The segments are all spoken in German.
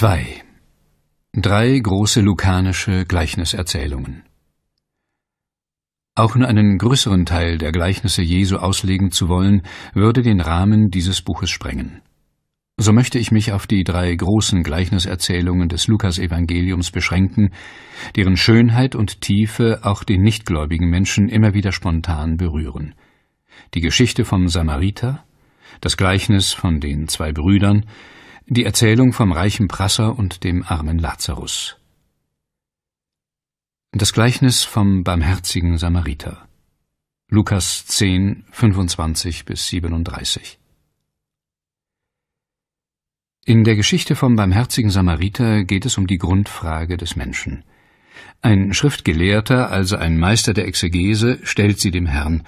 2. Drei große lukanische Gleichniserzählungen. Auch nur einen größeren Teil der Gleichnisse Jesu auslegen zu wollen, würde den Rahmen dieses Buches sprengen. So möchte ich mich auf die drei großen Gleichniserzählungen des Lukasevangeliums beschränken, deren Schönheit und Tiefe auch den nichtgläubigen Menschen immer wieder spontan berühren. Die Geschichte vom Samariter, das Gleichnis von den zwei Brüdern, die Erzählung vom reichen Prasser und dem armen Lazarus. Das Gleichnis vom barmherzigen Samariter. Lukas 10, 25 bis 37. In der Geschichte vom barmherzigen Samariter geht es um die Grundfrage des Menschen. Ein Schriftgelehrter, also ein Meister der Exegese, stellt sie dem Herrn.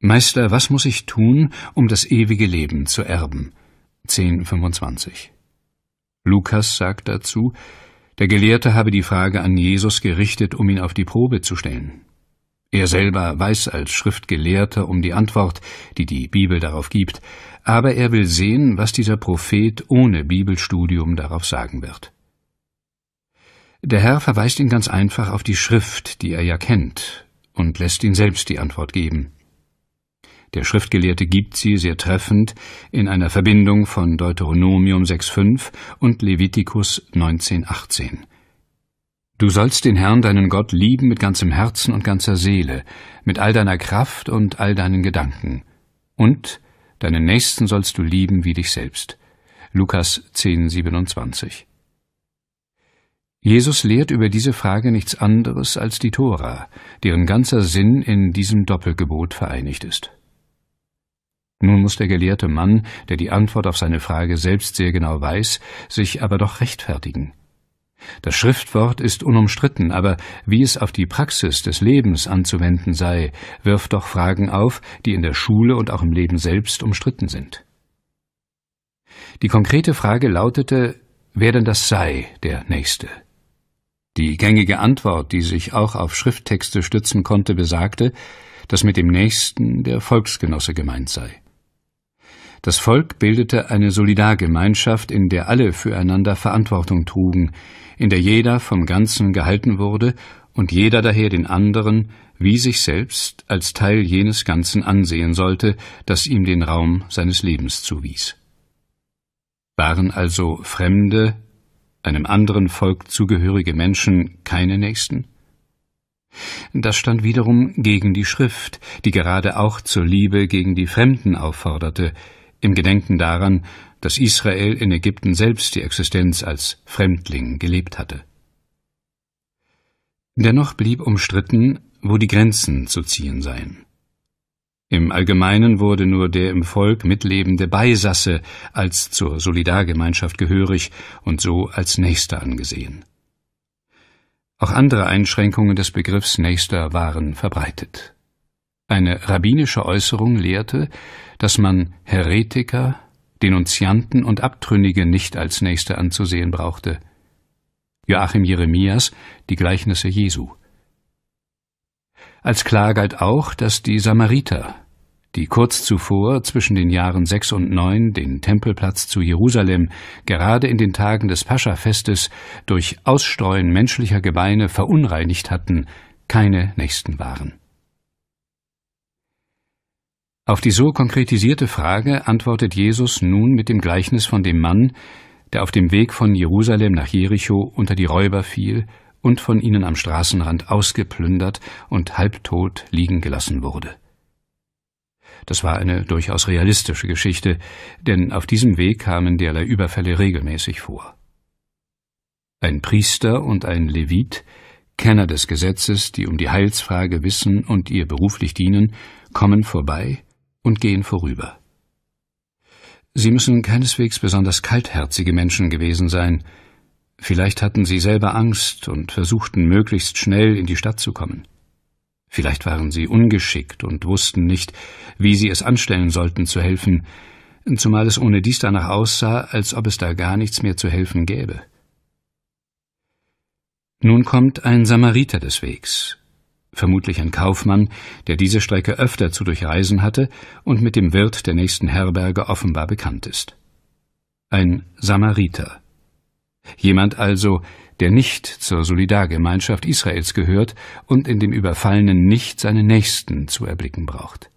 Meister, was muss ich tun, um das ewige Leben zu erben? 10.25 Lukas sagt dazu, der Gelehrte habe die Frage an Jesus gerichtet, um ihn auf die Probe zu stellen. Er selber weiß als Schriftgelehrter um die Antwort, die die Bibel darauf gibt, aber er will sehen, was dieser Prophet ohne Bibelstudium darauf sagen wird. Der Herr verweist ihn ganz einfach auf die Schrift, die er ja kennt, und lässt ihn selbst die Antwort geben. Der Schriftgelehrte gibt sie sehr treffend in einer Verbindung von Deuteronomium 6.5 und Levitikus 19.18. Du sollst den Herrn, deinen Gott, lieben mit ganzem Herzen und ganzer Seele, mit all deiner Kraft und all deinen Gedanken. Und deinen Nächsten sollst du lieben wie dich selbst. Lukas 10.27 Jesus lehrt über diese Frage nichts anderes als die Tora, deren ganzer Sinn in diesem Doppelgebot vereinigt ist. Nun muss der gelehrte Mann, der die Antwort auf seine Frage selbst sehr genau weiß, sich aber doch rechtfertigen. Das Schriftwort ist unumstritten, aber wie es auf die Praxis des Lebens anzuwenden sei, wirft doch Fragen auf, die in der Schule und auch im Leben selbst umstritten sind. Die konkrete Frage lautete, wer denn das sei, der Nächste. Die gängige Antwort, die sich auch auf Schrifttexte stützen konnte, besagte, dass mit dem Nächsten der Volksgenosse gemeint sei. Das Volk bildete eine Solidargemeinschaft, in der alle füreinander Verantwortung trugen, in der jeder vom Ganzen gehalten wurde und jeder daher den anderen wie sich selbst als Teil jenes Ganzen ansehen sollte, das ihm den Raum seines Lebens zuwies. Waren also Fremde, einem anderen Volk zugehörige Menschen keine Nächsten? Das stand wiederum gegen die Schrift, die gerade auch zur Liebe gegen die Fremden aufforderte, im Gedenken daran, dass Israel in Ägypten selbst die Existenz als Fremdling gelebt hatte. Dennoch blieb umstritten, wo die Grenzen zu ziehen seien. Im Allgemeinen wurde nur der im Volk mitlebende Beisasse als zur Solidargemeinschaft gehörig und so als Nächster angesehen. Auch andere Einschränkungen des Begriffs Nächster waren verbreitet. Eine rabbinische Äußerung lehrte, dass man Heretiker, Denunzianten und Abtrünnige nicht als Nächste anzusehen brauchte. Joachim Jeremias, die Gleichnisse Jesu. Als klar galt auch, dass die Samariter, die kurz zuvor zwischen den Jahren sechs und neun den Tempelplatz zu Jerusalem gerade in den Tagen des Pascha-Festes durch Ausstreuen menschlicher Gebeine verunreinigt hatten, keine Nächsten waren. Auf die so konkretisierte Frage antwortet Jesus nun mit dem Gleichnis von dem Mann, der auf dem Weg von Jerusalem nach Jericho unter die Räuber fiel und von ihnen am Straßenrand ausgeplündert und halbtot liegen gelassen wurde. Das war eine durchaus realistische Geschichte, denn auf diesem Weg kamen derlei Überfälle regelmäßig vor. Ein Priester und ein Levit, Kenner des Gesetzes, die um die Heilsfrage wissen und ihr beruflich dienen, kommen vorbei und gehen vorüber. Sie müssen keineswegs besonders kaltherzige Menschen gewesen sein, vielleicht hatten sie selber Angst und versuchten möglichst schnell in die Stadt zu kommen. Vielleicht waren sie ungeschickt und wussten nicht, wie sie es anstellen sollten, zu helfen, zumal es ohne dies danach aussah, als ob es da gar nichts mehr zu helfen gäbe. Nun kommt ein Samariter des Wegs, vermutlich ein Kaufmann, der diese Strecke öfter zu durchreisen hatte und mit dem Wirt der nächsten Herberge offenbar bekannt ist. Ein Samariter. Jemand also, der nicht zur Solidargemeinschaft Israels gehört und in dem Überfallenen nicht seine Nächsten zu erblicken braucht.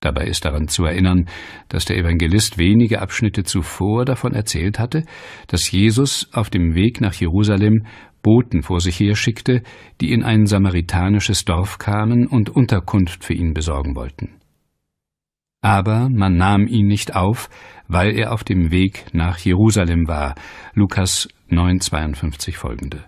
Dabei ist daran zu erinnern, dass der Evangelist wenige Abschnitte zuvor davon erzählt hatte, dass Jesus auf dem Weg nach Jerusalem Boten vor sich herschickte, die in ein samaritanisches Dorf kamen und Unterkunft für ihn besorgen wollten. Aber man nahm ihn nicht auf, weil er auf dem Weg nach Jerusalem war. Lukas 9,52 folgende.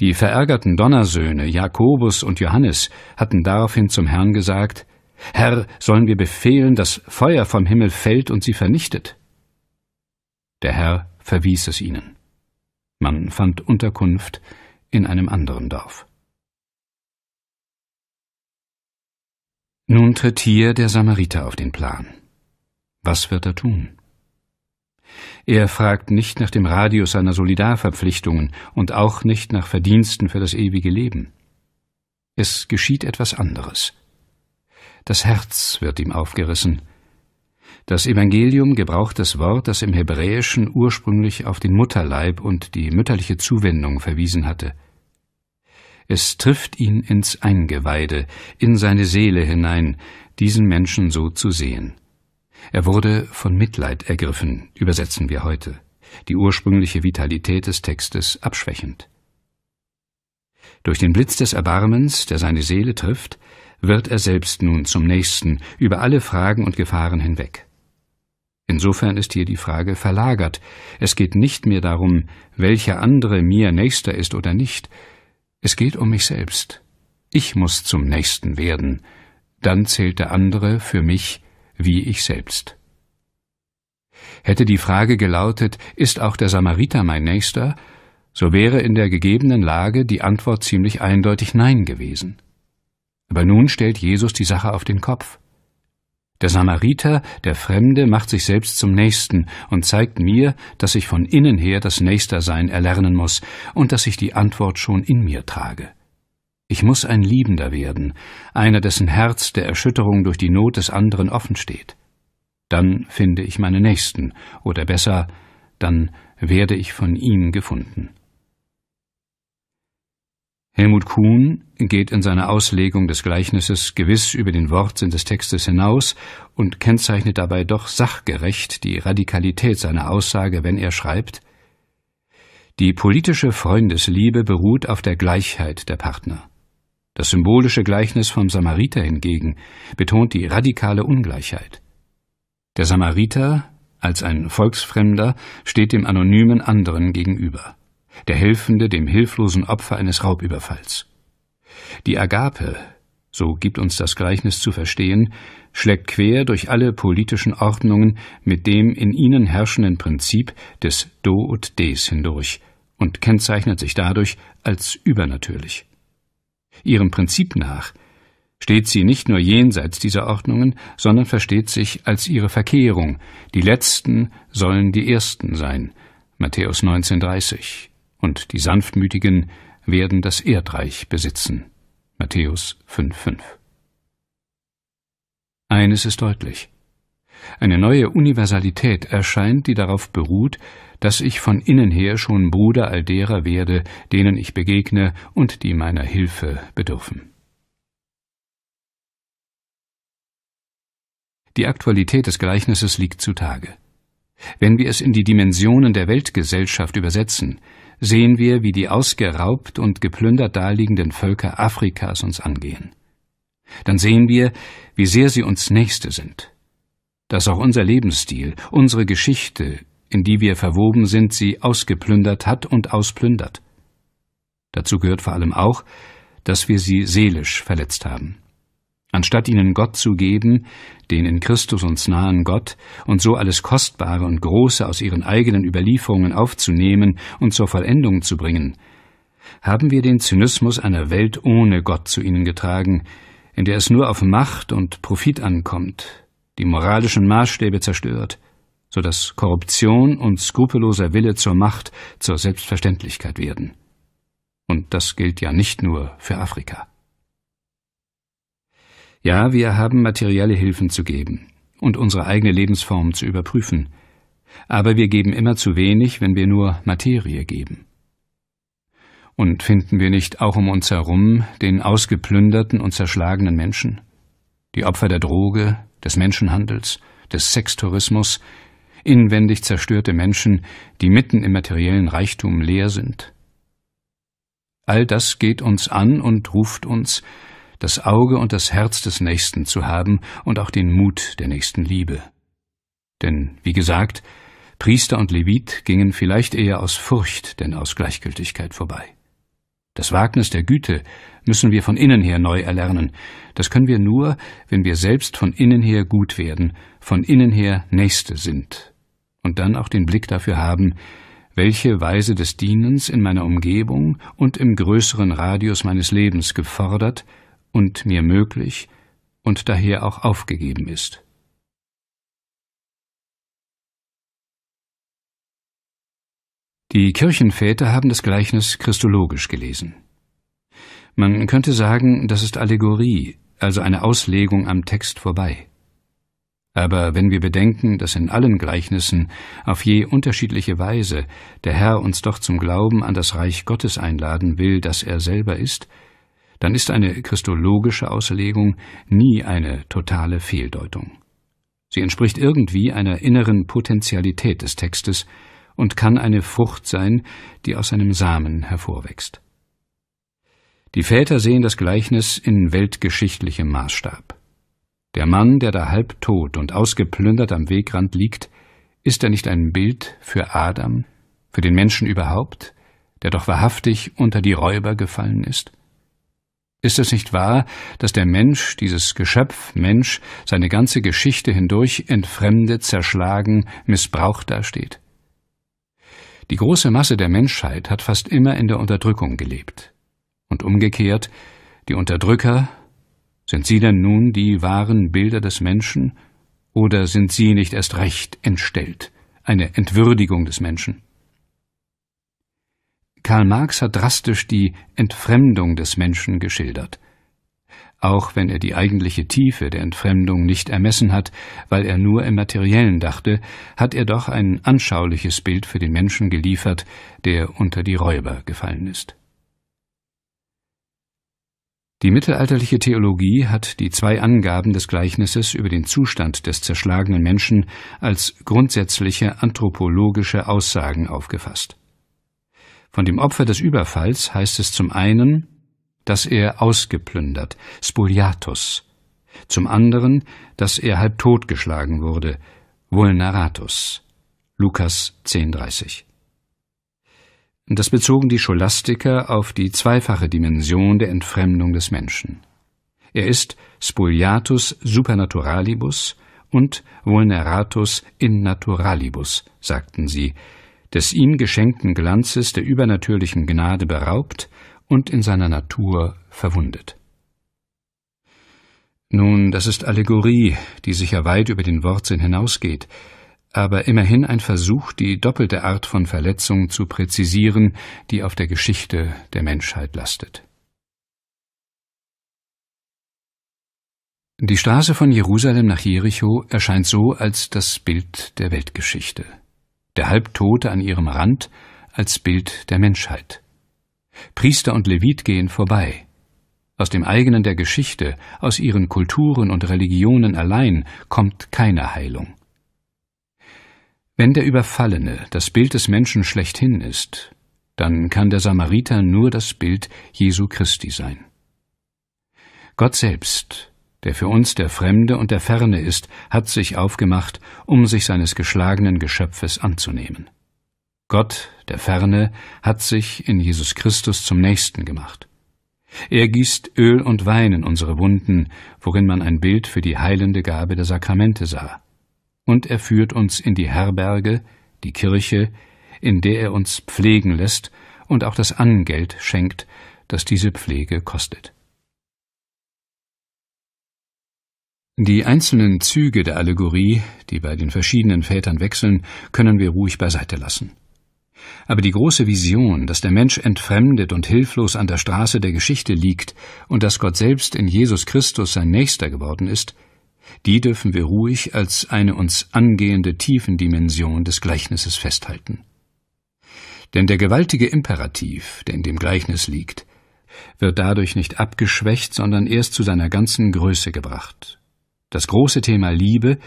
Die verärgerten Donnersöhne Jakobus und Johannes hatten daraufhin zum Herrn gesagt, Herr, sollen wir befehlen, dass Feuer vom Himmel fällt und sie vernichtet? Der Herr verwies es ihnen. Man fand Unterkunft in einem anderen Dorf. Nun tritt hier der Samariter auf den Plan. Was wird er tun? Er fragt nicht nach dem Radius seiner Solidarverpflichtungen und auch nicht nach Verdiensten für das ewige Leben. Es geschieht etwas anderes. Das Herz wird ihm aufgerissen. Das Evangelium gebraucht das Wort, das im Hebräischen ursprünglich auf den Mutterleib und die mütterliche Zuwendung verwiesen hatte. Es trifft ihn ins Eingeweide, in seine Seele hinein, diesen Menschen so zu sehen. Er wurde von Mitleid ergriffen, übersetzen wir heute, die ursprüngliche Vitalität des Textes abschwächend. Durch den Blitz des Erbarmens, der seine Seele trifft, wird er selbst nun zum Nächsten, über alle Fragen und Gefahren hinweg. Insofern ist hier die Frage verlagert. Es geht nicht mehr darum, welcher andere mir nächster ist oder nicht. Es geht um mich selbst. Ich muss zum Nächsten werden. Dann zählt der andere für mich wie ich selbst. Hätte die Frage gelautet, ist auch der Samariter mein Nächster, so wäre in der gegebenen Lage die Antwort ziemlich eindeutig Nein gewesen. Aber nun stellt Jesus die Sache auf den Kopf. Der Samariter, der Fremde, macht sich selbst zum Nächsten und zeigt mir, dass ich von innen her das Nächstersein erlernen muss und dass ich die Antwort schon in mir trage. Ich muss ein Liebender werden, einer, dessen Herz der Erschütterung durch die Not des anderen offen steht. Dann finde ich meine Nächsten, oder besser, dann werde ich von ihm gefunden. Helmut Kuhn geht in seiner Auslegung des Gleichnisses gewiss über den Wortsinn des Textes hinaus und kennzeichnet dabei doch sachgerecht die Radikalität seiner Aussage, wenn er schreibt Die politische Freundesliebe beruht auf der Gleichheit der Partner. Das symbolische Gleichnis vom Samariter hingegen betont die radikale Ungleichheit. Der Samariter, als ein Volksfremder, steht dem anonymen anderen gegenüber der Helfende dem hilflosen Opfer eines Raubüberfalls. Die Agape, so gibt uns das Gleichnis zu verstehen, schlägt quer durch alle politischen Ordnungen mit dem in ihnen herrschenden Prinzip des Do und Des hindurch und kennzeichnet sich dadurch als übernatürlich. Ihrem Prinzip nach steht sie nicht nur jenseits dieser Ordnungen, sondern versteht sich als ihre Verkehrung. Die Letzten sollen die Ersten sein. Matthäus 19, 30 und die Sanftmütigen werden das Erdreich besitzen. Matthäus 5,5 Eines ist deutlich. Eine neue Universalität erscheint, die darauf beruht, dass ich von innen her schon Bruder all derer werde, denen ich begegne und die meiner Hilfe bedürfen. Die Aktualität des Gleichnisses liegt zutage. Wenn wir es in die Dimensionen der Weltgesellschaft übersetzen, sehen wir, wie die ausgeraubt und geplündert daliegenden Völker Afrikas uns angehen. Dann sehen wir, wie sehr sie uns Nächste sind. Dass auch unser Lebensstil, unsere Geschichte, in die wir verwoben sind, sie ausgeplündert hat und ausplündert. Dazu gehört vor allem auch, dass wir sie seelisch verletzt haben. Anstatt ihnen Gott zu geben, den in Christus uns nahen Gott, und so alles Kostbare und Große aus ihren eigenen Überlieferungen aufzunehmen und zur Vollendung zu bringen, haben wir den Zynismus einer Welt ohne Gott zu ihnen getragen, in der es nur auf Macht und Profit ankommt, die moralischen Maßstäbe zerstört, so dass Korruption und skrupelloser Wille zur Macht zur Selbstverständlichkeit werden. Und das gilt ja nicht nur für Afrika. Ja, wir haben materielle Hilfen zu geben und unsere eigene Lebensform zu überprüfen, aber wir geben immer zu wenig, wenn wir nur Materie geben. Und finden wir nicht auch um uns herum den ausgeplünderten und zerschlagenen Menschen, die Opfer der Droge, des Menschenhandels, des Sextourismus, inwendig zerstörte Menschen, die mitten im materiellen Reichtum leer sind? All das geht uns an und ruft uns, das Auge und das Herz des Nächsten zu haben und auch den Mut der nächsten Liebe. Denn, wie gesagt, Priester und Levit gingen vielleicht eher aus Furcht denn aus Gleichgültigkeit vorbei. Das Wagnis der Güte müssen wir von innen her neu erlernen. Das können wir nur, wenn wir selbst von innen her gut werden, von innen her Nächste sind. Und dann auch den Blick dafür haben, welche Weise des Dienens in meiner Umgebung und im größeren Radius meines Lebens gefordert, und mir möglich und daher auch aufgegeben ist. Die Kirchenväter haben das Gleichnis christologisch gelesen. Man könnte sagen, das ist Allegorie, also eine Auslegung am Text vorbei. Aber wenn wir bedenken, dass in allen Gleichnissen auf je unterschiedliche Weise der Herr uns doch zum Glauben an das Reich Gottes einladen will, das er selber ist, dann ist eine christologische Auslegung nie eine totale Fehldeutung. Sie entspricht irgendwie einer inneren Potentialität des Textes und kann eine Frucht sein, die aus einem Samen hervorwächst. Die Väter sehen das Gleichnis in weltgeschichtlichem Maßstab. Der Mann, der da halbtot und ausgeplündert am Wegrand liegt, ist er nicht ein Bild für Adam, für den Menschen überhaupt, der doch wahrhaftig unter die Räuber gefallen ist? Ist es nicht wahr, dass der Mensch, dieses Geschöpf Mensch, seine ganze Geschichte hindurch entfremdet, zerschlagen, missbraucht dasteht? Die große Masse der Menschheit hat fast immer in der Unterdrückung gelebt. Und umgekehrt, die Unterdrücker, sind sie denn nun die wahren Bilder des Menschen, oder sind sie nicht erst recht entstellt, eine Entwürdigung des Menschen? Karl Marx hat drastisch die Entfremdung des Menschen geschildert. Auch wenn er die eigentliche Tiefe der Entfremdung nicht ermessen hat, weil er nur im Materiellen dachte, hat er doch ein anschauliches Bild für den Menschen geliefert, der unter die Räuber gefallen ist. Die mittelalterliche Theologie hat die zwei Angaben des Gleichnisses über den Zustand des zerschlagenen Menschen als grundsätzliche anthropologische Aussagen aufgefasst. Von dem Opfer des Überfalls heißt es zum einen, dass er ausgeplündert, spoliatus, zum anderen, dass er halb totgeschlagen wurde, vulneratus, Lukas 10,30. Das bezogen die Scholastiker auf die zweifache Dimension der Entfremdung des Menschen. Er ist spoliatus supernaturalibus und vulneratus in naturalibus, sagten sie, des ihm geschenkten Glanzes der übernatürlichen Gnade beraubt und in seiner Natur verwundet. Nun, das ist Allegorie, die sicher weit über den Wortsinn hinausgeht, aber immerhin ein Versuch, die doppelte Art von Verletzung zu präzisieren, die auf der Geschichte der Menschheit lastet. Die Straße von Jerusalem nach Jericho erscheint so als das Bild der Weltgeschichte der Halbtote an ihrem Rand als Bild der Menschheit. Priester und Levit gehen vorbei. Aus dem eigenen der Geschichte, aus ihren Kulturen und Religionen allein kommt keine Heilung. Wenn der Überfallene das Bild des Menschen schlechthin ist, dann kann der Samariter nur das Bild Jesu Christi sein. Gott selbst der für uns der Fremde und der Ferne ist, hat sich aufgemacht, um sich seines geschlagenen Geschöpfes anzunehmen. Gott, der Ferne, hat sich in Jesus Christus zum Nächsten gemacht. Er gießt Öl und Wein in unsere Wunden, worin man ein Bild für die heilende Gabe der Sakramente sah. Und er führt uns in die Herberge, die Kirche, in der er uns pflegen lässt und auch das Angeld schenkt, das diese Pflege kostet. Die einzelnen Züge der Allegorie, die bei den verschiedenen Vätern wechseln, können wir ruhig beiseite lassen. Aber die große Vision, dass der Mensch entfremdet und hilflos an der Straße der Geschichte liegt und dass Gott selbst in Jesus Christus sein Nächster geworden ist, die dürfen wir ruhig als eine uns angehende Tiefendimension des Gleichnisses festhalten. Denn der gewaltige Imperativ, der in dem Gleichnis liegt, wird dadurch nicht abgeschwächt, sondern erst zu seiner ganzen Größe gebracht das große Thema Liebe,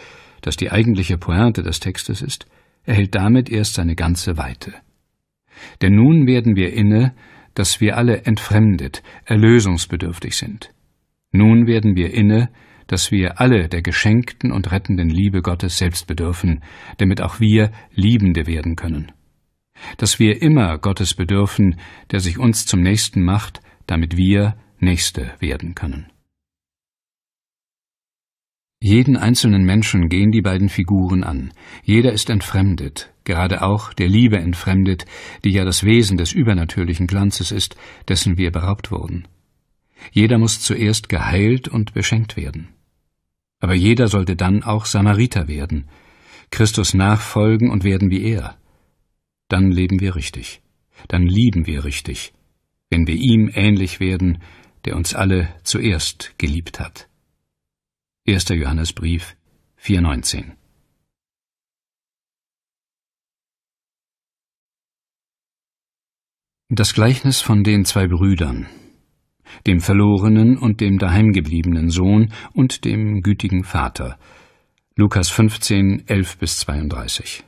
das die eigentliche Pointe des Textes ist, erhält damit erst seine ganze Weite. Denn nun werden wir inne, dass wir alle entfremdet, erlösungsbedürftig sind. Nun werden wir inne, dass wir alle der geschenkten und rettenden Liebe Gottes selbst bedürfen, damit auch wir Liebende werden können. Dass wir immer Gottes bedürfen, der sich uns zum Nächsten macht, damit wir Nächste werden können. Jeden einzelnen Menschen gehen die beiden Figuren an. Jeder ist entfremdet, gerade auch der Liebe entfremdet, die ja das Wesen des übernatürlichen Glanzes ist, dessen wir beraubt wurden. Jeder muss zuerst geheilt und beschenkt werden. Aber jeder sollte dann auch Samariter werden, Christus nachfolgen und werden wie er. Dann leben wir richtig, dann lieben wir richtig, wenn wir ihm ähnlich werden, der uns alle zuerst geliebt hat. 1. Johannesbrief 4.19 Das Gleichnis von den zwei Brüdern, dem verlorenen und dem daheimgebliebenen Sohn und dem gütigen Vater. Lukas 15, 11 bis 32.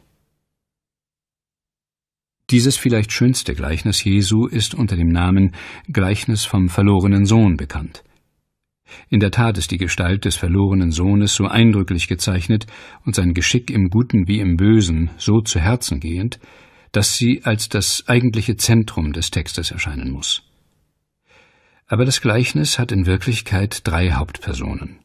Dieses vielleicht schönste Gleichnis Jesu ist unter dem Namen Gleichnis vom verlorenen Sohn bekannt. In der Tat ist die Gestalt des verlorenen Sohnes so eindrücklich gezeichnet und sein Geschick im Guten wie im Bösen so zu Herzen gehend, dass sie als das eigentliche Zentrum des Textes erscheinen muss. Aber das Gleichnis hat in Wirklichkeit drei Hauptpersonen.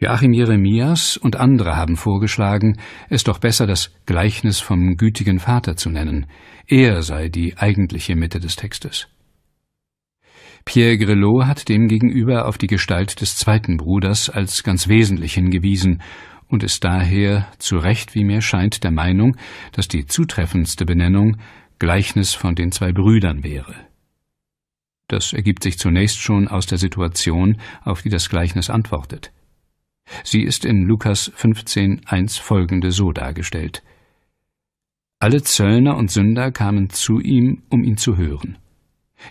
Joachim Jeremias und andere haben vorgeschlagen, es doch besser das Gleichnis vom gütigen Vater zu nennen. Er sei die eigentliche Mitte des Textes. Pierre Grelot hat demgegenüber auf die Gestalt des zweiten Bruders als ganz wesentlich hingewiesen und ist daher zu Recht, wie mir scheint, der Meinung, dass die zutreffendste Benennung Gleichnis von den zwei Brüdern wäre. Das ergibt sich zunächst schon aus der Situation, auf die das Gleichnis antwortet. Sie ist in Lukas 15.1 folgende so dargestellt. Alle Zöllner und Sünder kamen zu ihm, um ihn zu hören.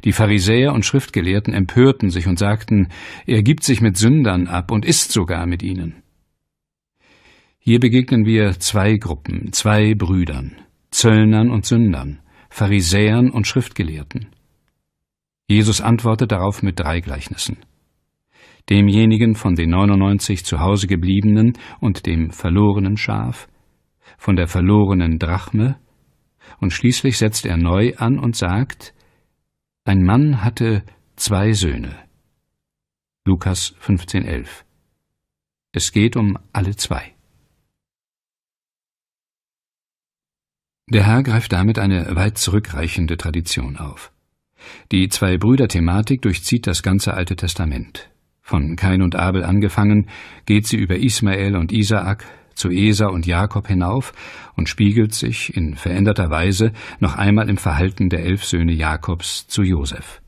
Die Pharisäer und Schriftgelehrten empörten sich und sagten, er gibt sich mit Sündern ab und isst sogar mit ihnen. Hier begegnen wir zwei Gruppen, zwei Brüdern, Zöllnern und Sündern, Pharisäern und Schriftgelehrten. Jesus antwortet darauf mit drei Gleichnissen. Demjenigen von den 99 zu Hause gebliebenen und dem verlorenen Schaf, von der verlorenen Drachme, und schließlich setzt er neu an und sagt, ein Mann hatte zwei Söhne. Lukas 15,11 Es geht um alle zwei. Der Herr greift damit eine weit zurückreichende Tradition auf. Die Zwei-Brüder-Thematik durchzieht das ganze Alte Testament. Von Kain und Abel angefangen geht sie über Ismael und Isaak, zu Esa und Jakob hinauf und spiegelt sich in veränderter Weise noch einmal im Verhalten der elf Söhne Jakobs zu Josef.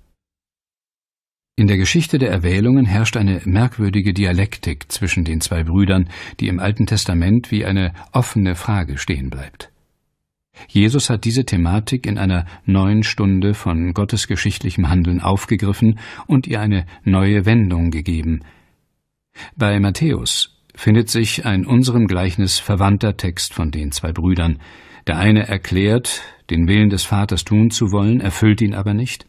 In der Geschichte der Erwählungen herrscht eine merkwürdige Dialektik zwischen den zwei Brüdern, die im Alten Testament wie eine offene Frage stehen bleibt. Jesus hat diese Thematik in einer neuen Stunde von gottesgeschichtlichem Handeln aufgegriffen und ihr eine neue Wendung gegeben. Bei Matthäus findet sich ein unserem Gleichnis verwandter Text von den zwei Brüdern. Der eine erklärt, den Willen des Vaters tun zu wollen, erfüllt ihn aber nicht.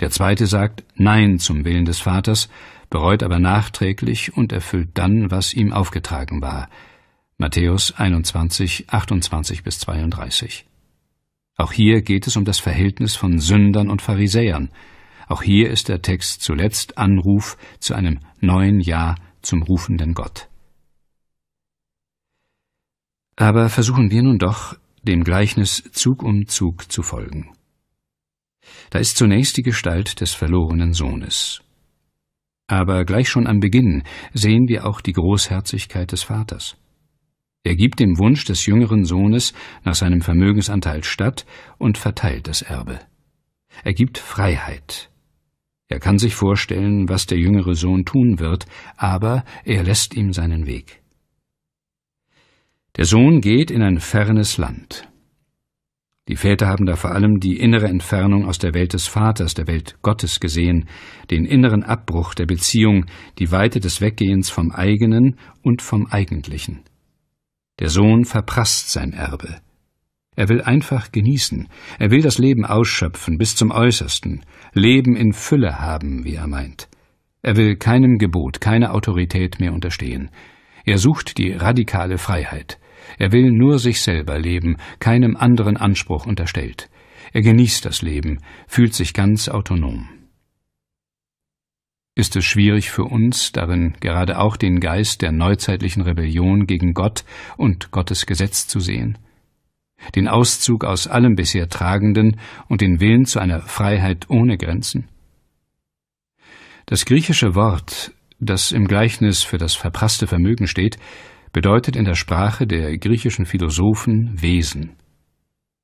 Der zweite sagt Nein zum Willen des Vaters, bereut aber nachträglich und erfüllt dann, was ihm aufgetragen war. Matthäus 21, 28 bis 32. Auch hier geht es um das Verhältnis von Sündern und Pharisäern. Auch hier ist der Text zuletzt Anruf zu einem neuen Ja zum rufenden Gott. Aber versuchen wir nun doch, dem Gleichnis Zug um Zug zu folgen. Da ist zunächst die Gestalt des verlorenen Sohnes. Aber gleich schon am Beginn sehen wir auch die Großherzigkeit des Vaters. Er gibt dem Wunsch des jüngeren Sohnes nach seinem Vermögensanteil statt und verteilt das Erbe. Er gibt Freiheit. Er kann sich vorstellen, was der jüngere Sohn tun wird, aber er lässt ihm seinen Weg. Der Sohn geht in ein fernes Land. Die Väter haben da vor allem die innere Entfernung aus der Welt des Vaters, der Welt Gottes gesehen, den inneren Abbruch der Beziehung, die Weite des Weggehens vom eigenen und vom eigentlichen. Der Sohn verprasst sein Erbe. Er will einfach genießen, er will das Leben ausschöpfen bis zum äußersten, Leben in Fülle haben, wie er meint. Er will keinem Gebot, keiner Autorität mehr unterstehen. Er sucht die radikale Freiheit. Er will nur sich selber leben, keinem anderen Anspruch unterstellt. Er genießt das Leben, fühlt sich ganz autonom. Ist es schwierig für uns, darin gerade auch den Geist der neuzeitlichen Rebellion gegen Gott und Gottes Gesetz zu sehen? Den Auszug aus allem bisher Tragenden und den Willen zu einer Freiheit ohne Grenzen? Das griechische Wort, das im Gleichnis für das verprasste Vermögen steht, bedeutet in der Sprache der griechischen Philosophen Wesen.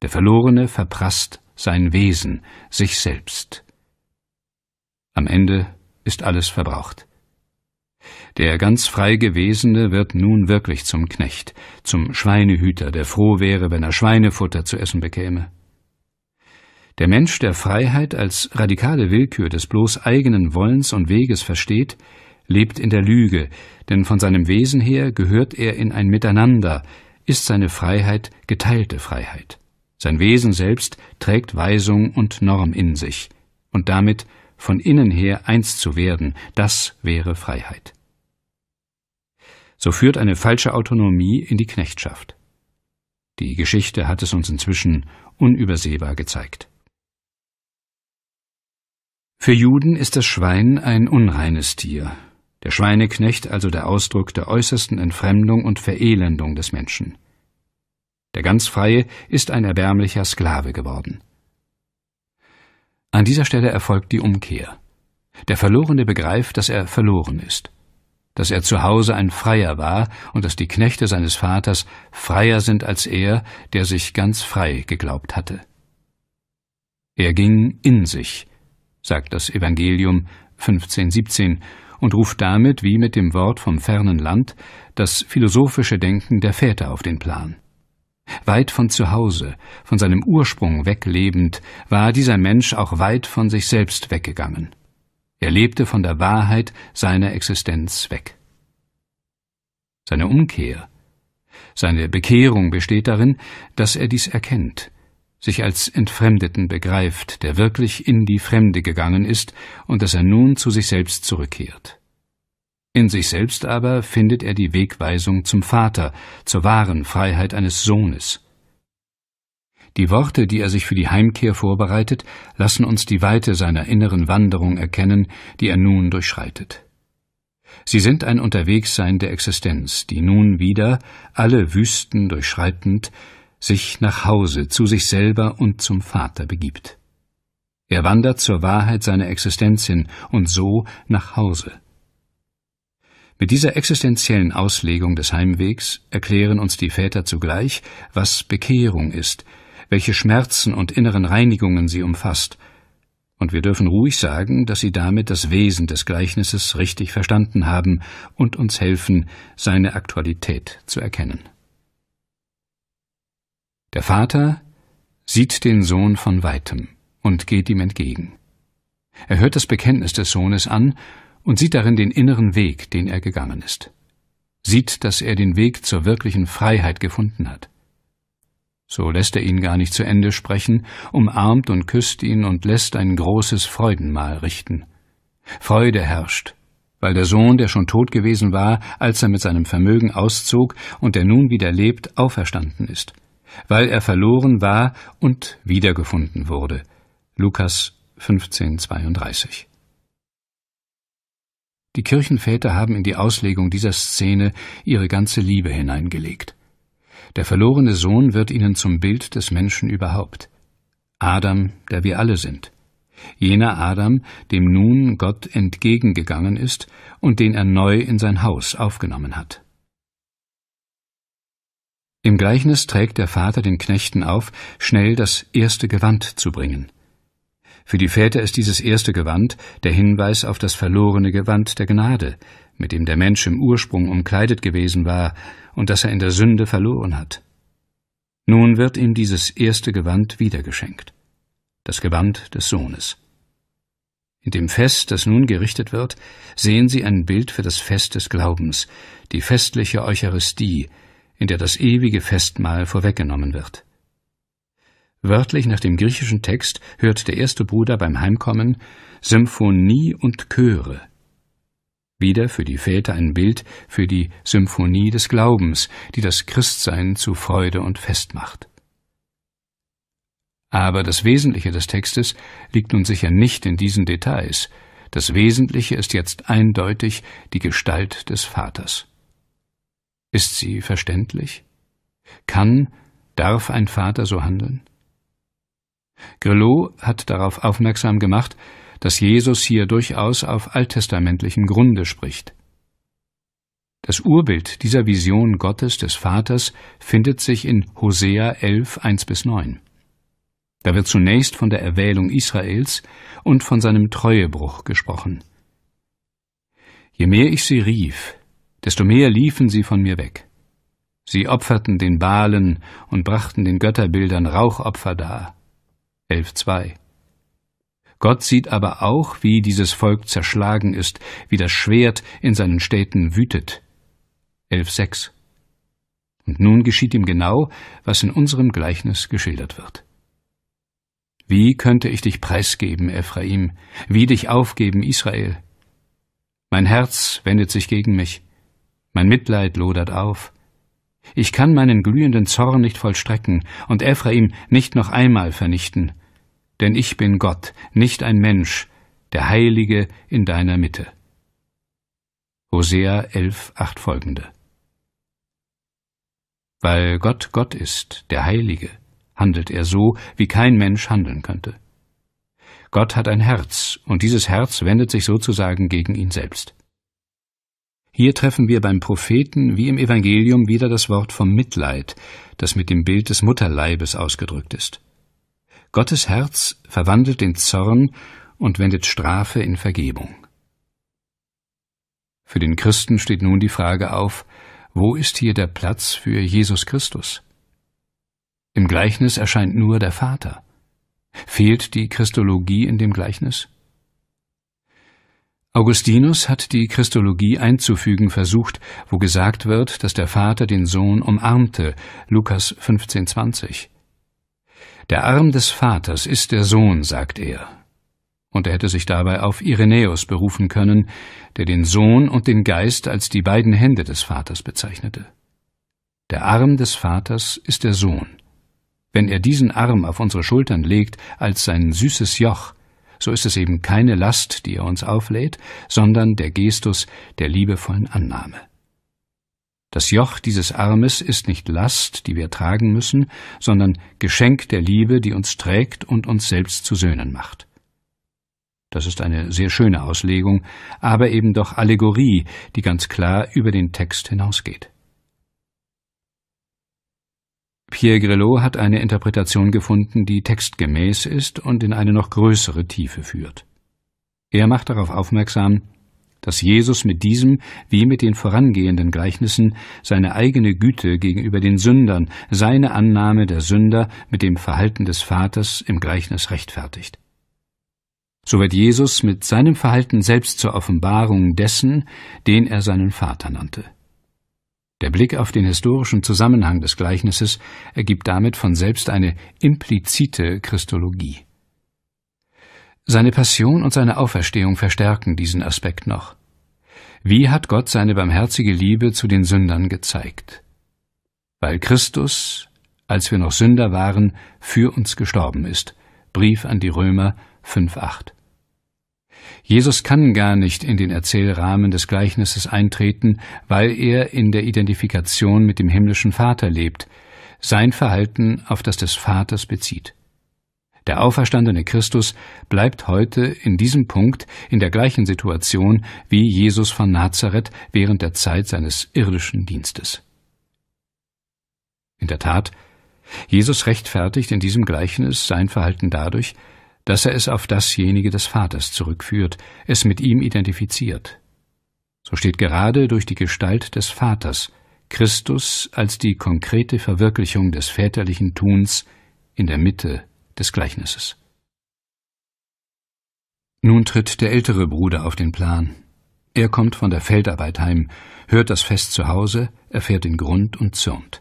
Der Verlorene verprasst sein Wesen, sich selbst. Am Ende ist alles verbraucht. Der ganz frei Gewesene wird nun wirklich zum Knecht, zum Schweinehüter, der froh wäre, wenn er Schweinefutter zu essen bekäme. Der Mensch, der Freiheit als radikale Willkür des bloß eigenen Wollens und Weges versteht, lebt in der Lüge, denn von seinem Wesen her gehört er in ein Miteinander, ist seine Freiheit geteilte Freiheit. Sein Wesen selbst trägt Weisung und Norm in sich, und damit von innen her eins zu werden, das wäre Freiheit. So führt eine falsche Autonomie in die Knechtschaft. Die Geschichte hat es uns inzwischen unübersehbar gezeigt. Für Juden ist das Schwein ein unreines Tier, der Schweineknecht also der Ausdruck der äußersten Entfremdung und Verelendung des Menschen. Der ganz Freie ist ein erbärmlicher Sklave geworden. An dieser Stelle erfolgt die Umkehr. Der Verlorene begreift, dass er verloren ist, dass er zu Hause ein Freier war und dass die Knechte seines Vaters freier sind als er, der sich ganz frei geglaubt hatte. Er ging in sich, sagt das Evangelium 1517 und ruft damit, wie mit dem Wort vom fernen Land, das philosophische Denken der Väter auf den Plan. Weit von zu Hause, von seinem Ursprung weglebend, war dieser Mensch auch weit von sich selbst weggegangen. Er lebte von der Wahrheit seiner Existenz weg. Seine Umkehr, seine Bekehrung besteht darin, dass er dies erkennt, sich als Entfremdeten begreift, der wirklich in die Fremde gegangen ist und dass er nun zu sich selbst zurückkehrt. In sich selbst aber findet er die Wegweisung zum Vater, zur wahren Freiheit eines Sohnes. Die Worte, die er sich für die Heimkehr vorbereitet, lassen uns die Weite seiner inneren Wanderung erkennen, die er nun durchschreitet. Sie sind ein Unterwegssein der Existenz, die nun wieder, alle Wüsten durchschreitend, sich nach Hause zu sich selber und zum Vater begibt. Er wandert zur Wahrheit seiner Existenz hin und so nach Hause. Mit dieser existenziellen Auslegung des Heimwegs erklären uns die Väter zugleich, was Bekehrung ist, welche Schmerzen und inneren Reinigungen sie umfasst, und wir dürfen ruhig sagen, dass sie damit das Wesen des Gleichnisses richtig verstanden haben und uns helfen, seine Aktualität zu erkennen. Der Vater sieht den Sohn von weitem und geht ihm entgegen. Er hört das Bekenntnis des Sohnes an und sieht darin den inneren Weg, den er gegangen ist, sieht, dass er den Weg zur wirklichen Freiheit gefunden hat. So lässt er ihn gar nicht zu Ende sprechen, umarmt und küsst ihn und lässt ein großes Freudenmahl richten. Freude herrscht, weil der Sohn, der schon tot gewesen war, als er mit seinem Vermögen auszog und der nun wieder lebt, auferstanden ist – weil er verloren war und wiedergefunden wurde. Lukas 15,32 Die Kirchenväter haben in die Auslegung dieser Szene ihre ganze Liebe hineingelegt. Der verlorene Sohn wird ihnen zum Bild des Menschen überhaupt. Adam, der wir alle sind. Jener Adam, dem nun Gott entgegengegangen ist und den er neu in sein Haus aufgenommen hat. Im Gleichnis trägt der Vater den Knechten auf, schnell das erste Gewand zu bringen. Für die Väter ist dieses erste Gewand der Hinweis auf das verlorene Gewand der Gnade, mit dem der Mensch im Ursprung umkleidet gewesen war und das er in der Sünde verloren hat. Nun wird ihm dieses erste Gewand wiedergeschenkt, das Gewand des Sohnes. In dem Fest, das nun gerichtet wird, sehen Sie ein Bild für das Fest des Glaubens, die festliche Eucharistie, in der das ewige Festmahl vorweggenommen wird. Wörtlich nach dem griechischen Text hört der erste Bruder beim Heimkommen Symphonie und Chöre. Wieder für die Väter ein Bild für die Symphonie des Glaubens, die das Christsein zu Freude und Fest macht. Aber das Wesentliche des Textes liegt nun sicher nicht in diesen Details. Das Wesentliche ist jetzt eindeutig die Gestalt des Vaters. Ist sie verständlich? Kann, darf ein Vater so handeln? Grillo hat darauf aufmerksam gemacht, dass Jesus hier durchaus auf alttestamentlichem Grunde spricht. Das Urbild dieser Vision Gottes des Vaters findet sich in Hosea 11, 1 bis 9. Da wird zunächst von der Erwählung Israels und von seinem Treuebruch gesprochen. Je mehr ich sie rief, desto mehr liefen sie von mir weg. Sie opferten den Balen und brachten den Götterbildern Rauchopfer dar. 11.2 Gott sieht aber auch, wie dieses Volk zerschlagen ist, wie das Schwert in seinen Städten wütet. 11.6 Und nun geschieht ihm genau, was in unserem Gleichnis geschildert wird. Wie könnte ich dich preisgeben, Ephraim, wie dich aufgeben, Israel? Mein Herz wendet sich gegen mich. Mein Mitleid lodert auf. Ich kann meinen glühenden Zorn nicht vollstrecken und Ephraim nicht noch einmal vernichten. Denn ich bin Gott, nicht ein Mensch, der Heilige in deiner Mitte. Hosea 11, 8 folgende. Weil Gott Gott ist, der Heilige, handelt er so, wie kein Mensch handeln könnte. Gott hat ein Herz, und dieses Herz wendet sich sozusagen gegen ihn selbst. Hier treffen wir beim Propheten wie im Evangelium wieder das Wort vom Mitleid, das mit dem Bild des Mutterleibes ausgedrückt ist. Gottes Herz verwandelt den Zorn und wendet Strafe in Vergebung. Für den Christen steht nun die Frage auf, wo ist hier der Platz für Jesus Christus? Im Gleichnis erscheint nur der Vater. Fehlt die Christologie in dem Gleichnis? Augustinus hat die Christologie einzufügen versucht, wo gesagt wird, dass der Vater den Sohn umarmte, Lukas 15,20. Der Arm des Vaters ist der Sohn, sagt er. Und er hätte sich dabei auf Irenäus berufen können, der den Sohn und den Geist als die beiden Hände des Vaters bezeichnete. Der Arm des Vaters ist der Sohn. Wenn er diesen Arm auf unsere Schultern legt als sein süßes Joch, so ist es eben keine Last, die er uns auflädt, sondern der Gestus der liebevollen Annahme. Das Joch dieses Armes ist nicht Last, die wir tragen müssen, sondern Geschenk der Liebe, die uns trägt und uns selbst zu Söhnen macht. Das ist eine sehr schöne Auslegung, aber eben doch Allegorie, die ganz klar über den Text hinausgeht. Pierre Grelot hat eine Interpretation gefunden, die textgemäß ist und in eine noch größere Tiefe führt. Er macht darauf aufmerksam, dass Jesus mit diesem wie mit den vorangehenden Gleichnissen seine eigene Güte gegenüber den Sündern, seine Annahme der Sünder mit dem Verhalten des Vaters im Gleichnis rechtfertigt. So wird Jesus mit seinem Verhalten selbst zur Offenbarung dessen, den er seinen Vater nannte. Der Blick auf den historischen Zusammenhang des Gleichnisses ergibt damit von selbst eine implizite Christologie. Seine Passion und seine Auferstehung verstärken diesen Aspekt noch. Wie hat Gott seine barmherzige Liebe zu den Sündern gezeigt? Weil Christus, als wir noch Sünder waren, für uns gestorben ist. Brief an die Römer 5.8. Jesus kann gar nicht in den Erzählrahmen des Gleichnisses eintreten, weil er in der Identifikation mit dem himmlischen Vater lebt, sein Verhalten auf das des Vaters bezieht. Der auferstandene Christus bleibt heute in diesem Punkt in der gleichen Situation wie Jesus von Nazareth während der Zeit seines irdischen Dienstes. In der Tat, Jesus rechtfertigt in diesem Gleichnis sein Verhalten dadurch, dass er es auf dasjenige des Vaters zurückführt, es mit ihm identifiziert. So steht gerade durch die Gestalt des Vaters Christus als die konkrete Verwirklichung des väterlichen Tuns in der Mitte des Gleichnisses. Nun tritt der ältere Bruder auf den Plan. Er kommt von der Feldarbeit heim, hört das Fest zu Hause, erfährt den Grund und zürnt.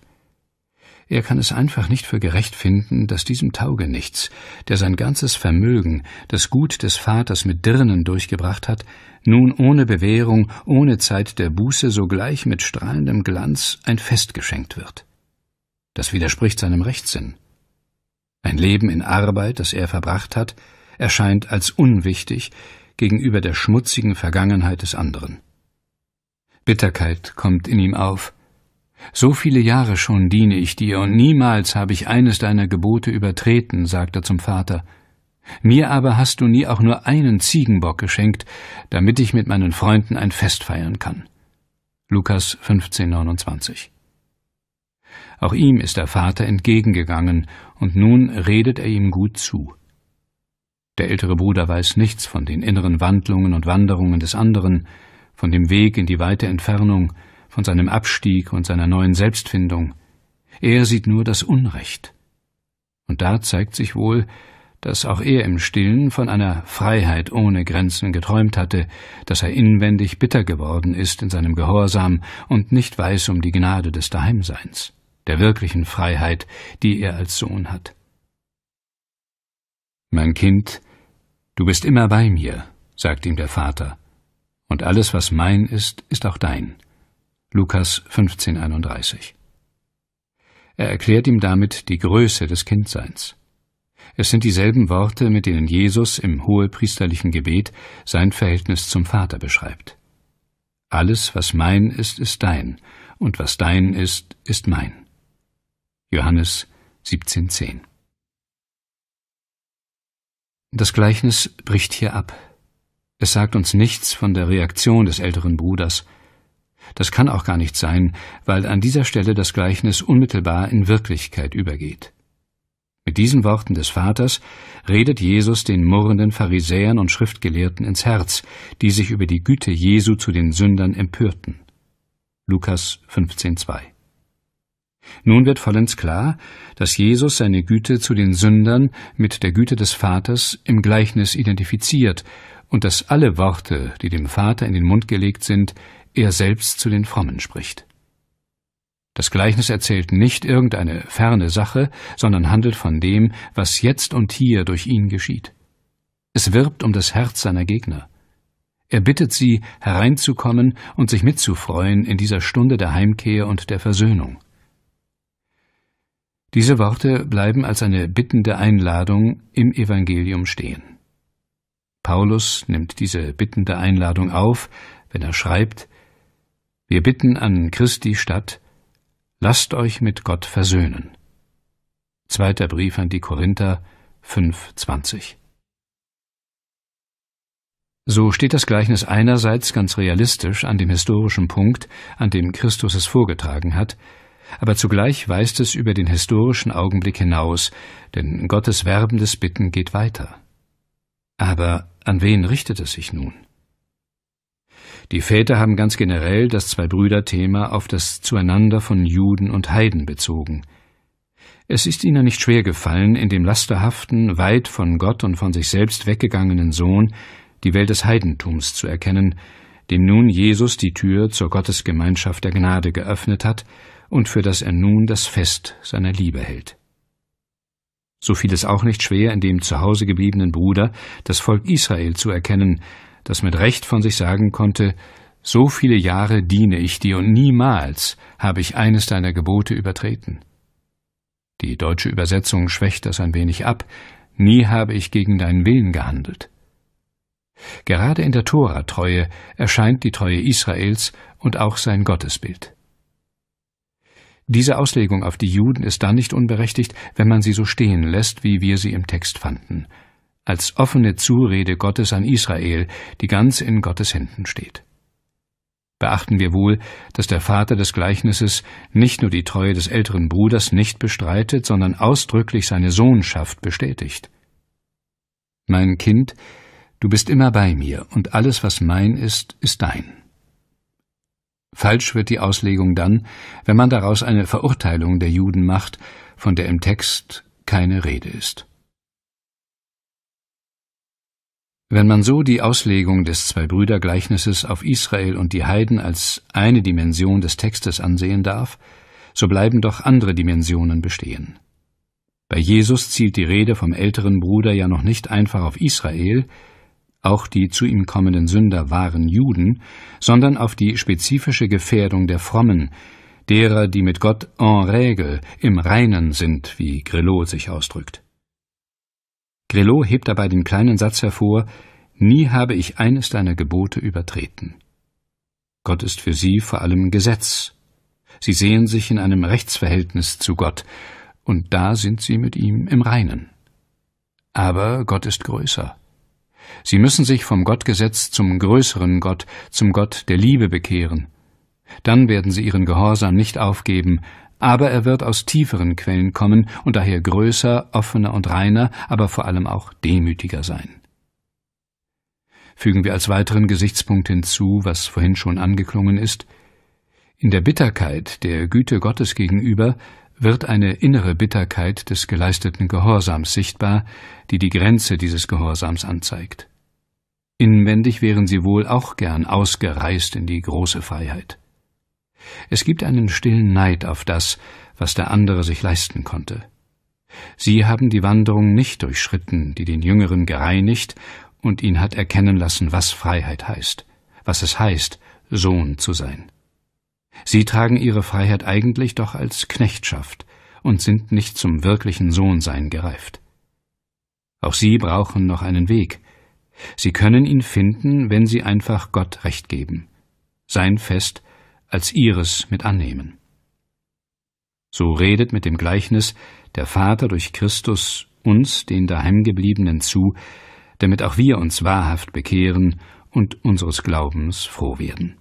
Er kann es einfach nicht für gerecht finden, dass diesem Taugenichts, der sein ganzes Vermögen, das Gut des Vaters mit Dirnen durchgebracht hat, nun ohne Bewährung, ohne Zeit der Buße sogleich mit strahlendem Glanz ein Fest geschenkt wird. Das widerspricht seinem Rechtssinn. Ein Leben in Arbeit, das er verbracht hat, erscheint als unwichtig gegenüber der schmutzigen Vergangenheit des anderen. Bitterkeit kommt in ihm auf, so viele Jahre schon diene ich dir, und niemals habe ich eines deiner Gebote übertreten, sagt er zum Vater. Mir aber hast du nie auch nur einen Ziegenbock geschenkt, damit ich mit meinen Freunden ein Fest feiern kann. Lukas 15,29 Auch ihm ist der Vater entgegengegangen, und nun redet er ihm gut zu. Der ältere Bruder weiß nichts von den inneren Wandlungen und Wanderungen des anderen, von dem Weg in die weite Entfernung, von seinem Abstieg und seiner neuen Selbstfindung. Er sieht nur das Unrecht. Und da zeigt sich wohl, dass auch er im Stillen von einer Freiheit ohne Grenzen geträumt hatte, dass er inwendig bitter geworden ist in seinem Gehorsam und nicht weiß um die Gnade des Daheimseins, der wirklichen Freiheit, die er als Sohn hat. Mein Kind, du bist immer bei mir, sagt ihm der Vater, und alles, was mein ist, ist auch dein. Lukas 15,31. Er erklärt ihm damit die Größe des Kindseins. Es sind dieselben Worte, mit denen Jesus im hohepriesterlichen Gebet sein Verhältnis zum Vater beschreibt. Alles, was mein ist, ist dein, und was dein ist, ist mein. Johannes 17,10 Das Gleichnis bricht hier ab. Es sagt uns nichts von der Reaktion des älteren Bruders, das kann auch gar nicht sein, weil an dieser Stelle das Gleichnis unmittelbar in Wirklichkeit übergeht. Mit diesen Worten des Vaters redet Jesus den murrenden Pharisäern und Schriftgelehrten ins Herz, die sich über die Güte Jesu zu den Sündern empörten. Lukas 15,2 Nun wird vollends klar, dass Jesus seine Güte zu den Sündern mit der Güte des Vaters im Gleichnis identifiziert und dass alle Worte, die dem Vater in den Mund gelegt sind, er selbst zu den Frommen spricht. Das Gleichnis erzählt nicht irgendeine ferne Sache, sondern handelt von dem, was jetzt und hier durch ihn geschieht. Es wirbt um das Herz seiner Gegner. Er bittet sie, hereinzukommen und sich mitzufreuen in dieser Stunde der Heimkehr und der Versöhnung. Diese Worte bleiben als eine bittende Einladung im Evangelium stehen. Paulus nimmt diese bittende Einladung auf, wenn er schreibt, wir bitten an Christi statt, lasst euch mit Gott versöhnen. Zweiter Brief an die Korinther 5,20 so steht das Gleichnis einerseits ganz realistisch an dem historischen Punkt, an dem Christus es vorgetragen hat, aber zugleich weist es über den historischen Augenblick hinaus, denn Gottes werbendes Bitten geht weiter. Aber an wen richtet es sich nun? Die Väter haben ganz generell das Zwei-Brüder-Thema auf das Zueinander von Juden und Heiden bezogen. Es ist ihnen nicht schwer gefallen, in dem lasterhaften, weit von Gott und von sich selbst weggegangenen Sohn die Welt des Heidentums zu erkennen, dem nun Jesus die Tür zur Gottesgemeinschaft der Gnade geöffnet hat und für das er nun das Fest seiner Liebe hält. So fiel es auch nicht schwer, in dem zu Hause gebliebenen Bruder das Volk Israel zu erkennen, das mit Recht von sich sagen konnte, so viele Jahre diene ich dir und niemals habe ich eines deiner Gebote übertreten. Die deutsche Übersetzung schwächt das ein wenig ab, nie habe ich gegen deinen Willen gehandelt. Gerade in der Tora-Treue erscheint die Treue Israels und auch sein Gottesbild. Diese Auslegung auf die Juden ist dann nicht unberechtigt, wenn man sie so stehen lässt, wie wir sie im Text fanden – als offene Zurede Gottes an Israel, die ganz in Gottes Händen steht. Beachten wir wohl, dass der Vater des Gleichnisses nicht nur die Treue des älteren Bruders nicht bestreitet, sondern ausdrücklich seine Sohnschaft bestätigt. Mein Kind, du bist immer bei mir, und alles, was mein ist, ist dein. Falsch wird die Auslegung dann, wenn man daraus eine Verurteilung der Juden macht, von der im Text keine Rede ist. Wenn man so die Auslegung des Zwei-Brüder-Gleichnisses auf Israel und die Heiden als eine Dimension des Textes ansehen darf, so bleiben doch andere Dimensionen bestehen. Bei Jesus zielt die Rede vom älteren Bruder ja noch nicht einfach auf Israel, auch die zu ihm kommenden Sünder waren Juden, sondern auf die spezifische Gefährdung der Frommen, derer, die mit Gott en règle, im Reinen sind, wie Grillot sich ausdrückt. Grillo hebt dabei den kleinen Satz hervor, Nie habe ich eines deiner Gebote übertreten. Gott ist für sie vor allem Gesetz. Sie sehen sich in einem Rechtsverhältnis zu Gott, und da sind sie mit ihm im Reinen. Aber Gott ist größer. Sie müssen sich vom Gottgesetz zum größeren Gott, zum Gott der Liebe bekehren. Dann werden sie ihren Gehorsam nicht aufgeben, aber er wird aus tieferen Quellen kommen und daher größer, offener und reiner, aber vor allem auch demütiger sein. Fügen wir als weiteren Gesichtspunkt hinzu, was vorhin schon angeklungen ist, in der Bitterkeit der Güte Gottes gegenüber wird eine innere Bitterkeit des geleisteten Gehorsams sichtbar, die die Grenze dieses Gehorsams anzeigt. Inwendig wären sie wohl auch gern ausgereist in die große Freiheit. Es gibt einen stillen Neid auf das, was der andere sich leisten konnte. Sie haben die Wanderung nicht durchschritten, die den Jüngeren gereinigt und ihn hat erkennen lassen, was Freiheit heißt, was es heißt, Sohn zu sein. Sie tragen ihre Freiheit eigentlich doch als Knechtschaft und sind nicht zum wirklichen Sohnsein gereift. Auch sie brauchen noch einen Weg. Sie können ihn finden, wenn sie einfach Gott recht geben, sein Fest als ihres mit annehmen. So redet mit dem Gleichnis der Vater durch Christus uns, den Daheimgebliebenen, zu, damit auch wir uns wahrhaft bekehren und unseres Glaubens froh werden.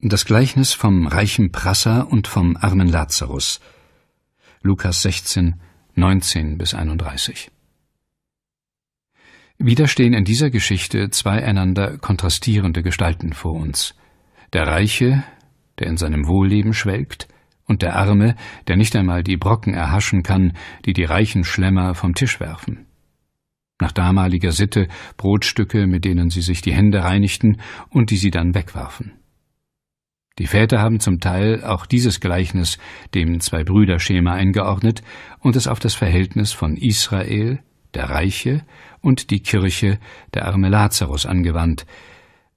Das Gleichnis vom reichen Prasser und vom armen Lazarus. Lukas 16, 19 bis 31. Wieder stehen in dieser Geschichte zwei einander kontrastierende Gestalten vor uns. Der Reiche, der in seinem Wohlleben schwelgt, und der Arme, der nicht einmal die Brocken erhaschen kann, die die reichen Schlemmer vom Tisch werfen. Nach damaliger Sitte Brotstücke, mit denen sie sich die Hände reinigten und die sie dann wegwarfen. Die Väter haben zum Teil auch dieses Gleichnis dem Zwei-Brüder-Schema eingeordnet und es auf das Verhältnis von Israel, der Reiche und die Kirche, der arme Lazarus, angewandt,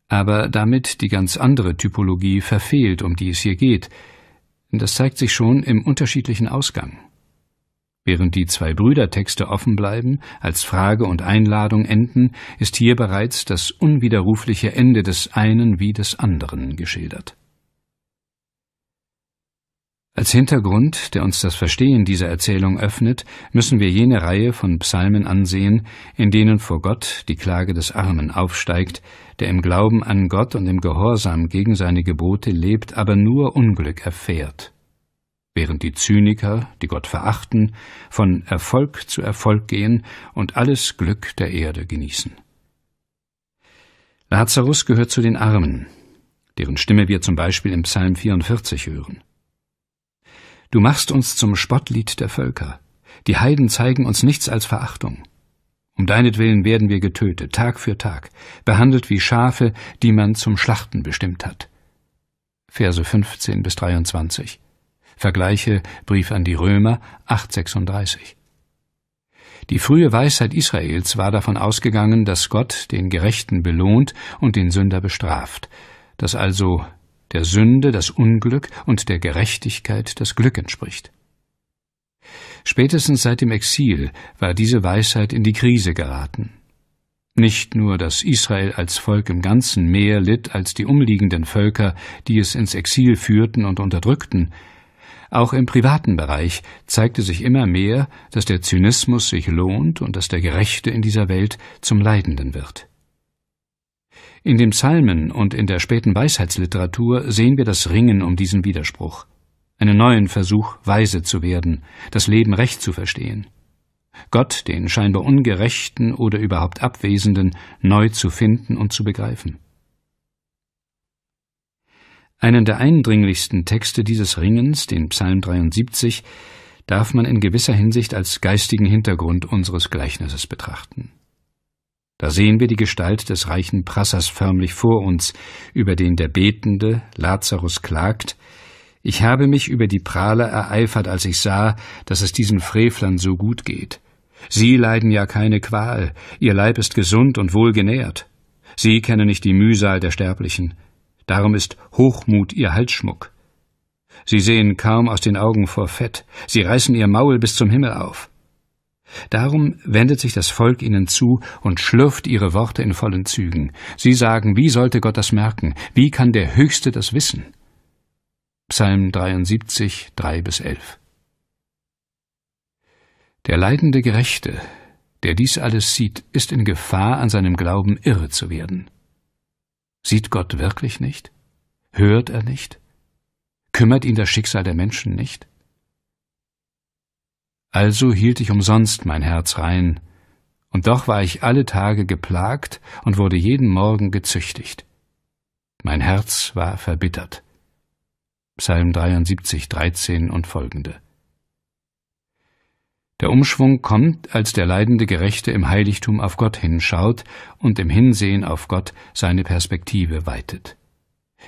aber damit die ganz andere Typologie verfehlt, um die es hier geht. Das zeigt sich schon im unterschiedlichen Ausgang. Während die zwei Brüdertexte offen bleiben, als Frage und Einladung enden, ist hier bereits das unwiderrufliche Ende des einen wie des anderen geschildert. Als Hintergrund, der uns das Verstehen dieser Erzählung öffnet, müssen wir jene Reihe von Psalmen ansehen, in denen vor Gott die Klage des Armen aufsteigt, der im Glauben an Gott und im Gehorsam gegen seine Gebote lebt, aber nur Unglück erfährt. Während die Zyniker, die Gott verachten, von Erfolg zu Erfolg gehen und alles Glück der Erde genießen. Lazarus gehört zu den Armen, deren Stimme wir zum Beispiel im Psalm 44 hören. Du machst uns zum Spottlied der Völker. Die Heiden zeigen uns nichts als Verachtung. Um deinetwillen werden wir getötet, Tag für Tag, behandelt wie Schafe, die man zum Schlachten bestimmt hat. Verse 15 bis 23. Vergleiche Brief an die Römer 836. Die frühe Weisheit Israels war davon ausgegangen, dass Gott den Gerechten belohnt und den Sünder bestraft, dass also der Sünde das Unglück und der Gerechtigkeit das Glück entspricht. Spätestens seit dem Exil war diese Weisheit in die Krise geraten. Nicht nur, dass Israel als Volk im Ganzen mehr litt als die umliegenden Völker, die es ins Exil führten und unterdrückten, auch im privaten Bereich zeigte sich immer mehr, dass der Zynismus sich lohnt und dass der Gerechte in dieser Welt zum Leidenden wird. In den Psalmen und in der späten Weisheitsliteratur sehen wir das Ringen um diesen Widerspruch, einen neuen Versuch, weise zu werden, das Leben recht zu verstehen. Gott, den scheinbar Ungerechten oder überhaupt Abwesenden, neu zu finden und zu begreifen. Einen der eindringlichsten Texte dieses Ringens, den Psalm 73, darf man in gewisser Hinsicht als geistigen Hintergrund unseres Gleichnisses betrachten. Da sehen wir die Gestalt des reichen Prassers förmlich vor uns, über den der Betende, Lazarus, klagt, ich habe mich über die Prahler ereifert, als ich sah, dass es diesen Frevlern so gut geht. Sie leiden ja keine Qual, ihr Leib ist gesund und wohlgenährt. Sie kennen nicht die Mühsal der Sterblichen. Darum ist Hochmut ihr Halsschmuck. Sie sehen kaum aus den Augen vor Fett, sie reißen ihr Maul bis zum Himmel auf. Darum wendet sich das Volk ihnen zu und schlürft ihre Worte in vollen Zügen. Sie sagen, wie sollte Gott das merken? Wie kann der Höchste das wissen? Psalm 73, 3 bis 11. Der leidende Gerechte, der dies alles sieht, ist in Gefahr, an seinem Glauben irre zu werden. Sieht Gott wirklich nicht? Hört er nicht? Kümmert ihn das Schicksal der Menschen nicht? Also hielt ich umsonst mein Herz rein, und doch war ich alle Tage geplagt und wurde jeden Morgen gezüchtigt. Mein Herz war verbittert. Psalm 73, 13 und folgende. Der Umschwung kommt, als der leidende Gerechte im Heiligtum auf Gott hinschaut und im Hinsehen auf Gott seine Perspektive weitet.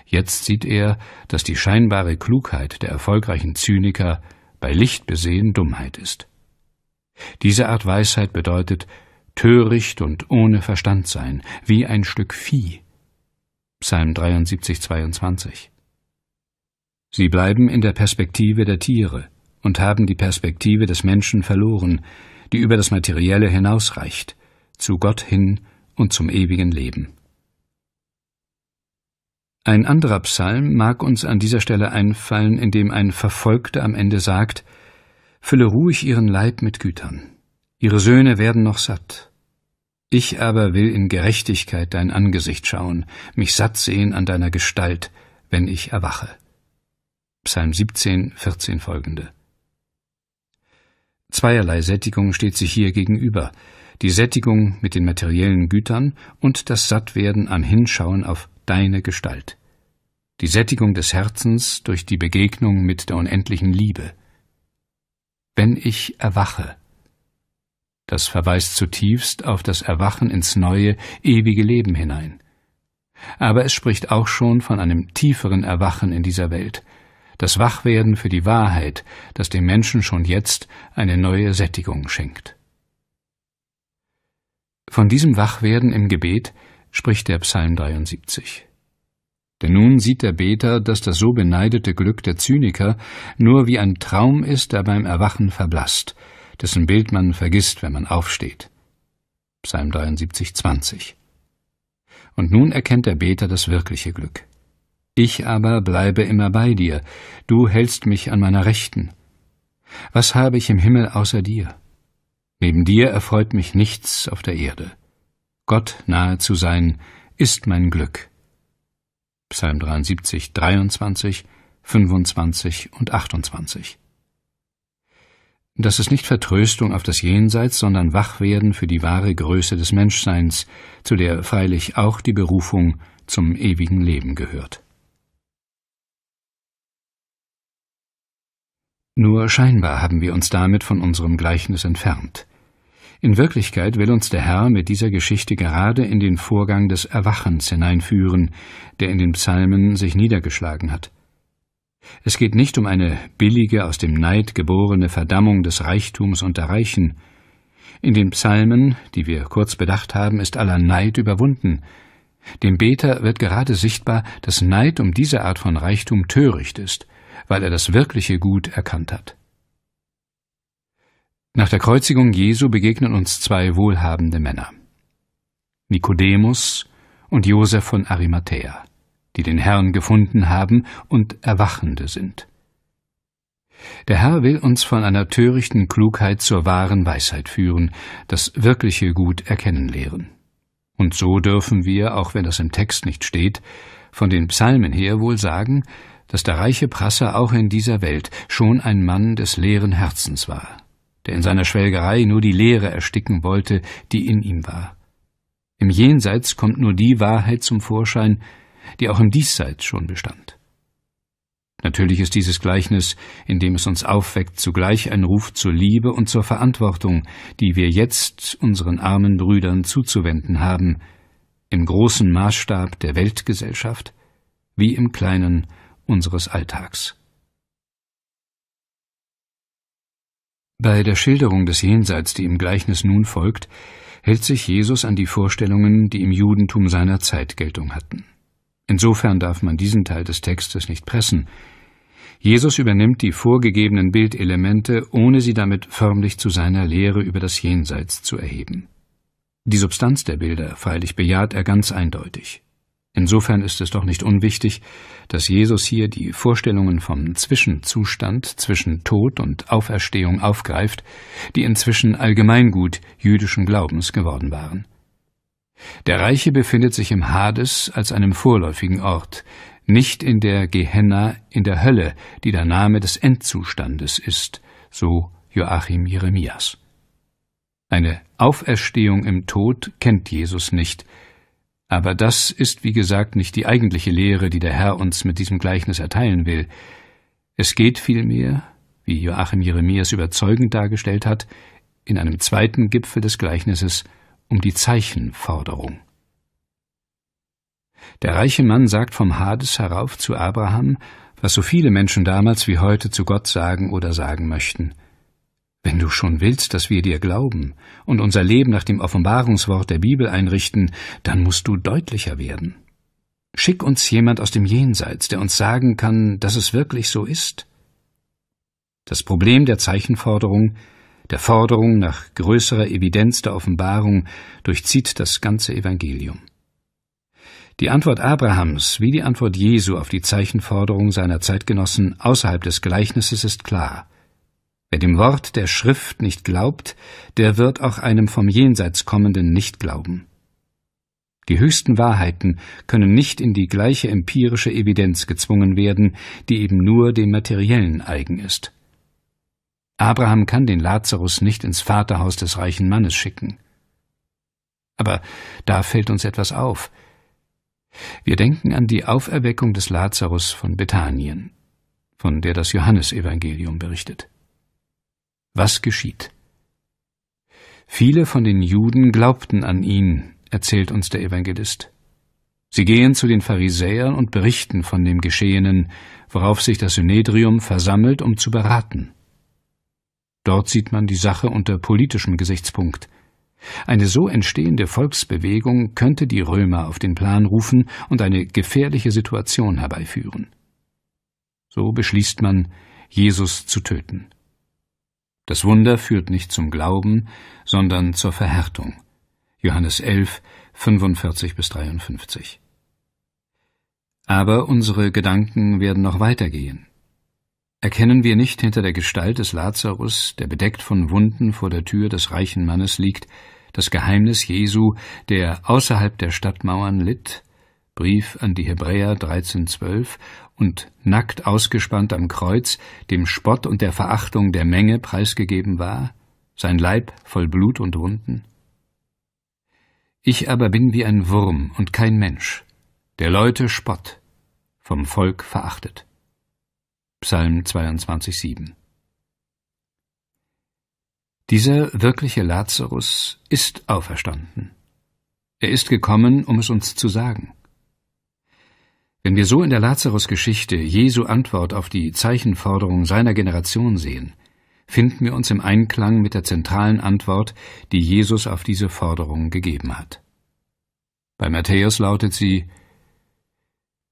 Jetzt sieht er, dass die scheinbare Klugheit der erfolgreichen Zyniker bei Licht besehen Dummheit ist. Diese Art Weisheit bedeutet töricht und ohne Verstand sein, wie ein Stück Vieh. Psalm 73, 22. Sie bleiben in der Perspektive der Tiere und haben die Perspektive des Menschen verloren, die über das Materielle hinausreicht, zu Gott hin und zum ewigen Leben. Ein anderer Psalm mag uns an dieser Stelle einfallen, in dem ein Verfolgter am Ende sagt, Fülle ruhig ihren Leib mit Gütern. Ihre Söhne werden noch satt. Ich aber will in Gerechtigkeit dein Angesicht schauen, mich satt sehen an deiner Gestalt, wenn ich erwache. Psalm 17, 14 folgende. Zweierlei Sättigung steht sich hier gegenüber. Die Sättigung mit den materiellen Gütern und das Sattwerden am Hinschauen auf deine Gestalt, die Sättigung des Herzens durch die Begegnung mit der unendlichen Liebe. Wenn ich erwache, das verweist zutiefst auf das Erwachen ins neue, ewige Leben hinein. Aber es spricht auch schon von einem tieferen Erwachen in dieser Welt, das Wachwerden für die Wahrheit, das dem Menschen schon jetzt eine neue Sättigung schenkt. Von diesem Wachwerden im Gebet spricht der Psalm 73. Denn nun sieht der Beter, dass das so beneidete Glück der Zyniker nur wie ein Traum ist, der beim Erwachen verblasst, dessen Bild man vergisst, wenn man aufsteht. Psalm 73, 20. Und nun erkennt der Beter das wirkliche Glück. Ich aber bleibe immer bei dir, du hältst mich an meiner Rechten. Was habe ich im Himmel außer dir? Neben dir erfreut mich nichts auf der Erde. Gott nahe zu sein, ist mein Glück. Psalm 73, 23, 25 und 28. Das ist nicht Vertröstung auf das Jenseits, sondern Wachwerden für die wahre Größe des Menschseins, zu der freilich auch die Berufung zum ewigen Leben gehört. Nur scheinbar haben wir uns damit von unserem Gleichnis entfernt. In Wirklichkeit will uns der Herr mit dieser Geschichte gerade in den Vorgang des Erwachens hineinführen, der in den Psalmen sich niedergeschlagen hat. Es geht nicht um eine billige, aus dem Neid geborene Verdammung des Reichtums und der Reichen. In den Psalmen, die wir kurz bedacht haben, ist aller Neid überwunden. Dem Beter wird gerade sichtbar, dass Neid um diese Art von Reichtum töricht ist, weil er das wirkliche Gut erkannt hat. Nach der Kreuzigung Jesu begegnen uns zwei wohlhabende Männer. Nikodemus und Josef von Arimathea, die den Herrn gefunden haben und Erwachende sind. Der Herr will uns von einer törichten Klugheit zur wahren Weisheit führen, das wirkliche Gut erkennen lehren. Und so dürfen wir, auch wenn das im Text nicht steht, von den Psalmen her wohl sagen, dass der reiche Prasser auch in dieser Welt schon ein Mann des leeren Herzens war der in seiner Schwelgerei nur die Leere ersticken wollte, die in ihm war. Im Jenseits kommt nur die Wahrheit zum Vorschein, die auch im Diesseits schon bestand. Natürlich ist dieses Gleichnis, in dem es uns aufweckt, zugleich ein Ruf zur Liebe und zur Verantwortung, die wir jetzt unseren armen Brüdern zuzuwenden haben, im großen Maßstab der Weltgesellschaft wie im kleinen unseres Alltags. Bei der Schilderung des Jenseits, die im Gleichnis nun folgt, hält sich Jesus an die Vorstellungen, die im Judentum seiner Zeit Geltung hatten. Insofern darf man diesen Teil des Textes nicht pressen. Jesus übernimmt die vorgegebenen Bildelemente, ohne sie damit förmlich zu seiner Lehre über das Jenseits zu erheben. Die Substanz der Bilder freilich bejaht er ganz eindeutig. Insofern ist es doch nicht unwichtig, dass Jesus hier die Vorstellungen vom Zwischenzustand zwischen Tod und Auferstehung aufgreift, die inzwischen Allgemeingut jüdischen Glaubens geworden waren. Der Reiche befindet sich im Hades als einem vorläufigen Ort, nicht in der Gehenna in der Hölle, die der Name des Endzustandes ist, so Joachim Jeremias. Eine Auferstehung im Tod kennt Jesus nicht, aber das ist, wie gesagt, nicht die eigentliche Lehre, die der Herr uns mit diesem Gleichnis erteilen will. Es geht vielmehr, wie Joachim Jeremias überzeugend dargestellt hat, in einem zweiten Gipfel des Gleichnisses um die Zeichenforderung. Der reiche Mann sagt vom Hades herauf zu Abraham, was so viele Menschen damals wie heute zu Gott sagen oder sagen möchten – wenn du schon willst, dass wir dir glauben und unser Leben nach dem Offenbarungswort der Bibel einrichten, dann musst du deutlicher werden. Schick uns jemand aus dem Jenseits, der uns sagen kann, dass es wirklich so ist. Das Problem der Zeichenforderung, der Forderung nach größerer Evidenz der Offenbarung, durchzieht das ganze Evangelium. Die Antwort Abrahams wie die Antwort Jesu auf die Zeichenforderung seiner Zeitgenossen außerhalb des Gleichnisses ist klar – Wer dem Wort der Schrift nicht glaubt, der wird auch einem vom Jenseits kommenden nicht glauben. Die höchsten Wahrheiten können nicht in die gleiche empirische Evidenz gezwungen werden, die eben nur dem Materiellen eigen ist. Abraham kann den Lazarus nicht ins Vaterhaus des reichen Mannes schicken. Aber da fällt uns etwas auf. Wir denken an die Auferweckung des Lazarus von Bethanien, von der das Johannesevangelium berichtet. Was geschieht? Viele von den Juden glaubten an ihn, erzählt uns der Evangelist. Sie gehen zu den Pharisäern und berichten von dem Geschehenen, worauf sich das Synedrium versammelt, um zu beraten. Dort sieht man die Sache unter politischem Gesichtspunkt. Eine so entstehende Volksbewegung könnte die Römer auf den Plan rufen und eine gefährliche Situation herbeiführen. So beschließt man, Jesus zu töten. Das Wunder führt nicht zum Glauben, sondern zur Verhärtung. Johannes 11, 45 bis 53. Aber unsere Gedanken werden noch weitergehen. Erkennen wir nicht hinter der Gestalt des Lazarus, der bedeckt von Wunden vor der Tür des reichen Mannes liegt, das Geheimnis Jesu, der außerhalb der Stadtmauern litt, Brief an die Hebräer 13.12 und nackt ausgespannt am Kreuz, dem Spott und der Verachtung der Menge preisgegeben war, sein Leib voll Blut und Wunden? Ich aber bin wie ein Wurm und kein Mensch, der Leute Spott, vom Volk verachtet. Psalm 22,7 Dieser wirkliche Lazarus ist auferstanden. Er ist gekommen, um es uns zu sagen. Wenn wir so in der Lazarus-Geschichte Jesu Antwort auf die Zeichenforderung seiner Generation sehen, finden wir uns im Einklang mit der zentralen Antwort, die Jesus auf diese Forderung gegeben hat. Bei Matthäus lautet sie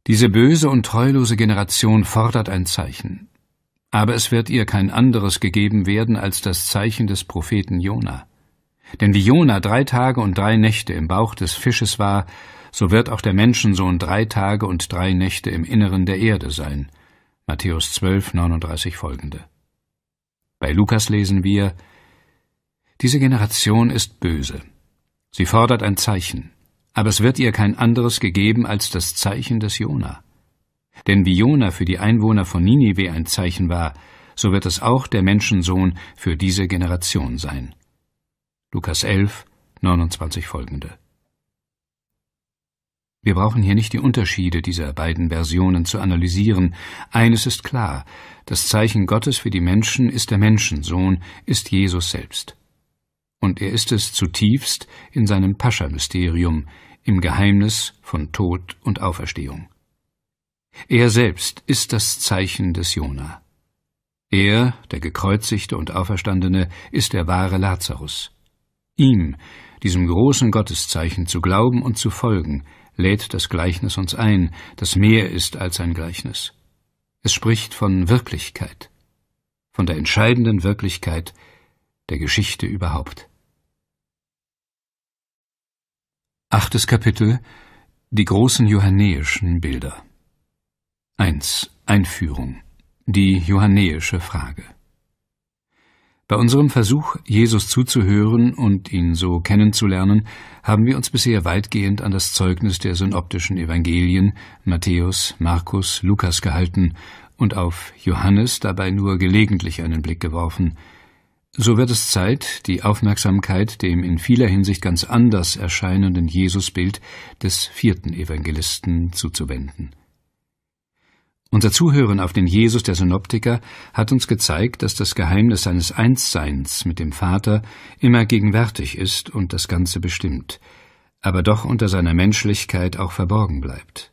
Diese böse und treulose Generation fordert ein Zeichen, aber es wird ihr kein anderes gegeben werden als das Zeichen des Propheten Jona. Denn wie Jona drei Tage und drei Nächte im Bauch des Fisches war, so wird auch der Menschensohn drei Tage und drei Nächte im Inneren der Erde sein. Matthäus 12, 39 folgende. Bei Lukas lesen wir, diese Generation ist böse. Sie fordert ein Zeichen, aber es wird ihr kein anderes gegeben als das Zeichen des Jona. Denn wie Jona für die Einwohner von Ninive ein Zeichen war, so wird es auch der Menschensohn für diese Generation sein. Lukas 11, 29 folgende. Wir brauchen hier nicht die Unterschiede dieser beiden Versionen zu analysieren. Eines ist klar, das Zeichen Gottes für die Menschen ist der Menschensohn, ist Jesus selbst. Und er ist es zutiefst in seinem Pascha-Mysterium, im Geheimnis von Tod und Auferstehung. Er selbst ist das Zeichen des Jona. Er, der gekreuzigte und Auferstandene, ist der wahre Lazarus. Ihm, diesem großen Gotteszeichen, zu glauben und zu folgen, lädt das Gleichnis uns ein, das mehr ist als ein Gleichnis. Es spricht von Wirklichkeit, von der entscheidenden Wirklichkeit der Geschichte überhaupt. Achtes Kapitel Die großen johannäischen Bilder 1. Einführung Die johannäische Frage bei unserem Versuch, Jesus zuzuhören und ihn so kennenzulernen, haben wir uns bisher weitgehend an das Zeugnis der synoptischen Evangelien Matthäus, Markus, Lukas gehalten und auf Johannes dabei nur gelegentlich einen Blick geworfen. So wird es Zeit, die Aufmerksamkeit dem in vieler Hinsicht ganz anders erscheinenden Jesusbild des vierten Evangelisten zuzuwenden. Unser Zuhören auf den Jesus der Synoptiker hat uns gezeigt, dass das Geheimnis seines Einsseins mit dem Vater immer gegenwärtig ist und das Ganze bestimmt, aber doch unter seiner Menschlichkeit auch verborgen bleibt.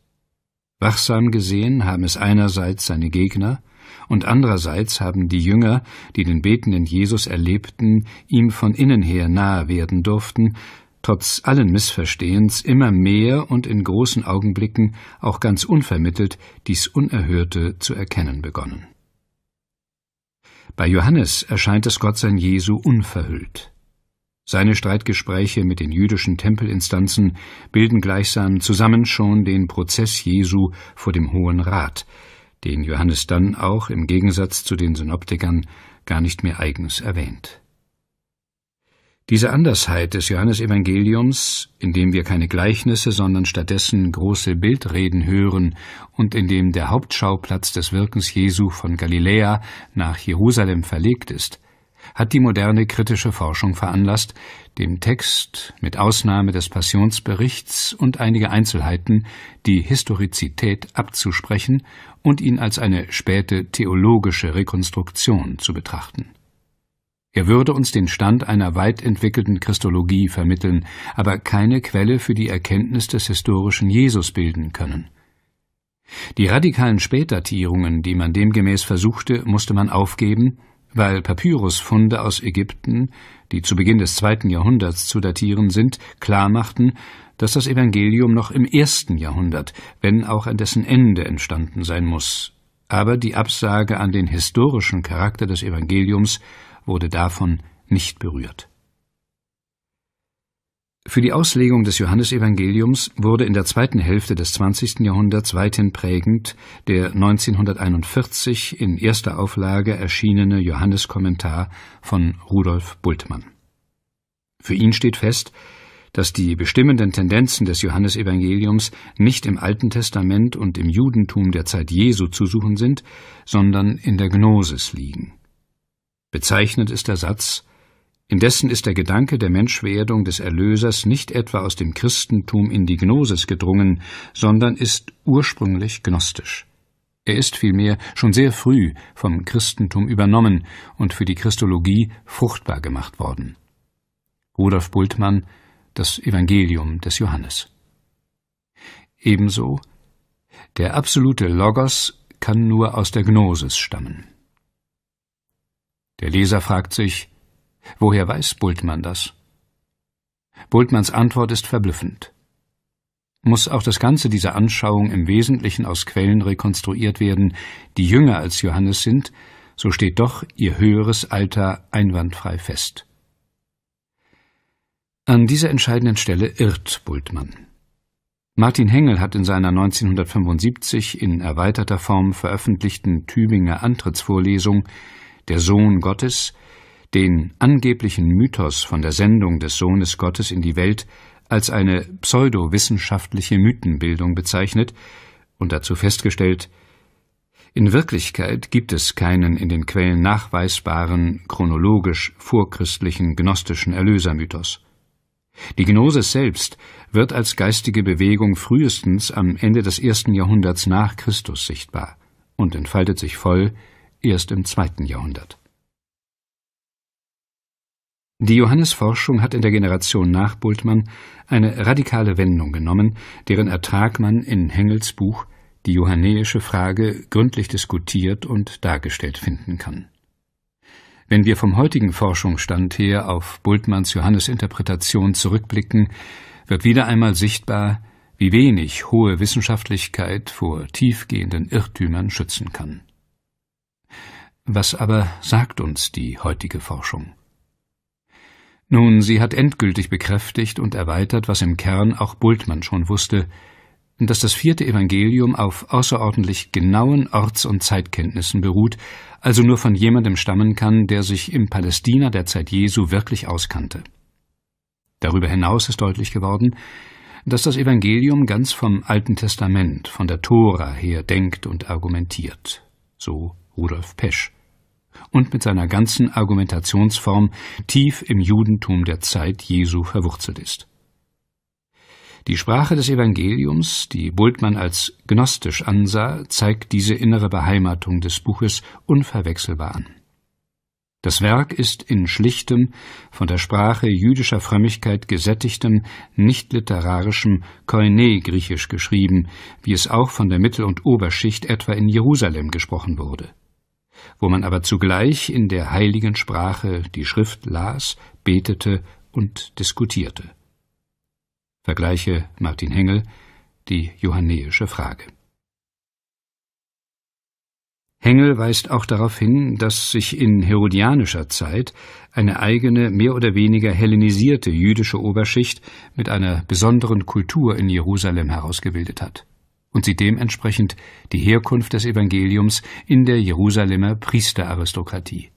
Wachsam gesehen haben es einerseits seine Gegner und andererseits haben die Jünger, die den betenden Jesus erlebten, ihm von innen her nahe werden durften, trotz allen Missverstehens immer mehr und in großen Augenblicken auch ganz unvermittelt dies Unerhörte zu erkennen begonnen. Bei Johannes erscheint es Gott sein Jesu unverhüllt. Seine Streitgespräche mit den jüdischen Tempelinstanzen bilden gleichsam zusammen schon den Prozess Jesu vor dem Hohen Rat, den Johannes dann auch im Gegensatz zu den Synoptikern gar nicht mehr eigens erwähnt. Diese Andersheit des Johannesevangeliums, in dem wir keine Gleichnisse, sondern stattdessen große Bildreden hören und in dem der Hauptschauplatz des Wirkens Jesu von Galiläa nach Jerusalem verlegt ist, hat die moderne kritische Forschung veranlasst, dem Text mit Ausnahme des Passionsberichts und einige Einzelheiten die Historizität abzusprechen und ihn als eine späte theologische Rekonstruktion zu betrachten. Er würde uns den Stand einer weit entwickelten Christologie vermitteln, aber keine Quelle für die Erkenntnis des historischen Jesus bilden können. Die radikalen Spätdatierungen, die man demgemäß versuchte, musste man aufgeben, weil Papyrusfunde aus Ägypten, die zu Beginn des zweiten Jahrhunderts zu datieren sind, klarmachten, dass das Evangelium noch im ersten Jahrhundert, wenn auch an dessen Ende entstanden sein muss. Aber die Absage an den historischen Charakter des Evangeliums wurde davon nicht berührt. Für die Auslegung des Johannesevangeliums wurde in der zweiten Hälfte des 20. Jahrhunderts weithin prägend der 1941 in erster Auflage erschienene Johanneskommentar von Rudolf Bultmann. Für ihn steht fest, dass die bestimmenden Tendenzen des Johannesevangeliums nicht im Alten Testament und im Judentum der Zeit Jesu zu suchen sind, sondern in der Gnosis liegen Bezeichnet ist der Satz Indessen ist der Gedanke der Menschwerdung des Erlösers nicht etwa aus dem Christentum in die Gnosis gedrungen, sondern ist ursprünglich gnostisch. Er ist vielmehr schon sehr früh vom Christentum übernommen und für die Christologie fruchtbar gemacht worden. Rudolf Bultmann, Das Evangelium des Johannes. Ebenso der absolute Logos kann nur aus der Gnosis stammen. Der Leser fragt sich, woher weiß Bultmann das? Bultmanns Antwort ist verblüffend. Muss auch das Ganze dieser Anschauung im Wesentlichen aus Quellen rekonstruiert werden, die jünger als Johannes sind, so steht doch ihr höheres Alter einwandfrei fest. An dieser entscheidenden Stelle irrt Bultmann. Martin Hengel hat in seiner 1975 in erweiterter Form veröffentlichten Tübinger Antrittsvorlesung der Sohn Gottes, den angeblichen Mythos von der Sendung des Sohnes Gottes in die Welt als eine pseudowissenschaftliche Mythenbildung bezeichnet und dazu festgestellt, in Wirklichkeit gibt es keinen in den Quellen nachweisbaren, chronologisch vorchristlichen gnostischen Erlösermythos. Die Gnosis selbst wird als geistige Bewegung frühestens am Ende des ersten Jahrhunderts nach Christus sichtbar und entfaltet sich voll erst im zweiten Jahrhundert. Die Johannesforschung hat in der Generation nach Bultmann eine radikale Wendung genommen, deren Ertrag man in Hengels Buch Die johannäische Frage gründlich diskutiert und dargestellt finden kann. Wenn wir vom heutigen Forschungsstand her auf Bultmanns Johannesinterpretation zurückblicken, wird wieder einmal sichtbar, wie wenig hohe Wissenschaftlichkeit vor tiefgehenden Irrtümern schützen kann. Was aber sagt uns die heutige Forschung? Nun, sie hat endgültig bekräftigt und erweitert, was im Kern auch Bultmann schon wusste, dass das vierte Evangelium auf außerordentlich genauen Orts- und Zeitkenntnissen beruht, also nur von jemandem stammen kann, der sich im Palästina der Zeit Jesu wirklich auskannte. Darüber hinaus ist deutlich geworden, dass das Evangelium ganz vom Alten Testament, von der Tora her denkt und argumentiert, so Rudolf Pesch und mit seiner ganzen Argumentationsform tief im Judentum der Zeit Jesu verwurzelt ist. Die Sprache des Evangeliums, die Bultmann als gnostisch ansah, zeigt diese innere Beheimatung des Buches unverwechselbar an. Das Werk ist in schlichtem, von der Sprache jüdischer Frömmigkeit gesättigtem, nicht literarischem Koine-Griechisch geschrieben, wie es auch von der Mittel- und Oberschicht etwa in Jerusalem gesprochen wurde wo man aber zugleich in der heiligen Sprache die Schrift las, betete und diskutierte. Vergleiche Martin Hengel, die johannäische Frage. Hengel weist auch darauf hin, dass sich in herodianischer Zeit eine eigene, mehr oder weniger hellenisierte jüdische Oberschicht mit einer besonderen Kultur in Jerusalem herausgebildet hat und sie dementsprechend die Herkunft des Evangeliums in der Jerusalemer Priesteraristokratie.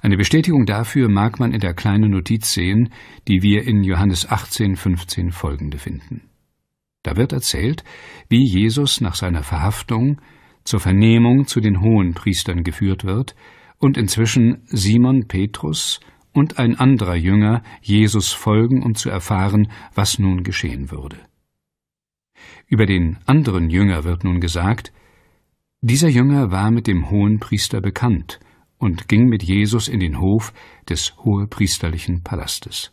Eine Bestätigung dafür mag man in der kleinen Notiz sehen, die wir in Johannes 18, 15 folgende finden. Da wird erzählt, wie Jesus nach seiner Verhaftung zur Vernehmung zu den hohen Priestern geführt wird und inzwischen Simon Petrus und ein anderer Jünger Jesus folgen, um zu erfahren, was nun geschehen würde. Über den anderen Jünger wird nun gesagt, dieser Jünger war mit dem Hohenpriester bekannt und ging mit Jesus in den Hof des hohepriesterlichen Palastes.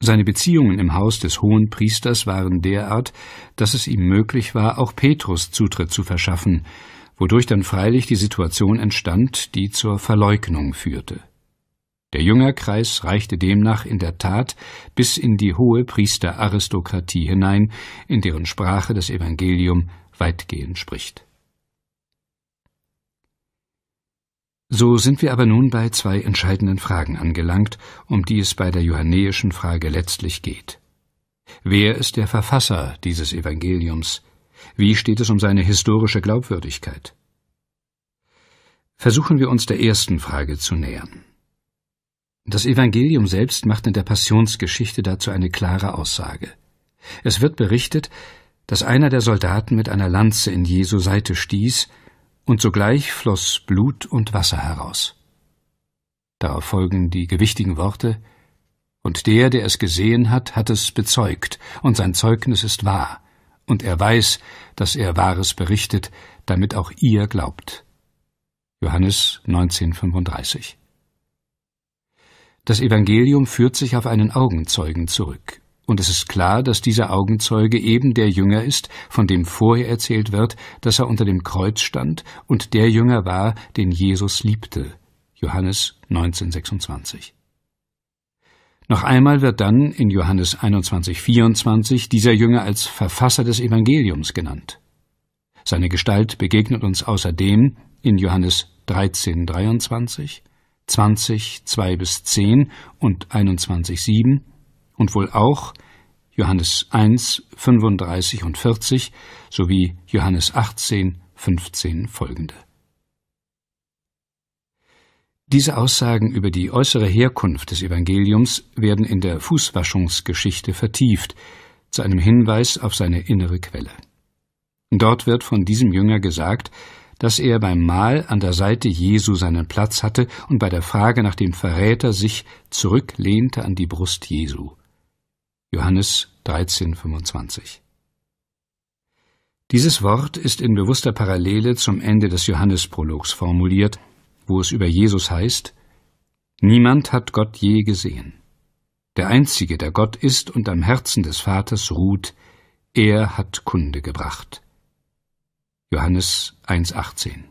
Seine Beziehungen im Haus des Hohenpriesters waren derart, dass es ihm möglich war, auch Petrus Zutritt zu verschaffen, wodurch dann freilich die Situation entstand, die zur Verleugnung führte. Der Jüngerkreis reichte demnach in der Tat bis in die hohe Priesteraristokratie hinein, in deren Sprache das Evangelium weitgehend spricht. So sind wir aber nun bei zwei entscheidenden Fragen angelangt, um die es bei der johannäischen Frage letztlich geht. Wer ist der Verfasser dieses Evangeliums? Wie steht es um seine historische Glaubwürdigkeit? Versuchen wir uns der ersten Frage zu nähern. Das Evangelium selbst macht in der Passionsgeschichte dazu eine klare Aussage. Es wird berichtet, dass einer der Soldaten mit einer Lanze in Jesu Seite stieß, und sogleich floss Blut und Wasser heraus. Darauf folgen die gewichtigen Worte Und der, der es gesehen hat, hat es bezeugt, und sein Zeugnis ist wahr, und er weiß, dass er Wahres berichtet, damit auch ihr glaubt. Johannes 1935 das Evangelium führt sich auf einen Augenzeugen zurück. Und es ist klar, dass dieser Augenzeuge eben der Jünger ist, von dem vorher erzählt wird, dass er unter dem Kreuz stand und der Jünger war, den Jesus liebte. Johannes 1926. Noch einmal wird dann in Johannes 21,24 dieser Jünger als Verfasser des Evangeliums genannt. Seine Gestalt begegnet uns außerdem in Johannes 13,23, 20, 2 bis 10 und 21, 7 und wohl auch Johannes 1, 35 und 40 sowie Johannes 18, 15 folgende. Diese Aussagen über die äußere Herkunft des Evangeliums werden in der Fußwaschungsgeschichte vertieft, zu einem Hinweis auf seine innere Quelle. Dort wird von diesem Jünger gesagt, dass er beim Mahl an der Seite Jesu seinen Platz hatte und bei der Frage nach dem Verräter sich zurücklehnte an die Brust Jesu. Johannes 13,25 Dieses Wort ist in bewusster Parallele zum Ende des Johannesprologs formuliert, wo es über Jesus heißt, Niemand hat Gott je gesehen. Der Einzige, der Gott ist und am Herzen des Vaters ruht, er hat Kunde gebracht. Johannes 1,18.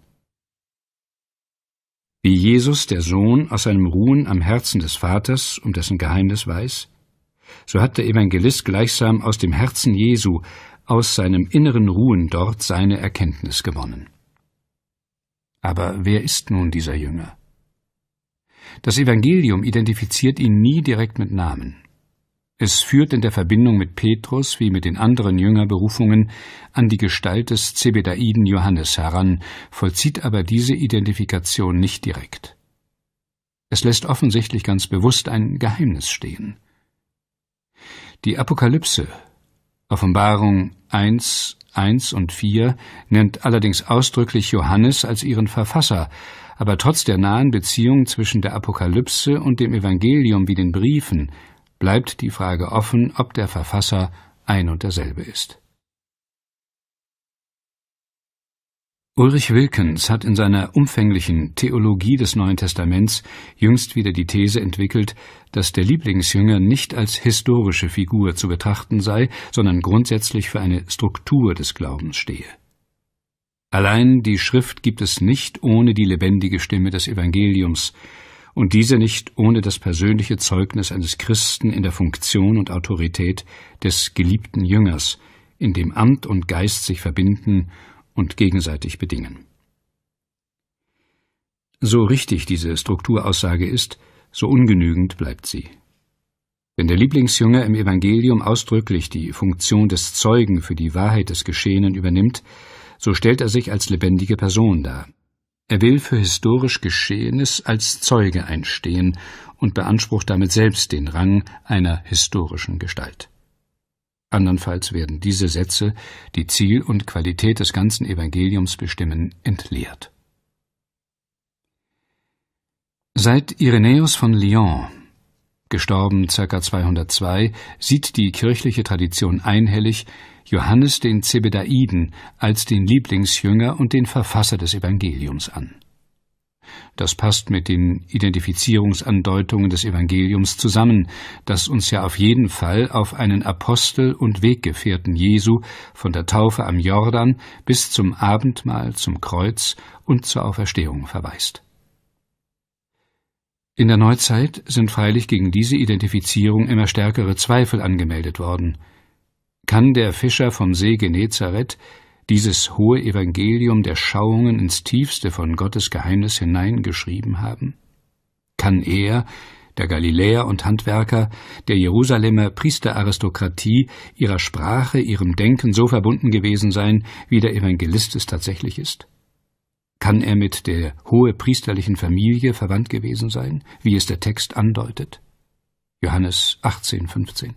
Wie Jesus, der Sohn, aus seinem Ruhen am Herzen des Vaters, um dessen Geheimnis weiß, so hat der Evangelist gleichsam aus dem Herzen Jesu, aus seinem inneren Ruhen dort seine Erkenntnis gewonnen. Aber wer ist nun dieser Jünger? Das Evangelium identifiziert ihn nie direkt mit Namen. Es führt in der Verbindung mit Petrus wie mit den anderen Jüngerberufungen an die Gestalt des Zebedaiden Johannes heran, vollzieht aber diese Identifikation nicht direkt. Es lässt offensichtlich ganz bewusst ein Geheimnis stehen. Die Apokalypse, Offenbarung 1, 1 und 4, nennt allerdings ausdrücklich Johannes als ihren Verfasser, aber trotz der nahen Beziehung zwischen der Apokalypse und dem Evangelium wie den Briefen bleibt die Frage offen, ob der Verfasser ein und derselbe ist. Ulrich Wilkens hat in seiner umfänglichen Theologie des Neuen Testaments jüngst wieder die These entwickelt, dass der Lieblingsjünger nicht als historische Figur zu betrachten sei, sondern grundsätzlich für eine Struktur des Glaubens stehe. Allein die Schrift gibt es nicht ohne die lebendige Stimme des Evangeliums, und diese nicht ohne das persönliche Zeugnis eines Christen in der Funktion und Autorität des geliebten Jüngers, in dem Amt und Geist sich verbinden und gegenseitig bedingen. So richtig diese Strukturaussage ist, so ungenügend bleibt sie. Wenn der Lieblingsjünger im Evangelium ausdrücklich die Funktion des Zeugen für die Wahrheit des Geschehenen übernimmt, so stellt er sich als lebendige Person dar, er will für historisch Geschehenes als Zeuge einstehen und beansprucht damit selbst den Rang einer historischen Gestalt. Andernfalls werden diese Sätze, die Ziel und Qualität des ganzen Evangeliums bestimmen, entleert. Seit Irenäus von Lyon, gestorben ca. 202, sieht die kirchliche Tradition einhellig, Johannes den Zebedaiden als den Lieblingsjünger und den Verfasser des Evangeliums an. Das passt mit den Identifizierungsandeutungen des Evangeliums zusammen, das uns ja auf jeden Fall auf einen Apostel und Weggefährten Jesu von der Taufe am Jordan bis zum Abendmahl, zum Kreuz und zur Auferstehung verweist. In der Neuzeit sind freilich gegen diese Identifizierung immer stärkere Zweifel angemeldet worden – kann der Fischer vom See Genezareth dieses hohe Evangelium der Schauungen ins tiefste von Gottes Geheimnis hineingeschrieben haben? Kann er, der Galiläer und Handwerker, der Jerusalemer Priesteraristokratie, ihrer Sprache, ihrem Denken so verbunden gewesen sein, wie der Evangelist es tatsächlich ist? Kann er mit der hohe priesterlichen Familie verwandt gewesen sein, wie es der Text andeutet? Johannes 18, 15.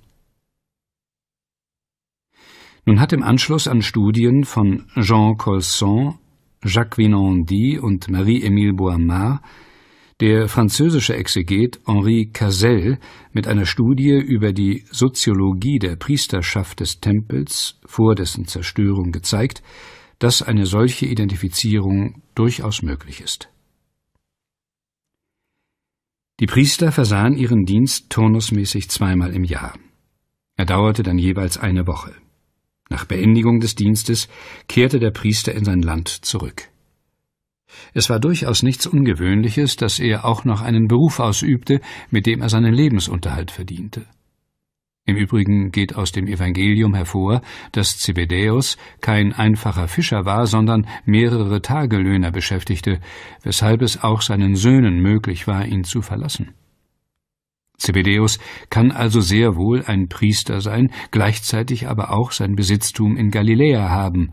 Nun hat im Anschluss an Studien von Jean Colson, Jacques Vinandi und Marie-Émile Boimard der französische Exeget Henri Casel mit einer Studie über die Soziologie der Priesterschaft des Tempels vor dessen Zerstörung gezeigt, dass eine solche Identifizierung durchaus möglich ist. Die Priester versahen ihren Dienst turnusmäßig zweimal im Jahr. Er dauerte dann jeweils eine Woche. Nach Beendigung des Dienstes kehrte der Priester in sein Land zurück. Es war durchaus nichts Ungewöhnliches, dass er auch noch einen Beruf ausübte, mit dem er seinen Lebensunterhalt verdiente. Im Übrigen geht aus dem Evangelium hervor, dass Zebedäus kein einfacher Fischer war, sondern mehrere Tagelöhner beschäftigte, weshalb es auch seinen Söhnen möglich war, ihn zu verlassen. Zebedäus kann also sehr wohl ein Priester sein, gleichzeitig aber auch sein Besitztum in Galiläa haben,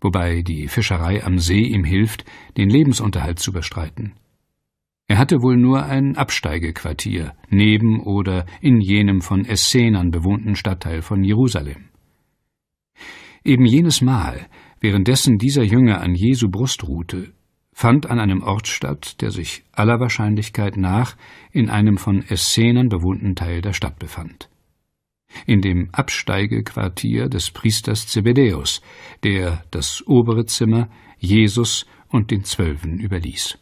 wobei die Fischerei am See ihm hilft, den Lebensunterhalt zu bestreiten. Er hatte wohl nur ein Absteigequartier neben oder in jenem von Essenern bewohnten Stadtteil von Jerusalem. Eben jenes Mal, währenddessen dieser Jünger an Jesu Brust ruhte, fand an einem Ort statt, der sich aller Wahrscheinlichkeit nach in einem von Essenen bewohnten Teil der Stadt befand. In dem Absteigequartier des Priesters Zebedäus, der das obere Zimmer Jesus und den Zwölfen überließ.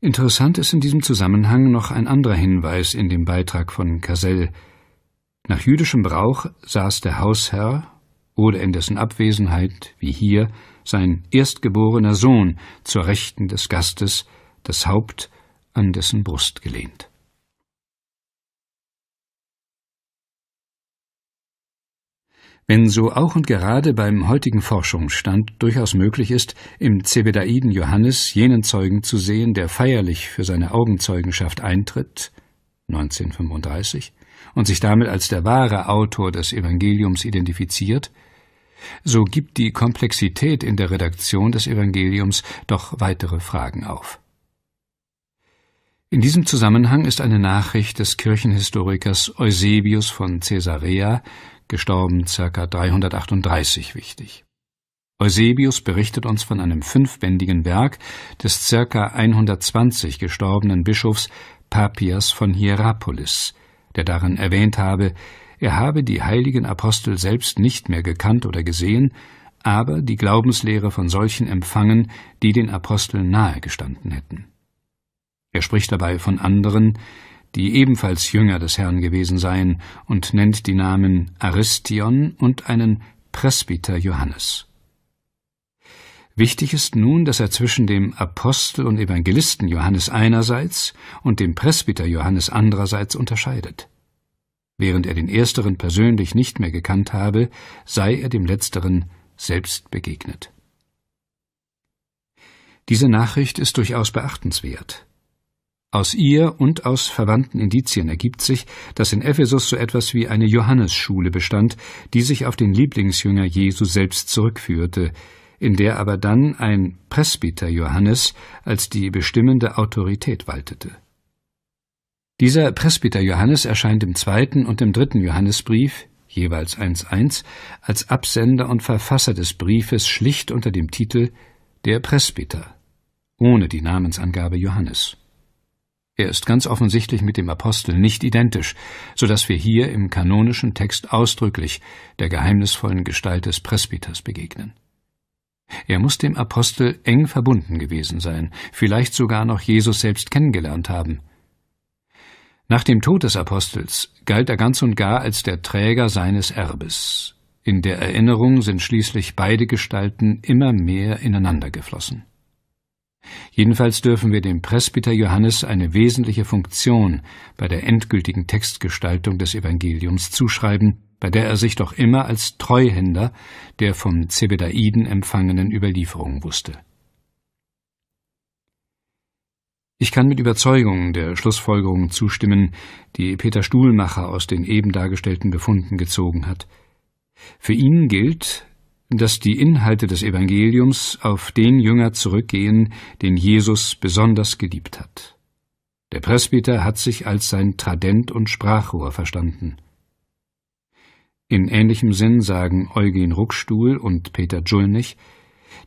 Interessant ist in diesem Zusammenhang noch ein anderer Hinweis in dem Beitrag von Casell. Nach jüdischem Brauch saß der Hausherr oder in dessen Abwesenheit, wie hier, sein erstgeborener Sohn zur Rechten des Gastes, das Haupt an dessen Brust gelehnt. Wenn so auch und gerade beim heutigen Forschungsstand durchaus möglich ist, im Zebedaiden Johannes jenen Zeugen zu sehen, der feierlich für seine Augenzeugenschaft eintritt, 1935, und sich damit als der wahre Autor des Evangeliums identifiziert, so gibt die Komplexität in der Redaktion des Evangeliums doch weitere Fragen auf. In diesem Zusammenhang ist eine Nachricht des Kirchenhistorikers Eusebius von Caesarea, gestorben ca. 338, wichtig. Eusebius berichtet uns von einem fünfbändigen Werk des ca. 120 gestorbenen Bischofs Papias von Hierapolis, der darin erwähnt habe, er habe die heiligen Apostel selbst nicht mehr gekannt oder gesehen, aber die Glaubenslehre von solchen empfangen, die den Aposteln nahe gestanden hätten. Er spricht dabei von anderen, die ebenfalls Jünger des Herrn gewesen seien, und nennt die Namen Aristion und einen Presbyter Johannes. Wichtig ist nun, dass er zwischen dem Apostel und Evangelisten Johannes einerseits und dem Presbyter Johannes andererseits unterscheidet. Während er den ersteren persönlich nicht mehr gekannt habe, sei er dem letzteren selbst begegnet. Diese Nachricht ist durchaus beachtenswert. Aus ihr und aus verwandten Indizien ergibt sich, dass in Ephesus so etwas wie eine Johannesschule bestand, die sich auf den Lieblingsjünger Jesu selbst zurückführte, in der aber dann ein Presbyter Johannes als die bestimmende Autorität waltete. Dieser Presbyter Johannes erscheint im zweiten und im dritten Johannesbrief, jeweils 1.1, als Absender und Verfasser des Briefes schlicht unter dem Titel Der Presbyter, ohne die Namensangabe Johannes. Er ist ganz offensichtlich mit dem Apostel nicht identisch, so dass wir hier im kanonischen Text ausdrücklich der geheimnisvollen Gestalt des Presbyters begegnen. Er muss dem Apostel eng verbunden gewesen sein, vielleicht sogar noch Jesus selbst kennengelernt haben, nach dem Tod des Apostels galt er ganz und gar als der Träger seines Erbes. In der Erinnerung sind schließlich beide Gestalten immer mehr ineinander geflossen. Jedenfalls dürfen wir dem Presbyter Johannes eine wesentliche Funktion bei der endgültigen Textgestaltung des Evangeliums zuschreiben, bei der er sich doch immer als Treuhänder der vom Zebedaiden empfangenen Überlieferung wusste. Ich kann mit Überzeugung der Schlussfolgerung zustimmen, die Peter Stuhlmacher aus den eben dargestellten Befunden gezogen hat. Für ihn gilt, dass die Inhalte des Evangeliums auf den Jünger zurückgehen, den Jesus besonders geliebt hat. Der Presbyter hat sich als sein Tradent und Sprachrohr verstanden. In ähnlichem Sinn sagen Eugen Ruckstuhl und Peter Julnich,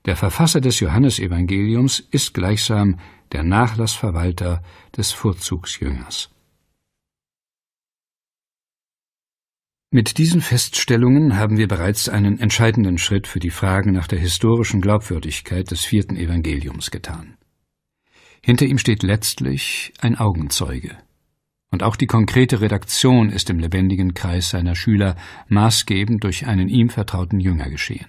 der Verfasser des Johannesevangeliums ist gleichsam der Nachlassverwalter des Vorzugsjüngers. Mit diesen Feststellungen haben wir bereits einen entscheidenden Schritt für die Fragen nach der historischen Glaubwürdigkeit des vierten Evangeliums getan. Hinter ihm steht letztlich ein Augenzeuge. Und auch die konkrete Redaktion ist im lebendigen Kreis seiner Schüler maßgebend durch einen ihm vertrauten Jünger geschehen.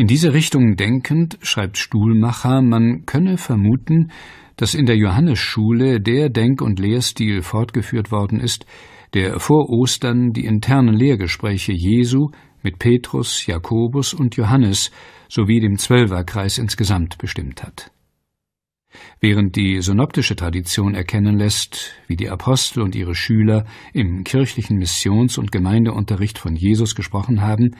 In diese Richtung denkend schreibt Stuhlmacher, man könne vermuten, dass in der Johannesschule der Denk- und Lehrstil fortgeführt worden ist, der vor Ostern die internen Lehrgespräche Jesu mit Petrus, Jakobus und Johannes sowie dem Zwölferkreis insgesamt bestimmt hat. Während die synoptische Tradition erkennen lässt, wie die Apostel und ihre Schüler im kirchlichen Missions- und Gemeindeunterricht von Jesus gesprochen haben,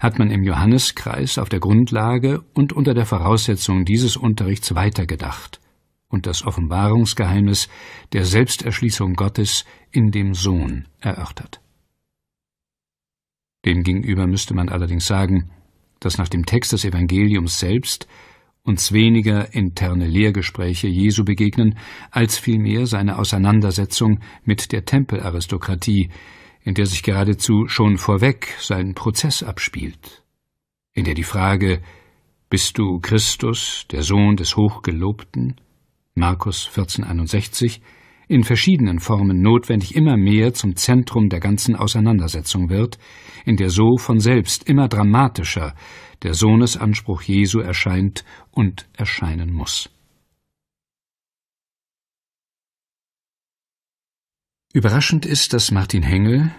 hat man im Johanneskreis auf der Grundlage und unter der Voraussetzung dieses Unterrichts weitergedacht und das Offenbarungsgeheimnis der Selbsterschließung Gottes in dem Sohn erörtert. Demgegenüber müsste man allerdings sagen, dass nach dem Text des Evangeliums selbst uns weniger interne Lehrgespräche Jesu begegnen, als vielmehr seine Auseinandersetzung mit der Tempelaristokratie, in der sich geradezu schon vorweg sein Prozess abspielt, in der die Frage Bist du Christus, der Sohn des Hochgelobten? Markus 1461 in verschiedenen Formen notwendig immer mehr zum Zentrum der ganzen Auseinandersetzung wird, in der so von selbst immer dramatischer der Sohnesanspruch Jesu erscheint und erscheinen muss. Überraschend ist, dass Martin Hengel,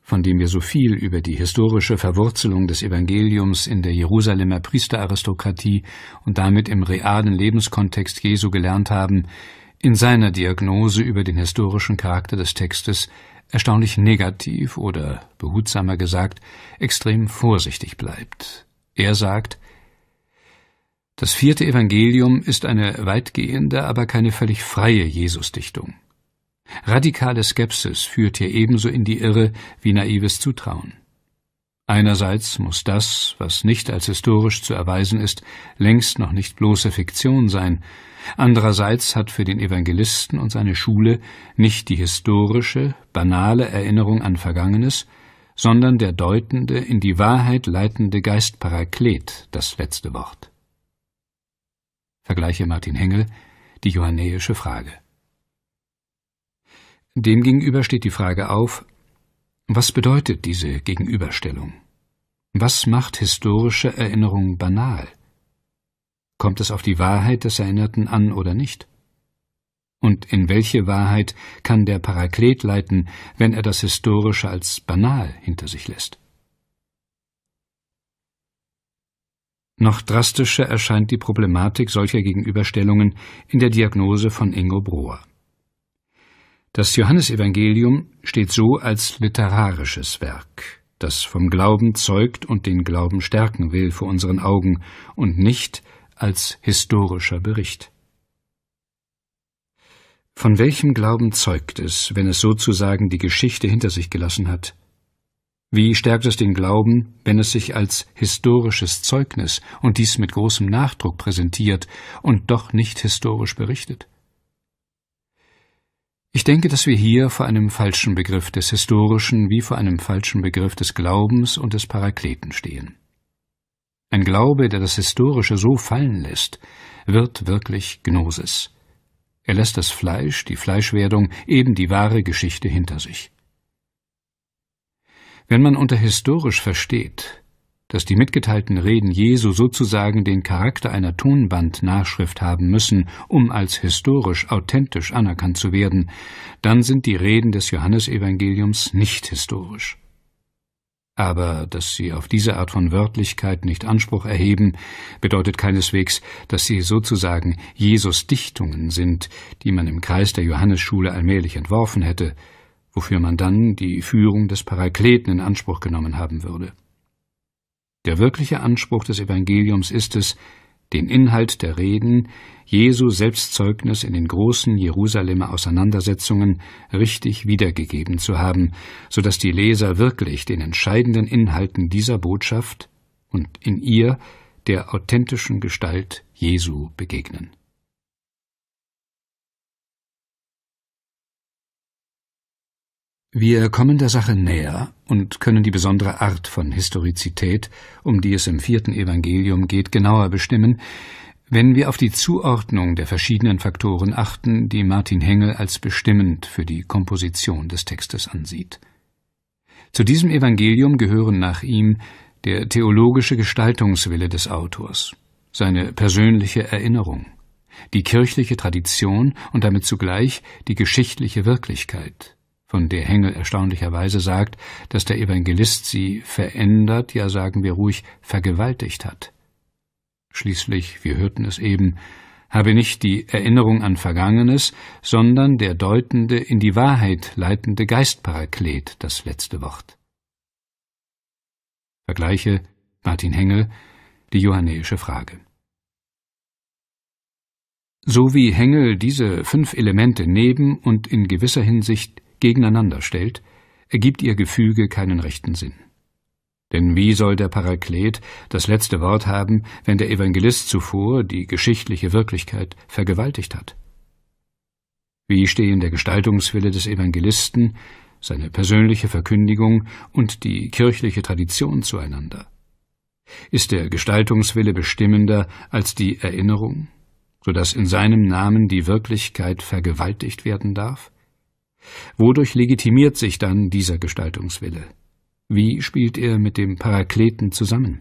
von dem wir so viel über die historische Verwurzelung des Evangeliums in der Jerusalemer Priesteraristokratie und damit im realen Lebenskontext Jesu gelernt haben, in seiner Diagnose über den historischen Charakter des Textes erstaunlich negativ oder, behutsamer gesagt, extrem vorsichtig bleibt. Er sagt, das vierte Evangelium ist eine weitgehende, aber keine völlig freie Jesusdichtung. Radikale Skepsis führt hier ebenso in die Irre wie naives Zutrauen. Einerseits muss das, was nicht als historisch zu erweisen ist, längst noch nicht bloße Fiktion sein, andererseits hat für den Evangelisten und seine Schule nicht die historische, banale Erinnerung an Vergangenes, sondern der deutende, in die Wahrheit leitende Geist Paraklet das letzte Wort. Vergleiche Martin Hengel, die johannäische Frage. Demgegenüber steht die Frage auf, was bedeutet diese Gegenüberstellung? Was macht historische Erinnerung banal? Kommt es auf die Wahrheit des Erinnerten an oder nicht? Und in welche Wahrheit kann der Paraklet leiten, wenn er das Historische als banal hinter sich lässt? Noch drastischer erscheint die Problematik solcher Gegenüberstellungen in der Diagnose von Ingo Brohr. Das Johannesevangelium steht so als literarisches Werk, das vom Glauben zeugt und den Glauben stärken will vor unseren Augen und nicht als historischer Bericht. Von welchem Glauben zeugt es, wenn es sozusagen die Geschichte hinter sich gelassen hat? Wie stärkt es den Glauben, wenn es sich als historisches Zeugnis und dies mit großem Nachdruck präsentiert und doch nicht historisch berichtet? Ich denke, dass wir hier vor einem falschen Begriff des Historischen wie vor einem falschen Begriff des Glaubens und des Parakleten stehen. Ein Glaube, der das Historische so fallen lässt, wird wirklich Gnosis. Er lässt das Fleisch, die Fleischwerdung, eben die wahre Geschichte hinter sich. Wenn man unter historisch versteht, dass die mitgeteilten Reden Jesu sozusagen den Charakter einer Tonbandnachschrift haben müssen, um als historisch authentisch anerkannt zu werden, dann sind die Reden des Johannesevangeliums nicht historisch. Aber dass sie auf diese Art von Wörtlichkeit nicht Anspruch erheben, bedeutet keineswegs, dass sie sozusagen Jesus Dichtungen sind, die man im Kreis der Johannesschule allmählich entworfen hätte, wofür man dann die Führung des Parakleten in Anspruch genommen haben würde. Der wirkliche Anspruch des Evangeliums ist es, den Inhalt der Reden, Jesu Selbstzeugnis in den großen Jerusalemer Auseinandersetzungen richtig wiedergegeben zu haben, so dass die Leser wirklich den entscheidenden Inhalten dieser Botschaft und in ihr der authentischen Gestalt Jesu begegnen Wir kommen der Sache näher und können die besondere Art von Historizität, um die es im vierten Evangelium geht, genauer bestimmen, wenn wir auf die Zuordnung der verschiedenen Faktoren achten, die Martin Hengel als bestimmend für die Komposition des Textes ansieht. Zu diesem Evangelium gehören nach ihm der theologische Gestaltungswille des Autors, seine persönliche Erinnerung, die kirchliche Tradition und damit zugleich die geschichtliche Wirklichkeit, von der Hengel erstaunlicherweise sagt, dass der Evangelist sie verändert, ja sagen wir ruhig vergewaltigt hat. Schließlich, wir hörten es eben, habe nicht die Erinnerung an Vergangenes, sondern der deutende, in die Wahrheit leitende Geistparaklet das letzte Wort. Vergleiche Martin Hengel, die johannäische Frage. So wie Hengel diese fünf Elemente neben und in gewisser Hinsicht gegeneinander stellt, ergibt ihr Gefüge keinen rechten Sinn. Denn wie soll der Paraklet das letzte Wort haben, wenn der Evangelist zuvor die geschichtliche Wirklichkeit vergewaltigt hat? Wie stehen der Gestaltungswille des Evangelisten, seine persönliche Verkündigung und die kirchliche Tradition zueinander? Ist der Gestaltungswille bestimmender als die Erinnerung, so dass in seinem Namen die Wirklichkeit vergewaltigt werden darf? Wodurch legitimiert sich dann dieser Gestaltungswille? Wie spielt er mit dem Parakleten zusammen?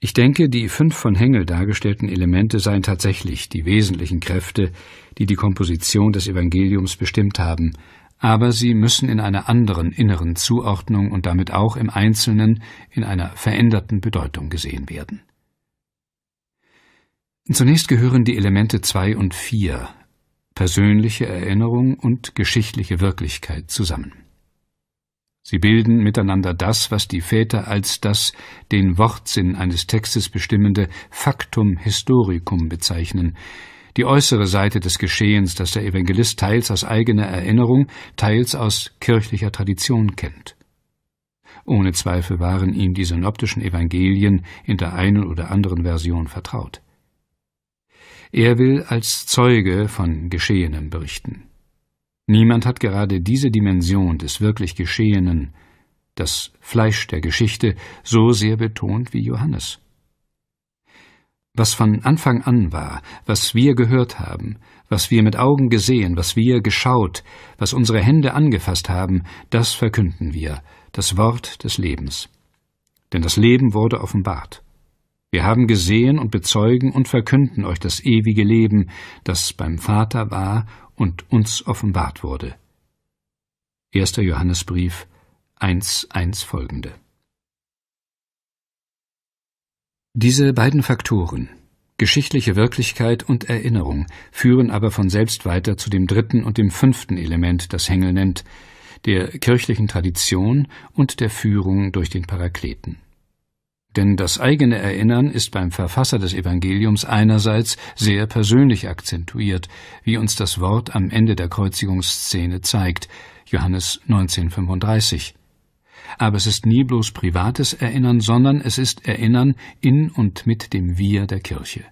Ich denke, die fünf von Hengel dargestellten Elemente seien tatsächlich die wesentlichen Kräfte, die die Komposition des Evangeliums bestimmt haben, aber sie müssen in einer anderen inneren Zuordnung und damit auch im Einzelnen in einer veränderten Bedeutung gesehen werden. Zunächst gehören die Elemente 2 und 4, persönliche Erinnerung und geschichtliche Wirklichkeit zusammen. Sie bilden miteinander das, was die Väter als das den Wortsinn eines Textes bestimmende Factum historicum bezeichnen, die äußere Seite des Geschehens, das der Evangelist teils aus eigener Erinnerung, teils aus kirchlicher Tradition kennt. Ohne Zweifel waren ihm die synoptischen Evangelien in der einen oder anderen Version vertraut. Er will als Zeuge von Geschehenem berichten. Niemand hat gerade diese Dimension des wirklich Geschehenen, das Fleisch der Geschichte, so sehr betont wie Johannes. Was von Anfang an war, was wir gehört haben, was wir mit Augen gesehen, was wir geschaut, was unsere Hände angefasst haben, das verkünden wir, das Wort des Lebens. Denn das Leben wurde offenbart. Wir haben gesehen und bezeugen und verkünden euch das ewige Leben, das beim Vater war und uns offenbart wurde. 1. Johannesbrief 1.1 folgende. Diese beiden Faktoren, geschichtliche Wirklichkeit und Erinnerung, führen aber von selbst weiter zu dem dritten und dem fünften Element, das Hengel nennt, der kirchlichen Tradition und der Führung durch den Parakleten. Denn das eigene Erinnern ist beim Verfasser des Evangeliums einerseits sehr persönlich akzentuiert, wie uns das Wort am Ende der Kreuzigungsszene zeigt, Johannes 1935. Aber es ist nie bloß privates Erinnern, sondern es ist Erinnern in und mit dem Wir der Kirche.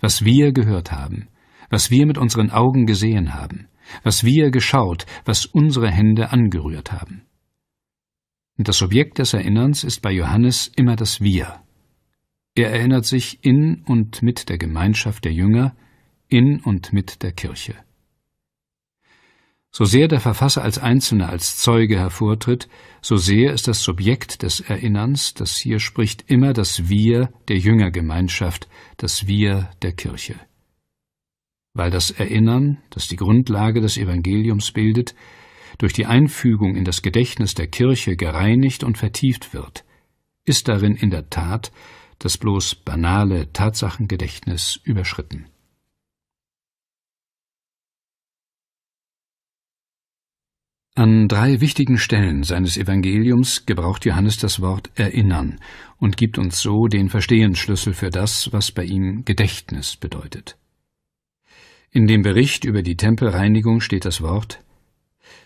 Was wir gehört haben, was wir mit unseren Augen gesehen haben, was wir geschaut, was unsere Hände angerührt haben. Und das Subjekt des Erinnerns ist bei Johannes immer das Wir. Er erinnert sich in und mit der Gemeinschaft der Jünger, in und mit der Kirche. So sehr der Verfasser als Einzelner, als Zeuge hervortritt, so sehr ist das Subjekt des Erinnerns, das hier spricht, immer das Wir der Jüngergemeinschaft, das Wir der Kirche. Weil das Erinnern, das die Grundlage des Evangeliums bildet, durch die Einfügung in das Gedächtnis der Kirche gereinigt und vertieft wird, ist darin in der Tat das bloß banale Tatsachengedächtnis überschritten. An drei wichtigen Stellen seines Evangeliums gebraucht Johannes das Wort erinnern und gibt uns so den Verstehensschlüssel für das, was bei ihm Gedächtnis bedeutet. In dem Bericht über die Tempelreinigung steht das Wort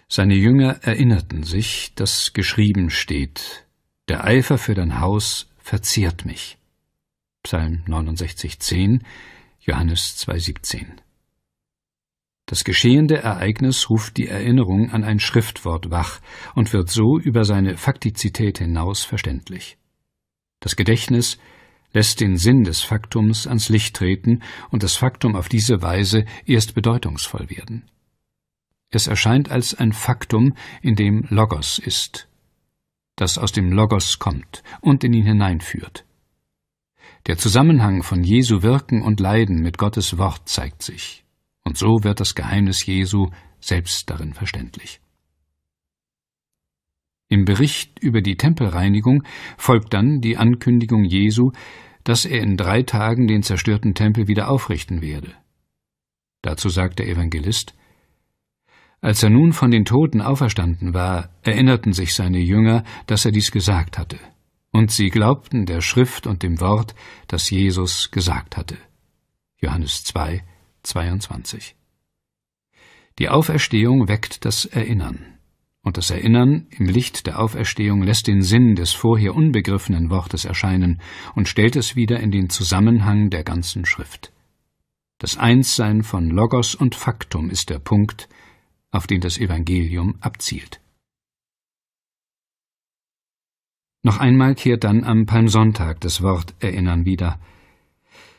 seine Jünger erinnerten sich, dass geschrieben steht, Der Eifer für dein Haus verzehrt mich. Psalm 69,10, Johannes 2,17. Das geschehende Ereignis ruft die Erinnerung an ein Schriftwort wach und wird so über seine Faktizität hinaus verständlich. Das Gedächtnis lässt den Sinn des Faktums ans Licht treten und das Faktum auf diese Weise erst bedeutungsvoll werden. Es erscheint als ein Faktum, in dem Logos ist, das aus dem Logos kommt und in ihn hineinführt. Der Zusammenhang von Jesu Wirken und Leiden mit Gottes Wort zeigt sich, und so wird das Geheimnis Jesu selbst darin verständlich. Im Bericht über die Tempelreinigung folgt dann die Ankündigung Jesu, dass er in drei Tagen den zerstörten Tempel wieder aufrichten werde. Dazu sagt der Evangelist, als er nun von den Toten auferstanden war, erinnerten sich seine Jünger, dass er dies gesagt hatte, und sie glaubten der Schrift und dem Wort, das Jesus gesagt hatte. Johannes 2, 22. Die Auferstehung weckt das Erinnern, und das Erinnern im Licht der Auferstehung lässt den Sinn des vorher unbegriffenen Wortes erscheinen und stellt es wieder in den Zusammenhang der ganzen Schrift. Das Einssein von Logos und Faktum ist der Punkt, auf den das Evangelium abzielt. Noch einmal kehrt dann am Palmsonntag das Wort Erinnern wieder.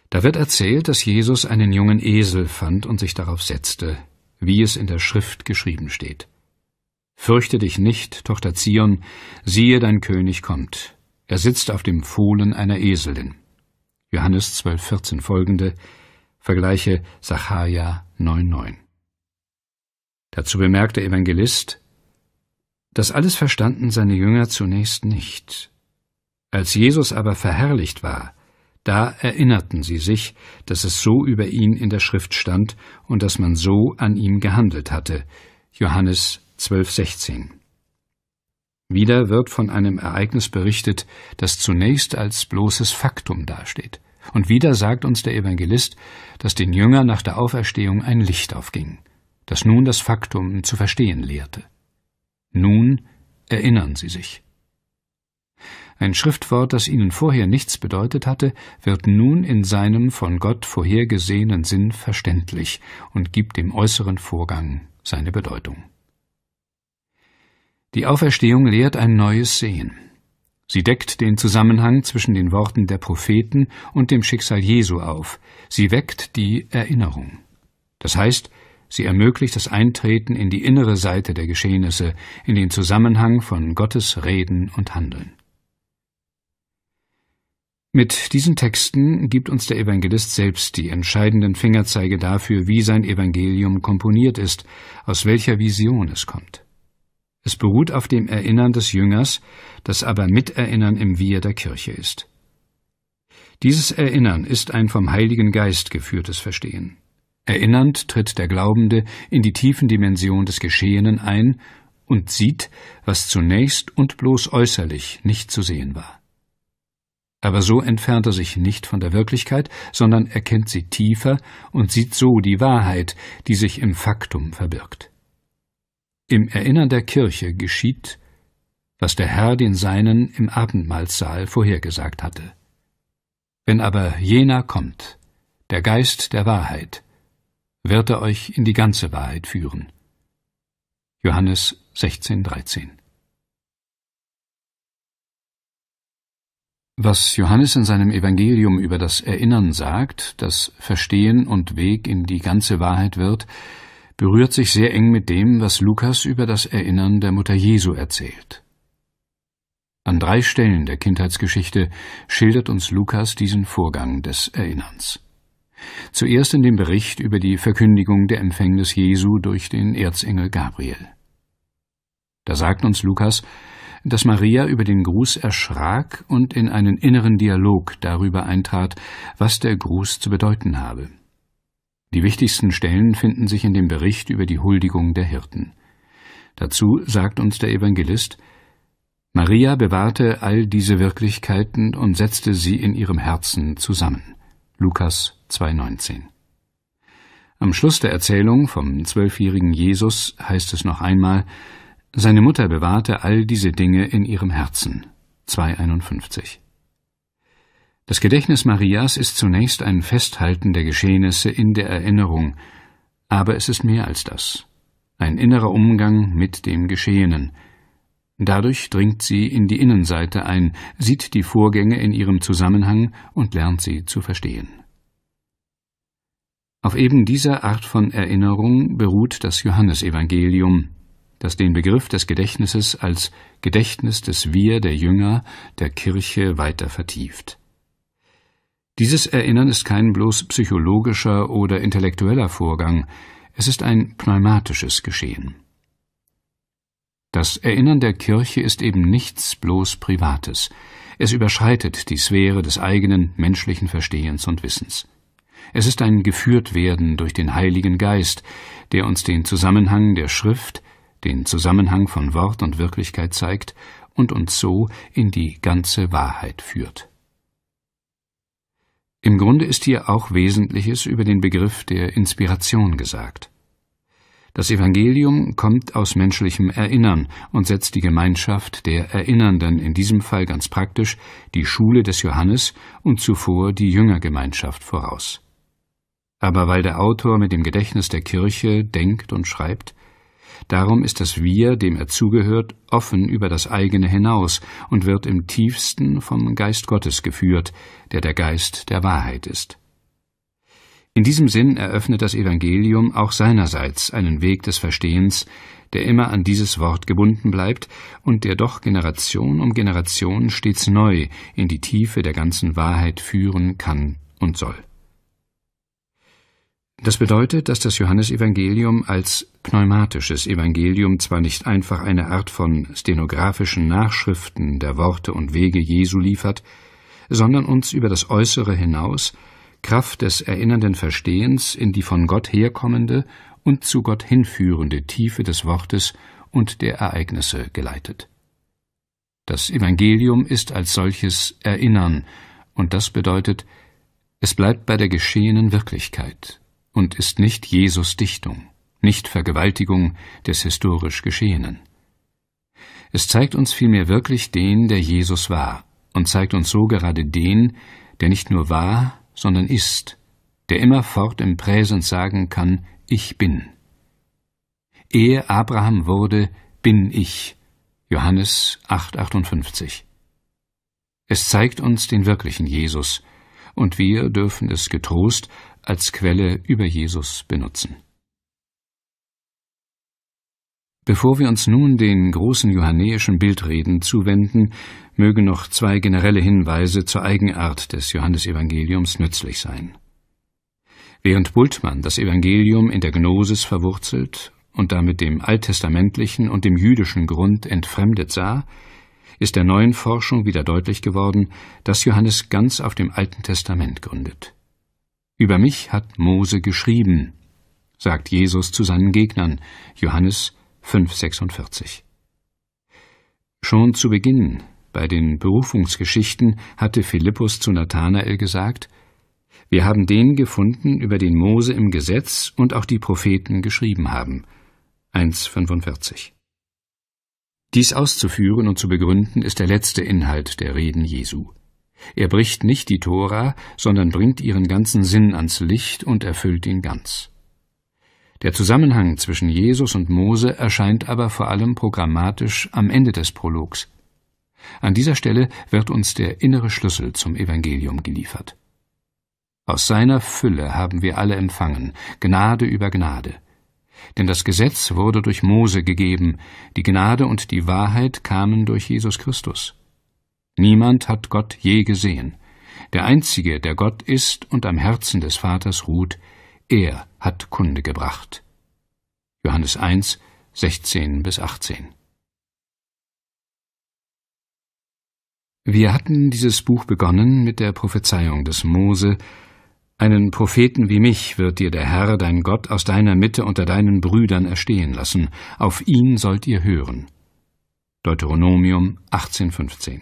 Da wird erzählt, dass Jesus einen jungen Esel fand und sich darauf setzte, wie es in der Schrift geschrieben steht. Fürchte dich nicht, Tochter Zion, siehe dein König kommt. Er sitzt auf dem Fohlen einer Eselin. Johannes 12,14 folgende, vergleiche Sacharja 9,9. Dazu bemerkt der Evangelist, das alles verstanden seine Jünger zunächst nicht. Als Jesus aber verherrlicht war, da erinnerten sie sich, dass es so über ihn in der Schrift stand und dass man so an ihm gehandelt hatte. Johannes 12,16. Wieder wird von einem Ereignis berichtet, das zunächst als bloßes Faktum dasteht. Und wieder sagt uns der Evangelist, dass den Jüngern nach der Auferstehung ein Licht aufging das nun das Faktum zu verstehen lehrte. Nun erinnern sie sich. Ein Schriftwort, das ihnen vorher nichts bedeutet hatte, wird nun in seinem von Gott vorhergesehenen Sinn verständlich und gibt dem äußeren Vorgang seine Bedeutung. Die Auferstehung lehrt ein neues Sehen. Sie deckt den Zusammenhang zwischen den Worten der Propheten und dem Schicksal Jesu auf. Sie weckt die Erinnerung. Das heißt, Sie ermöglicht das Eintreten in die innere Seite der Geschehnisse, in den Zusammenhang von Gottes Reden und Handeln. Mit diesen Texten gibt uns der Evangelist selbst die entscheidenden Fingerzeige dafür, wie sein Evangelium komponiert ist, aus welcher Vision es kommt. Es beruht auf dem Erinnern des Jüngers, das aber Miterinnern im Wir der Kirche ist. Dieses Erinnern ist ein vom Heiligen Geist geführtes Verstehen. Erinnernd tritt der Glaubende in die tiefen Dimension des Geschehenen ein und sieht, was zunächst und bloß äußerlich nicht zu sehen war. Aber so entfernt er sich nicht von der Wirklichkeit, sondern erkennt sie tiefer und sieht so die Wahrheit, die sich im Faktum verbirgt. Im Erinnern der Kirche geschieht, was der Herr den Seinen im Abendmahlsaal vorhergesagt hatte. Wenn aber jener kommt, der Geist der Wahrheit, wird er euch in die ganze Wahrheit führen. Johannes 16, 13 Was Johannes in seinem Evangelium über das Erinnern sagt, das Verstehen und Weg in die ganze Wahrheit wird, berührt sich sehr eng mit dem, was Lukas über das Erinnern der Mutter Jesu erzählt. An drei Stellen der Kindheitsgeschichte schildert uns Lukas diesen Vorgang des Erinnerns. Zuerst in dem Bericht über die Verkündigung der Empfängnis Jesu durch den Erzengel Gabriel. Da sagt uns Lukas, dass Maria über den Gruß erschrak und in einen inneren Dialog darüber eintrat, was der Gruß zu bedeuten habe. Die wichtigsten Stellen finden sich in dem Bericht über die Huldigung der Hirten. Dazu sagt uns der Evangelist, Maria bewahrte all diese Wirklichkeiten und setzte sie in ihrem Herzen zusammen. Lukas 2.19. Am Schluss der Erzählung vom zwölfjährigen Jesus heißt es noch einmal, seine Mutter bewahrte all diese Dinge in ihrem Herzen. 2.51. Das Gedächtnis Marias ist zunächst ein Festhalten der Geschehnisse in der Erinnerung, aber es ist mehr als das. Ein innerer Umgang mit dem Geschehenen. Dadurch dringt sie in die Innenseite ein, sieht die Vorgänge in ihrem Zusammenhang und lernt sie zu verstehen. Auf eben dieser Art von Erinnerung beruht das Johannesevangelium, das den Begriff des Gedächtnisses als Gedächtnis des Wir der Jünger der Kirche weiter vertieft. Dieses Erinnern ist kein bloß psychologischer oder intellektueller Vorgang, es ist ein pneumatisches Geschehen. Das Erinnern der Kirche ist eben nichts bloß Privates, es überschreitet die Sphäre des eigenen menschlichen Verstehens und Wissens. Es ist ein Geführtwerden durch den Heiligen Geist, der uns den Zusammenhang der Schrift, den Zusammenhang von Wort und Wirklichkeit zeigt und uns so in die ganze Wahrheit führt. Im Grunde ist hier auch Wesentliches über den Begriff der Inspiration gesagt. Das Evangelium kommt aus menschlichem Erinnern und setzt die Gemeinschaft der Erinnernden, in diesem Fall ganz praktisch die Schule des Johannes und zuvor die Jüngergemeinschaft voraus aber weil der Autor mit dem Gedächtnis der Kirche denkt und schreibt, darum ist das Wir, dem er zugehört, offen über das eigene hinaus und wird im tiefsten vom Geist Gottes geführt, der der Geist der Wahrheit ist. In diesem Sinn eröffnet das Evangelium auch seinerseits einen Weg des Verstehens, der immer an dieses Wort gebunden bleibt und der doch Generation um Generation stets neu in die Tiefe der ganzen Wahrheit führen kann und soll. Das bedeutet, dass das Johannesevangelium als pneumatisches Evangelium zwar nicht einfach eine Art von stenografischen Nachschriften der Worte und Wege Jesu liefert, sondern uns über das Äußere hinaus Kraft des erinnernden Verstehens in die von Gott herkommende und zu Gott hinführende Tiefe des Wortes und der Ereignisse geleitet. Das Evangelium ist als solches Erinnern, und das bedeutet, es bleibt bei der geschehenen Wirklichkeit, und ist nicht Jesus Dichtung, nicht Vergewaltigung des historisch Geschehenen. Es zeigt uns vielmehr wirklich den, der Jesus war, und zeigt uns so gerade den, der nicht nur war, sondern ist, der immerfort im Präsens sagen kann, ich bin. Ehe Abraham wurde, bin ich. Johannes 8,58. Es zeigt uns den wirklichen Jesus, und wir dürfen es getrost als Quelle über Jesus benutzen. Bevor wir uns nun den großen johannäischen Bildreden zuwenden, mögen noch zwei generelle Hinweise zur Eigenart des Johannesevangeliums nützlich sein. Während Bultmann das Evangelium in der Gnosis verwurzelt und damit dem alttestamentlichen und dem jüdischen Grund entfremdet sah, ist der neuen Forschung wieder deutlich geworden, dass Johannes ganz auf dem Alten Testament gründet. Über mich hat Mose geschrieben, sagt Jesus zu seinen Gegnern, Johannes 5,46. Schon zu Beginn, bei den Berufungsgeschichten, hatte Philippus zu Nathanael gesagt: Wir haben den gefunden, über den Mose im Gesetz und auch die Propheten geschrieben haben. 1,45. Dies auszuführen und zu begründen ist der letzte Inhalt der Reden Jesu. Er bricht nicht die Tora, sondern bringt ihren ganzen Sinn ans Licht und erfüllt ihn ganz. Der Zusammenhang zwischen Jesus und Mose erscheint aber vor allem programmatisch am Ende des Prologs. An dieser Stelle wird uns der innere Schlüssel zum Evangelium geliefert. Aus seiner Fülle haben wir alle empfangen, Gnade über Gnade. Denn das Gesetz wurde durch Mose gegeben, die Gnade und die Wahrheit kamen durch Jesus Christus. Niemand hat Gott je gesehen. Der Einzige, der Gott ist und am Herzen des Vaters ruht, er hat Kunde gebracht. Johannes 1, 16 bis 18. Wir hatten dieses Buch begonnen mit der Prophezeiung des Mose, einen Propheten wie mich wird dir der Herr, dein Gott, aus deiner Mitte unter deinen Brüdern erstehen lassen, auf ihn sollt ihr hören. Deuteronomium 18,15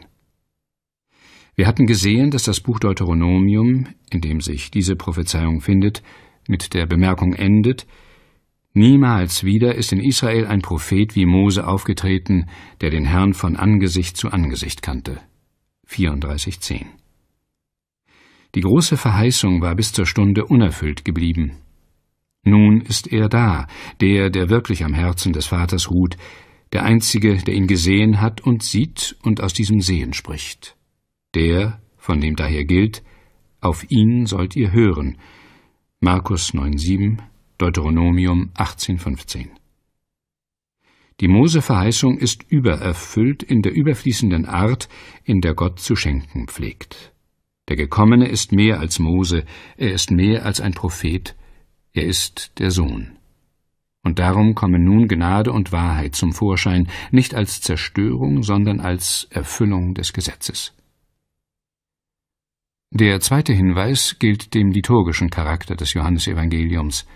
wir hatten gesehen, dass das Buch Deuteronomium, in dem sich diese Prophezeiung findet, mit der Bemerkung endet, Niemals wieder ist in Israel ein Prophet wie Mose aufgetreten, der den Herrn von Angesicht zu Angesicht kannte. 34.10 Die große Verheißung war bis zur Stunde unerfüllt geblieben. Nun ist er da, der, der wirklich am Herzen des Vaters ruht, der Einzige, der ihn gesehen hat und sieht und aus diesem Sehen spricht der, von dem daher gilt, auf ihn sollt ihr hören. Markus 9,7, Deuteronomium 18,15. Die Mose-Verheißung ist übererfüllt in der überfließenden Art, in der Gott zu schenken pflegt. Der Gekommene ist mehr als Mose, er ist mehr als ein Prophet, er ist der Sohn. Und darum kommen nun Gnade und Wahrheit zum Vorschein, nicht als Zerstörung, sondern als Erfüllung des Gesetzes. Der zweite Hinweis gilt dem liturgischen Charakter des Johannesevangeliums.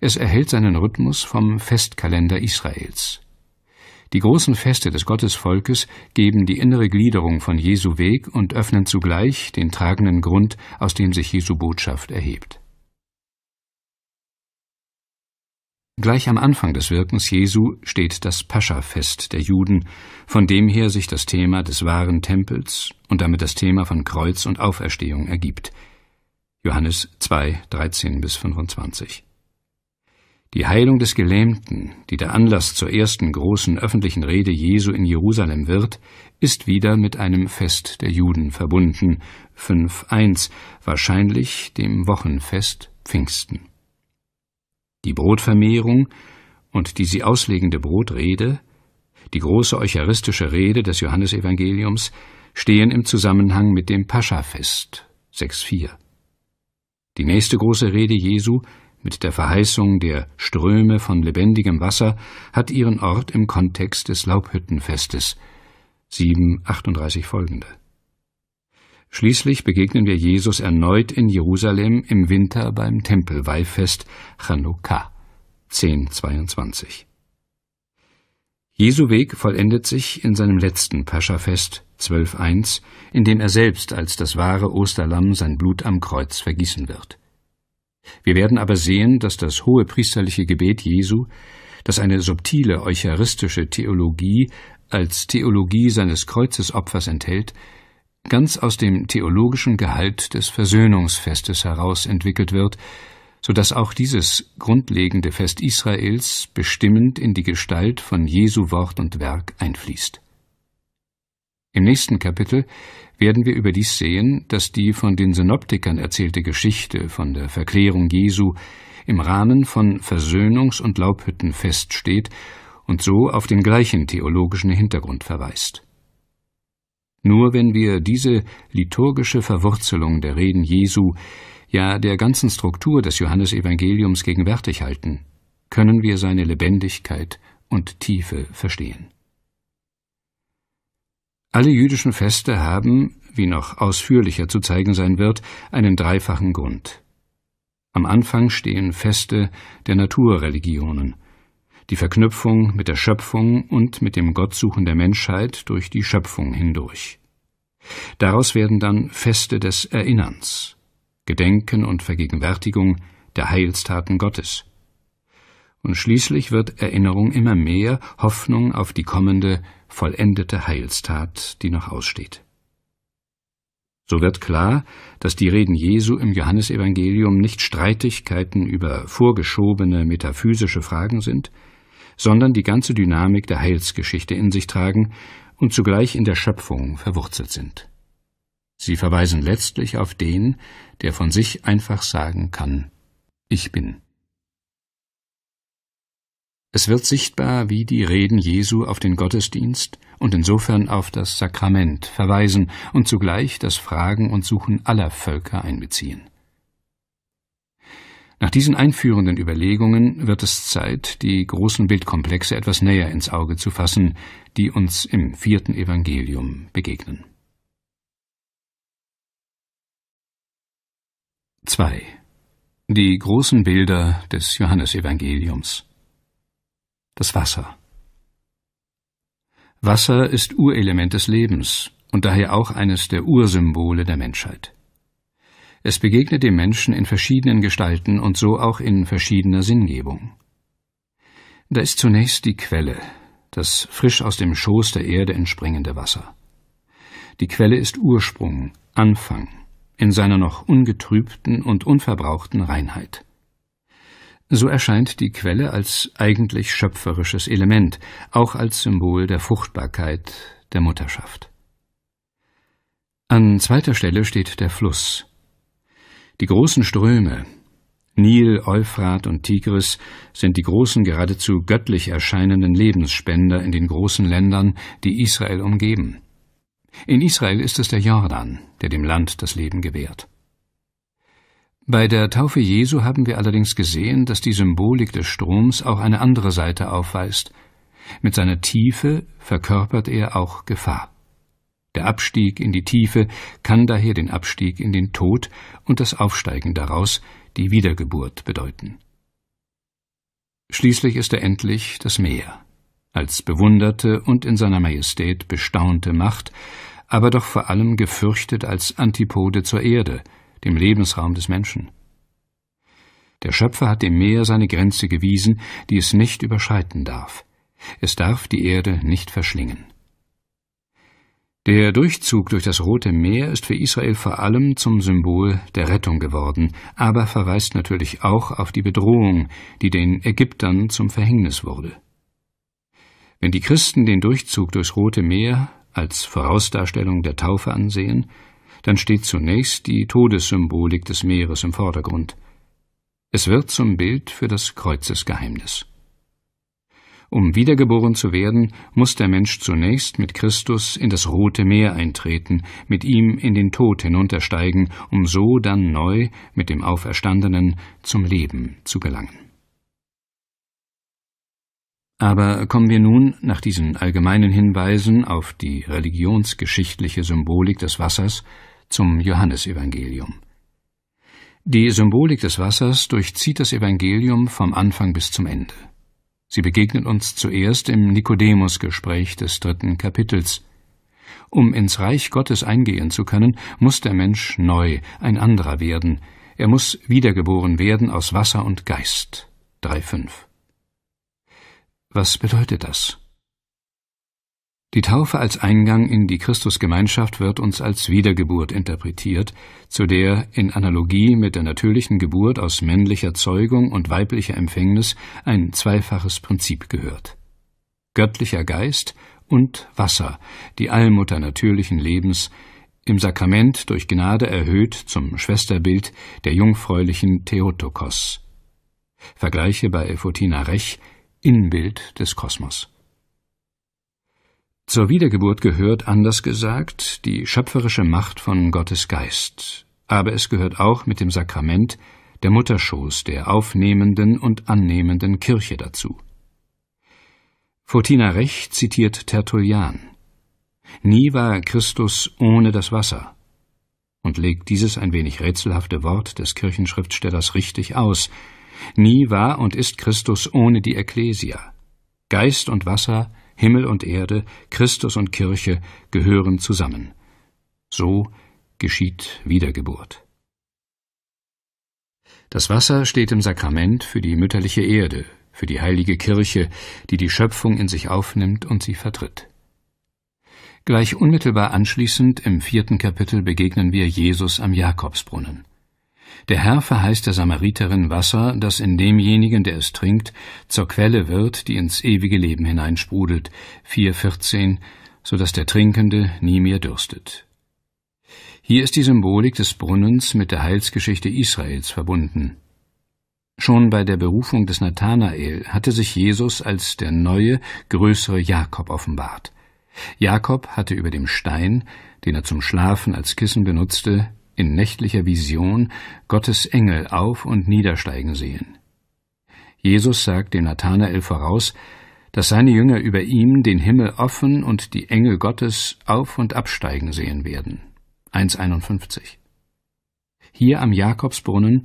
Es erhält seinen Rhythmus vom Festkalender Israels. Die großen Feste des Gottesvolkes geben die innere Gliederung von Jesu Weg und öffnen zugleich den tragenden Grund, aus dem sich Jesu Botschaft erhebt. Gleich am Anfang des Wirkens Jesu steht das Pascha-Fest der Juden, von dem her sich das Thema des wahren Tempels und damit das Thema von Kreuz und Auferstehung ergibt. Johannes 2, 13 bis 25. Die Heilung des Gelähmten, die der Anlass zur ersten großen öffentlichen Rede Jesu in Jerusalem wird, ist wieder mit einem Fest der Juden verbunden, 5.1, wahrscheinlich dem Wochenfest Pfingsten die Brotvermehrung und die sie auslegende Brotrede, die große eucharistische Rede des Johannesevangeliums, stehen im Zusammenhang mit dem Paschafest 6.4. Die nächste große Rede Jesu mit der Verheißung der Ströme von lebendigem Wasser hat ihren Ort im Kontext des Laubhüttenfestes 7.38 folgende. Schließlich begegnen wir Jesus erneut in Jerusalem im Winter beim Tempelweihfest Chanukah 1022. Jesu Weg vollendet sich in seinem letzten Paschafest 12.1, in dem er selbst als das wahre Osterlamm sein Blut am Kreuz vergießen wird. Wir werden aber sehen, dass das hohe priesterliche Gebet Jesu, das eine subtile eucharistische Theologie als Theologie seines Kreuzesopfers enthält, ganz aus dem theologischen Gehalt des Versöhnungsfestes heraus entwickelt wird, so dass auch dieses grundlegende Fest Israels bestimmend in die Gestalt von Jesu Wort und Werk einfließt. Im nächsten Kapitel werden wir überdies sehen, dass die von den Synoptikern erzählte Geschichte von der Verklärung Jesu im Rahmen von Versöhnungs- und Laubhüttenfest steht und so auf den gleichen theologischen Hintergrund verweist. Nur wenn wir diese liturgische Verwurzelung der Reden Jesu, ja der ganzen Struktur des Johannesevangeliums gegenwärtig halten, können wir seine Lebendigkeit und Tiefe verstehen. Alle jüdischen Feste haben, wie noch ausführlicher zu zeigen sein wird, einen dreifachen Grund. Am Anfang stehen Feste der Naturreligionen, die Verknüpfung mit der Schöpfung und mit dem Gottsuchen der Menschheit durch die Schöpfung hindurch. Daraus werden dann Feste des Erinnerns, Gedenken und Vergegenwärtigung der Heilstaten Gottes. Und schließlich wird Erinnerung immer mehr Hoffnung auf die kommende, vollendete Heilstat, die noch aussteht. So wird klar, dass die Reden Jesu im Johannesevangelium nicht Streitigkeiten über vorgeschobene metaphysische Fragen sind, sondern die ganze Dynamik der Heilsgeschichte in sich tragen und zugleich in der Schöpfung verwurzelt sind. Sie verweisen letztlich auf den, der von sich einfach sagen kann, ich bin. Es wird sichtbar, wie die Reden Jesu auf den Gottesdienst und insofern auf das Sakrament verweisen und zugleich das Fragen und Suchen aller Völker einbeziehen. Nach diesen einführenden Überlegungen wird es Zeit, die großen Bildkomplexe etwas näher ins Auge zu fassen, die uns im vierten Evangelium begegnen. 2. Die großen Bilder des Johannesevangeliums. Das Wasser. Wasser ist Urelement des Lebens und daher auch eines der Ursymbole der Menschheit. Es begegnet dem Menschen in verschiedenen Gestalten und so auch in verschiedener Sinngebung. Da ist zunächst die Quelle, das frisch aus dem Schoß der Erde entspringende Wasser. Die Quelle ist Ursprung, Anfang, in seiner noch ungetrübten und unverbrauchten Reinheit. So erscheint die Quelle als eigentlich schöpferisches Element, auch als Symbol der Fruchtbarkeit, der Mutterschaft. An zweiter Stelle steht der Fluss, die großen Ströme, Nil, Euphrat und Tigris sind die großen, geradezu göttlich erscheinenden Lebensspender in den großen Ländern, die Israel umgeben. In Israel ist es der Jordan, der dem Land das Leben gewährt. Bei der Taufe Jesu haben wir allerdings gesehen, dass die Symbolik des Stroms auch eine andere Seite aufweist. Mit seiner Tiefe verkörpert er auch Gefahr. Der Abstieg in die Tiefe kann daher den Abstieg in den Tod und das Aufsteigen daraus, die Wiedergeburt, bedeuten. Schließlich ist er endlich das Meer, als bewunderte und in seiner Majestät bestaunte Macht, aber doch vor allem gefürchtet als Antipode zur Erde, dem Lebensraum des Menschen. Der Schöpfer hat dem Meer seine Grenze gewiesen, die es nicht überschreiten darf. Es darf die Erde nicht verschlingen. Der Durchzug durch das Rote Meer ist für Israel vor allem zum Symbol der Rettung geworden, aber verweist natürlich auch auf die Bedrohung, die den Ägyptern zum Verhängnis wurde. Wenn die Christen den Durchzug durchs Rote Meer als Vorausdarstellung der Taufe ansehen, dann steht zunächst die Todessymbolik des Meeres im Vordergrund. Es wird zum Bild für das Kreuzesgeheimnis. Um wiedergeboren zu werden, muss der Mensch zunächst mit Christus in das Rote Meer eintreten, mit ihm in den Tod hinuntersteigen, um so dann neu mit dem Auferstandenen zum Leben zu gelangen. Aber kommen wir nun nach diesen allgemeinen Hinweisen auf die religionsgeschichtliche Symbolik des Wassers zum Johannesevangelium. Die Symbolik des Wassers durchzieht das Evangelium vom Anfang bis zum Ende. Sie begegnet uns zuerst im Nikodemus-Gespräch des dritten Kapitels. Um ins Reich Gottes eingehen zu können, muss der Mensch neu, ein anderer werden. Er muss wiedergeboren werden aus Wasser und Geist. 3,5. Was bedeutet das? Die Taufe als Eingang in die Christusgemeinschaft wird uns als Wiedergeburt interpretiert, zu der in Analogie mit der natürlichen Geburt aus männlicher Zeugung und weiblicher Empfängnis ein zweifaches Prinzip gehört. Göttlicher Geist und Wasser, die Allmutter natürlichen Lebens, im Sakrament durch Gnade erhöht zum Schwesterbild der jungfräulichen Theotokos. Vergleiche bei Ephotina Rech, Innenbild des Kosmos. Zur Wiedergeburt gehört, anders gesagt, die schöpferische Macht von Gottes Geist, aber es gehört auch mit dem Sakrament der Mutterschoß der aufnehmenden und annehmenden Kirche dazu. Fortina Rech zitiert Tertullian. Nie war Christus ohne das Wasser und legt dieses ein wenig rätselhafte Wort des Kirchenschriftstellers richtig aus. Nie war und ist Christus ohne die Ekklesia. Geist und Wasser Himmel und Erde, Christus und Kirche gehören zusammen. So geschieht Wiedergeburt. Das Wasser steht im Sakrament für die mütterliche Erde, für die heilige Kirche, die die Schöpfung in sich aufnimmt und sie vertritt. Gleich unmittelbar anschließend im vierten Kapitel begegnen wir Jesus am Jakobsbrunnen. Der Herr verheißt der Samariterin Wasser, das in demjenigen, der es trinkt, zur Quelle wird, die ins ewige Leben hineinsprudelt, 4,14, so dass der Trinkende nie mehr dürstet. Hier ist die Symbolik des Brunnens mit der Heilsgeschichte Israels verbunden. Schon bei der Berufung des Nathanael hatte sich Jesus als der neue, größere Jakob offenbart. Jakob hatte über dem Stein, den er zum Schlafen als Kissen benutzte, in nächtlicher Vision Gottes Engel auf und niedersteigen sehen. Jesus sagt dem Nathanael voraus, dass seine Jünger über ihm den Himmel offen und die Engel Gottes auf und absteigen sehen werden. 1.51 Hier am Jakobsbrunnen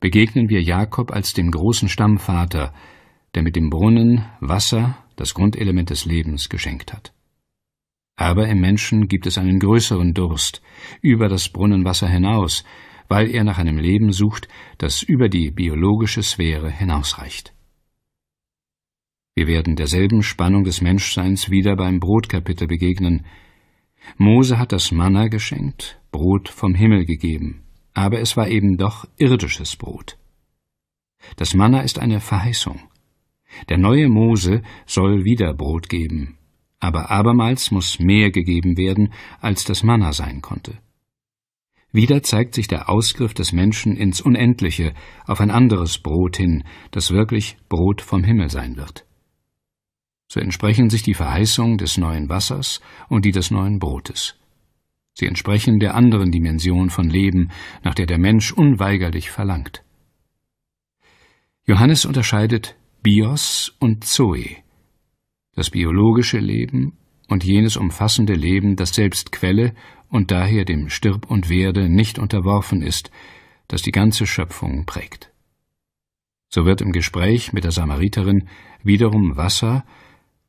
begegnen wir Jakob als dem großen Stammvater, der mit dem Brunnen Wasser, das Grundelement des Lebens, geschenkt hat. Aber im Menschen gibt es einen größeren Durst, über das Brunnenwasser hinaus, weil er nach einem Leben sucht, das über die biologische Sphäre hinausreicht. Wir werden derselben Spannung des Menschseins wieder beim Brotkapitel begegnen. Mose hat das Manna geschenkt, Brot vom Himmel gegeben, aber es war eben doch irdisches Brot. Das Manna ist eine Verheißung. Der neue Mose soll wieder Brot geben, aber abermals muss mehr gegeben werden, als das Manna sein konnte. Wieder zeigt sich der Ausgriff des Menschen ins Unendliche, auf ein anderes Brot hin, das wirklich Brot vom Himmel sein wird. So entsprechen sich die Verheißung des neuen Wassers und die des neuen Brotes. Sie entsprechen der anderen Dimension von Leben, nach der der Mensch unweigerlich verlangt. Johannes unterscheidet Bios und Zoe, das biologische Leben und jenes umfassende Leben, das selbst Quelle und daher dem Stirb und Werde nicht unterworfen ist, das die ganze Schöpfung prägt. So wird im Gespräch mit der Samariterin wiederum Wasser,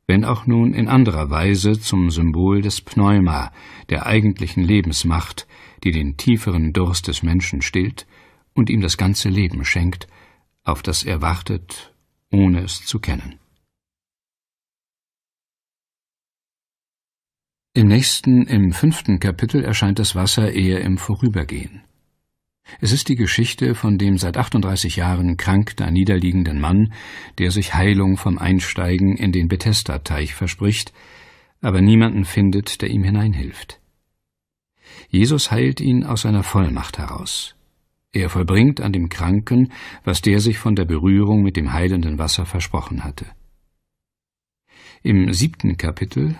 wenn auch nun in anderer Weise zum Symbol des Pneuma, der eigentlichen Lebensmacht, die den tieferen Durst des Menschen stillt und ihm das ganze Leben schenkt, auf das er wartet, ohne es zu kennen. Im nächsten, im fünften Kapitel erscheint das Wasser eher im Vorübergehen. Es ist die Geschichte von dem seit 38 Jahren krank da niederliegenden Mann, der sich Heilung vom Einsteigen in den Bethesda-Teich verspricht, aber niemanden findet, der ihm hineinhilft. Jesus heilt ihn aus seiner Vollmacht heraus. Er vollbringt an dem Kranken, was der sich von der Berührung mit dem heilenden Wasser versprochen hatte. Im siebten Kapitel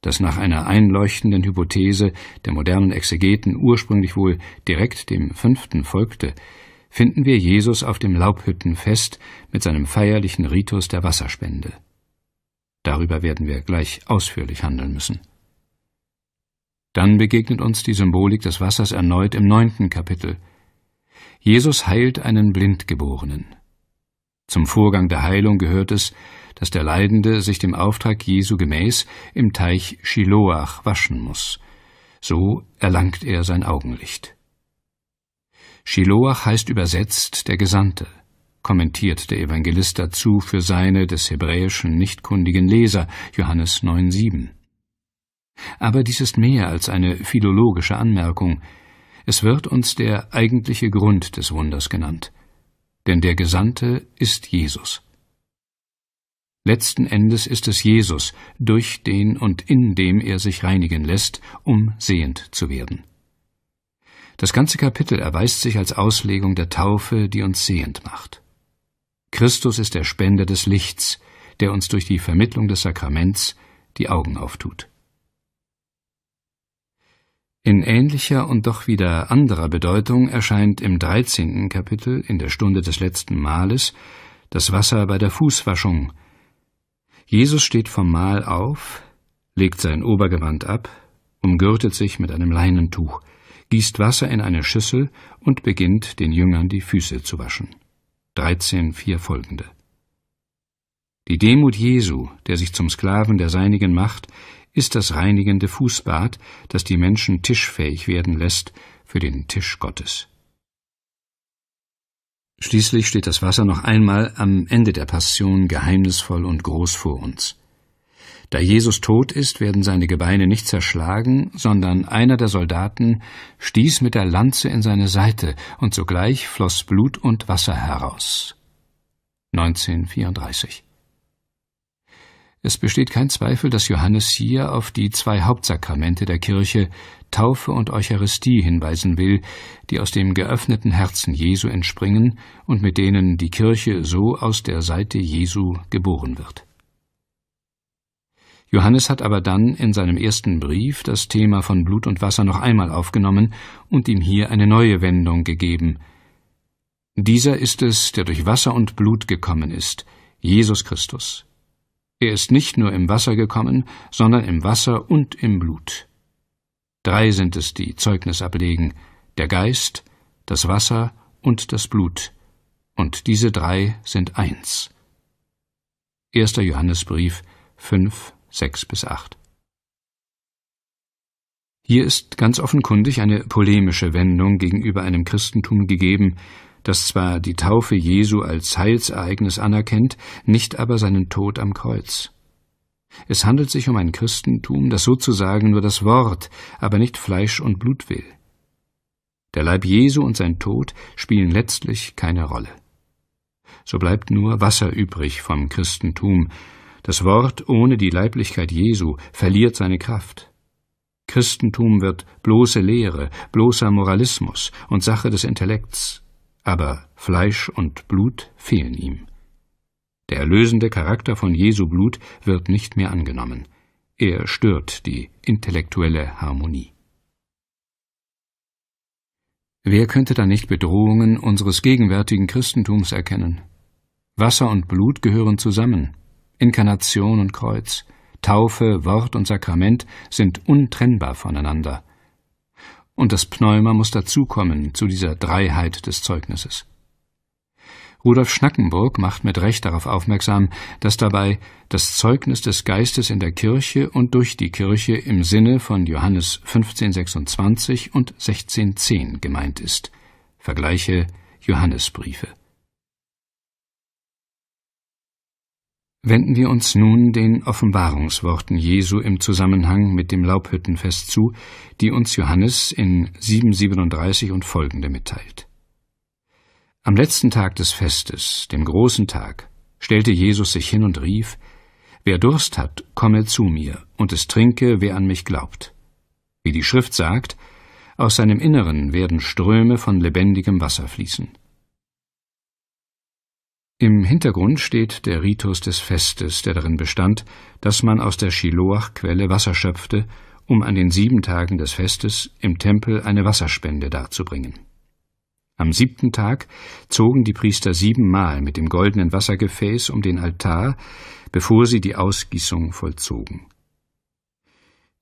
das nach einer einleuchtenden Hypothese der modernen Exegeten ursprünglich wohl direkt dem fünften folgte, finden wir Jesus auf dem Laubhüttenfest mit seinem feierlichen Ritus der Wasserspende. Darüber werden wir gleich ausführlich handeln müssen. Dann begegnet uns die Symbolik des Wassers erneut im neunten Kapitel. Jesus heilt einen Blindgeborenen. Zum Vorgang der Heilung gehört es, dass der Leidende sich dem Auftrag Jesu gemäß im Teich Schiloach waschen muss. So erlangt er sein Augenlicht. Schiloach heißt übersetzt der Gesandte, kommentiert der Evangelist dazu für seine des Hebräischen nichtkundigen Leser Johannes 9,7. Aber dies ist mehr als eine philologische Anmerkung. Es wird uns der eigentliche Grund des Wunders genannt. Denn der Gesandte ist Jesus. Letzten Endes ist es Jesus, durch den und in dem er sich reinigen lässt, um sehend zu werden. Das ganze Kapitel erweist sich als Auslegung der Taufe, die uns sehend macht. Christus ist der Spender des Lichts, der uns durch die Vermittlung des Sakraments die Augen auftut. In ähnlicher und doch wieder anderer Bedeutung erscheint im 13. Kapitel in der Stunde des letzten Mahles das Wasser bei der Fußwaschung Jesus steht vom Mahl auf, legt sein Obergewand ab, umgürtet sich mit einem Leinentuch, gießt Wasser in eine Schüssel und beginnt, den Jüngern die Füße zu waschen. 13, 4 folgende. Die Demut Jesu, der sich zum Sklaven der Seinigen macht, ist das reinigende Fußbad, das die Menschen tischfähig werden lässt für den Tisch Gottes. Schließlich steht das Wasser noch einmal am Ende der Passion geheimnisvoll und groß vor uns. Da Jesus tot ist, werden seine Gebeine nicht zerschlagen, sondern einer der Soldaten stieß mit der Lanze in seine Seite, und sogleich floss Blut und Wasser heraus. 1934 Es besteht kein Zweifel, dass Johannes hier auf die zwei Hauptsakramente der Kirche, Taufe und Eucharistie hinweisen will, die aus dem geöffneten Herzen Jesu entspringen und mit denen die Kirche so aus der Seite Jesu geboren wird. Johannes hat aber dann in seinem ersten Brief das Thema von Blut und Wasser noch einmal aufgenommen und ihm hier eine neue Wendung gegeben. Dieser ist es, der durch Wasser und Blut gekommen ist, Jesus Christus. Er ist nicht nur im Wasser gekommen, sondern im Wasser und im Blut. Drei sind es, die Zeugnis ablegen, der Geist, das Wasser und das Blut, und diese drei sind eins. 1. Johannesbrief 5, 6 bis 8. Hier ist ganz offenkundig eine polemische Wendung gegenüber einem Christentum gegeben, das zwar die Taufe Jesu als Heilsereignis anerkennt, nicht aber seinen Tod am Kreuz. Es handelt sich um ein Christentum, das sozusagen nur das Wort, aber nicht Fleisch und Blut will. Der Leib Jesu und sein Tod spielen letztlich keine Rolle. So bleibt nur Wasser übrig vom Christentum. Das Wort ohne die Leiblichkeit Jesu verliert seine Kraft. Christentum wird bloße Lehre, bloßer Moralismus und Sache des Intellekts, aber Fleisch und Blut fehlen ihm. Der erlösende Charakter von Jesu Blut wird nicht mehr angenommen. Er stört die intellektuelle Harmonie. Wer könnte da nicht Bedrohungen unseres gegenwärtigen Christentums erkennen? Wasser und Blut gehören zusammen. Inkarnation und Kreuz, Taufe, Wort und Sakrament sind untrennbar voneinander. Und das Pneuma muss dazukommen zu dieser Dreiheit des Zeugnisses. Rudolf Schnackenburg macht mit Recht darauf aufmerksam, dass dabei das Zeugnis des Geistes in der Kirche und durch die Kirche im Sinne von Johannes 1526 und 1610 gemeint ist. Vergleiche Johannesbriefe. Wenden wir uns nun den Offenbarungsworten Jesu im Zusammenhang mit dem Laubhüttenfest zu, die uns Johannes in 737 und folgende mitteilt. Am letzten Tag des Festes, dem großen Tag, stellte Jesus sich hin und rief, Wer Durst hat, komme zu mir, und es trinke, wer an mich glaubt. Wie die Schrift sagt, aus seinem Inneren werden Ströme von lebendigem Wasser fließen. Im Hintergrund steht der Ritus des Festes, der darin bestand, dass man aus der Schiloach-Quelle Wasser schöpfte, um an den sieben Tagen des Festes im Tempel eine Wasserspende darzubringen. Am siebten Tag zogen die Priester siebenmal mit dem goldenen Wassergefäß um den Altar, bevor sie die Ausgießung vollzogen.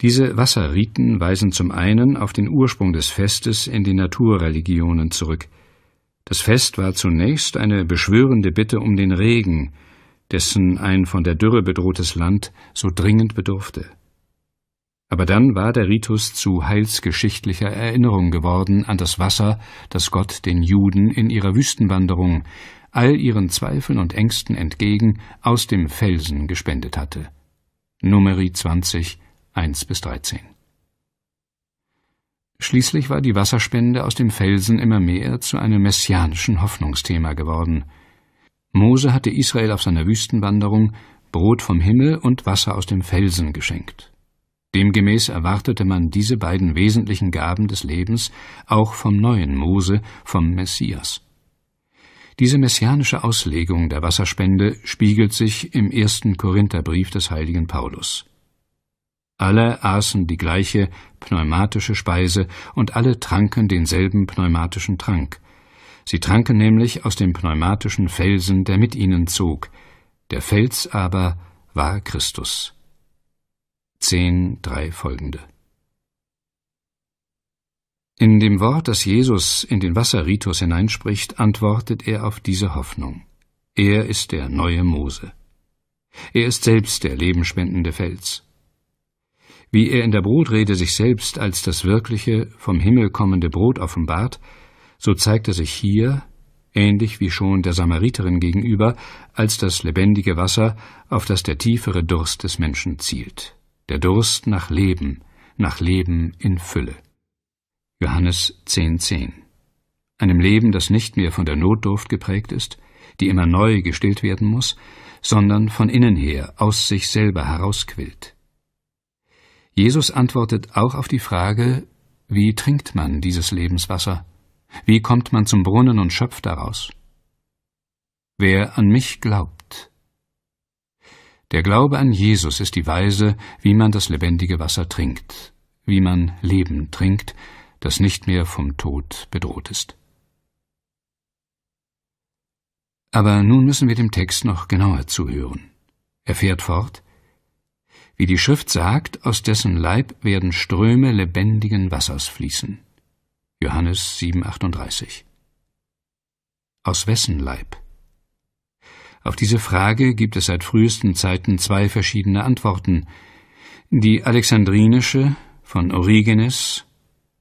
Diese Wasserriten weisen zum einen auf den Ursprung des Festes in den Naturreligionen zurück. Das Fest war zunächst eine beschwörende Bitte um den Regen, dessen ein von der Dürre bedrohtes Land so dringend bedurfte. Aber dann war der Ritus zu heilsgeschichtlicher Erinnerung geworden an das Wasser, das Gott den Juden in ihrer Wüstenwanderung, all ihren Zweifeln und Ängsten entgegen, aus dem Felsen gespendet hatte. Numeri 20, 1 bis 13. Schließlich war die Wasserspende aus dem Felsen immer mehr zu einem messianischen Hoffnungsthema geworden. Mose hatte Israel auf seiner Wüstenwanderung Brot vom Himmel und Wasser aus dem Felsen geschenkt. Demgemäß erwartete man diese beiden wesentlichen Gaben des Lebens auch vom neuen Mose, vom Messias. Diese messianische Auslegung der Wasserspende spiegelt sich im ersten Korintherbrief des heiligen Paulus. Alle aßen die gleiche pneumatische Speise und alle tranken denselben pneumatischen Trank. Sie tranken nämlich aus dem pneumatischen Felsen, der mit ihnen zog. Der Fels aber war Christus. 10, 3 folgende. In dem Wort, das Jesus in den Wasserritus hineinspricht, antwortet er auf diese Hoffnung. Er ist der neue Mose. Er ist selbst der lebenspendende Fels. Wie er in der Brotrede sich selbst als das wirkliche, vom Himmel kommende Brot offenbart, so zeigt er sich hier, ähnlich wie schon der Samariterin gegenüber, als das lebendige Wasser, auf das der tiefere Durst des Menschen zielt der Durst nach Leben, nach Leben in Fülle. Johannes 10,10 10. Einem Leben, das nicht mehr von der Notdurft geprägt ist, die immer neu gestillt werden muss, sondern von innen her, aus sich selber herausquillt. Jesus antwortet auch auf die Frage, wie trinkt man dieses Lebenswasser? Wie kommt man zum Brunnen und schöpft daraus? Wer an mich glaubt, der Glaube an Jesus ist die Weise, wie man das lebendige Wasser trinkt, wie man Leben trinkt, das nicht mehr vom Tod bedroht ist. Aber nun müssen wir dem Text noch genauer zuhören. Er fährt fort. Wie die Schrift sagt, aus dessen Leib werden Ströme lebendigen Wassers fließen. Johannes 7,38. Aus wessen Leib? Auf diese Frage gibt es seit frühesten Zeiten zwei verschiedene Antworten. Die alexandrinische von Origenes,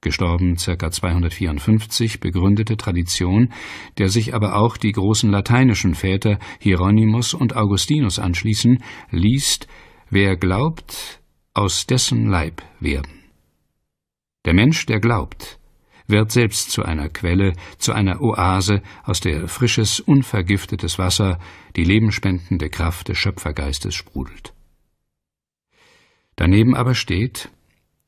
gestorben ca. 254, begründete Tradition, der sich aber auch die großen lateinischen Väter Hieronymus und Augustinus anschließen, liest, wer glaubt, aus dessen Leib werden. Der Mensch, der glaubt, wird selbst zu einer Quelle, zu einer Oase, aus der frisches, unvergiftetes Wasser, die lebenspendende Kraft des Schöpfergeistes sprudelt. Daneben aber steht,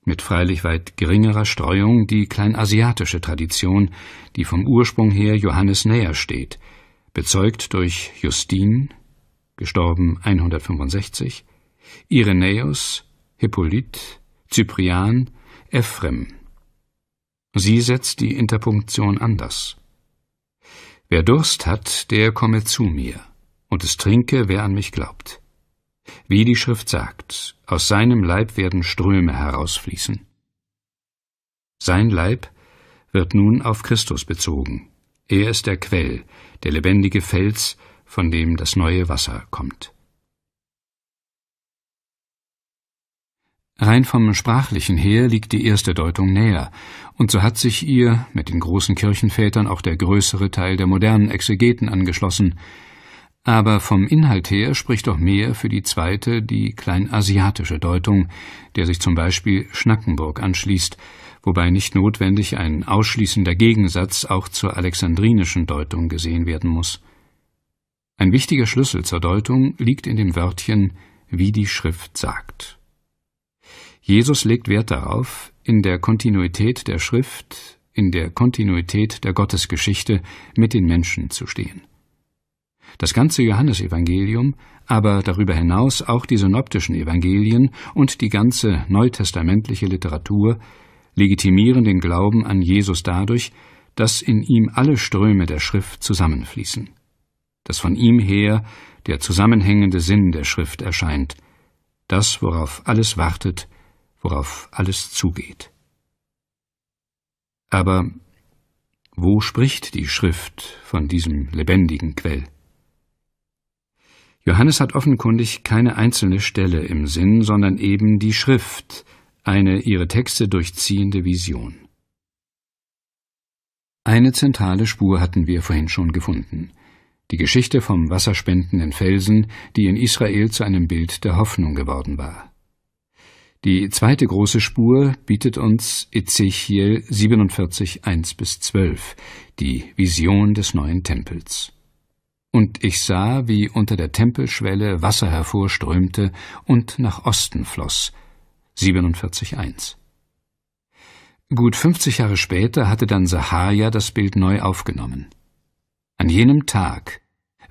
mit freilich weit geringerer Streuung, die kleinasiatische Tradition, die vom Ursprung her Johannes näher steht, bezeugt durch Justin, gestorben 165, Irenäus, Hippolyt, Cyprian, Ephrem, Sie setzt die Interpunktion anders. Wer Durst hat, der komme zu mir, und es trinke, wer an mich glaubt. Wie die Schrift sagt, aus seinem Leib werden Ströme herausfließen. Sein Leib wird nun auf Christus bezogen. Er ist der Quell, der lebendige Fels, von dem das neue Wasser kommt. Rein vom Sprachlichen her liegt die erste Deutung näher, und so hat sich ihr mit den großen Kirchenvätern auch der größere Teil der modernen Exegeten angeschlossen. Aber vom Inhalt her spricht doch mehr für die zweite, die kleinasiatische Deutung, der sich zum Beispiel Schnackenburg anschließt, wobei nicht notwendig ein ausschließender Gegensatz auch zur alexandrinischen Deutung gesehen werden muss. Ein wichtiger Schlüssel zur Deutung liegt in dem Wörtchen, wie die Schrift sagt. Jesus legt Wert darauf, in der Kontinuität der Schrift, in der Kontinuität der Gottesgeschichte mit den Menschen zu stehen. Das ganze Johannesevangelium, aber darüber hinaus auch die synoptischen Evangelien und die ganze neutestamentliche Literatur legitimieren den Glauben an Jesus dadurch, dass in ihm alle Ströme der Schrift zusammenfließen, dass von ihm her der zusammenhängende Sinn der Schrift erscheint, das, worauf alles wartet, worauf alles zugeht. Aber wo spricht die Schrift von diesem lebendigen Quell? Johannes hat offenkundig keine einzelne Stelle im Sinn, sondern eben die Schrift, eine ihre Texte durchziehende Vision. Eine zentrale Spur hatten wir vorhin schon gefunden. Die Geschichte vom wasserspendenden Felsen, die in Israel zu einem Bild der Hoffnung geworden war. Die zweite große Spur bietet uns Ezechiel 47, 1 bis 12, die Vision des neuen Tempels. Und ich sah, wie unter der Tempelschwelle Wasser hervorströmte und nach Osten floss. 47, 1. Gut 50 Jahre später hatte dann Sahaja das Bild neu aufgenommen. An jenem Tag,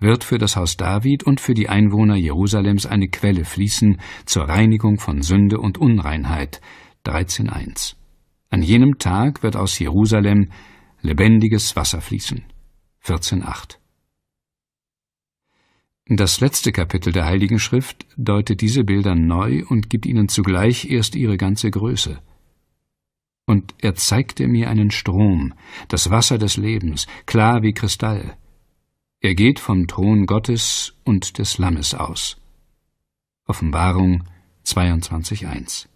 wird für das Haus David und für die Einwohner Jerusalems eine Quelle fließen zur Reinigung von Sünde und Unreinheit. 13.1. An jenem Tag wird aus Jerusalem lebendiges Wasser fließen. 14.8. Das letzte Kapitel der Heiligen Schrift deutet diese Bilder neu und gibt ihnen zugleich erst ihre ganze Größe. Und er zeigte mir einen Strom, das Wasser des Lebens, klar wie Kristall. Er geht vom Thron Gottes und des Lammes aus. Offenbarung 22.1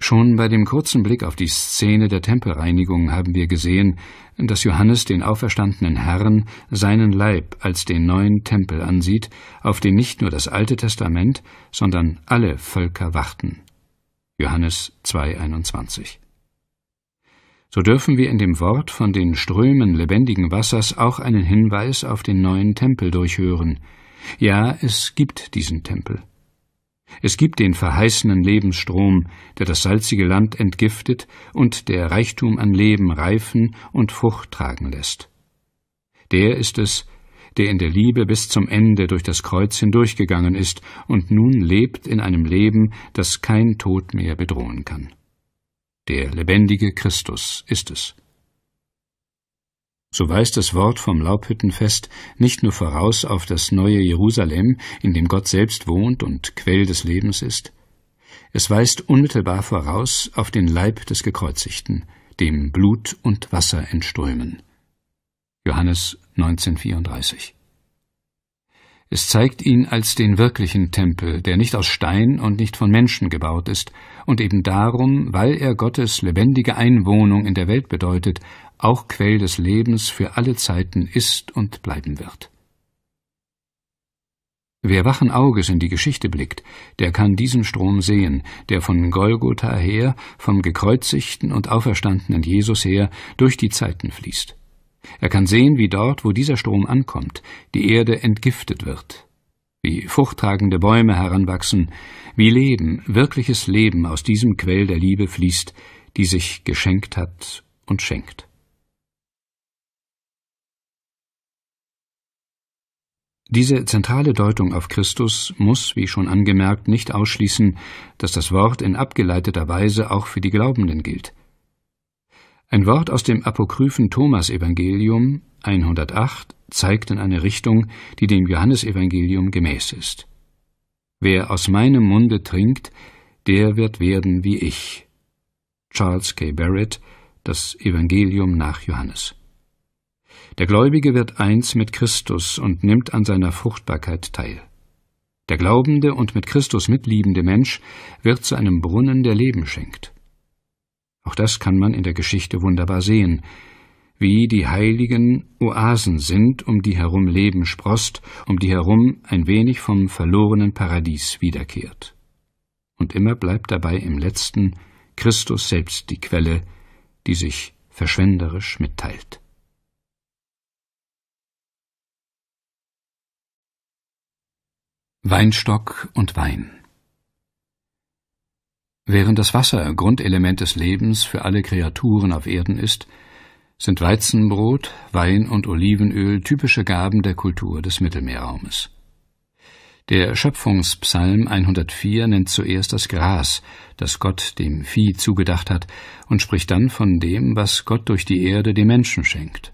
Schon bei dem kurzen Blick auf die Szene der Tempelreinigung haben wir gesehen, dass Johannes den auferstandenen Herrn seinen Leib als den neuen Tempel ansieht, auf den nicht nur das Alte Testament, sondern alle Völker warten. Johannes 2,21 so dürfen wir in dem Wort von den Strömen lebendigen Wassers auch einen Hinweis auf den neuen Tempel durchhören. Ja, es gibt diesen Tempel. Es gibt den verheißenen Lebensstrom, der das salzige Land entgiftet und der Reichtum an Leben reifen und Frucht tragen lässt. Der ist es, der in der Liebe bis zum Ende durch das Kreuz hindurchgegangen ist und nun lebt in einem Leben, das kein Tod mehr bedrohen kann. Der lebendige Christus ist es. So weist das Wort vom Laubhüttenfest nicht nur voraus auf das neue Jerusalem, in dem Gott selbst wohnt und Quell des Lebens ist, es weist unmittelbar voraus auf den Leib des Gekreuzigten, dem Blut und Wasser entströmen. Johannes 1934. Es zeigt ihn als den wirklichen Tempel, der nicht aus Stein und nicht von Menschen gebaut ist, und eben darum, weil er Gottes lebendige Einwohnung in der Welt bedeutet, auch Quell des Lebens für alle Zeiten ist und bleiben wird. Wer wachen Auges in die Geschichte blickt, der kann diesen Strom sehen, der von Golgotha her, vom gekreuzigten und auferstandenen Jesus her, durch die Zeiten fließt. Er kann sehen, wie dort, wo dieser Strom ankommt, die Erde entgiftet wird, wie fruchttragende Bäume heranwachsen, wie Leben, wirkliches Leben aus diesem Quell der Liebe fließt, die sich geschenkt hat und schenkt. Diese zentrale Deutung auf Christus muss, wie schon angemerkt, nicht ausschließen, dass das Wort in abgeleiteter Weise auch für die Glaubenden gilt. Ein Wort aus dem apokryphen Thomas-Evangelium 108 zeigt in eine Richtung, die dem Johannesevangelium gemäß ist. Wer aus meinem Munde trinkt, der wird werden wie ich. Charles K. Barrett, das Evangelium nach Johannes. Der Gläubige wird eins mit Christus und nimmt an seiner Fruchtbarkeit teil. Der glaubende und mit Christus mitliebende Mensch wird zu einem Brunnen, der Leben schenkt. Auch das kann man in der Geschichte wunderbar sehen, wie die heiligen Oasen sind, um die herum Leben sproßt, um die herum ein wenig vom verlorenen Paradies wiederkehrt. Und immer bleibt dabei im letzten Christus selbst die Quelle, die sich verschwenderisch mitteilt. Weinstock und Wein Während das Wasser Grundelement des Lebens für alle Kreaturen auf Erden ist, sind Weizenbrot, Wein und Olivenöl typische Gaben der Kultur des Mittelmeerraumes. Der Schöpfungspsalm 104 nennt zuerst das Gras, das Gott dem Vieh zugedacht hat, und spricht dann von dem, was Gott durch die Erde dem Menschen schenkt.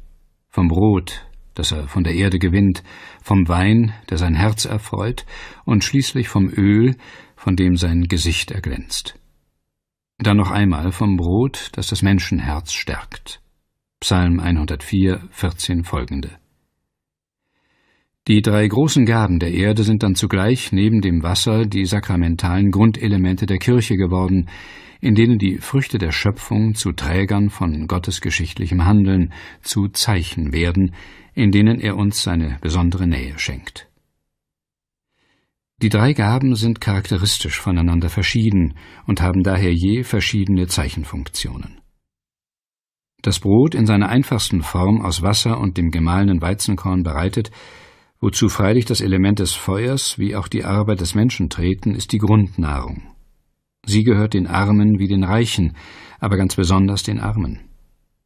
Vom Brot, das er von der Erde gewinnt, vom Wein, der sein Herz erfreut, und schließlich vom Öl, von dem sein Gesicht erglänzt. Dann noch einmal vom Brot, das das Menschenherz stärkt. Psalm 104, 14 folgende. Die drei großen Gaben der Erde sind dann zugleich neben dem Wasser die sakramentalen Grundelemente der Kirche geworden, in denen die Früchte der Schöpfung zu Trägern von gottesgeschichtlichem Handeln, zu Zeichen werden, in denen er uns seine besondere Nähe schenkt. Die drei Gaben sind charakteristisch voneinander verschieden und haben daher je verschiedene Zeichenfunktionen das Brot in seiner einfachsten Form aus Wasser und dem gemahlenen Weizenkorn bereitet, wozu freilich das Element des Feuers wie auch die Arbeit des Menschen treten, ist die Grundnahrung. Sie gehört den Armen wie den Reichen, aber ganz besonders den Armen.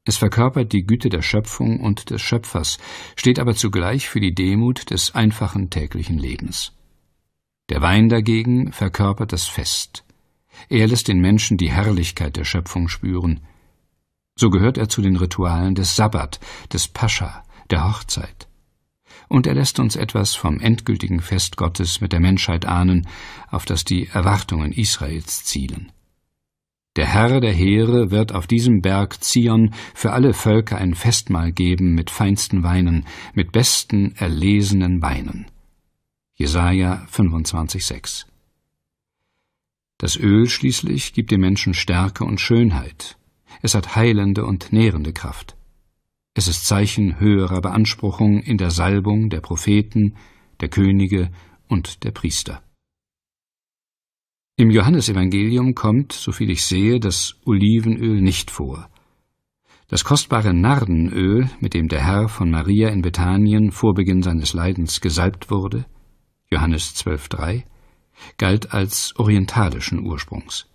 Es verkörpert die Güte der Schöpfung und des Schöpfers, steht aber zugleich für die Demut des einfachen täglichen Lebens. Der Wein dagegen verkörpert das Fest. Er lässt den Menschen die Herrlichkeit der Schöpfung spüren, so gehört er zu den Ritualen des Sabbat, des Pascha, der Hochzeit. Und er lässt uns etwas vom endgültigen Fest Gottes mit der Menschheit ahnen, auf das die Erwartungen Israels zielen. Der Herr der Heere wird auf diesem Berg Zion für alle Völker ein Festmahl geben mit feinsten Weinen, mit besten erlesenen Weinen. Jesaja 25,6 Das Öl schließlich gibt dem Menschen Stärke und Schönheit, es hat heilende und nährende Kraft. Es ist Zeichen höherer Beanspruchung in der Salbung der Propheten, der Könige und der Priester. Im Johannesevangelium kommt, soviel ich sehe, das Olivenöl nicht vor. Das kostbare Nardenöl, mit dem der Herr von Maria in Bethanien vor Beginn seines Leidens gesalbt wurde, Johannes 12,3, galt als orientalischen Ursprungs.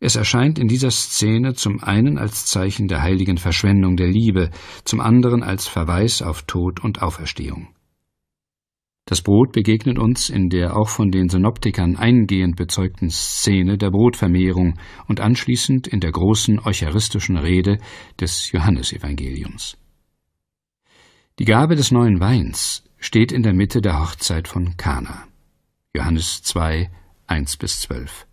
Es erscheint in dieser Szene zum einen als Zeichen der heiligen Verschwendung der Liebe, zum anderen als Verweis auf Tod und Auferstehung. Das Brot begegnet uns in der auch von den Synoptikern eingehend bezeugten Szene der Brotvermehrung und anschließend in der großen eucharistischen Rede des Johannesevangeliums. Die Gabe des neuen Weins steht in der Mitte der Hochzeit von Kana. Johannes 2, 1 bis 12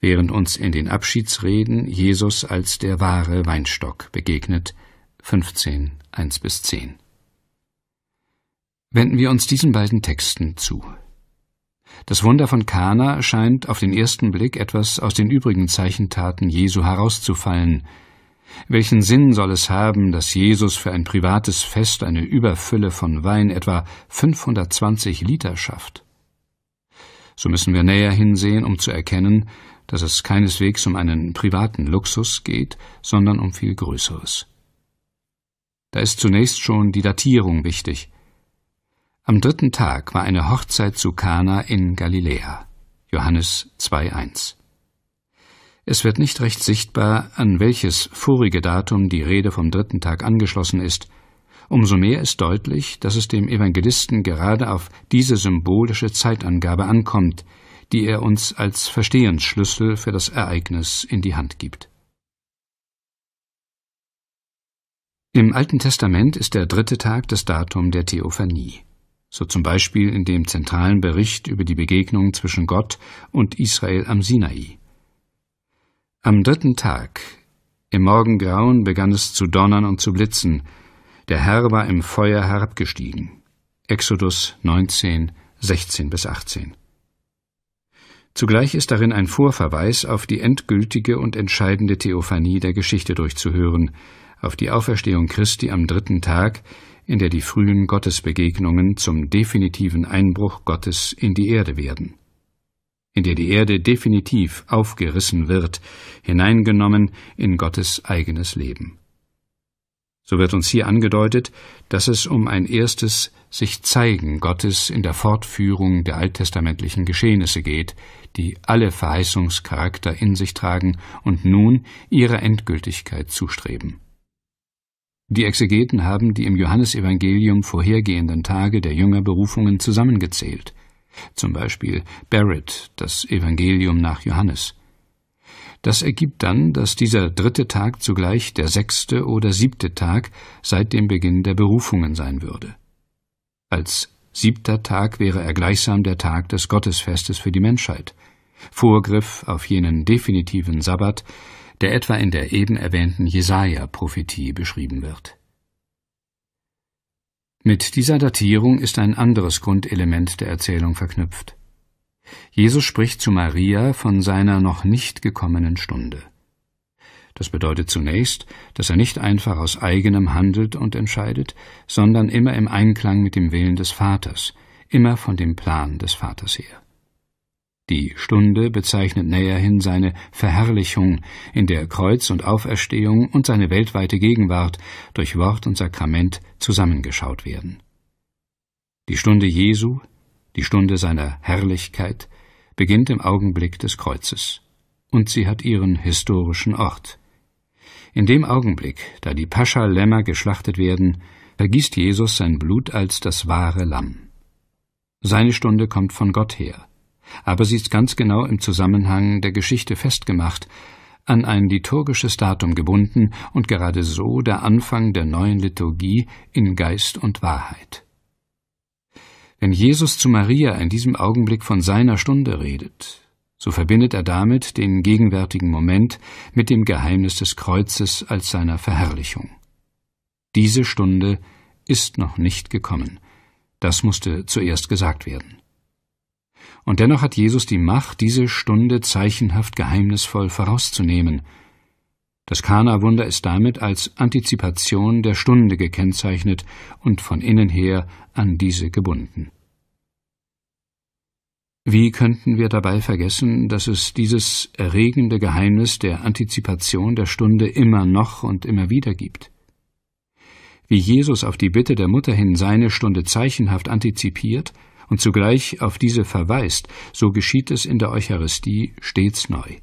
während uns in den Abschiedsreden Jesus als der wahre Weinstock begegnet, 15, 1 bis 10. Wenden wir uns diesen beiden Texten zu. Das Wunder von Kana scheint auf den ersten Blick etwas aus den übrigen Zeichentaten Jesu herauszufallen. Welchen Sinn soll es haben, dass Jesus für ein privates Fest eine Überfülle von Wein etwa 520 Liter schafft? So müssen wir näher hinsehen, um zu erkennen, dass es keineswegs um einen privaten Luxus geht, sondern um viel Größeres. Da ist zunächst schon die Datierung wichtig. Am dritten Tag war eine Hochzeit zu Kana in Galiläa. Johannes 2,1. Es wird nicht recht sichtbar, an welches vorige Datum die Rede vom dritten Tag angeschlossen ist. Umso mehr ist deutlich, dass es dem Evangelisten gerade auf diese symbolische Zeitangabe ankommt, die er uns als Verstehensschlüssel für das Ereignis in die Hand gibt. Im Alten Testament ist der dritte Tag das Datum der Theophanie, so zum Beispiel in dem zentralen Bericht über die Begegnung zwischen Gott und Israel am Sinai. Am dritten Tag, im Morgengrauen, begann es zu donnern und zu blitzen, der Herr war im Feuer herabgestiegen. Exodus 19, 16 bis 18. Zugleich ist darin ein Vorverweis auf die endgültige und entscheidende Theophanie der Geschichte durchzuhören, auf die Auferstehung Christi am dritten Tag, in der die frühen Gottesbegegnungen zum definitiven Einbruch Gottes in die Erde werden, in der die Erde definitiv aufgerissen wird, hineingenommen in Gottes eigenes Leben. So wird uns hier angedeutet, dass es um ein erstes sich zeigen Gottes in der Fortführung der alttestamentlichen Geschehnisse geht, die alle Verheißungscharakter in sich tragen und nun ihrer Endgültigkeit zustreben. Die Exegeten haben die im Johannesevangelium vorhergehenden Tage der Jüngerberufungen zusammengezählt, zum Beispiel Barrett, das Evangelium nach Johannes. Das ergibt dann, dass dieser dritte Tag zugleich der sechste oder siebte Tag seit dem Beginn der Berufungen sein würde. Als siebter Tag wäre er gleichsam der Tag des Gottesfestes für die Menschheit, Vorgriff auf jenen definitiven Sabbat, der etwa in der eben erwähnten Jesaja-Prophetie beschrieben wird. Mit dieser Datierung ist ein anderes Grundelement der Erzählung verknüpft. Jesus spricht zu Maria von seiner noch nicht gekommenen Stunde. Das bedeutet zunächst, dass er nicht einfach aus eigenem handelt und entscheidet, sondern immer im Einklang mit dem Willen des Vaters, immer von dem Plan des Vaters her. Die Stunde bezeichnet näherhin seine Verherrlichung in der Kreuz und Auferstehung und seine weltweite Gegenwart durch Wort und Sakrament zusammengeschaut werden. Die Stunde Jesu, die Stunde seiner Herrlichkeit, beginnt im Augenblick des Kreuzes, und sie hat ihren historischen Ort, in dem Augenblick, da die Pascha-Lämmer geschlachtet werden, vergießt Jesus sein Blut als das wahre Lamm. Seine Stunde kommt von Gott her, aber sie ist ganz genau im Zusammenhang der Geschichte festgemacht, an ein liturgisches Datum gebunden und gerade so der Anfang der neuen Liturgie in Geist und Wahrheit. Wenn Jesus zu Maria in diesem Augenblick von seiner Stunde redet, so verbindet er damit den gegenwärtigen Moment mit dem Geheimnis des Kreuzes als seiner Verherrlichung. Diese Stunde ist noch nicht gekommen. Das musste zuerst gesagt werden. Und dennoch hat Jesus die Macht, diese Stunde zeichenhaft geheimnisvoll vorauszunehmen. Das Kana-Wunder ist damit als Antizipation der Stunde gekennzeichnet und von innen her an diese gebunden. Wie könnten wir dabei vergessen, dass es dieses erregende Geheimnis der Antizipation der Stunde immer noch und immer wieder gibt? Wie Jesus auf die Bitte der Mutter hin seine Stunde zeichenhaft antizipiert und zugleich auf diese verweist, so geschieht es in der Eucharistie stets neu.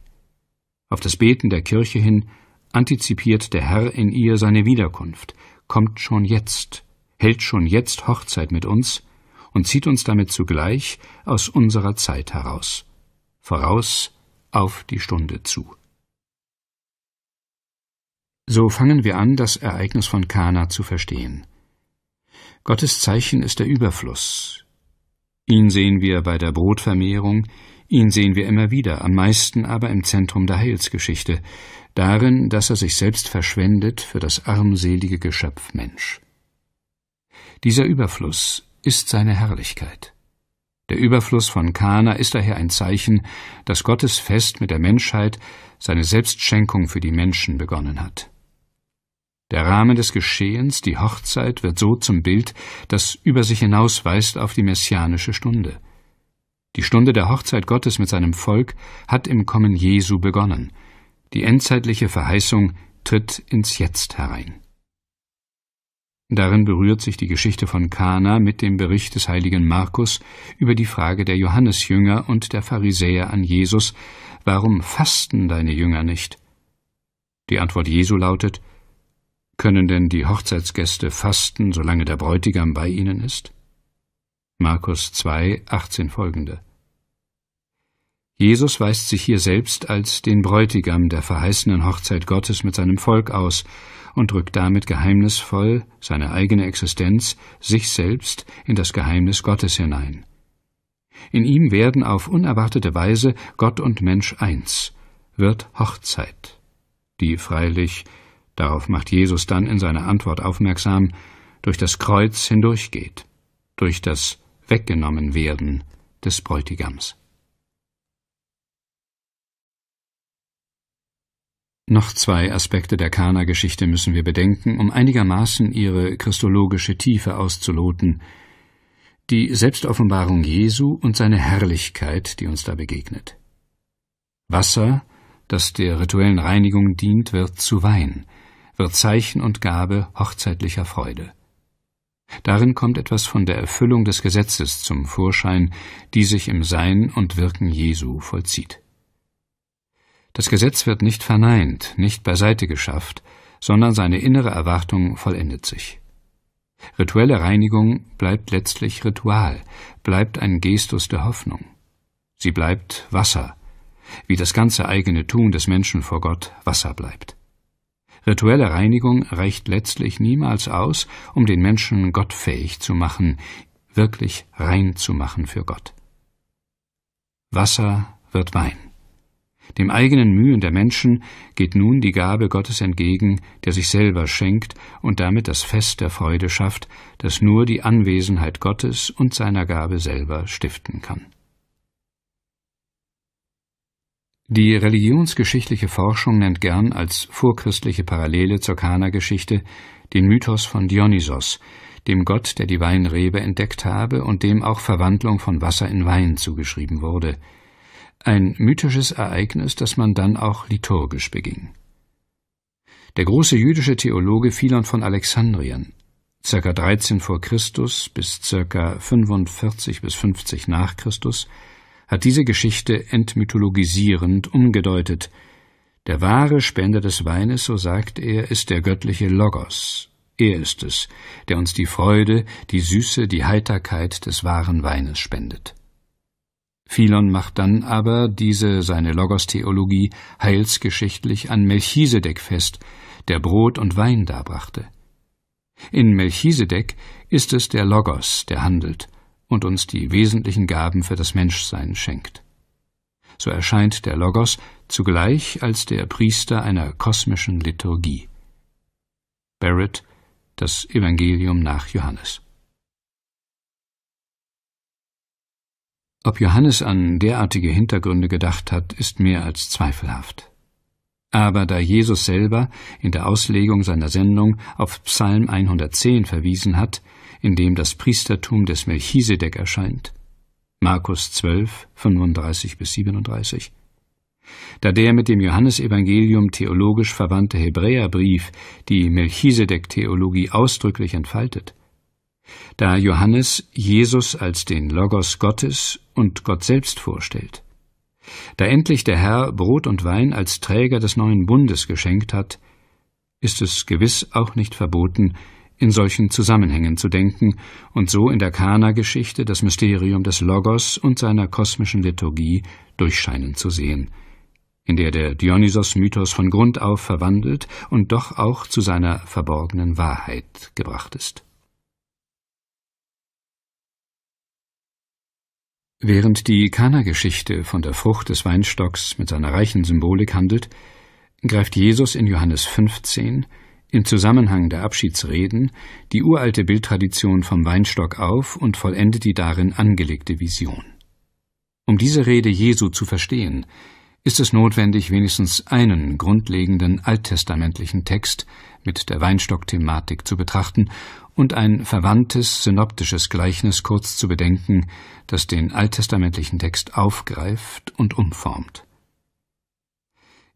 Auf das Beten der Kirche hin antizipiert der Herr in ihr seine Wiederkunft, kommt schon jetzt, hält schon jetzt Hochzeit mit uns, und zieht uns damit zugleich aus unserer Zeit heraus, voraus auf die Stunde zu. So fangen wir an, das Ereignis von Kana zu verstehen. Gottes Zeichen ist der Überfluss. Ihn sehen wir bei der Brotvermehrung, ihn sehen wir immer wieder, am meisten aber im Zentrum der Heilsgeschichte, darin, dass er sich selbst verschwendet für das armselige Geschöpf Mensch. Dieser Überfluss ist seine Herrlichkeit. Der Überfluss von Kana ist daher ein Zeichen, dass Gottes Fest mit der Menschheit seine Selbstschenkung für die Menschen begonnen hat. Der Rahmen des Geschehens, die Hochzeit, wird so zum Bild, das über sich hinausweist auf die messianische Stunde. Die Stunde der Hochzeit Gottes mit seinem Volk hat im Kommen Jesu begonnen. Die endzeitliche Verheißung tritt ins Jetzt herein. Darin berührt sich die Geschichte von Kana mit dem Bericht des heiligen Markus über die Frage der Johannesjünger und der Pharisäer an Jesus, warum fasten deine Jünger nicht? Die Antwort Jesu lautet, können denn die Hochzeitsgäste fasten, solange der Bräutigam bei ihnen ist? Markus 2, 18 folgende. Jesus weist sich hier selbst als den Bräutigam der verheißenen Hochzeit Gottes mit seinem Volk aus und rückt damit geheimnisvoll seine eigene Existenz, sich selbst in das Geheimnis Gottes hinein. In ihm werden auf unerwartete Weise Gott und Mensch eins, wird Hochzeit, die freilich, darauf macht Jesus dann in seiner Antwort aufmerksam, durch das Kreuz hindurchgeht, durch das Weggenommenwerden des Bräutigams. Noch zwei Aspekte der Kana-Geschichte müssen wir bedenken, um einigermaßen ihre christologische Tiefe auszuloten. Die Selbstoffenbarung Jesu und seine Herrlichkeit, die uns da begegnet. Wasser, das der rituellen Reinigung dient, wird zu Wein, wird Zeichen und Gabe hochzeitlicher Freude. Darin kommt etwas von der Erfüllung des Gesetzes zum Vorschein, die sich im Sein und Wirken Jesu vollzieht. Das Gesetz wird nicht verneint, nicht beiseite geschafft, sondern seine innere Erwartung vollendet sich. Rituelle Reinigung bleibt letztlich Ritual, bleibt ein Gestus der Hoffnung. Sie bleibt Wasser, wie das ganze eigene Tun des Menschen vor Gott Wasser bleibt. Rituelle Reinigung reicht letztlich niemals aus, um den Menschen gottfähig zu machen, wirklich rein zu machen für Gott. Wasser wird Wein. Dem eigenen Mühen der Menschen geht nun die Gabe Gottes entgegen, der sich selber schenkt und damit das Fest der Freude schafft, das nur die Anwesenheit Gottes und seiner Gabe selber stiften kann. Die religionsgeschichtliche Forschung nennt gern als vorchristliche Parallele zur Kana-Geschichte den Mythos von Dionysos, dem Gott, der die Weinrebe entdeckt habe und dem auch Verwandlung von Wasser in Wein zugeschrieben wurde – ein mythisches Ereignis, das man dann auch liturgisch beging. Der große jüdische Theologe Philon von Alexandrien, ca. 13 vor Christus bis ca. 45 bis 50 nach Christus, hat diese Geschichte entmythologisierend umgedeutet. Der wahre Spender des Weines, so sagt er, ist der göttliche Logos. Er ist es, der uns die Freude, die Süße, die Heiterkeit des wahren Weines spendet. Philon macht dann aber diese seine Logos-Theologie heilsgeschichtlich an Melchisedek fest, der Brot und Wein darbrachte. In Melchisedek ist es der Logos, der handelt und uns die wesentlichen Gaben für das Menschsein schenkt. So erscheint der Logos zugleich als der Priester einer kosmischen Liturgie. Barrett, das Evangelium nach Johannes. Ob Johannes an derartige Hintergründe gedacht hat, ist mehr als zweifelhaft. Aber da Jesus selber in der Auslegung seiner Sendung auf Psalm 110 verwiesen hat, in dem das Priestertum des Melchisedek erscheint, Markus 12, 35 bis 37, da der mit dem Johannesevangelium theologisch verwandte Hebräerbrief die Melchisedek-Theologie ausdrücklich entfaltet, da Johannes Jesus als den Logos Gottes und Gott selbst vorstellt. Da endlich der Herr Brot und Wein als Träger des neuen Bundes geschenkt hat, ist es gewiss auch nicht verboten, in solchen Zusammenhängen zu denken und so in der Kana-Geschichte das Mysterium des Logos und seiner kosmischen Liturgie durchscheinen zu sehen, in der der Dionysos-Mythos von Grund auf verwandelt und doch auch zu seiner verborgenen Wahrheit gebracht ist. Während die Kana-Geschichte von der Frucht des Weinstocks mit seiner reichen Symbolik handelt, greift Jesus in Johannes 15 im Zusammenhang der Abschiedsreden die uralte Bildtradition vom Weinstock auf und vollendet die darin angelegte Vision. Um diese Rede Jesu zu verstehen, ist es notwendig, wenigstens einen grundlegenden alttestamentlichen Text mit der Weinstock-Thematik zu betrachten und ein verwandtes synoptisches Gleichnis kurz zu bedenken, das den alttestamentlichen Text aufgreift und umformt.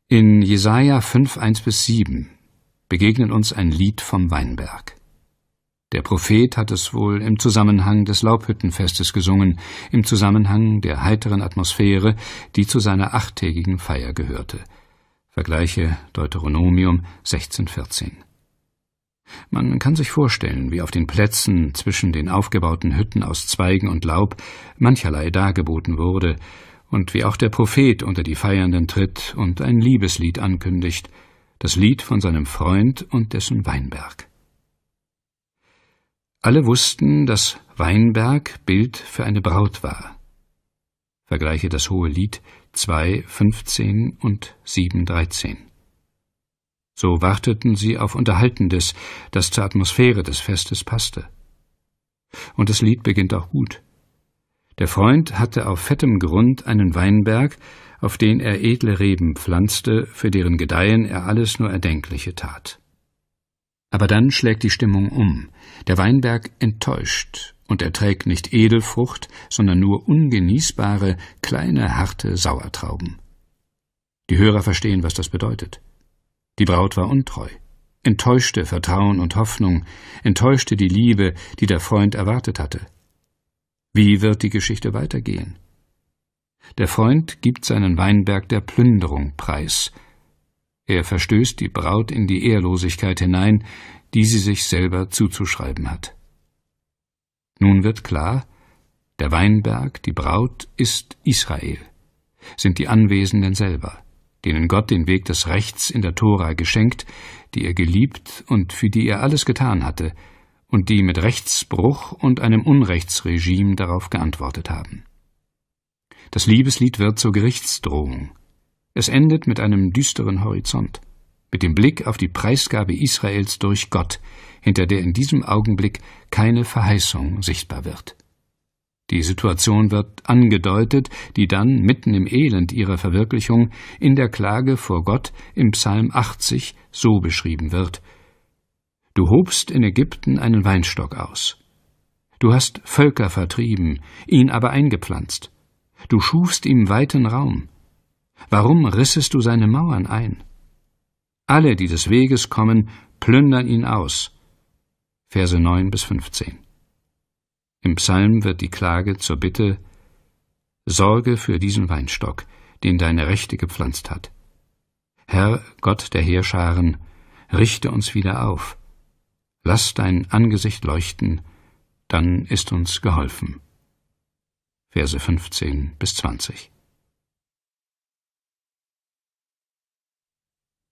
In Jesaja 5, 1 bis 7 begegnet uns ein Lied vom Weinberg. Der Prophet hat es wohl im Zusammenhang des Laubhüttenfestes gesungen, im Zusammenhang der heiteren Atmosphäre, die zu seiner achttägigen Feier gehörte. Vergleiche Deuteronomium 16,14. Man kann sich vorstellen, wie auf den Plätzen zwischen den aufgebauten Hütten aus Zweigen und Laub mancherlei dargeboten wurde, und wie auch der Prophet unter die Feiernden tritt und ein Liebeslied ankündigt, das Lied von seinem Freund und dessen Weinberg. Alle wussten, dass Weinberg Bild für eine Braut war. Vergleiche das hohe Lied 2, 15 und 7, 13. So warteten sie auf Unterhaltendes, das zur Atmosphäre des Festes passte. Und das Lied beginnt auch gut. Der Freund hatte auf fettem Grund einen Weinberg, auf den er edle Reben pflanzte, für deren Gedeihen er alles nur Erdenkliche tat. Aber dann schlägt die Stimmung um. Der Weinberg enttäuscht und erträgt nicht Edelfrucht, sondern nur ungenießbare, kleine, harte Sauertrauben. Die Hörer verstehen, was das bedeutet. Die Braut war untreu, enttäuschte Vertrauen und Hoffnung, enttäuschte die Liebe, die der Freund erwartet hatte. Wie wird die Geschichte weitergehen? Der Freund gibt seinen Weinberg der Plünderung preis, er verstößt die Braut in die Ehrlosigkeit hinein, die sie sich selber zuzuschreiben hat. Nun wird klar, der Weinberg, die Braut, ist Israel, sind die Anwesenden selber, denen Gott den Weg des Rechts in der Tora geschenkt, die er geliebt und für die er alles getan hatte, und die mit Rechtsbruch und einem Unrechtsregime darauf geantwortet haben. Das Liebeslied wird zur Gerichtsdrohung, es endet mit einem düsteren Horizont, mit dem Blick auf die Preisgabe Israels durch Gott, hinter der in diesem Augenblick keine Verheißung sichtbar wird. Die Situation wird angedeutet, die dann mitten im Elend ihrer Verwirklichung in der Klage vor Gott im Psalm 80 so beschrieben wird. Du hobst in Ägypten einen Weinstock aus. Du hast Völker vertrieben, ihn aber eingepflanzt. Du schufst ihm weiten Raum. Warum rissest du seine Mauern ein? Alle, die des Weges kommen, plündern ihn aus. Verse 9 bis 15. Im Psalm wird die Klage zur Bitte Sorge für diesen Weinstock, den deine Rechte gepflanzt hat. Herr, Gott der Heerscharen, richte uns wieder auf. Lass dein Angesicht leuchten, dann ist uns geholfen. Verse 15 bis 20.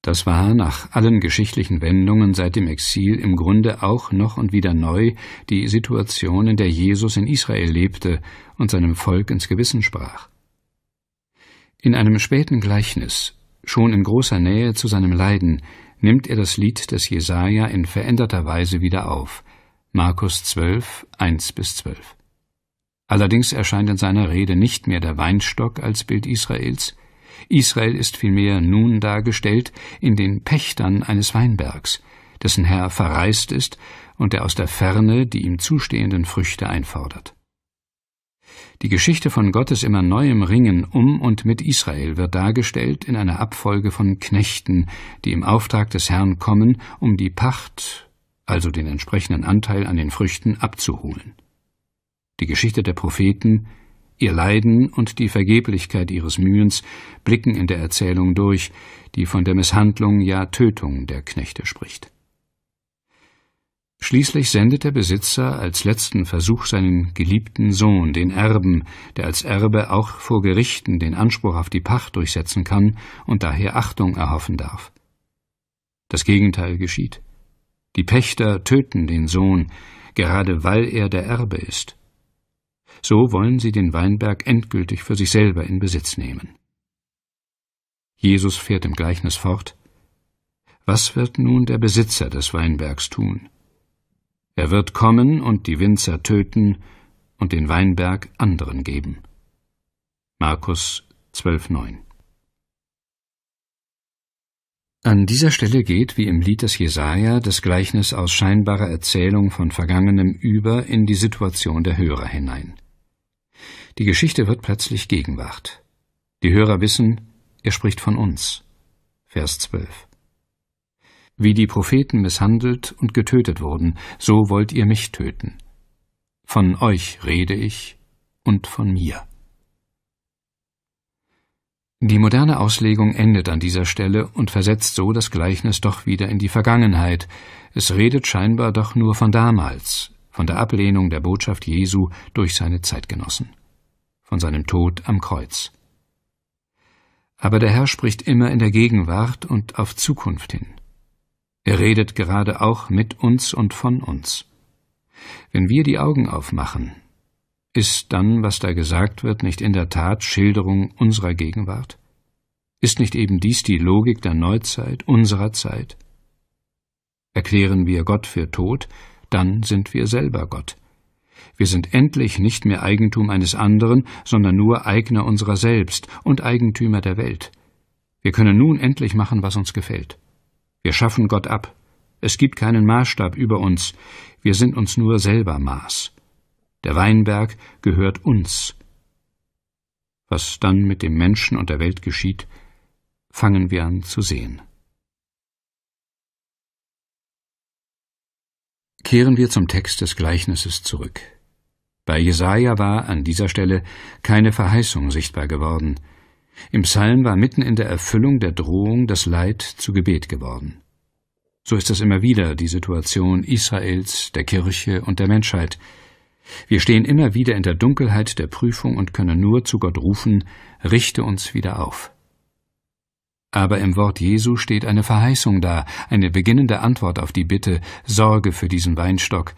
Das war nach allen geschichtlichen Wendungen seit dem Exil im Grunde auch noch und wieder neu die Situation, in der Jesus in Israel lebte und seinem Volk ins Gewissen sprach. In einem späten Gleichnis, schon in großer Nähe zu seinem Leiden, nimmt er das Lied des Jesaja in veränderter Weise wieder auf. Markus 12, 1 bis 12. Allerdings erscheint in seiner Rede nicht mehr der Weinstock als Bild Israels, Israel ist vielmehr nun dargestellt in den Pächtern eines Weinbergs, dessen Herr verreist ist und der aus der Ferne die ihm zustehenden Früchte einfordert. Die Geschichte von Gottes immer neuem Ringen um und mit Israel wird dargestellt in einer Abfolge von Knechten, die im Auftrag des Herrn kommen, um die Pacht, also den entsprechenden Anteil an den Früchten, abzuholen. Die Geschichte der Propheten Ihr Leiden und die Vergeblichkeit ihres Mühens blicken in der Erzählung durch, die von der Misshandlung, ja Tötung der Knechte spricht. Schließlich sendet der Besitzer als letzten Versuch seinen geliebten Sohn, den Erben, der als Erbe auch vor Gerichten den Anspruch auf die Pacht durchsetzen kann und daher Achtung erhoffen darf. Das Gegenteil geschieht. Die Pächter töten den Sohn, gerade weil er der Erbe ist. So wollen sie den Weinberg endgültig für sich selber in Besitz nehmen. Jesus fährt im Gleichnis fort Was wird nun der Besitzer des Weinbergs tun? Er wird kommen und die Winzer töten und den Weinberg anderen geben. Markus 12,9 an dieser Stelle geht, wie im Lied des Jesaja, das Gleichnis aus scheinbarer Erzählung von Vergangenem über in die Situation der Hörer hinein. Die Geschichte wird plötzlich Gegenwart. Die Hörer wissen, er spricht von uns. Vers 12. Wie die Propheten misshandelt und getötet wurden, so wollt ihr mich töten. Von euch rede ich und von mir. Die moderne Auslegung endet an dieser Stelle und versetzt so das Gleichnis doch wieder in die Vergangenheit. Es redet scheinbar doch nur von damals, von der Ablehnung der Botschaft Jesu durch seine Zeitgenossen von seinem Tod am Kreuz. Aber der Herr spricht immer in der Gegenwart und auf Zukunft hin. Er redet gerade auch mit uns und von uns. Wenn wir die Augen aufmachen, ist dann, was da gesagt wird, nicht in der Tat Schilderung unserer Gegenwart? Ist nicht eben dies die Logik der Neuzeit, unserer Zeit? Erklären wir Gott für tot, dann sind wir selber Gott. Wir sind endlich nicht mehr Eigentum eines anderen, sondern nur Eigner unserer selbst und Eigentümer der Welt. Wir können nun endlich machen, was uns gefällt. Wir schaffen Gott ab. Es gibt keinen Maßstab über uns. Wir sind uns nur selber Maß. Der Weinberg gehört uns. Was dann mit dem Menschen und der Welt geschieht, fangen wir an zu sehen. Kehren wir zum Text des Gleichnisses zurück. Bei Jesaja war an dieser Stelle keine Verheißung sichtbar geworden. Im Psalm war mitten in der Erfüllung der Drohung das Leid zu Gebet geworden. So ist es immer wieder die Situation Israels, der Kirche und der Menschheit. Wir stehen immer wieder in der Dunkelheit der Prüfung und können nur zu Gott rufen, richte uns wieder auf. Aber im Wort Jesu steht eine Verheißung da, eine beginnende Antwort auf die Bitte, Sorge für diesen Weinstock.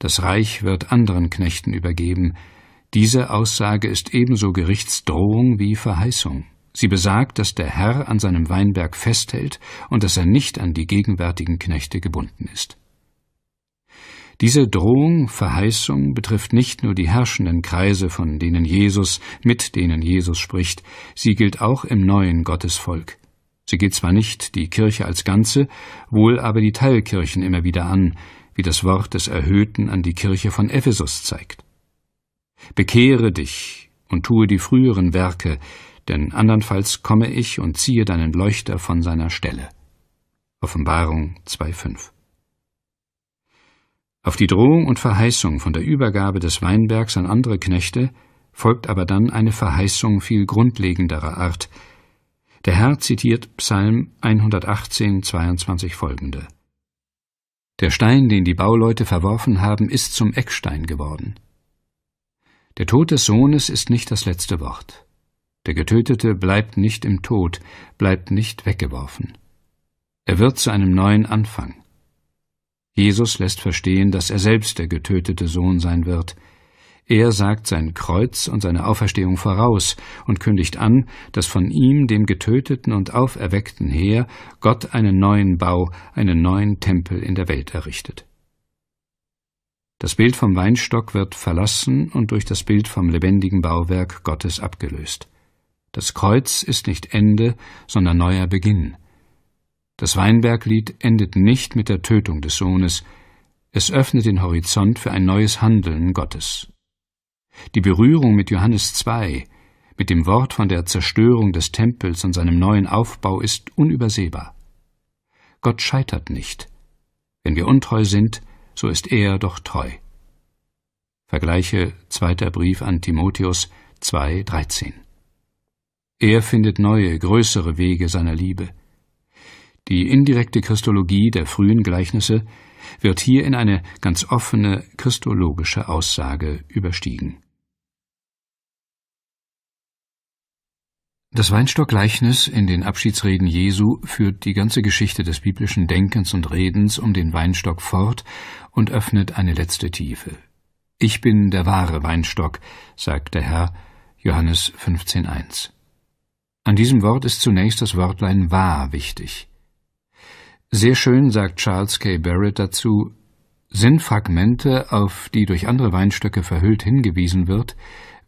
Das Reich wird anderen Knechten übergeben. Diese Aussage ist ebenso Gerichtsdrohung wie Verheißung. Sie besagt, dass der Herr an seinem Weinberg festhält und dass er nicht an die gegenwärtigen Knechte gebunden ist. Diese Drohung, Verheißung betrifft nicht nur die herrschenden Kreise, von denen Jesus, mit denen Jesus spricht, sie gilt auch im neuen Gottesvolk. Sie geht zwar nicht die Kirche als Ganze, wohl aber die Teilkirchen immer wieder an, wie das Wort des Erhöhten an die Kirche von Ephesus zeigt. Bekehre dich und tue die früheren Werke, denn andernfalls komme ich und ziehe deinen Leuchter von seiner Stelle. Offenbarung 2.5 Auf die Drohung und Verheißung von der Übergabe des Weinbergs an andere Knechte folgt aber dann eine Verheißung viel grundlegenderer Art, der Herr zitiert Psalm 118, 22 folgende. Der Stein, den die Bauleute verworfen haben, ist zum Eckstein geworden. Der Tod des Sohnes ist nicht das letzte Wort. Der Getötete bleibt nicht im Tod, bleibt nicht weggeworfen. Er wird zu einem neuen Anfang. Jesus lässt verstehen, dass er selbst der getötete Sohn sein wird, er sagt sein Kreuz und seine Auferstehung voraus und kündigt an, dass von ihm, dem getöteten und auferweckten Heer, Gott einen neuen Bau, einen neuen Tempel in der Welt errichtet. Das Bild vom Weinstock wird verlassen und durch das Bild vom lebendigen Bauwerk Gottes abgelöst. Das Kreuz ist nicht Ende, sondern neuer Beginn. Das Weinberglied endet nicht mit der Tötung des Sohnes, es öffnet den Horizont für ein neues Handeln Gottes. Die Berührung mit Johannes 2, mit dem Wort von der Zerstörung des Tempels und seinem neuen Aufbau ist unübersehbar. Gott scheitert nicht. Wenn wir untreu sind, so ist er doch treu. Vergleiche zweiter Brief an Timotheus 2,13. Er findet neue, größere Wege seiner Liebe. Die indirekte Christologie der frühen Gleichnisse wird hier in eine ganz offene christologische Aussage überstiegen. Das Weinstockgleichnis in den Abschiedsreden Jesu führt die ganze Geschichte des biblischen Denkens und Redens um den Weinstock fort und öffnet eine letzte Tiefe. Ich bin der wahre Weinstock, sagt der Herr, Johannes 15.1. An diesem Wort ist zunächst das Wortlein wahr wichtig. Sehr schön sagt Charles K. Barrett dazu, sind Fragmente, auf die durch andere Weinstöcke verhüllt hingewiesen wird,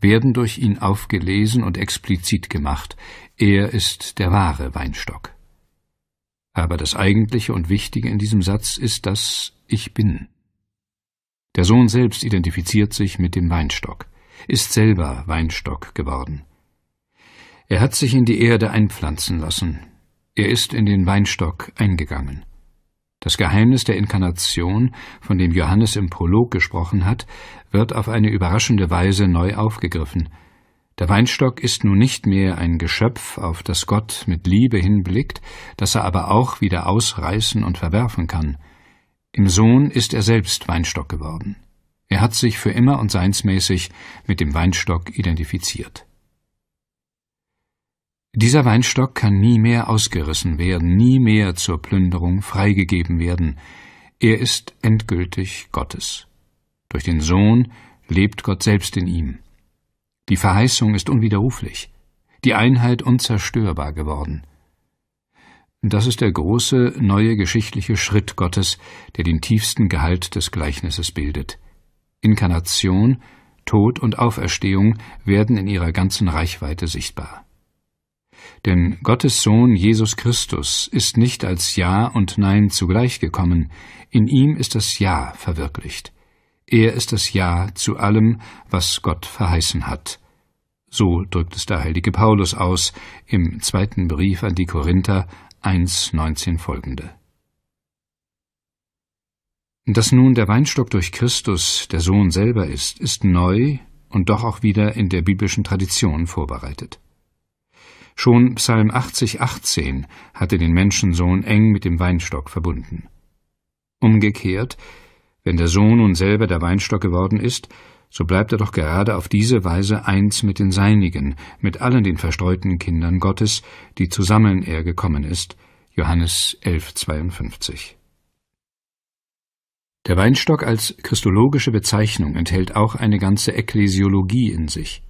werden durch ihn aufgelesen und explizit gemacht. Er ist der wahre Weinstock. Aber das Eigentliche und Wichtige in diesem Satz ist das Ich bin. Der Sohn selbst identifiziert sich mit dem Weinstock, ist selber Weinstock geworden. Er hat sich in die Erde einpflanzen lassen, er ist in den Weinstock eingegangen. Das Geheimnis der Inkarnation, von dem Johannes im Prolog gesprochen hat, wird auf eine überraschende Weise neu aufgegriffen. Der Weinstock ist nun nicht mehr ein Geschöpf, auf das Gott mit Liebe hinblickt, das er aber auch wieder ausreißen und verwerfen kann. Im Sohn ist er selbst Weinstock geworden. Er hat sich für immer und seinsmäßig mit dem Weinstock identifiziert. Dieser Weinstock kann nie mehr ausgerissen werden, nie mehr zur Plünderung freigegeben werden. Er ist endgültig Gottes. Durch den Sohn lebt Gott selbst in ihm. Die Verheißung ist unwiderruflich, die Einheit unzerstörbar geworden. Das ist der große, neue geschichtliche Schritt Gottes, der den tiefsten Gehalt des Gleichnisses bildet. Inkarnation, Tod und Auferstehung werden in ihrer ganzen Reichweite sichtbar. Denn Gottes Sohn Jesus Christus ist nicht als Ja und Nein zugleich gekommen, in ihm ist das Ja verwirklicht. Er ist das Ja zu allem, was Gott verheißen hat. So drückt es der heilige Paulus aus im zweiten Brief an die Korinther 1,19 folgende. Dass nun der Weinstock durch Christus der Sohn selber ist, ist neu und doch auch wieder in der biblischen Tradition vorbereitet. Schon Psalm 80, 18 hatte den Menschensohn eng mit dem Weinstock verbunden. Umgekehrt, wenn der Sohn nun selber der Weinstock geworden ist, so bleibt er doch gerade auf diese Weise eins mit den Seinigen, mit allen den verstreuten Kindern Gottes, die zusammen er gekommen ist. Johannes 11, 52. Der Weinstock als christologische Bezeichnung enthält auch eine ganze Ekklesiologie in sich.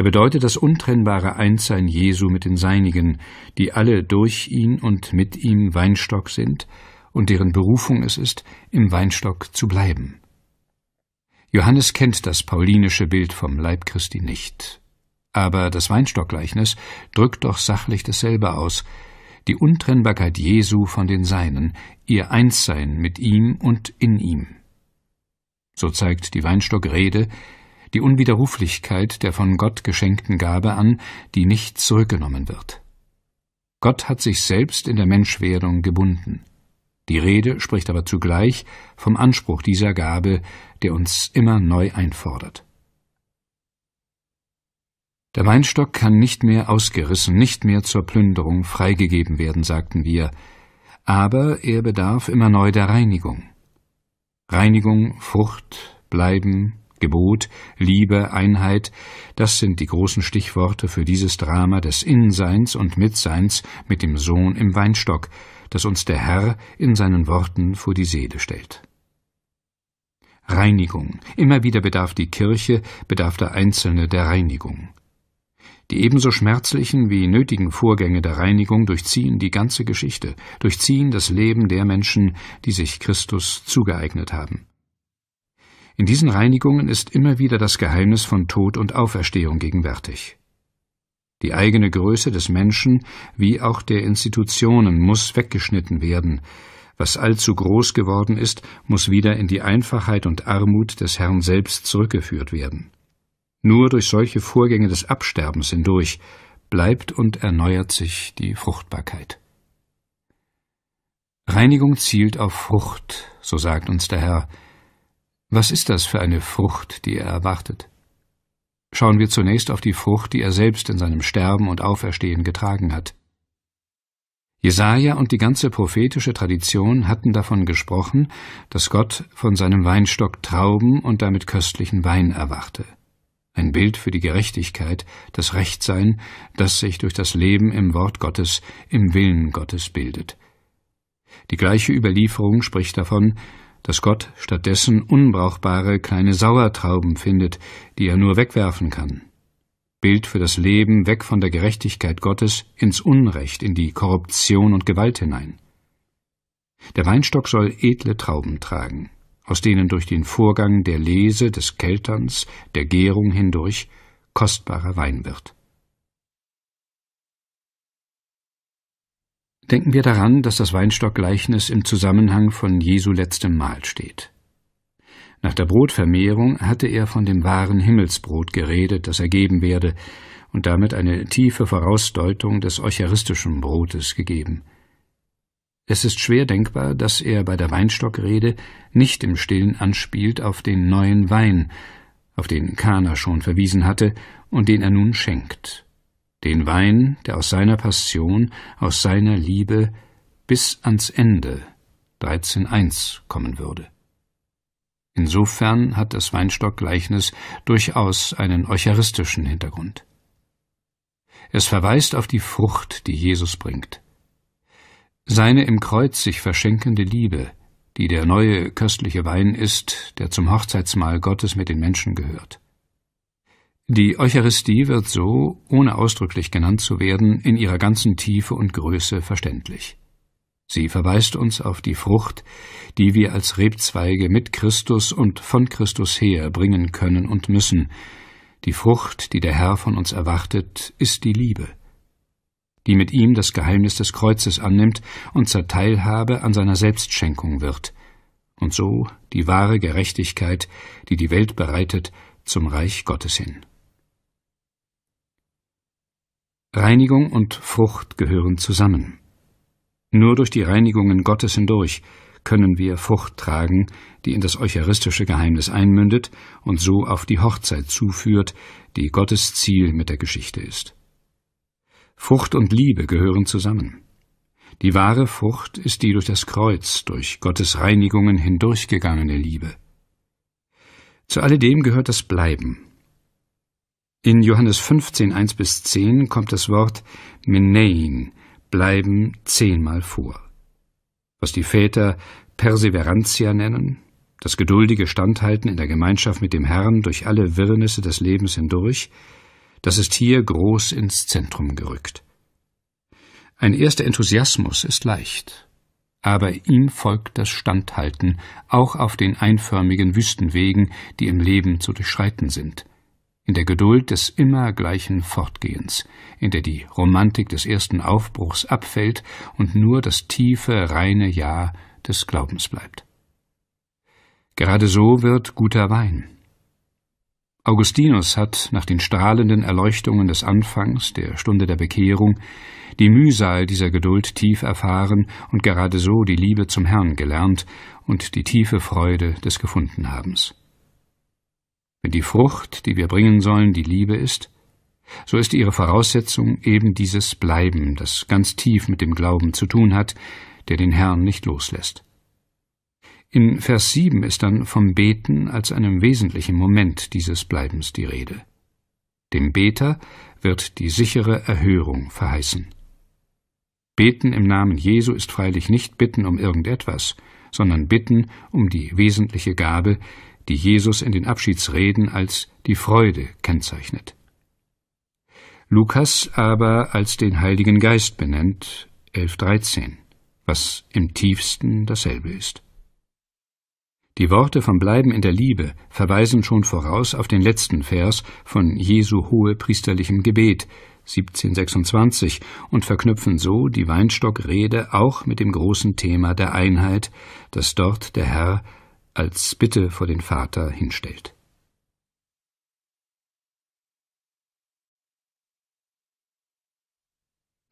Er bedeutet das untrennbare Einssein Jesu mit den Seinigen, die alle durch ihn und mit ihm Weinstock sind und deren Berufung es ist, im Weinstock zu bleiben. Johannes kennt das paulinische Bild vom Leib Christi nicht. Aber das Weinstockgleichnis drückt doch sachlich dasselbe aus, die Untrennbarkeit Jesu von den Seinen, ihr Einssein mit ihm und in ihm. So zeigt die Weinstockrede, die Unwiderruflichkeit der von Gott geschenkten Gabe an, die nicht zurückgenommen wird. Gott hat sich selbst in der Menschwerdung gebunden. Die Rede spricht aber zugleich vom Anspruch dieser Gabe, der uns immer neu einfordert. Der Weinstock kann nicht mehr ausgerissen, nicht mehr zur Plünderung freigegeben werden, sagten wir, aber er bedarf immer neu der Reinigung. Reinigung, Frucht, Bleiben, Gebot, Liebe, Einheit, das sind die großen Stichworte für dieses Drama des Innenseins und Mitseins mit dem Sohn im Weinstock, das uns der Herr in seinen Worten vor die Seele stellt. Reinigung. Immer wieder bedarf die Kirche, bedarf der Einzelne der Reinigung. Die ebenso schmerzlichen wie nötigen Vorgänge der Reinigung durchziehen die ganze Geschichte, durchziehen das Leben der Menschen, die sich Christus zugeeignet haben. In diesen Reinigungen ist immer wieder das Geheimnis von Tod und Auferstehung gegenwärtig. Die eigene Größe des Menschen wie auch der Institutionen muss weggeschnitten werden, was allzu groß geworden ist, muss wieder in die Einfachheit und Armut des Herrn selbst zurückgeführt werden. Nur durch solche Vorgänge des Absterbens hindurch bleibt und erneuert sich die Fruchtbarkeit. Reinigung zielt auf Frucht, so sagt uns der Herr, was ist das für eine Frucht, die er erwartet? Schauen wir zunächst auf die Frucht, die er selbst in seinem Sterben und Auferstehen getragen hat. Jesaja und die ganze prophetische Tradition hatten davon gesprochen, dass Gott von seinem Weinstock Trauben und damit köstlichen Wein erwarte. Ein Bild für die Gerechtigkeit, das Rechtsein, das sich durch das Leben im Wort Gottes, im Willen Gottes bildet. Die gleiche Überlieferung spricht davon, dass Gott stattdessen unbrauchbare kleine Sauertrauben findet, die er nur wegwerfen kann. Bild für das Leben weg von der Gerechtigkeit Gottes ins Unrecht, in die Korruption und Gewalt hinein. Der Weinstock soll edle Trauben tragen, aus denen durch den Vorgang der Lese, des Kelterns, der Gärung hindurch kostbarer Wein wird. denken wir daran, dass das Weinstockgleichnis im Zusammenhang von Jesu letztem Mahl steht. Nach der Brotvermehrung hatte er von dem wahren Himmelsbrot geredet, das er geben werde, und damit eine tiefe Vorausdeutung des eucharistischen Brotes gegeben. Es ist schwer denkbar, dass er bei der Weinstockrede nicht im Stillen anspielt auf den neuen Wein, auf den Kana schon verwiesen hatte und den er nun schenkt den Wein, der aus seiner Passion, aus seiner Liebe bis ans Ende 13.1 kommen würde. Insofern hat das Weinstockgleichnis durchaus einen eucharistischen Hintergrund. Es verweist auf die Frucht, die Jesus bringt. Seine im Kreuz sich verschenkende Liebe, die der neue köstliche Wein ist, der zum Hochzeitsmahl Gottes mit den Menschen gehört. Die Eucharistie wird so, ohne ausdrücklich genannt zu werden, in ihrer ganzen Tiefe und Größe verständlich. Sie verweist uns auf die Frucht, die wir als Rebzweige mit Christus und von Christus her bringen können und müssen. Die Frucht, die der Herr von uns erwartet, ist die Liebe, die mit ihm das Geheimnis des Kreuzes annimmt und zur Teilhabe an seiner Selbstschenkung wird, und so die wahre Gerechtigkeit, die die Welt bereitet, zum Reich Gottes hin. Reinigung und Frucht gehören zusammen. Nur durch die Reinigungen Gottes hindurch können wir Frucht tragen, die in das eucharistische Geheimnis einmündet und so auf die Hochzeit zuführt, die Gottes Ziel mit der Geschichte ist. Frucht und Liebe gehören zusammen. Die wahre Frucht ist die durch das Kreuz, durch Gottes Reinigungen hindurchgegangene Liebe. Zu alledem gehört das Bleiben, in Johannes 15, 1 bis 10 kommt das Wort Menein, bleiben zehnmal vor. Was die Väter Perseverantia nennen, das geduldige Standhalten in der Gemeinschaft mit dem Herrn durch alle Wirrnisse des Lebens hindurch, das ist hier groß ins Zentrum gerückt. Ein erster Enthusiasmus ist leicht, aber ihm folgt das Standhalten, auch auf den einförmigen Wüstenwegen, die im Leben zu durchschreiten sind in der Geduld des immer gleichen Fortgehens, in der die Romantik des ersten Aufbruchs abfällt und nur das tiefe, reine Ja des Glaubens bleibt. Gerade so wird guter Wein. Augustinus hat nach den strahlenden Erleuchtungen des Anfangs, der Stunde der Bekehrung, die Mühsal dieser Geduld tief erfahren und gerade so die Liebe zum Herrn gelernt und die tiefe Freude des Gefundenhabens. Wenn die Frucht, die wir bringen sollen, die Liebe ist, so ist ihre Voraussetzung eben dieses Bleiben, das ganz tief mit dem Glauben zu tun hat, der den Herrn nicht loslässt. In Vers 7 ist dann vom Beten als einem wesentlichen Moment dieses Bleibens die Rede. Dem Beter wird die sichere Erhörung verheißen. Beten im Namen Jesu ist freilich nicht Bitten um irgendetwas, sondern Bitten um die wesentliche Gabe, die Jesus in den Abschiedsreden als die Freude kennzeichnet. Lukas aber als den Heiligen Geist benennt, 11.13, was im tiefsten dasselbe ist. Die Worte vom Bleiben in der Liebe verweisen schon voraus auf den letzten Vers von Jesu hohe priesterlichem Gebet 1726 und verknüpfen so die Weinstockrede auch mit dem großen Thema der Einheit, das dort der Herr als Bitte vor den Vater hinstellt.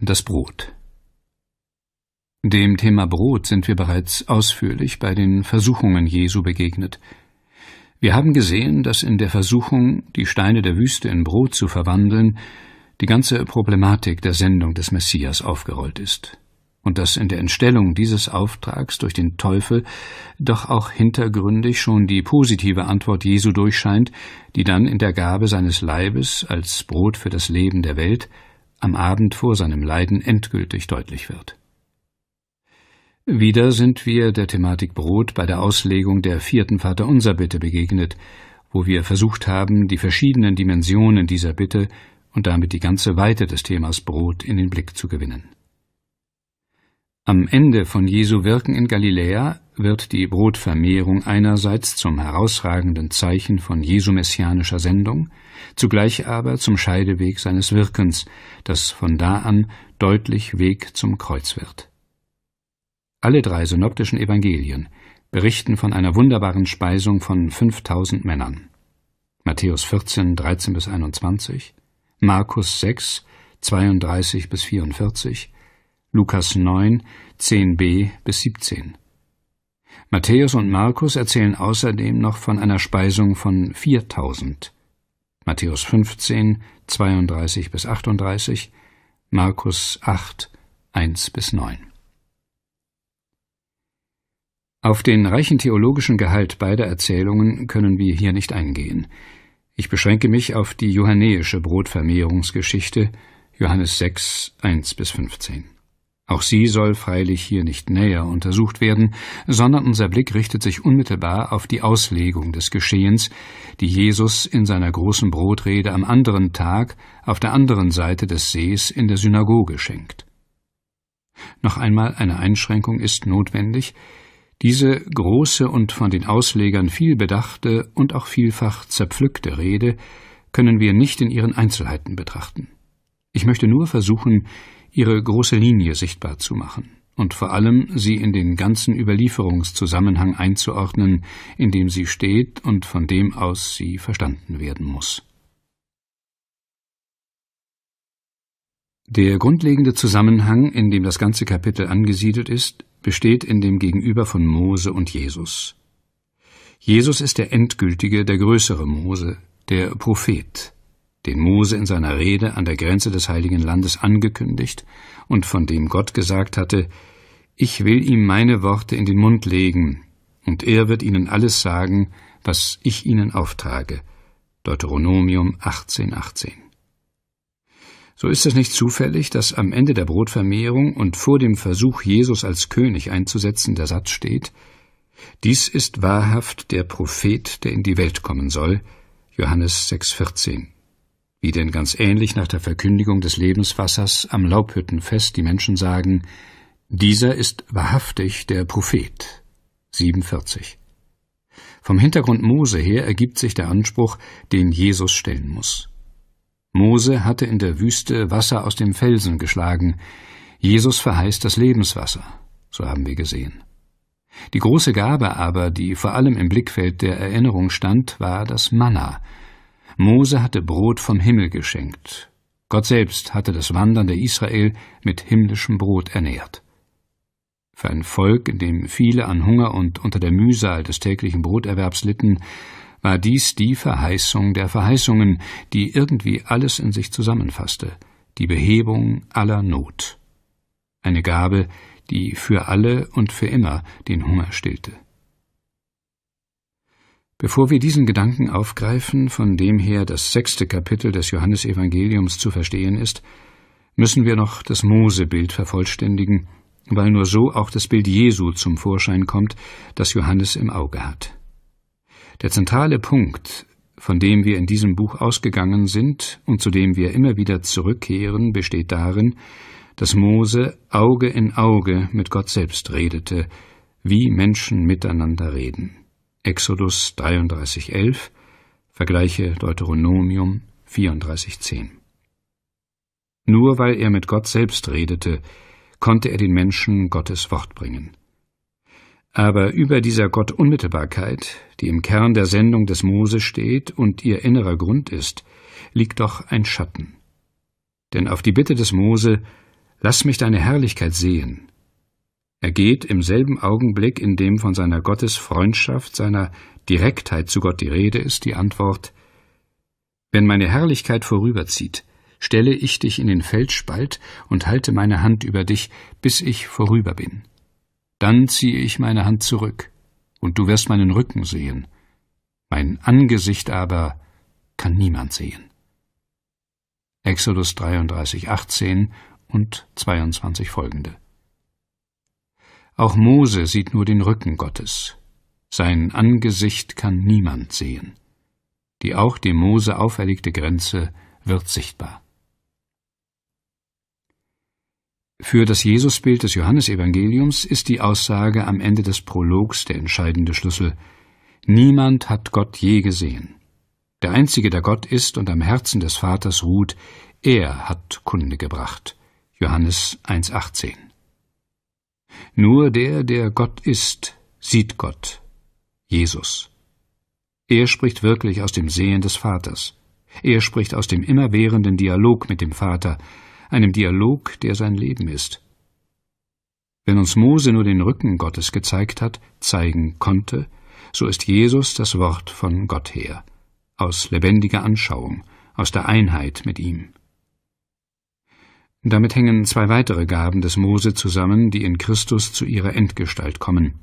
Das Brot. Dem Thema Brot sind wir bereits ausführlich bei den Versuchungen Jesu begegnet. Wir haben gesehen, dass in der Versuchung, die Steine der Wüste in Brot zu verwandeln, die ganze Problematik der Sendung des Messias aufgerollt ist und dass in der Entstellung dieses Auftrags durch den Teufel doch auch hintergründig schon die positive Antwort Jesu durchscheint, die dann in der Gabe seines Leibes als Brot für das Leben der Welt am Abend vor seinem Leiden endgültig deutlich wird. Wieder sind wir der Thematik Brot bei der Auslegung der vierten Vaterunser Bitte begegnet, wo wir versucht haben, die verschiedenen Dimensionen dieser Bitte und damit die ganze Weite des Themas Brot in den Blick zu gewinnen. Am Ende von Jesu Wirken in Galiläa wird die Brotvermehrung einerseits zum herausragenden Zeichen von Jesu messianischer Sendung, zugleich aber zum Scheideweg seines Wirkens, das von da an deutlich Weg zum Kreuz wird. Alle drei synoptischen Evangelien berichten von einer wunderbaren Speisung von 5000 Männern. Matthäus 14, 13 bis 21, Markus 6, 32 bis 44, Lukas 9, 10b bis 17. Matthäus und Markus erzählen außerdem noch von einer Speisung von 4000. Matthäus 15, 32 bis 38, Markus 8, 1 bis 9. Auf den reichen theologischen Gehalt beider Erzählungen können wir hier nicht eingehen. Ich beschränke mich auf die johannäische Brotvermehrungsgeschichte, Johannes 6, 1 bis 15. Auch sie soll freilich hier nicht näher untersucht werden, sondern unser Blick richtet sich unmittelbar auf die Auslegung des Geschehens, die Jesus in seiner großen Brotrede am anderen Tag auf der anderen Seite des Sees in der Synagoge schenkt. Noch einmal eine Einschränkung ist notwendig, diese große und von den Auslegern viel bedachte und auch vielfach zerpflückte Rede können wir nicht in ihren Einzelheiten betrachten. Ich möchte nur versuchen, ihre große Linie sichtbar zu machen und vor allem sie in den ganzen Überlieferungszusammenhang einzuordnen, in dem sie steht und von dem aus sie verstanden werden muss. Der grundlegende Zusammenhang, in dem das ganze Kapitel angesiedelt ist, besteht in dem Gegenüber von Mose und Jesus. Jesus ist der endgültige, der größere Mose, der Prophet, den Mose in seiner Rede an der Grenze des heiligen Landes angekündigt und von dem Gott gesagt hatte, Ich will ihm meine Worte in den Mund legen, und er wird ihnen alles sagen, was ich ihnen auftrage. Deuteronomium 18,18. 18. So ist es nicht zufällig, dass am Ende der Brotvermehrung und vor dem Versuch, Jesus als König einzusetzen, der Satz steht, dies ist wahrhaft der Prophet, der in die Welt kommen soll. Johannes 6,14 wie denn ganz ähnlich nach der Verkündigung des Lebenswassers am Laubhüttenfest die Menschen sagen, dieser ist wahrhaftig der Prophet. 47. Vom Hintergrund Mose her ergibt sich der Anspruch, den Jesus stellen muss. Mose hatte in der Wüste Wasser aus dem Felsen geschlagen. Jesus verheißt das Lebenswasser, so haben wir gesehen. Die große Gabe aber, die vor allem im Blickfeld der Erinnerung stand, war das Manna, Mose hatte Brot vom Himmel geschenkt. Gott selbst hatte das Wandern der Israel mit himmlischem Brot ernährt. Für ein Volk, in dem viele an Hunger und unter der Mühsal des täglichen Broterwerbs litten, war dies die Verheißung der Verheißungen, die irgendwie alles in sich zusammenfasste, die Behebung aller Not. Eine Gabe, die für alle und für immer den Hunger stillte. Bevor wir diesen Gedanken aufgreifen, von dem her das sechste Kapitel des Johannesevangeliums zu verstehen ist, müssen wir noch das Mosebild vervollständigen, weil nur so auch das Bild Jesu zum Vorschein kommt, das Johannes im Auge hat. Der zentrale Punkt, von dem wir in diesem Buch ausgegangen sind und zu dem wir immer wieder zurückkehren, besteht darin, dass Mose Auge in Auge mit Gott selbst redete, wie Menschen miteinander reden. Exodus 33,11, vergleiche Deuteronomium 34,10. Nur weil er mit Gott selbst redete, konnte er den Menschen Gottes Wort bringen. Aber über dieser Gottunmittelbarkeit, die im Kern der Sendung des Mose steht und ihr innerer Grund ist, liegt doch ein Schatten. Denn auf die Bitte des Mose, lass mich deine Herrlichkeit sehen, er geht im selben Augenblick, in dem von seiner Gottesfreundschaft, seiner Direktheit zu Gott die Rede ist, die Antwort Wenn meine Herrlichkeit vorüberzieht, stelle ich dich in den Felsspalt und halte meine Hand über dich, bis ich vorüber bin. Dann ziehe ich meine Hand zurück, und du wirst meinen Rücken sehen, mein Angesicht aber kann niemand sehen. Exodus 33, 18 und 22 folgende. Auch Mose sieht nur den Rücken Gottes. Sein Angesicht kann niemand sehen. Die auch dem Mose auferlegte Grenze wird sichtbar. Für das Jesusbild des Johannesevangeliums ist die Aussage am Ende des Prologs der entscheidende Schlüssel. Niemand hat Gott je gesehen. Der Einzige, der Gott ist und am Herzen des Vaters ruht, er hat Kunde gebracht. Johannes 1,18 nur der, der Gott ist, sieht Gott, Jesus. Er spricht wirklich aus dem Sehen des Vaters. Er spricht aus dem immerwährenden Dialog mit dem Vater, einem Dialog, der sein Leben ist. Wenn uns Mose nur den Rücken Gottes gezeigt hat, zeigen konnte, so ist Jesus das Wort von Gott her, aus lebendiger Anschauung, aus der Einheit mit ihm. Damit hängen zwei weitere Gaben des Mose zusammen, die in Christus zu ihrer Endgestalt kommen.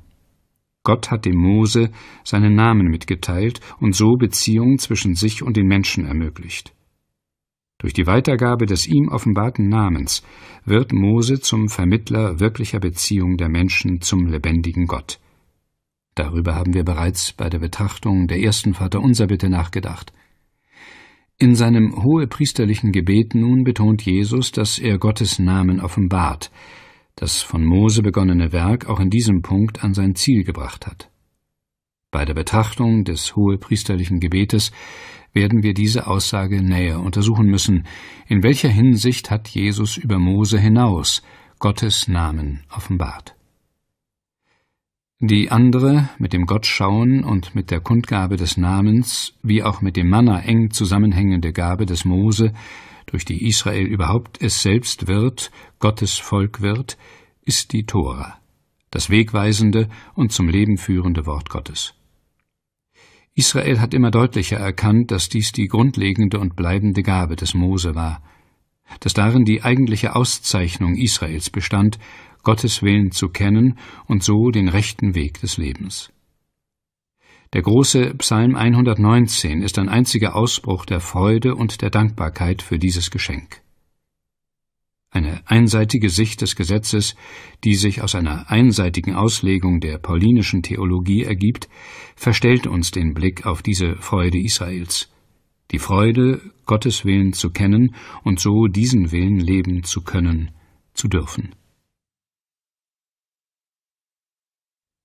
Gott hat dem Mose seinen Namen mitgeteilt und so Beziehung zwischen sich und den Menschen ermöglicht. Durch die Weitergabe des ihm offenbarten Namens wird Mose zum Vermittler wirklicher Beziehung der Menschen zum lebendigen Gott. Darüber haben wir bereits bei der Betrachtung der ersten Vaterunserbitte nachgedacht – in seinem hohepriesterlichen Gebet nun betont Jesus, dass er Gottes Namen offenbart, das von Mose begonnene Werk auch in diesem Punkt an sein Ziel gebracht hat. Bei der Betrachtung des hohepriesterlichen Gebetes werden wir diese Aussage näher untersuchen müssen. In welcher Hinsicht hat Jesus über Mose hinaus Gottes Namen offenbart? die andere mit dem Gottschauen und mit der Kundgabe des Namens, wie auch mit dem Manna eng zusammenhängende Gabe des Mose, durch die Israel überhaupt es selbst wird, Gottes Volk wird, ist die Tora, das wegweisende und zum Leben führende Wort Gottes. Israel hat immer deutlicher erkannt, dass dies die grundlegende und bleibende Gabe des Mose war, dass darin die eigentliche Auszeichnung Israels bestand Gottes Willen zu kennen und so den rechten Weg des Lebens. Der große Psalm 119 ist ein einziger Ausbruch der Freude und der Dankbarkeit für dieses Geschenk. Eine einseitige Sicht des Gesetzes, die sich aus einer einseitigen Auslegung der paulinischen Theologie ergibt, verstellt uns den Blick auf diese Freude Israels. Die Freude, Gottes Willen zu kennen und so diesen Willen leben zu können, zu dürfen.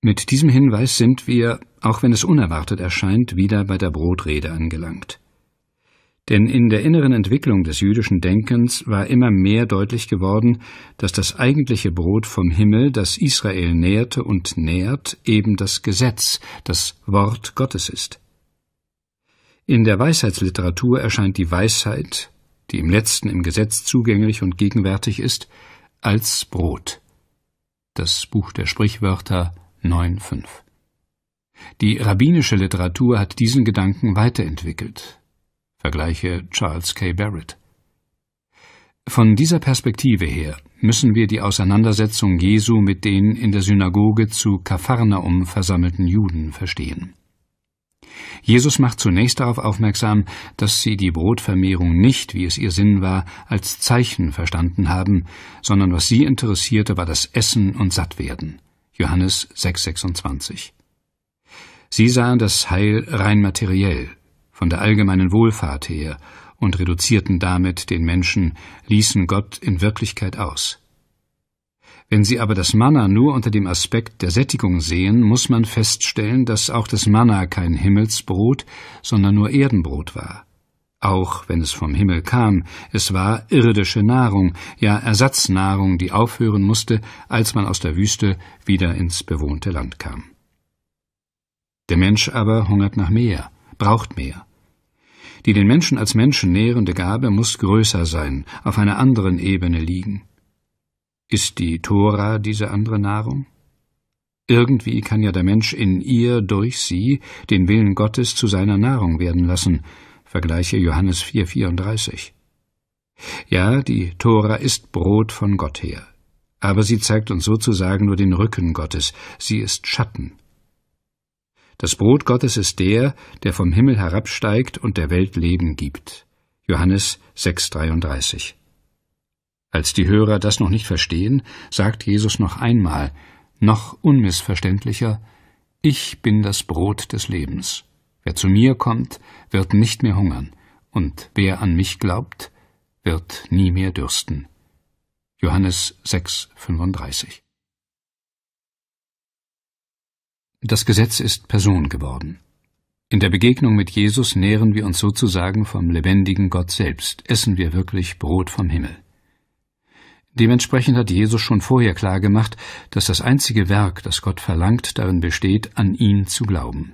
Mit diesem Hinweis sind wir, auch wenn es unerwartet erscheint, wieder bei der Brotrede angelangt. Denn in der inneren Entwicklung des jüdischen Denkens war immer mehr deutlich geworden, dass das eigentliche Brot vom Himmel, das Israel nährte und nährt, eben das Gesetz, das Wort Gottes ist. In der Weisheitsliteratur erscheint die Weisheit, die im letzten im Gesetz zugänglich und gegenwärtig ist, als Brot. Das Buch der Sprichwörter 9.5. Die rabbinische Literatur hat diesen Gedanken weiterentwickelt. Vergleiche Charles K. Barrett. Von dieser Perspektive her müssen wir die Auseinandersetzung Jesu mit den in der Synagoge zu Kapharnaum versammelten Juden verstehen. Jesus macht zunächst darauf aufmerksam, dass sie die Brotvermehrung nicht, wie es ihr Sinn war, als Zeichen verstanden haben, sondern was sie interessierte, war das Essen und Sattwerden. Johannes 6,26. Sie sahen das Heil rein materiell, von der allgemeinen Wohlfahrt her, und reduzierten damit den Menschen, ließen Gott in Wirklichkeit aus. Wenn Sie aber das Manna nur unter dem Aspekt der Sättigung sehen, muss man feststellen, dass auch das Manna kein Himmelsbrot, sondern nur Erdenbrot war auch wenn es vom Himmel kam, es war irdische Nahrung, ja Ersatznahrung, die aufhören musste, als man aus der Wüste wieder ins bewohnte Land kam. Der Mensch aber hungert nach mehr, braucht mehr. Die den Menschen als Menschen nährende Gabe muss größer sein, auf einer anderen Ebene liegen. Ist die Tora diese andere Nahrung? Irgendwie kann ja der Mensch in ihr durch sie den Willen Gottes zu seiner Nahrung werden lassen, Vergleiche Johannes 4,34. Ja, die Tora ist Brot von Gott her, aber sie zeigt uns sozusagen nur den Rücken Gottes, sie ist Schatten. Das Brot Gottes ist der, der vom Himmel herabsteigt und der Welt Leben gibt. Johannes 6,33. Als die Hörer das noch nicht verstehen, sagt Jesus noch einmal, noch unmissverständlicher, Ich bin das Brot des Lebens. Wer zu mir kommt, wird nicht mehr hungern, und wer an mich glaubt, wird nie mehr dürsten. Johannes 6, 35 Das Gesetz ist Person geworden. In der Begegnung mit Jesus nähren wir uns sozusagen vom lebendigen Gott selbst, essen wir wirklich Brot vom Himmel. Dementsprechend hat Jesus schon vorher klargemacht, dass das einzige Werk, das Gott verlangt, darin besteht, an ihn zu glauben.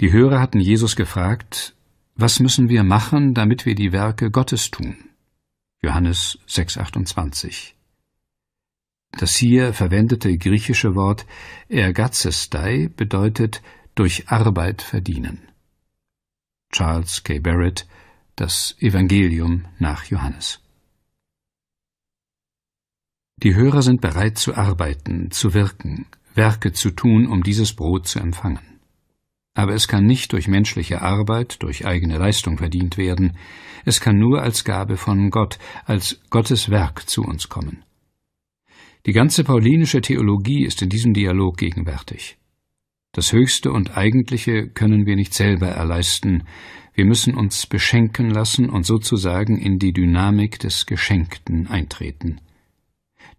Die Hörer hatten Jesus gefragt, was müssen wir machen, damit wir die Werke Gottes tun? Johannes 6,28. Das hier verwendete griechische Wort ergazestei bedeutet durch Arbeit verdienen. Charles K. Barrett, das Evangelium nach Johannes. Die Hörer sind bereit zu arbeiten, zu wirken, Werke zu tun, um dieses Brot zu empfangen aber es kann nicht durch menschliche Arbeit, durch eigene Leistung verdient werden, es kann nur als Gabe von Gott, als Gottes Werk zu uns kommen. Die ganze paulinische Theologie ist in diesem Dialog gegenwärtig. Das Höchste und Eigentliche können wir nicht selber erleisten, wir müssen uns beschenken lassen und sozusagen in die Dynamik des Geschenkten eintreten.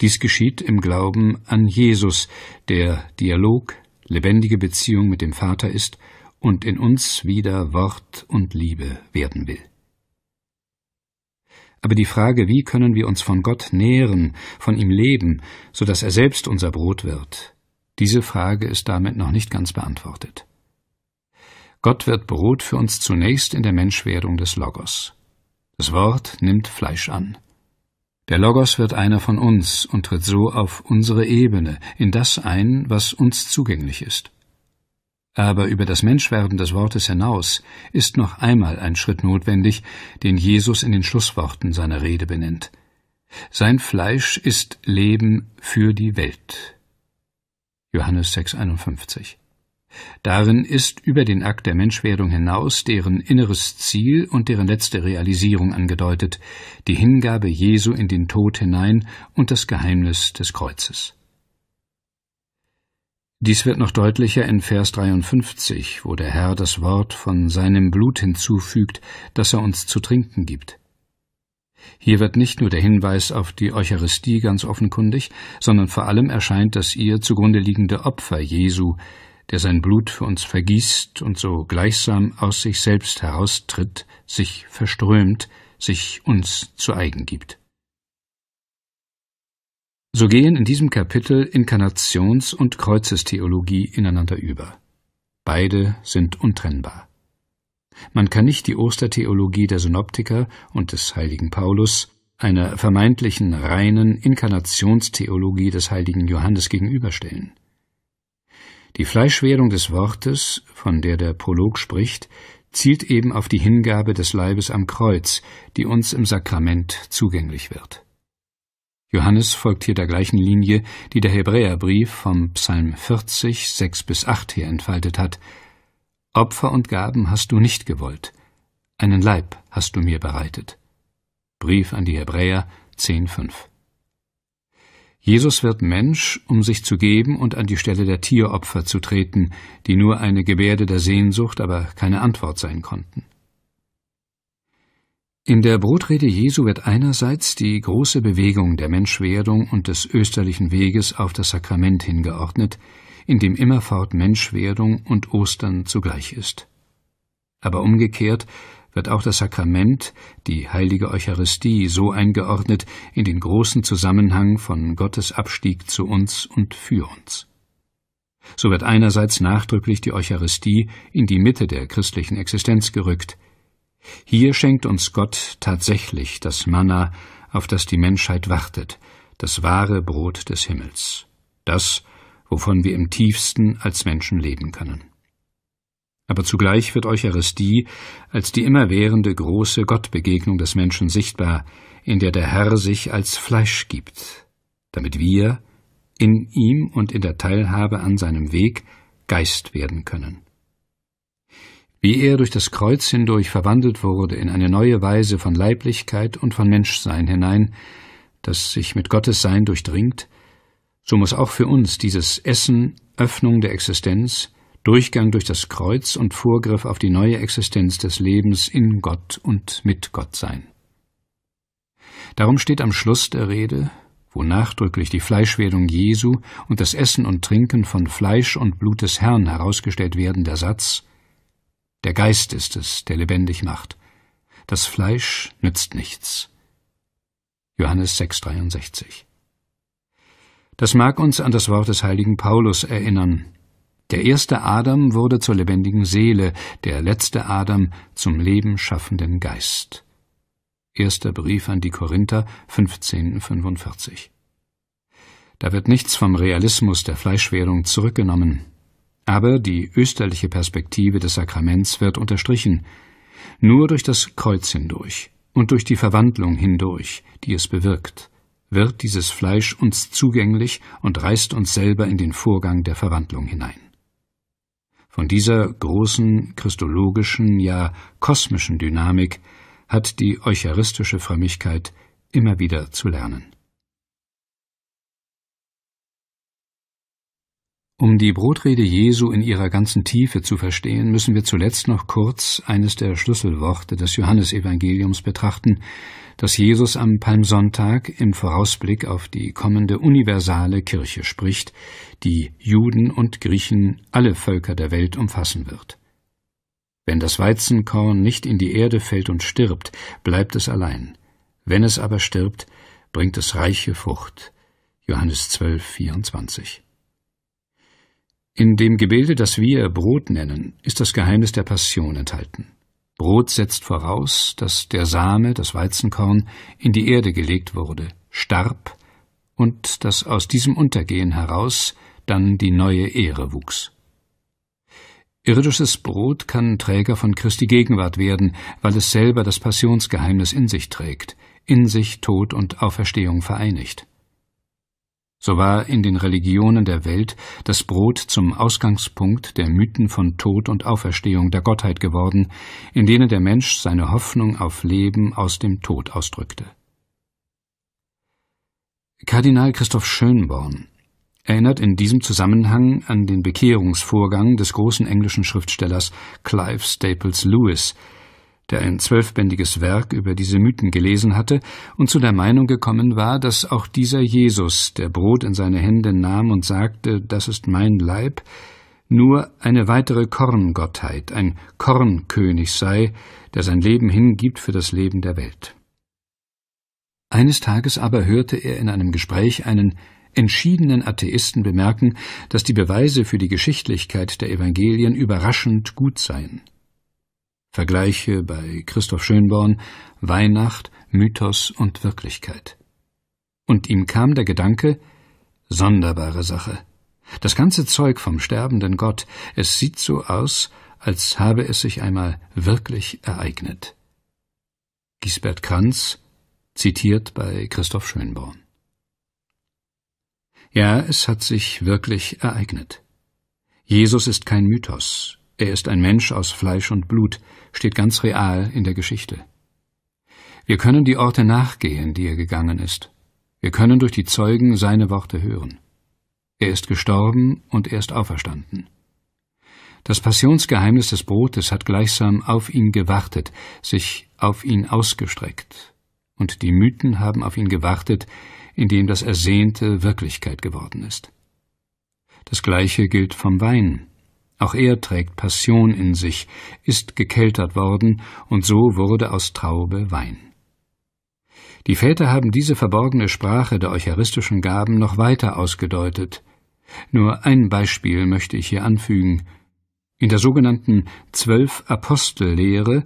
Dies geschieht im Glauben an Jesus, der Dialog, lebendige Beziehung mit dem Vater ist und in uns wieder Wort und Liebe werden will. Aber die Frage, wie können wir uns von Gott nähren, von ihm leben, so dass er selbst unser Brot wird, diese Frage ist damit noch nicht ganz beantwortet. Gott wird Brot für uns zunächst in der Menschwerdung des Logos. Das Wort nimmt Fleisch an. Der Logos wird einer von uns und tritt so auf unsere Ebene, in das ein, was uns zugänglich ist. Aber über das Menschwerden des Wortes hinaus ist noch einmal ein Schritt notwendig, den Jesus in den Schlussworten seiner Rede benennt. Sein Fleisch ist Leben für die Welt. Johannes 6,51. Darin ist über den Akt der Menschwerdung hinaus deren inneres Ziel und deren letzte Realisierung angedeutet, die Hingabe Jesu in den Tod hinein und das Geheimnis des Kreuzes. Dies wird noch deutlicher in Vers 53, wo der Herr das Wort von seinem Blut hinzufügt, das er uns zu trinken gibt. Hier wird nicht nur der Hinweis auf die Eucharistie ganz offenkundig, sondern vor allem erscheint das ihr zugrunde liegende Opfer Jesu, der sein Blut für uns vergießt und so gleichsam aus sich selbst heraustritt, sich verströmt, sich uns zu eigen gibt. So gehen in diesem Kapitel Inkarnations- und Kreuzestheologie ineinander über. Beide sind untrennbar. Man kann nicht die Ostertheologie der Synoptiker und des heiligen Paulus einer vermeintlichen reinen Inkarnationstheologie des heiligen Johannes gegenüberstellen. Die Fleischwerdung des Wortes, von der der Prolog spricht, zielt eben auf die Hingabe des Leibes am Kreuz, die uns im Sakrament zugänglich wird. Johannes folgt hier der gleichen Linie, die der Hebräerbrief vom Psalm 40, 6 bis 8 her entfaltet hat. Opfer und Gaben hast du nicht gewollt, einen Leib hast du mir bereitet. Brief an die Hebräer 10, 5. Jesus wird Mensch, um sich zu geben und an die Stelle der Tieropfer zu treten, die nur eine Gebärde der Sehnsucht, aber keine Antwort sein konnten. In der Brotrede Jesu wird einerseits die große Bewegung der Menschwerdung und des österlichen Weges auf das Sakrament hingeordnet, in dem immerfort Menschwerdung und Ostern zugleich ist. Aber umgekehrt wird auch das Sakrament, die heilige Eucharistie, so eingeordnet in den großen Zusammenhang von Gottes Abstieg zu uns und für uns. So wird einerseits nachdrücklich die Eucharistie in die Mitte der christlichen Existenz gerückt, hier schenkt uns Gott tatsächlich das Manna, auf das die Menschheit wartet, das wahre Brot des Himmels, das, wovon wir im tiefsten als Menschen leben können. Aber zugleich wird Eucharistie als die immerwährende große Gottbegegnung des Menschen sichtbar, in der der Herr sich als Fleisch gibt, damit wir in ihm und in der Teilhabe an seinem Weg Geist werden können wie er durch das Kreuz hindurch verwandelt wurde in eine neue Weise von Leiblichkeit und von Menschsein hinein, das sich mit Gottes Sein durchdringt, so muss auch für uns dieses Essen Öffnung der Existenz, Durchgang durch das Kreuz und Vorgriff auf die neue Existenz des Lebens in Gott und mit Gott sein. Darum steht am Schluss der Rede, wo nachdrücklich die Fleischwerdung Jesu und das Essen und Trinken von Fleisch und Blut des Herrn herausgestellt werden, der Satz der Geist ist es, der lebendig macht. Das Fleisch nützt nichts. Johannes 6,63 Das mag uns an das Wort des heiligen Paulus erinnern. Der erste Adam wurde zur lebendigen Seele, der letzte Adam zum lebenschaffenden Geist. Erster Brief an die Korinther 1545. Da wird nichts vom Realismus der Fleischwährung zurückgenommen. Aber die österliche Perspektive des Sakraments wird unterstrichen. Nur durch das Kreuz hindurch und durch die Verwandlung hindurch, die es bewirkt, wird dieses Fleisch uns zugänglich und reißt uns selber in den Vorgang der Verwandlung hinein. Von dieser großen christologischen, ja kosmischen Dynamik hat die eucharistische Frömmigkeit immer wieder zu lernen. Um die Brotrede Jesu in ihrer ganzen Tiefe zu verstehen, müssen wir zuletzt noch kurz eines der Schlüsselworte des Johannesevangeliums betrachten, das Jesus am Palmsonntag im Vorausblick auf die kommende universale Kirche spricht, die Juden und Griechen alle Völker der Welt umfassen wird. Wenn das Weizenkorn nicht in die Erde fällt und stirbt, bleibt es allein. Wenn es aber stirbt, bringt es reiche Frucht. Johannes 12, 24. In dem Gebilde, das wir Brot nennen, ist das Geheimnis der Passion enthalten. Brot setzt voraus, dass der Same, das Weizenkorn, in die Erde gelegt wurde, starb und dass aus diesem Untergehen heraus dann die neue Ehre wuchs. Irdisches Brot kann Träger von Christi Gegenwart werden, weil es selber das Passionsgeheimnis in sich trägt, in sich Tod und Auferstehung vereinigt. So war in den Religionen der Welt das Brot zum Ausgangspunkt der Mythen von Tod und Auferstehung der Gottheit geworden, in denen der Mensch seine Hoffnung auf Leben aus dem Tod ausdrückte. Kardinal Christoph Schönborn erinnert in diesem Zusammenhang an den Bekehrungsvorgang des großen englischen Schriftstellers Clive Staples Lewis, der ein zwölfbändiges Werk über diese Mythen gelesen hatte und zu der Meinung gekommen war, dass auch dieser Jesus, der Brot in seine Hände nahm und sagte, das ist mein Leib, nur eine weitere Korngottheit, ein Kornkönig sei, der sein Leben hingibt für das Leben der Welt. Eines Tages aber hörte er in einem Gespräch einen entschiedenen Atheisten bemerken, dass die Beweise für die Geschichtlichkeit der Evangelien überraschend gut seien. Vergleiche bei Christoph Schönborn Weihnacht, Mythos und Wirklichkeit. Und ihm kam der Gedanke, sonderbare Sache. Das ganze Zeug vom sterbenden Gott, es sieht so aus, als habe es sich einmal wirklich ereignet. Gisbert Kranz, zitiert bei Christoph Schönborn. Ja, es hat sich wirklich ereignet. Jesus ist kein Mythos, er ist ein Mensch aus Fleisch und Blut, steht ganz real in der Geschichte. Wir können die Orte nachgehen, die er gegangen ist. Wir können durch die Zeugen seine Worte hören. Er ist gestorben und er ist auferstanden. Das Passionsgeheimnis des Brotes hat gleichsam auf ihn gewartet, sich auf ihn ausgestreckt, und die Mythen haben auf ihn gewartet, indem das Ersehnte Wirklichkeit geworden ist. Das gleiche gilt vom Wein. Auch er trägt Passion in sich, ist gekeltert worden, und so wurde aus Traube Wein. Die Väter haben diese verborgene Sprache der eucharistischen Gaben noch weiter ausgedeutet. Nur ein Beispiel möchte ich hier anfügen. In der sogenannten Zwölf Apostellehre,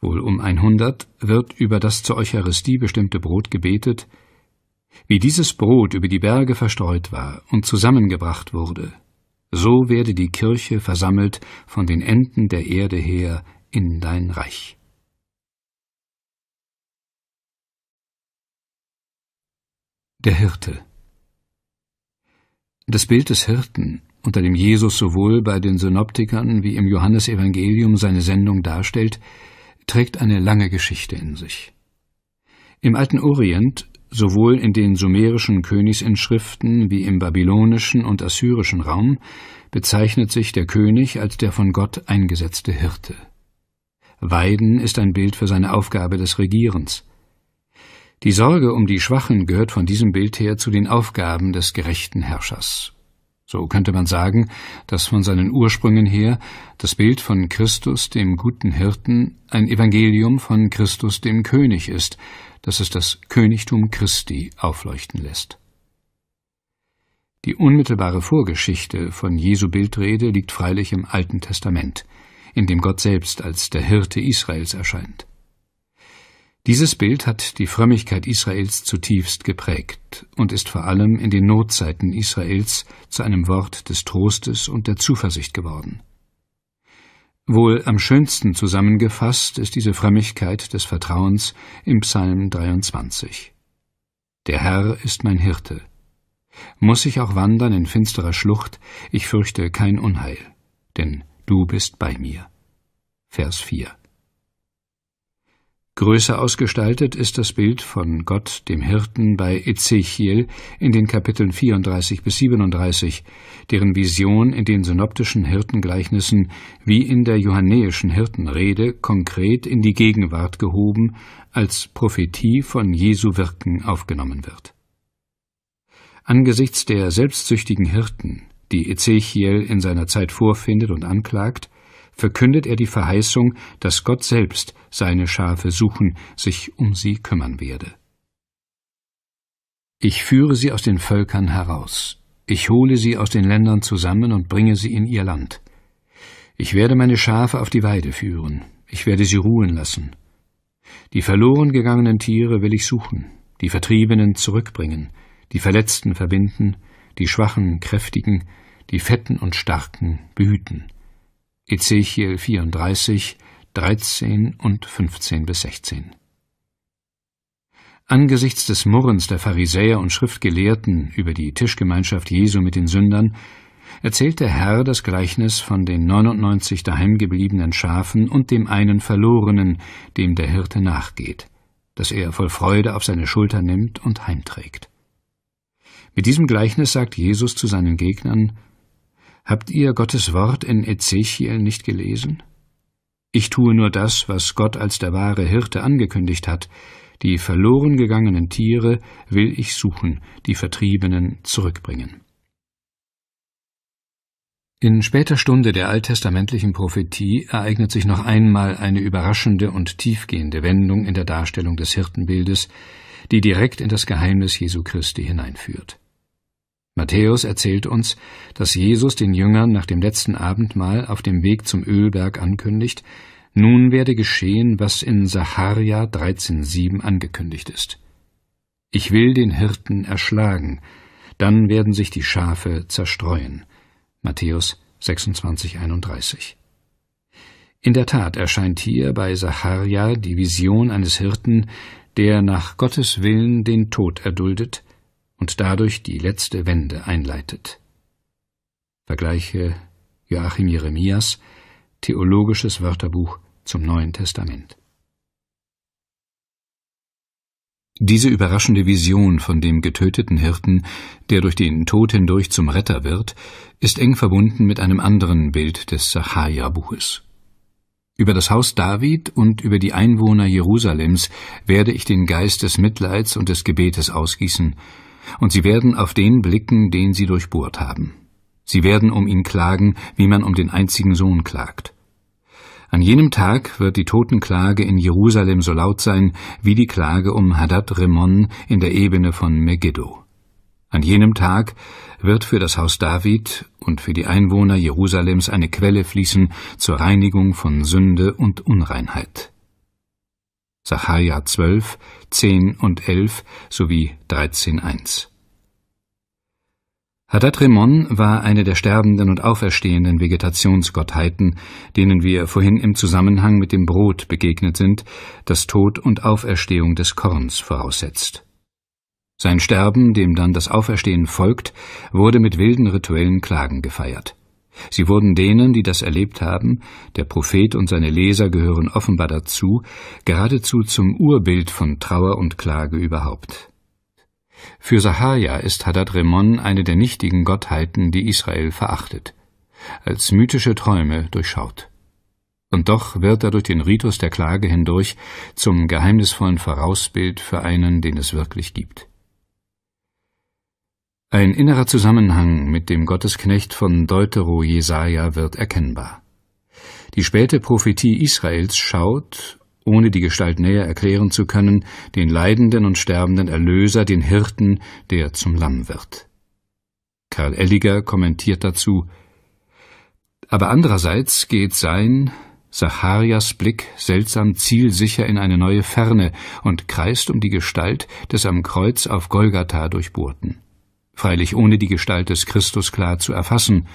wohl um 100, wird über das zur Eucharistie bestimmte Brot gebetet, wie dieses Brot über die Berge verstreut war und zusammengebracht wurde, so werde die Kirche versammelt von den Enden der Erde her in dein Reich. Der Hirte Das Bild des Hirten, unter dem Jesus sowohl bei den Synoptikern wie im Johannesevangelium seine Sendung darstellt, trägt eine lange Geschichte in sich. Im alten Orient sowohl in den sumerischen Königsinschriften wie im babylonischen und assyrischen Raum bezeichnet sich der König als der von Gott eingesetzte Hirte. Weiden ist ein Bild für seine Aufgabe des Regierens. Die Sorge um die Schwachen gehört von diesem Bild her zu den Aufgaben des gerechten Herrschers. So könnte man sagen, dass von seinen Ursprüngen her das Bild von Christus dem guten Hirten ein Evangelium von Christus dem König ist, dass es das Königtum Christi aufleuchten lässt. Die unmittelbare Vorgeschichte von Jesu Bildrede liegt freilich im Alten Testament, in dem Gott selbst als der Hirte Israels erscheint. Dieses Bild hat die Frömmigkeit Israels zutiefst geprägt und ist vor allem in den Notzeiten Israels zu einem Wort des Trostes und der Zuversicht geworden. Wohl am schönsten zusammengefasst ist diese Frömmigkeit des Vertrauens im Psalm 23. Der Herr ist mein Hirte. Muss ich auch wandern in finsterer Schlucht, ich fürchte kein Unheil, denn du bist bei mir. Vers 4 Größer ausgestaltet ist das Bild von Gott, dem Hirten, bei Ezechiel in den Kapiteln 34 bis 37, deren Vision in den synoptischen Hirtengleichnissen wie in der johannäischen Hirtenrede konkret in die Gegenwart gehoben, als Prophetie von Jesu Wirken aufgenommen wird. Angesichts der selbstsüchtigen Hirten, die Ezechiel in seiner Zeit vorfindet und anklagt, verkündet er die Verheißung, dass Gott selbst seine Schafe suchen, sich um sie kümmern werde. Ich führe sie aus den Völkern heraus, ich hole sie aus den Ländern zusammen und bringe sie in ihr Land. Ich werde meine Schafe auf die Weide führen, ich werde sie ruhen lassen. Die verloren gegangenen Tiere will ich suchen, die Vertriebenen zurückbringen, die Verletzten verbinden, die Schwachen kräftigen, die Fetten und Starken behüten. Ezechiel 34, 13 und 15 bis 16. Angesichts des Murrens der Pharisäer und Schriftgelehrten über die Tischgemeinschaft Jesu mit den Sündern erzählt der Herr das Gleichnis von den 99 daheimgebliebenen Schafen und dem einen Verlorenen, dem der Hirte nachgeht, das er voll Freude auf seine Schulter nimmt und heimträgt. Mit diesem Gleichnis sagt Jesus zu seinen Gegnern, Habt ihr Gottes Wort in Ezechiel nicht gelesen? Ich tue nur das, was Gott als der wahre Hirte angekündigt hat. Die verloren gegangenen Tiere will ich suchen, die Vertriebenen zurückbringen. In später Stunde der alttestamentlichen Prophetie ereignet sich noch einmal eine überraschende und tiefgehende Wendung in der Darstellung des Hirtenbildes, die direkt in das Geheimnis Jesu Christi hineinführt. Matthäus erzählt uns, dass Jesus den Jüngern nach dem letzten Abendmahl auf dem Weg zum Ölberg ankündigt, nun werde geschehen, was in Sacharja 13,7 angekündigt ist. Ich will den Hirten erschlagen, dann werden sich die Schafe zerstreuen. Matthäus 26,31. In der Tat erscheint hier bei Sacharja die Vision eines Hirten, der nach Gottes Willen den Tod erduldet, und dadurch die letzte Wende einleitet. Vergleiche Joachim Jeremias Theologisches Wörterbuch zum Neuen Testament. Diese überraschende Vision von dem getöteten Hirten, der durch den Tod hindurch zum Retter wird, ist eng verbunden mit einem anderen Bild des Sacharja-Buches. Über das Haus David und über die Einwohner Jerusalems werde ich den Geist des Mitleids und des Gebetes ausgießen, und sie werden auf den blicken, den sie durchbohrt haben. Sie werden um ihn klagen, wie man um den einzigen Sohn klagt. An jenem Tag wird die Totenklage in Jerusalem so laut sein wie die Klage um Hadad Remon in der Ebene von Megiddo. An jenem Tag wird für das Haus David und für die Einwohner Jerusalems eine Quelle fließen zur Reinigung von Sünde und Unreinheit. Sacharja 12, 10 und 11 sowie 13.1. Hadatremon war eine der sterbenden und auferstehenden Vegetationsgottheiten, denen wir vorhin im Zusammenhang mit dem Brot begegnet sind, das Tod und Auferstehung des Korns voraussetzt. Sein Sterben, dem dann das Auferstehen folgt, wurde mit wilden rituellen Klagen gefeiert. Sie wurden denen, die das erlebt haben, der Prophet und seine Leser gehören offenbar dazu, geradezu zum Urbild von Trauer und Klage überhaupt. Für Sahaja ist Hadad Remon eine der nichtigen Gottheiten, die Israel verachtet, als mythische Träume durchschaut. Und doch wird er durch den Ritus der Klage hindurch zum geheimnisvollen Vorausbild für einen, den es wirklich gibt. Ein innerer Zusammenhang mit dem Gottesknecht von Deutero Jesaja wird erkennbar. Die späte Prophetie Israels schaut, ohne die Gestalt näher erklären zu können, den leidenden und sterbenden Erlöser, den Hirten, der zum Lamm wird. Karl Elliger kommentiert dazu Aber andererseits geht sein, Sacharias Blick seltsam zielsicher in eine neue Ferne und kreist um die Gestalt des am Kreuz auf Golgatha durchbohrten freilich ohne die Gestalt des Christus klar zu erfassen,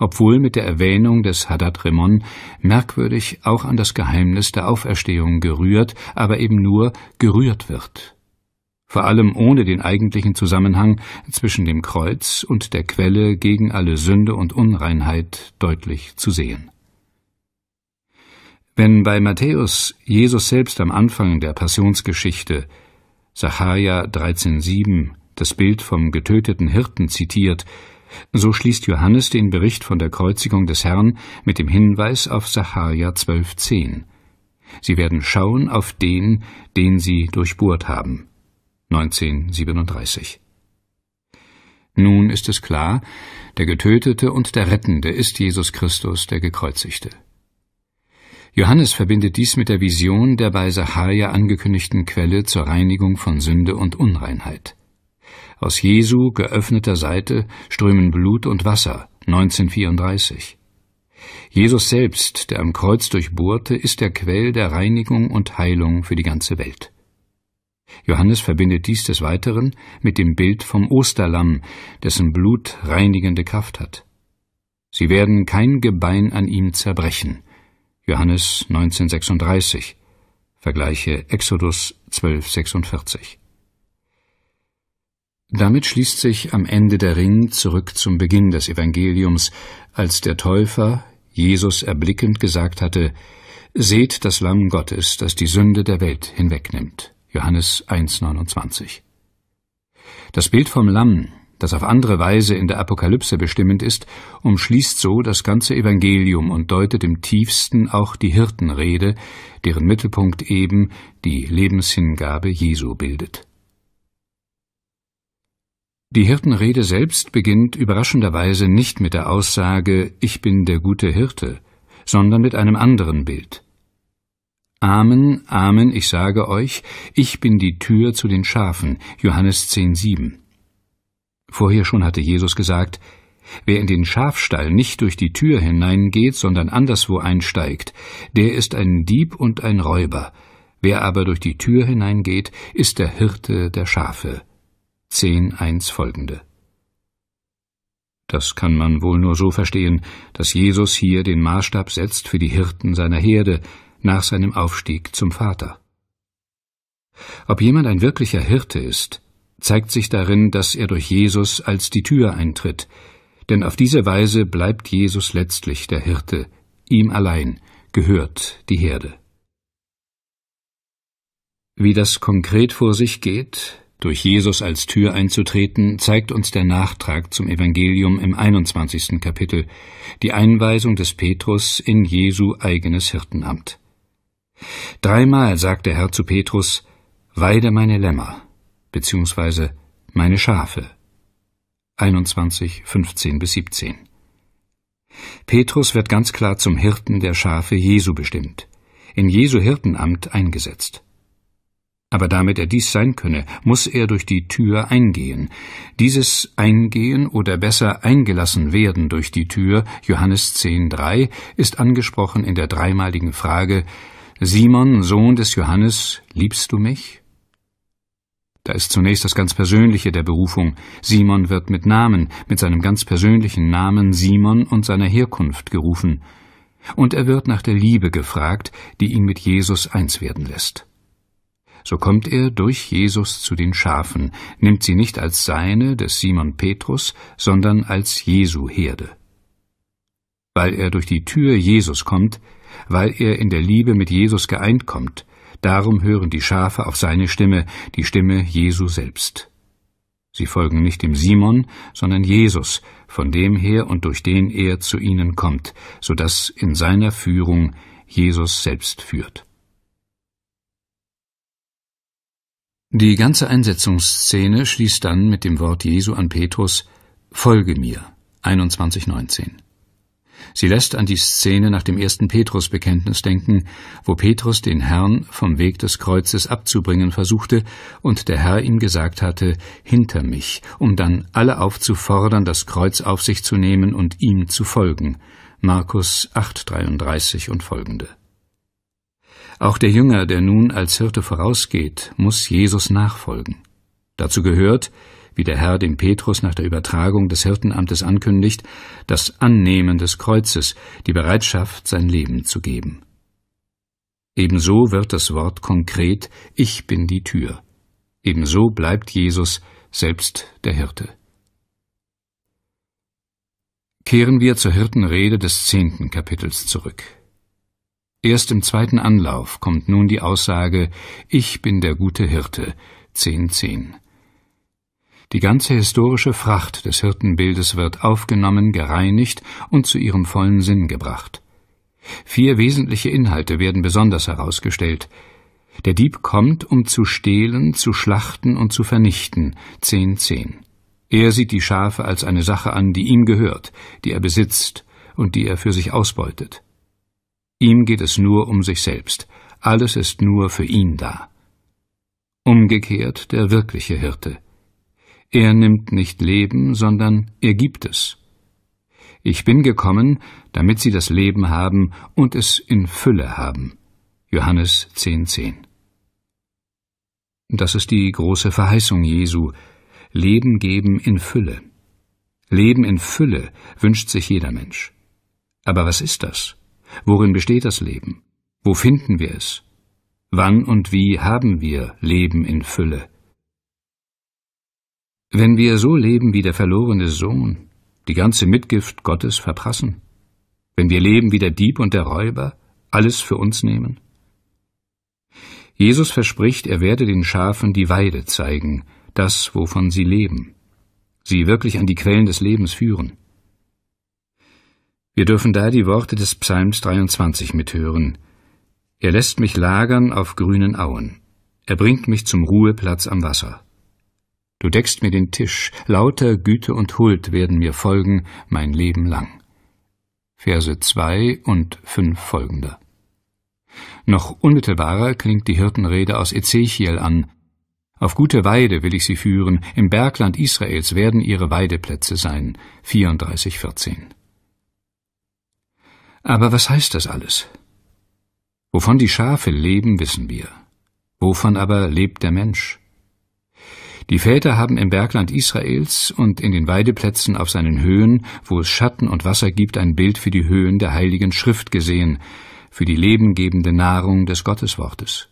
obwohl mit der Erwähnung des Hadad Remon merkwürdig auch an das Geheimnis der Auferstehung gerührt, aber eben nur gerührt wird. Vor allem ohne den eigentlichen Zusammenhang zwischen dem Kreuz und der Quelle gegen alle Sünde und Unreinheit deutlich zu sehen. Wenn bei Matthäus Jesus selbst am Anfang der Passionsgeschichte Sacharja 13,7 das Bild vom getöteten Hirten zitiert, so schließt Johannes den Bericht von der Kreuzigung des Herrn mit dem Hinweis auf Sacharja 12,10. Sie werden schauen auf den, den sie durchbohrt haben. 1937. Nun ist es klar, der Getötete und der Rettende ist Jesus Christus, der Gekreuzigte. Johannes verbindet dies mit der Vision der bei Sacharja angekündigten Quelle zur Reinigung von Sünde und Unreinheit. Aus Jesu geöffneter Seite strömen Blut und Wasser 1934. Jesus selbst, der am Kreuz durchbohrte, ist der Quell der Reinigung und Heilung für die ganze Welt. Johannes verbindet dies des Weiteren mit dem Bild vom Osterlamm, dessen Blut reinigende Kraft hat. Sie werden kein Gebein an ihm zerbrechen. Johannes 1936. Vergleiche Exodus 1246. Damit schließt sich am Ende der Ring zurück zum Beginn des Evangeliums, als der Täufer Jesus erblickend gesagt hatte, Seht das Lamm Gottes, das die Sünde der Welt hinwegnimmt. Johannes 1,29. Das Bild vom Lamm, das auf andere Weise in der Apokalypse bestimmend ist, umschließt so das ganze Evangelium und deutet im tiefsten auch die Hirtenrede, deren Mittelpunkt eben die Lebenshingabe Jesu bildet. Die Hirtenrede selbst beginnt überraschenderweise nicht mit der Aussage Ich bin der gute Hirte, sondern mit einem anderen Bild. Amen, Amen, ich sage euch, ich bin die Tür zu den Schafen. Johannes 10,7. Vorher schon hatte Jesus gesagt, Wer in den Schafstall nicht durch die Tür hineingeht, sondern anderswo einsteigt, der ist ein Dieb und ein Räuber. Wer aber durch die Tür hineingeht, ist der Hirte der Schafe. 10.1 folgende. Das kann man wohl nur so verstehen, dass Jesus hier den Maßstab setzt für die Hirten seiner Herde nach seinem Aufstieg zum Vater. Ob jemand ein wirklicher Hirte ist, zeigt sich darin, dass er durch Jesus als die Tür eintritt, denn auf diese Weise bleibt Jesus letztlich der Hirte, ihm allein gehört die Herde. Wie das konkret vor sich geht, durch Jesus als Tür einzutreten, zeigt uns der Nachtrag zum Evangelium im 21. Kapitel, die Einweisung des Petrus in Jesu eigenes Hirtenamt. Dreimal sagt der Herr zu Petrus, Weide meine Lämmer, beziehungsweise meine Schafe. 21, 15 bis 17. Petrus wird ganz klar zum Hirten der Schafe Jesu bestimmt, in Jesu Hirtenamt eingesetzt. Aber damit er dies sein könne, muss er durch die Tür eingehen. Dieses Eingehen oder besser eingelassen werden durch die Tür, Johannes 10,3, ist angesprochen in der dreimaligen Frage: Simon, Sohn des Johannes, liebst du mich? Da ist zunächst das ganz Persönliche der Berufung. Simon wird mit Namen, mit seinem ganz persönlichen Namen Simon und seiner Herkunft gerufen. Und er wird nach der Liebe gefragt, die ihn mit Jesus eins werden lässt so kommt er durch Jesus zu den Schafen, nimmt sie nicht als seine des Simon Petrus, sondern als Jesu Herde. Weil er durch die Tür Jesus kommt, weil er in der Liebe mit Jesus geeint kommt, darum hören die Schafe auf seine Stimme, die Stimme Jesu selbst. Sie folgen nicht dem Simon, sondern Jesus, von dem her und durch den er zu ihnen kommt, so dass in seiner Führung Jesus selbst führt. Die ganze Einsetzungsszene schließt dann mit dem Wort Jesu an Petrus Folge mir 21.19. Sie lässt an die Szene nach dem ersten Petrusbekenntnis denken, wo Petrus den Herrn vom Weg des Kreuzes abzubringen versuchte und der Herr ihm gesagt hatte, hinter mich, um dann alle aufzufordern, das Kreuz auf sich zu nehmen und ihm zu folgen. Markus 8,33 und folgende. Auch der Jünger, der nun als Hirte vorausgeht, muss Jesus nachfolgen. Dazu gehört, wie der Herr dem Petrus nach der Übertragung des Hirtenamtes ankündigt, das Annehmen des Kreuzes, die Bereitschaft, sein Leben zu geben. Ebenso wird das Wort konkret Ich bin die Tür. Ebenso bleibt Jesus selbst der Hirte. Kehren wir zur Hirtenrede des zehnten Kapitels zurück. Erst im zweiten Anlauf kommt nun die Aussage Ich bin der gute Hirte 10.10. Die ganze historische Fracht des Hirtenbildes wird aufgenommen, gereinigt und zu ihrem vollen Sinn gebracht. Vier wesentliche Inhalte werden besonders herausgestellt. Der Dieb kommt, um zu stehlen, zu schlachten und zu vernichten 10.10. Er sieht die Schafe als eine Sache an, die ihm gehört, die er besitzt und die er für sich ausbeutet Ihm geht es nur um sich selbst, alles ist nur für ihn da. Umgekehrt der wirkliche Hirte. Er nimmt nicht Leben, sondern er gibt es. Ich bin gekommen, damit sie das Leben haben und es in Fülle haben. Johannes 10,10. 10. Das ist die große Verheißung Jesu. Leben geben in Fülle. Leben in Fülle wünscht sich jeder Mensch. Aber was ist das? Worin besteht das Leben? Wo finden wir es? Wann und wie haben wir Leben in Fülle? Wenn wir so leben wie der verlorene Sohn, die ganze Mitgift Gottes verprassen? Wenn wir leben wie der Dieb und der Räuber, alles für uns nehmen? Jesus verspricht, er werde den Schafen die Weide zeigen, das, wovon sie leben, sie wirklich an die Quellen des Lebens führen. Wir dürfen da die Worte des Psalms 23 mithören. Er lässt mich lagern auf grünen Auen. Er bringt mich zum Ruheplatz am Wasser. Du deckst mir den Tisch, lauter Güte und Huld werden mir folgen mein Leben lang. Verse 2 und 5 folgender. Noch unmittelbarer klingt die Hirtenrede aus Ezechiel an. Auf gute Weide will ich sie führen, im Bergland Israels werden ihre Weideplätze sein. 34, 14. Aber was heißt das alles? Wovon die Schafe leben, wissen wir. Wovon aber lebt der Mensch? Die Väter haben im Bergland Israels und in den Weideplätzen auf seinen Höhen, wo es Schatten und Wasser gibt, ein Bild für die Höhen der heiligen Schrift gesehen, für die lebengebende Nahrung des Gotteswortes.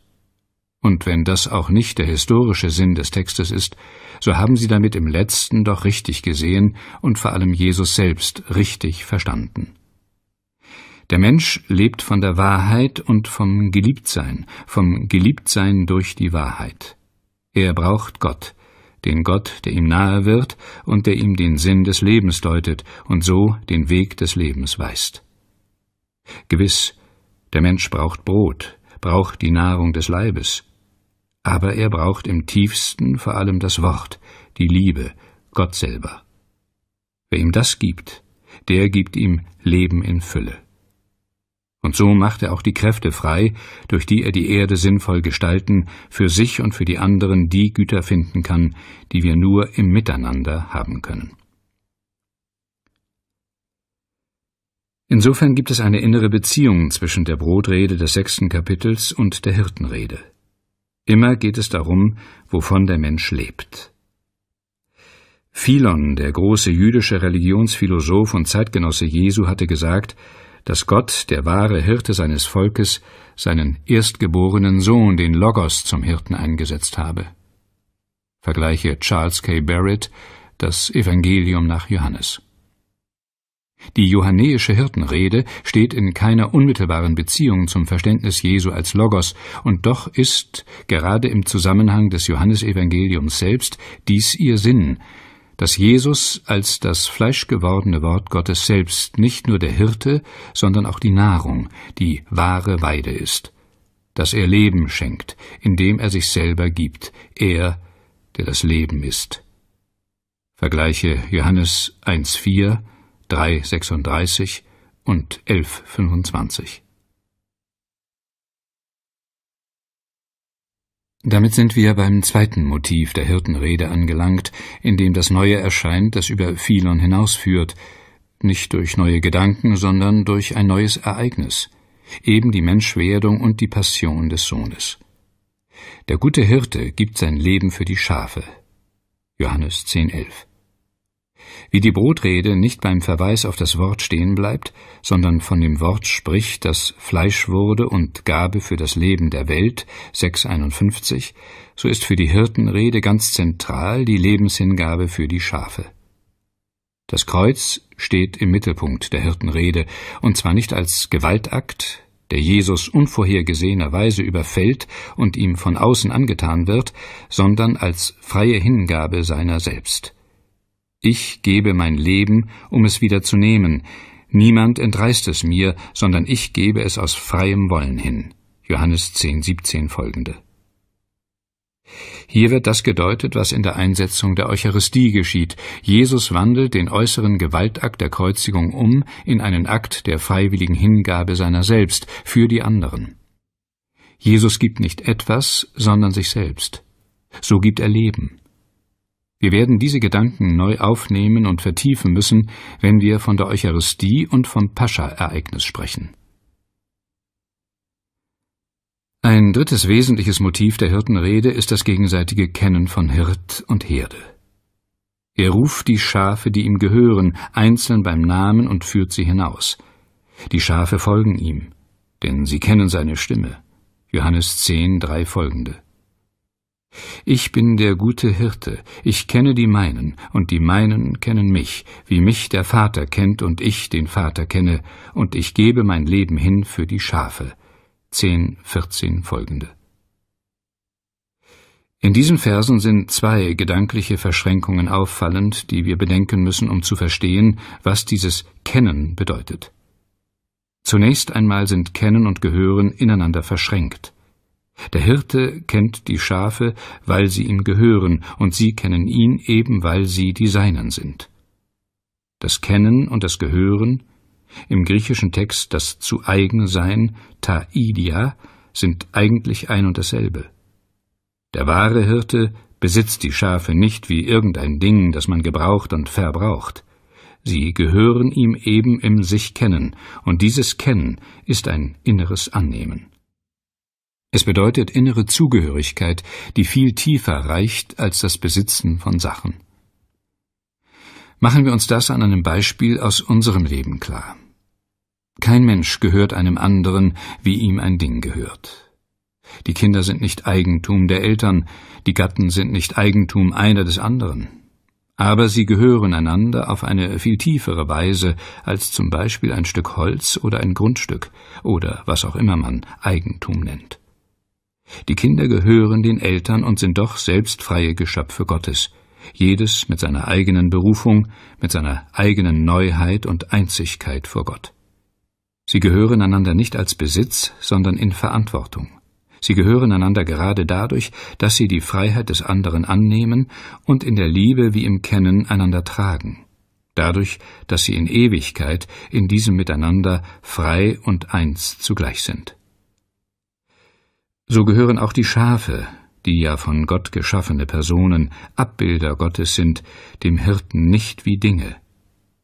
Und wenn das auch nicht der historische Sinn des Textes ist, so haben sie damit im letzten doch richtig gesehen und vor allem Jesus selbst richtig verstanden. Der Mensch lebt von der Wahrheit und vom Geliebtsein, vom Geliebtsein durch die Wahrheit. Er braucht Gott, den Gott, der ihm nahe wird und der ihm den Sinn des Lebens deutet und so den Weg des Lebens weist. Gewiss, der Mensch braucht Brot, braucht die Nahrung des Leibes, aber er braucht im tiefsten vor allem das Wort, die Liebe, Gott selber. Wer ihm das gibt, der gibt ihm Leben in Fülle. Und so macht er auch die Kräfte frei, durch die er die Erde sinnvoll gestalten, für sich und für die anderen die Güter finden kann, die wir nur im Miteinander haben können. Insofern gibt es eine innere Beziehung zwischen der Brotrede des sechsten Kapitels und der Hirtenrede. Immer geht es darum, wovon der Mensch lebt. Philon, der große jüdische Religionsphilosoph und Zeitgenosse Jesu, hatte gesagt, dass Gott, der wahre Hirte seines Volkes, seinen erstgeborenen Sohn, den Logos, zum Hirten eingesetzt habe. Vergleiche Charles K. Barrett, das Evangelium nach Johannes. Die johannäische Hirtenrede steht in keiner unmittelbaren Beziehung zum Verständnis Jesu als Logos, und doch ist, gerade im Zusammenhang des Johannesevangeliums selbst, dies ihr Sinn, dass Jesus als das fleischgewordene Wort Gottes selbst nicht nur der Hirte, sondern auch die Nahrung, die wahre Weide ist, dass er Leben schenkt, indem er sich selber gibt, er, der das Leben ist. Vergleiche Johannes 1,4, 3,36 und 11,25. Damit sind wir beim zweiten Motiv der Hirtenrede angelangt, in dem das Neue erscheint, das über Philon hinausführt, nicht durch neue Gedanken, sondern durch ein neues Ereignis, eben die Menschwerdung und die Passion des Sohnes. Der gute Hirte gibt sein Leben für die Schafe. Johannes 10, 11. Wie die Brotrede nicht beim Verweis auf das Wort stehen bleibt, sondern von dem Wort spricht, das Fleisch wurde und Gabe für das Leben der Welt, 651, so ist für die Hirtenrede ganz zentral die Lebenshingabe für die Schafe. Das Kreuz steht im Mittelpunkt der Hirtenrede, und zwar nicht als Gewaltakt, der Jesus unvorhergesehenerweise überfällt und ihm von außen angetan wird, sondern als freie Hingabe seiner selbst – ich gebe mein Leben, um es wieder zu nehmen. Niemand entreißt es mir, sondern ich gebe es aus freiem Wollen hin. Johannes 10, 17 folgende. Hier wird das gedeutet, was in der Einsetzung der Eucharistie geschieht. Jesus wandelt den äußeren Gewaltakt der Kreuzigung um in einen Akt der freiwilligen Hingabe seiner selbst für die anderen. Jesus gibt nicht etwas, sondern sich selbst. So gibt er Leben. Wir werden diese Gedanken neu aufnehmen und vertiefen müssen, wenn wir von der Eucharistie und vom Pascha-Ereignis sprechen. Ein drittes wesentliches Motiv der Hirtenrede ist das gegenseitige Kennen von Hirt und Herde. Er ruft die Schafe, die ihm gehören, einzeln beim Namen und führt sie hinaus. Die Schafe folgen ihm, denn sie kennen seine Stimme. Johannes 10, drei folgende. Ich bin der gute Hirte, ich kenne die meinen, und die meinen kennen mich, wie mich der Vater kennt und ich den Vater kenne, und ich gebe mein Leben hin für die Schafe. 10, 14 folgende. In diesen Versen sind zwei gedankliche Verschränkungen auffallend, die wir bedenken müssen, um zu verstehen, was dieses Kennen bedeutet. Zunächst einmal sind Kennen und Gehören ineinander verschränkt. Der Hirte kennt die Schafe, weil sie ihm gehören, und sie kennen ihn eben, weil sie die Seinen sind. Das Kennen und das Gehören, im griechischen Text das zu eigen sein, taidia, sind eigentlich ein und dasselbe. Der wahre Hirte besitzt die Schafe nicht wie irgendein Ding, das man gebraucht und verbraucht. Sie gehören ihm eben im sich kennen, und dieses Kennen ist ein inneres Annehmen. Es bedeutet innere Zugehörigkeit, die viel tiefer reicht als das Besitzen von Sachen. Machen wir uns das an einem Beispiel aus unserem Leben klar. Kein Mensch gehört einem anderen, wie ihm ein Ding gehört. Die Kinder sind nicht Eigentum der Eltern, die Gatten sind nicht Eigentum einer des anderen. Aber sie gehören einander auf eine viel tiefere Weise als zum Beispiel ein Stück Holz oder ein Grundstück oder was auch immer man Eigentum nennt. Die Kinder gehören den Eltern und sind doch selbst freie Geschöpfe Gottes, jedes mit seiner eigenen Berufung, mit seiner eigenen Neuheit und Einzigkeit vor Gott. Sie gehören einander nicht als Besitz, sondern in Verantwortung. Sie gehören einander gerade dadurch, dass sie die Freiheit des anderen annehmen und in der Liebe wie im Kennen einander tragen, dadurch, dass sie in Ewigkeit in diesem Miteinander frei und eins zugleich sind. So gehören auch die Schafe, die ja von Gott geschaffene Personen, Abbilder Gottes sind, dem Hirten nicht wie Dinge.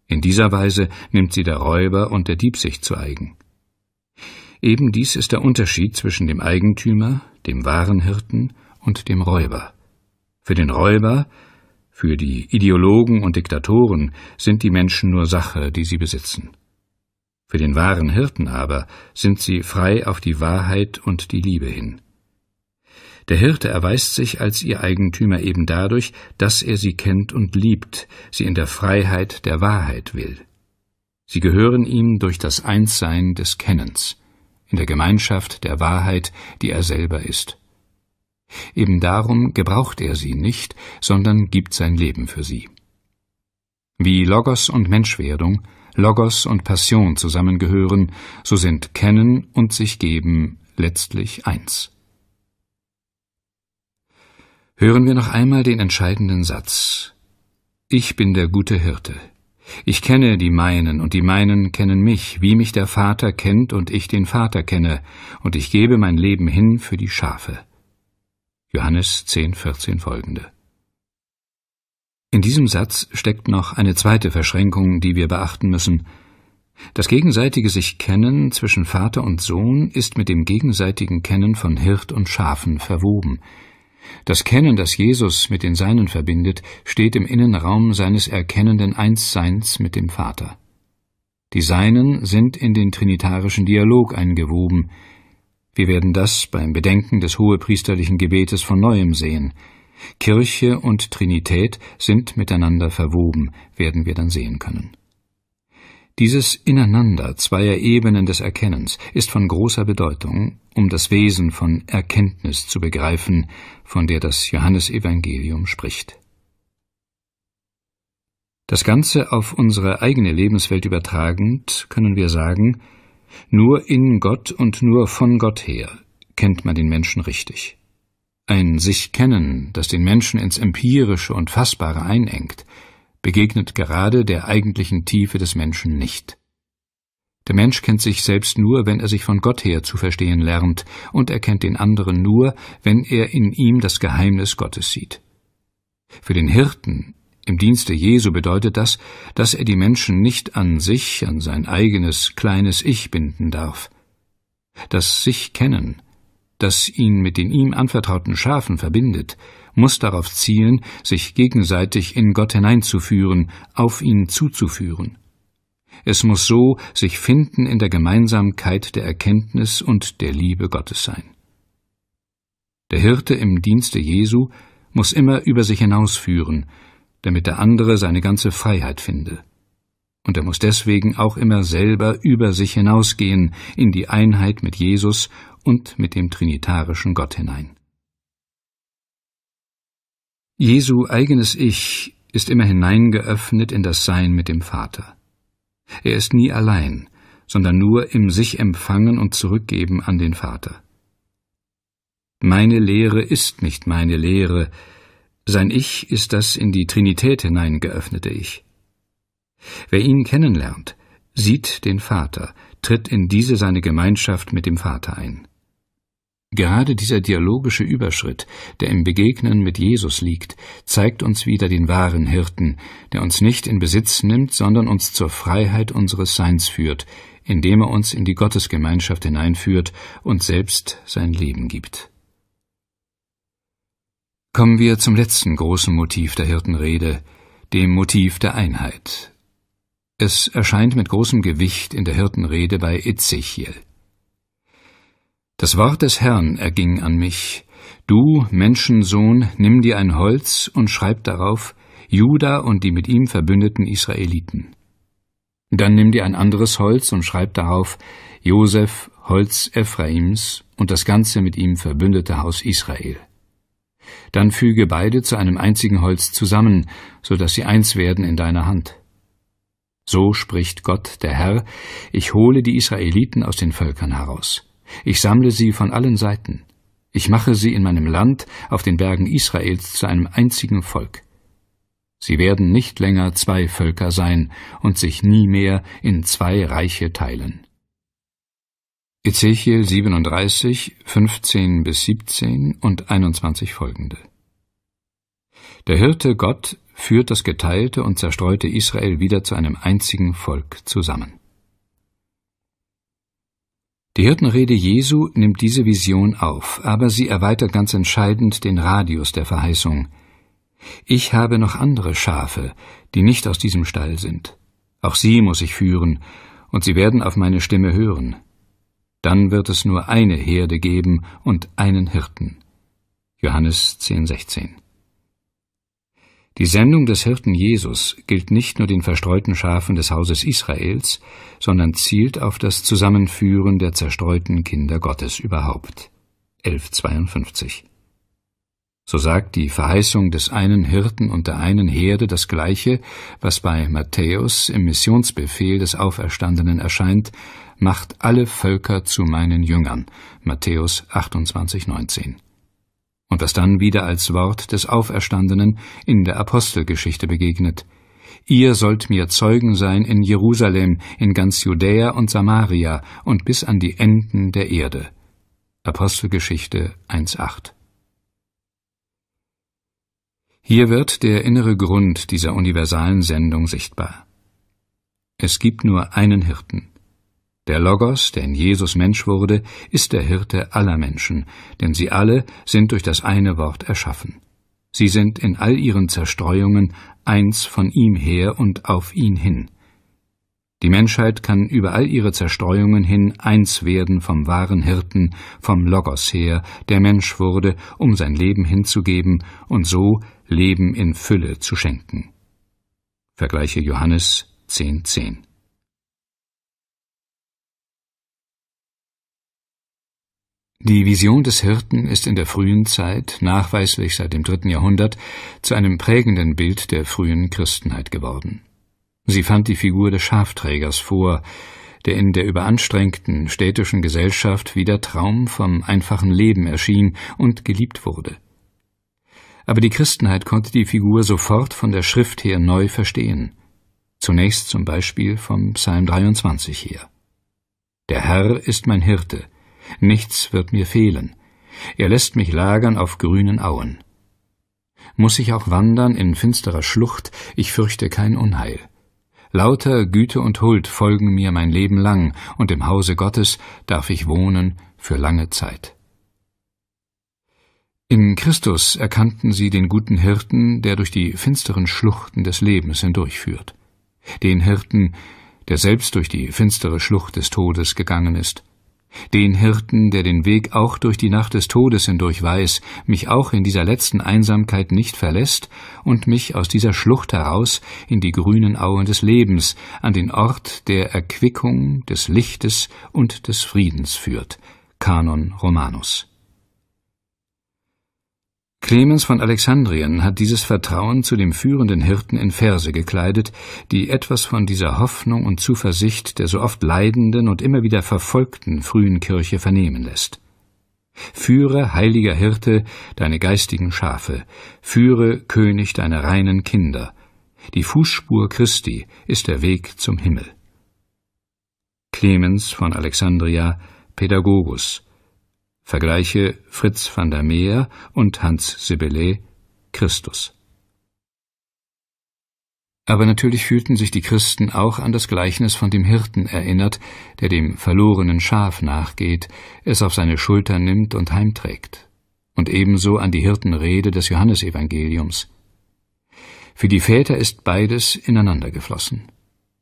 In dieser Weise nimmt sie der Räuber und der Dieb sich zu eigen. Eben dies ist der Unterschied zwischen dem Eigentümer, dem wahren Hirten und dem Räuber. Für den Räuber, für die Ideologen und Diktatoren sind die Menschen nur Sache, die sie besitzen. Für den wahren Hirten aber sind sie frei auf die Wahrheit und die Liebe hin. Der Hirte erweist sich als ihr Eigentümer eben dadurch, dass er sie kennt und liebt, sie in der Freiheit der Wahrheit will. Sie gehören ihm durch das Einssein des Kennens, in der Gemeinschaft der Wahrheit, die er selber ist. Eben darum gebraucht er sie nicht, sondern gibt sein Leben für sie. Wie Logos und Menschwerdung Logos und Passion zusammengehören, so sind Kennen und sich geben letztlich eins. Hören wir noch einmal den entscheidenden Satz. Ich bin der gute Hirte. Ich kenne die meinen, und die meinen kennen mich, wie mich der Vater kennt und ich den Vater kenne, und ich gebe mein Leben hin für die Schafe. Johannes 10, 14 folgende. In diesem Satz steckt noch eine zweite Verschränkung, die wir beachten müssen. Das gegenseitige sich kennen zwischen Vater und Sohn ist mit dem gegenseitigen Kennen von Hirt und Schafen verwoben. Das Kennen, das Jesus mit den Seinen verbindet, steht im Innenraum seines erkennenden Einsseins mit dem Vater. Die Seinen sind in den trinitarischen Dialog eingewoben. Wir werden das beim Bedenken des hohepriesterlichen Gebetes von neuem sehen – Kirche und Trinität sind miteinander verwoben, werden wir dann sehen können. Dieses Ineinander zweier Ebenen des Erkennens ist von großer Bedeutung, um das Wesen von Erkenntnis zu begreifen, von der das Johannesevangelium spricht. Das Ganze auf unsere eigene Lebenswelt übertragend können wir sagen, nur in Gott und nur von Gott her kennt man den Menschen richtig. Ein Sich-Kennen, das den Menschen ins Empirische und Fassbare einengt, begegnet gerade der eigentlichen Tiefe des Menschen nicht. Der Mensch kennt sich selbst nur, wenn er sich von Gott her zu verstehen lernt, und er kennt den anderen nur, wenn er in ihm das Geheimnis Gottes sieht. Für den Hirten im Dienste Jesu bedeutet das, dass er die Menschen nicht an sich, an sein eigenes kleines Ich binden darf. Das Sich kennen das ihn mit den ihm anvertrauten Schafen verbindet, muss darauf zielen, sich gegenseitig in Gott hineinzuführen, auf ihn zuzuführen. Es muss so sich finden in der Gemeinsamkeit der Erkenntnis und der Liebe Gottes sein. Der Hirte im Dienste Jesu muss immer über sich hinausführen, damit der andere seine ganze Freiheit finde. Und er muss deswegen auch immer selber über sich hinausgehen in die Einheit mit Jesus und mit dem trinitarischen Gott hinein. Jesu eigenes Ich ist immer hineingeöffnet in das Sein mit dem Vater. Er ist nie allein, sondern nur im sich empfangen und zurückgeben an den Vater. Meine Lehre ist nicht meine Lehre, sein Ich ist das in die Trinität hineingeöffnete Ich. Wer ihn kennenlernt, sieht den Vater, tritt in diese seine Gemeinschaft mit dem Vater ein. Gerade dieser dialogische Überschritt, der im Begegnen mit Jesus liegt, zeigt uns wieder den wahren Hirten, der uns nicht in Besitz nimmt, sondern uns zur Freiheit unseres Seins führt, indem er uns in die Gottesgemeinschaft hineinführt und selbst sein Leben gibt. Kommen wir zum letzten großen Motiv der Hirtenrede, dem Motiv der Einheit. Es erscheint mit großem Gewicht in der Hirtenrede bei Ezechiel. Das Wort des Herrn erging an mich. Du, Menschensohn, nimm dir ein Holz und schreib darauf Juda und die mit ihm verbündeten Israeliten. Dann nimm dir ein anderes Holz und schreib darauf Josef, Holz Ephraims und das ganze mit ihm verbündete Haus Israel. Dann füge beide zu einem einzigen Holz zusammen, so dass sie eins werden in deiner Hand. So spricht Gott, der Herr, ich hole die Israeliten aus den Völkern heraus. Ich sammle sie von allen Seiten. Ich mache sie in meinem Land, auf den Bergen Israels, zu einem einzigen Volk. Sie werden nicht länger zwei Völker sein und sich nie mehr in zwei Reiche teilen. Ezechiel 37, 15 bis 17 und 21 folgende. Der Hirte Gott führt das geteilte und zerstreute Israel wieder zu einem einzigen Volk zusammen. Die Hirtenrede Jesu nimmt diese Vision auf, aber sie erweitert ganz entscheidend den Radius der Verheißung. Ich habe noch andere Schafe, die nicht aus diesem Stall sind. Auch sie muss ich führen, und sie werden auf meine Stimme hören. Dann wird es nur eine Herde geben und einen Hirten. Johannes 10, 16. Die Sendung des Hirten Jesus gilt nicht nur den verstreuten Schafen des Hauses Israels, sondern zielt auf das Zusammenführen der zerstreuten Kinder Gottes überhaupt. 1152. So sagt die Verheißung des einen Hirten und der einen Herde das Gleiche, was bei Matthäus im Missionsbefehl des Auferstandenen erscheint, macht alle Völker zu meinen Jüngern. Matthäus 28, 19 und das dann wieder als Wort des Auferstandenen in der Apostelgeschichte begegnet. Ihr sollt mir Zeugen sein in Jerusalem, in ganz Judäa und Samaria und bis an die Enden der Erde. Apostelgeschichte 1.8 Hier wird der innere Grund dieser universalen Sendung sichtbar. Es gibt nur einen Hirten, der Logos, der in Jesus Mensch wurde, ist der Hirte aller Menschen, denn sie alle sind durch das eine Wort erschaffen. Sie sind in all ihren Zerstreuungen eins von ihm her und auf ihn hin. Die Menschheit kann über all ihre Zerstreuungen hin eins werden vom wahren Hirten, vom Logos her, der Mensch wurde, um sein Leben hinzugeben und so Leben in Fülle zu schenken. Vergleiche Johannes 10,10. 10. Die Vision des Hirten ist in der frühen Zeit, nachweislich seit dem dritten Jahrhundert, zu einem prägenden Bild der frühen Christenheit geworden. Sie fand die Figur des Schafträgers vor, der in der überanstrengten städtischen Gesellschaft wie der Traum vom einfachen Leben erschien und geliebt wurde. Aber die Christenheit konnte die Figur sofort von der Schrift her neu verstehen. Zunächst zum Beispiel vom Psalm 23 her. Der Herr ist mein Hirte, Nichts wird mir fehlen. Er lässt mich lagern auf grünen Auen. Muss ich auch wandern in finsterer Schlucht, ich fürchte kein Unheil. Lauter Güte und Huld folgen mir mein Leben lang, und im Hause Gottes darf ich wohnen für lange Zeit. In Christus erkannten sie den guten Hirten, der durch die finsteren Schluchten des Lebens hindurchführt, den Hirten, der selbst durch die finstere Schlucht des Todes gegangen ist den Hirten, der den Weg auch durch die Nacht des Todes hindurch weiß, mich auch in dieser letzten Einsamkeit nicht verlässt und mich aus dieser Schlucht heraus in die grünen Auen des Lebens, an den Ort der Erquickung, des Lichtes und des Friedens führt. Kanon Romanus. Clemens von Alexandrien hat dieses Vertrauen zu dem führenden Hirten in Verse gekleidet, die etwas von dieser Hoffnung und Zuversicht der so oft leidenden und immer wieder verfolgten frühen Kirche vernehmen lässt. Führe, heiliger Hirte, deine geistigen Schafe, führe, König, deine reinen Kinder. Die Fußspur Christi ist der Weg zum Himmel. Clemens von Alexandria, Pädagogus, Vergleiche Fritz van der Meer und Hans Sibelet Christus. Aber natürlich fühlten sich die Christen auch an das Gleichnis von dem Hirten erinnert, der dem verlorenen Schaf nachgeht, es auf seine Schulter nimmt und heimträgt, und ebenso an die Hirtenrede des Johannesevangeliums. Für die Väter ist beides ineinander geflossen.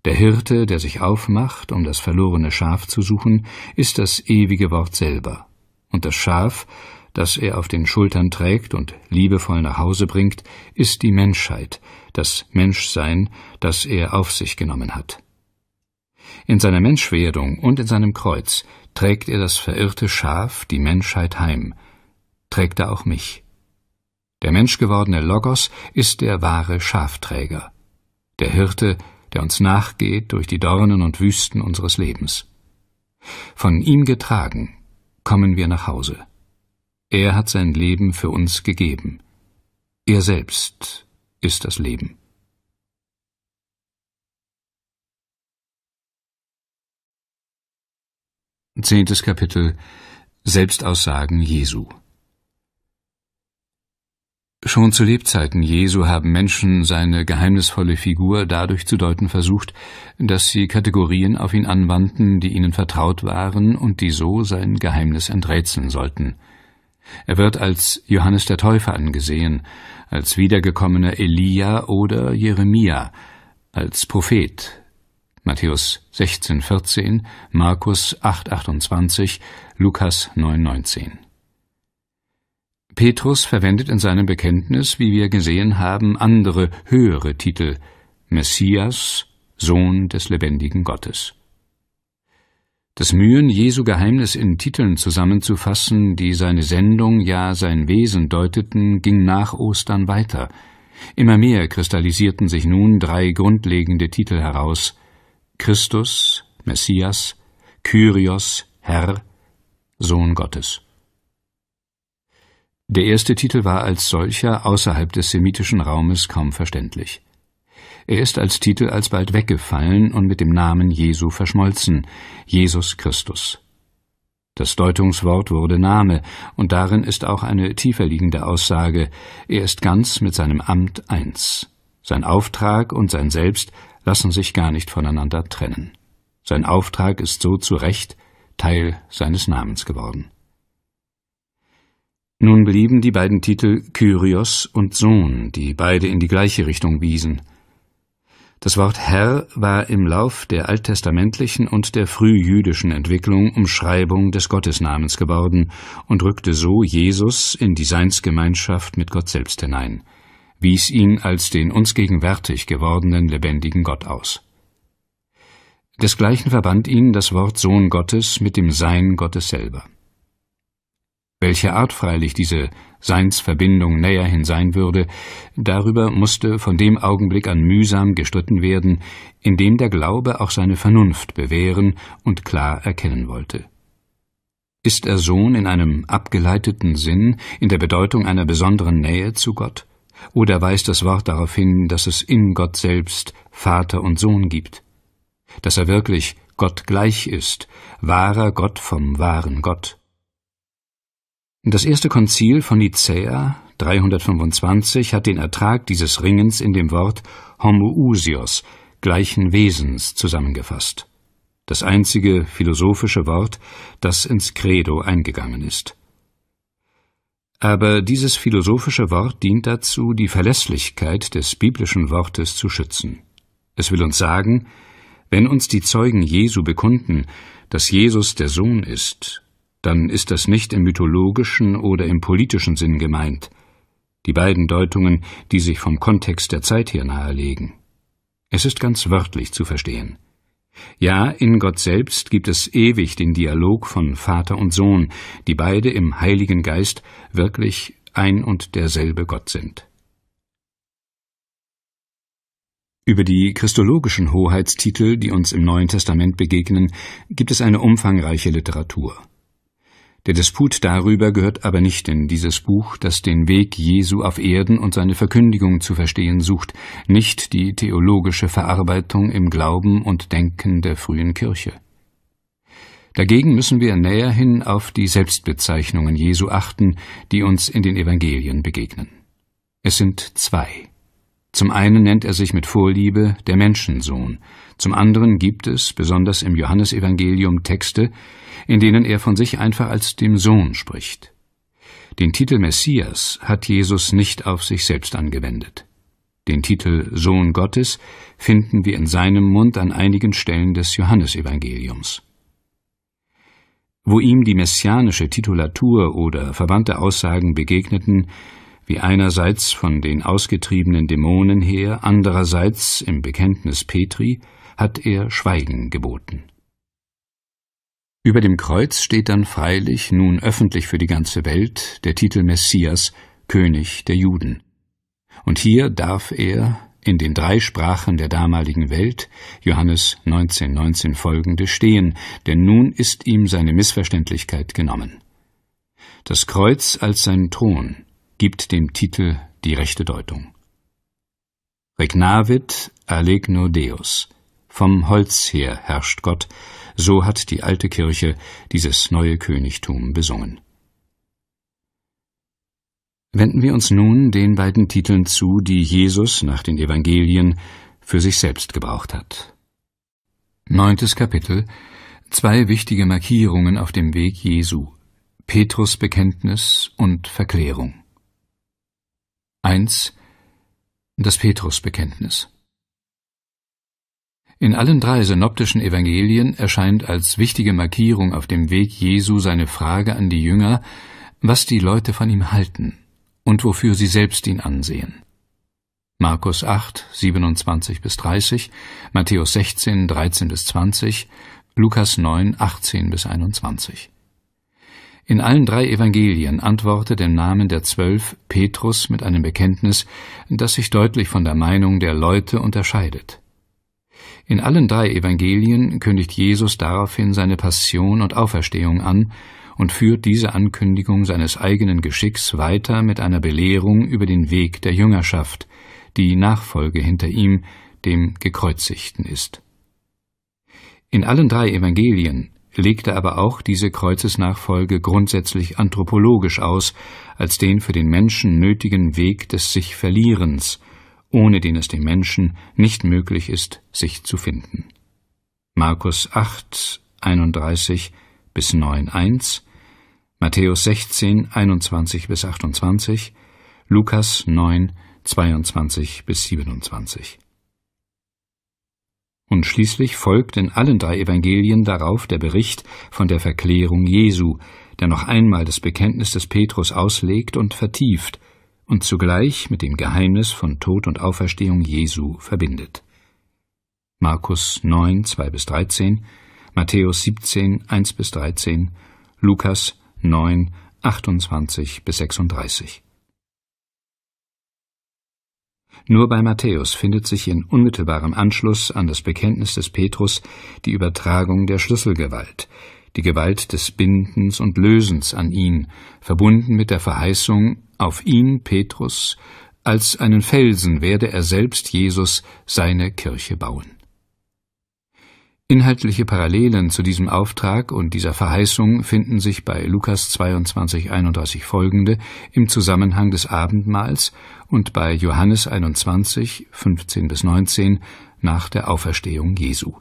Der Hirte, der sich aufmacht, um das verlorene Schaf zu suchen, ist das ewige Wort selber und das Schaf, das er auf den Schultern trägt und liebevoll nach Hause bringt, ist die Menschheit, das Menschsein, das er auf sich genommen hat. In seiner Menschwerdung und in seinem Kreuz trägt er das verirrte Schaf, die Menschheit heim, trägt er auch mich. Der menschgewordene Logos ist der wahre Schafträger, der Hirte, der uns nachgeht durch die Dornen und Wüsten unseres Lebens. Von ihm getragen kommen wir nach Hause. Er hat sein Leben für uns gegeben. Er selbst ist das Leben. Zehntes Kapitel Selbstaussagen Jesu Schon zu Lebzeiten Jesu haben Menschen seine geheimnisvolle Figur dadurch zu deuten versucht, dass sie Kategorien auf ihn anwandten, die ihnen vertraut waren und die so sein Geheimnis enträtseln sollten. Er wird als Johannes der Täufer angesehen, als wiedergekommener Elia oder Jeremia, als Prophet. Matthäus 16,14, Markus 8,28, Lukas 9,19. Petrus verwendet in seinem Bekenntnis, wie wir gesehen haben, andere, höhere Titel Messias, Sohn des lebendigen Gottes. Das Mühen, Jesu Geheimnis in Titeln zusammenzufassen, die seine Sendung, ja sein Wesen deuteten, ging nach Ostern weiter. Immer mehr kristallisierten sich nun drei grundlegende Titel heraus Christus, Messias, Kyrios, Herr, Sohn Gottes. Der erste Titel war als solcher außerhalb des semitischen Raumes kaum verständlich. Er ist als Titel alsbald weggefallen und mit dem Namen Jesu verschmolzen, Jesus Christus. Das Deutungswort wurde Name, und darin ist auch eine tiefer liegende Aussage, er ist ganz mit seinem Amt eins. Sein Auftrag und sein Selbst lassen sich gar nicht voneinander trennen. Sein Auftrag ist so zu Recht Teil seines Namens geworden. Nun blieben die beiden Titel Kyrios und Sohn, die beide in die gleiche Richtung wiesen. Das Wort Herr war im Lauf der alttestamentlichen und der frühjüdischen Entwicklung Umschreibung des Gottesnamens geworden und rückte so Jesus in die Seinsgemeinschaft mit Gott selbst hinein, wies ihn als den uns gegenwärtig gewordenen lebendigen Gott aus. Desgleichen verband ihn das Wort Sohn Gottes mit dem Sein Gottes selber. Welche Art freilich diese Seinsverbindung näherhin sein würde, darüber musste von dem Augenblick an mühsam gestritten werden, in dem der Glaube auch seine Vernunft bewähren und klar erkennen wollte. Ist er Sohn in einem abgeleiteten Sinn, in der Bedeutung einer besonderen Nähe zu Gott? Oder weist das Wort darauf hin, dass es in Gott selbst Vater und Sohn gibt? Dass er wirklich Gott gleich ist, wahrer Gott vom wahren Gott? Das erste Konzil von Nicäa 325 hat den Ertrag dieses Ringens in dem Wort homoousios, gleichen Wesens, zusammengefasst. Das einzige philosophische Wort, das ins Credo eingegangen ist. Aber dieses philosophische Wort dient dazu, die Verlässlichkeit des biblischen Wortes zu schützen. Es will uns sagen, wenn uns die Zeugen Jesu bekunden, dass Jesus der Sohn ist dann ist das nicht im mythologischen oder im politischen Sinn gemeint, die beiden Deutungen, die sich vom Kontext der Zeit her nahelegen. Es ist ganz wörtlich zu verstehen. Ja, in Gott selbst gibt es ewig den Dialog von Vater und Sohn, die beide im Heiligen Geist wirklich ein und derselbe Gott sind. Über die christologischen Hoheitstitel, die uns im Neuen Testament begegnen, gibt es eine umfangreiche Literatur. Der Disput darüber gehört aber nicht in dieses Buch, das den Weg Jesu auf Erden und seine Verkündigung zu verstehen sucht, nicht die theologische Verarbeitung im Glauben und Denken der frühen Kirche. Dagegen müssen wir näherhin auf die Selbstbezeichnungen Jesu achten, die uns in den Evangelien begegnen. Es sind zwei. Zum einen nennt er sich mit Vorliebe der Menschensohn, zum anderen gibt es, besonders im Johannesevangelium, Texte, in denen er von sich einfach als dem Sohn spricht. Den Titel Messias hat Jesus nicht auf sich selbst angewendet. Den Titel Sohn Gottes finden wir in seinem Mund an einigen Stellen des Johannesevangeliums. Wo ihm die messianische Titulatur oder verwandte Aussagen begegneten, wie einerseits von den ausgetriebenen Dämonen her, andererseits im Bekenntnis Petri, hat er Schweigen geboten. Über dem Kreuz steht dann freilich nun öffentlich für die ganze Welt der Titel Messias, König der Juden. Und hier darf er in den drei Sprachen der damaligen Welt, Johannes 19, 19 folgende, stehen, denn nun ist ihm seine Missverständlichkeit genommen. Das Kreuz als sein Thron gibt dem Titel die rechte Deutung. Regnavit allegno Deus. Vom Holz her herrscht Gott, so hat die alte Kirche dieses neue Königtum besungen. Wenden wir uns nun den beiden Titeln zu, die Jesus nach den Evangelien für sich selbst gebraucht hat. Neuntes Kapitel Zwei wichtige Markierungen auf dem Weg Jesu Petrus Bekenntnis und Verklärung 1. Das Petrus Bekenntnis in allen drei synoptischen Evangelien erscheint als wichtige Markierung auf dem Weg Jesu seine Frage an die Jünger, was die Leute von ihm halten und wofür sie selbst ihn ansehen. Markus 8, 27 bis 30, Matthäus 16, 13 bis 20, Lukas 9, 18 bis 21. In allen drei Evangelien antwortet im Namen der Zwölf Petrus mit einem Bekenntnis, das sich deutlich von der Meinung der Leute unterscheidet. In allen drei Evangelien kündigt Jesus daraufhin seine Passion und Auferstehung an und führt diese Ankündigung seines eigenen Geschicks weiter mit einer Belehrung über den Weg der Jüngerschaft, die Nachfolge hinter ihm, dem Gekreuzigten ist. In allen drei Evangelien legte aber auch diese Kreuzesnachfolge grundsätzlich anthropologisch aus, als den für den Menschen nötigen Weg des sich Verlierens – ohne den es dem Menschen nicht möglich ist, sich zu finden. Markus 8, 31 bis 9, 1, Matthäus 16, 21 bis 28, Lukas 9, 22 bis 27. Und schließlich folgt in allen drei Evangelien darauf der Bericht von der Verklärung Jesu, der noch einmal das Bekenntnis des Petrus auslegt und vertieft, und zugleich mit dem Geheimnis von Tod und Auferstehung Jesu verbindet. Markus 9, 2 bis 13, Matthäus 17, 1 bis 13, Lukas 9, 28 bis 36. Nur bei Matthäus findet sich in unmittelbarem Anschluss an das Bekenntnis des Petrus die Übertragung der Schlüsselgewalt, die Gewalt des Bindens und Lösens an ihn, verbunden mit der Verheißung, auf ihn, Petrus, als einen Felsen werde er selbst Jesus seine Kirche bauen. Inhaltliche Parallelen zu diesem Auftrag und dieser Verheißung finden sich bei Lukas 22, 31 folgende im Zusammenhang des Abendmahls und bei Johannes 21, 15 bis 19 nach der Auferstehung Jesu.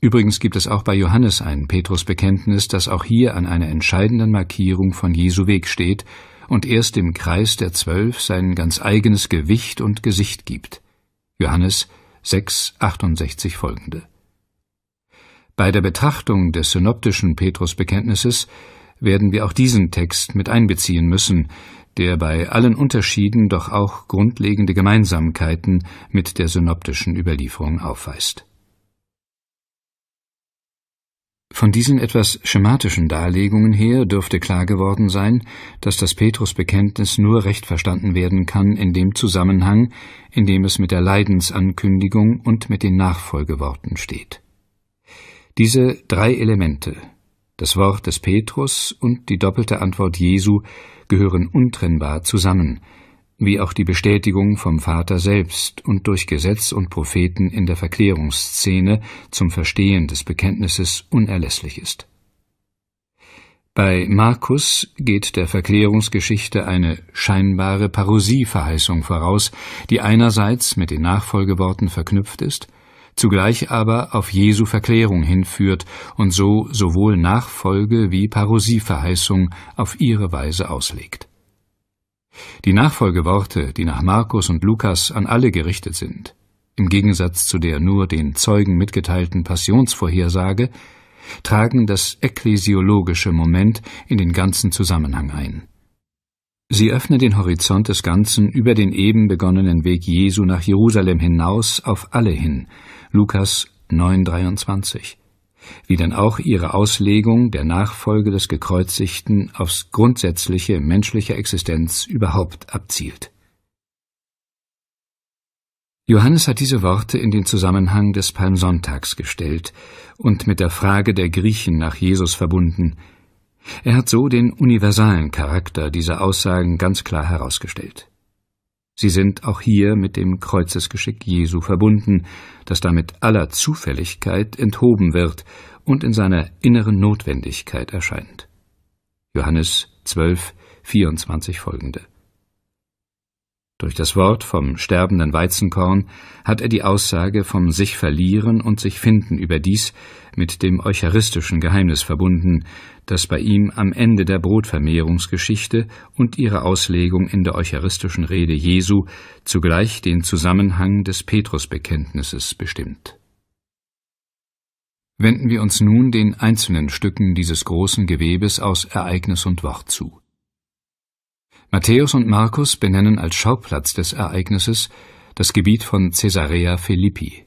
Übrigens gibt es auch bei Johannes ein Petrusbekenntnis, das auch hier an einer entscheidenden Markierung von Jesu Weg steht und erst dem Kreis der Zwölf sein ganz eigenes Gewicht und Gesicht gibt. Johannes 6, 68 folgende. Bei der Betrachtung des synoptischen Petrusbekenntnisses werden wir auch diesen Text mit einbeziehen müssen, der bei allen Unterschieden doch auch grundlegende Gemeinsamkeiten mit der synoptischen Überlieferung aufweist von diesen etwas schematischen Darlegungen her dürfte klar geworden sein, dass das Petrusbekenntnis nur recht verstanden werden kann in dem Zusammenhang, in dem es mit der Leidensankündigung und mit den Nachfolgeworten steht. Diese drei Elemente das Wort des Petrus und die doppelte Antwort Jesu gehören untrennbar zusammen, wie auch die Bestätigung vom Vater selbst und durch Gesetz und Propheten in der Verklärungsszene zum Verstehen des Bekenntnisses unerlässlich ist. Bei Markus geht der Verklärungsgeschichte eine scheinbare Parosieverheißung voraus, die einerseits mit den Nachfolgeworten verknüpft ist, zugleich aber auf Jesu Verklärung hinführt und so sowohl Nachfolge wie Parosieverheißung auf ihre Weise auslegt. Die Nachfolgeworte, die nach Markus und Lukas an alle gerichtet sind, im Gegensatz zu der nur den Zeugen mitgeteilten Passionsvorhersage, tragen das ekklesiologische Moment in den ganzen Zusammenhang ein. Sie öffnen den Horizont des Ganzen über den eben begonnenen Weg Jesu nach Jerusalem hinaus auf alle hin. Lukas 9,23 wie denn auch ihre Auslegung der Nachfolge des Gekreuzigten aufs grundsätzliche menschliche Existenz überhaupt abzielt. Johannes hat diese Worte in den Zusammenhang des Palmsonntags gestellt und mit der Frage der Griechen nach Jesus verbunden. Er hat so den universalen Charakter dieser Aussagen ganz klar herausgestellt. Sie sind auch hier mit dem Kreuzesgeschick Jesu verbunden, das damit aller Zufälligkeit enthoben wird und in seiner inneren Notwendigkeit erscheint. Johannes 12, 24 folgende durch das Wort vom sterbenden Weizenkorn hat er die Aussage vom sich verlieren und sich finden überdies mit dem eucharistischen Geheimnis verbunden, das bei ihm am Ende der Brotvermehrungsgeschichte und ihre Auslegung in der eucharistischen Rede Jesu zugleich den Zusammenhang des Petrusbekenntnisses bestimmt. Wenden wir uns nun den einzelnen Stücken dieses großen Gewebes aus Ereignis und Wort zu. Matthäus und Markus benennen als Schauplatz des Ereignisses das Gebiet von Caesarea Philippi,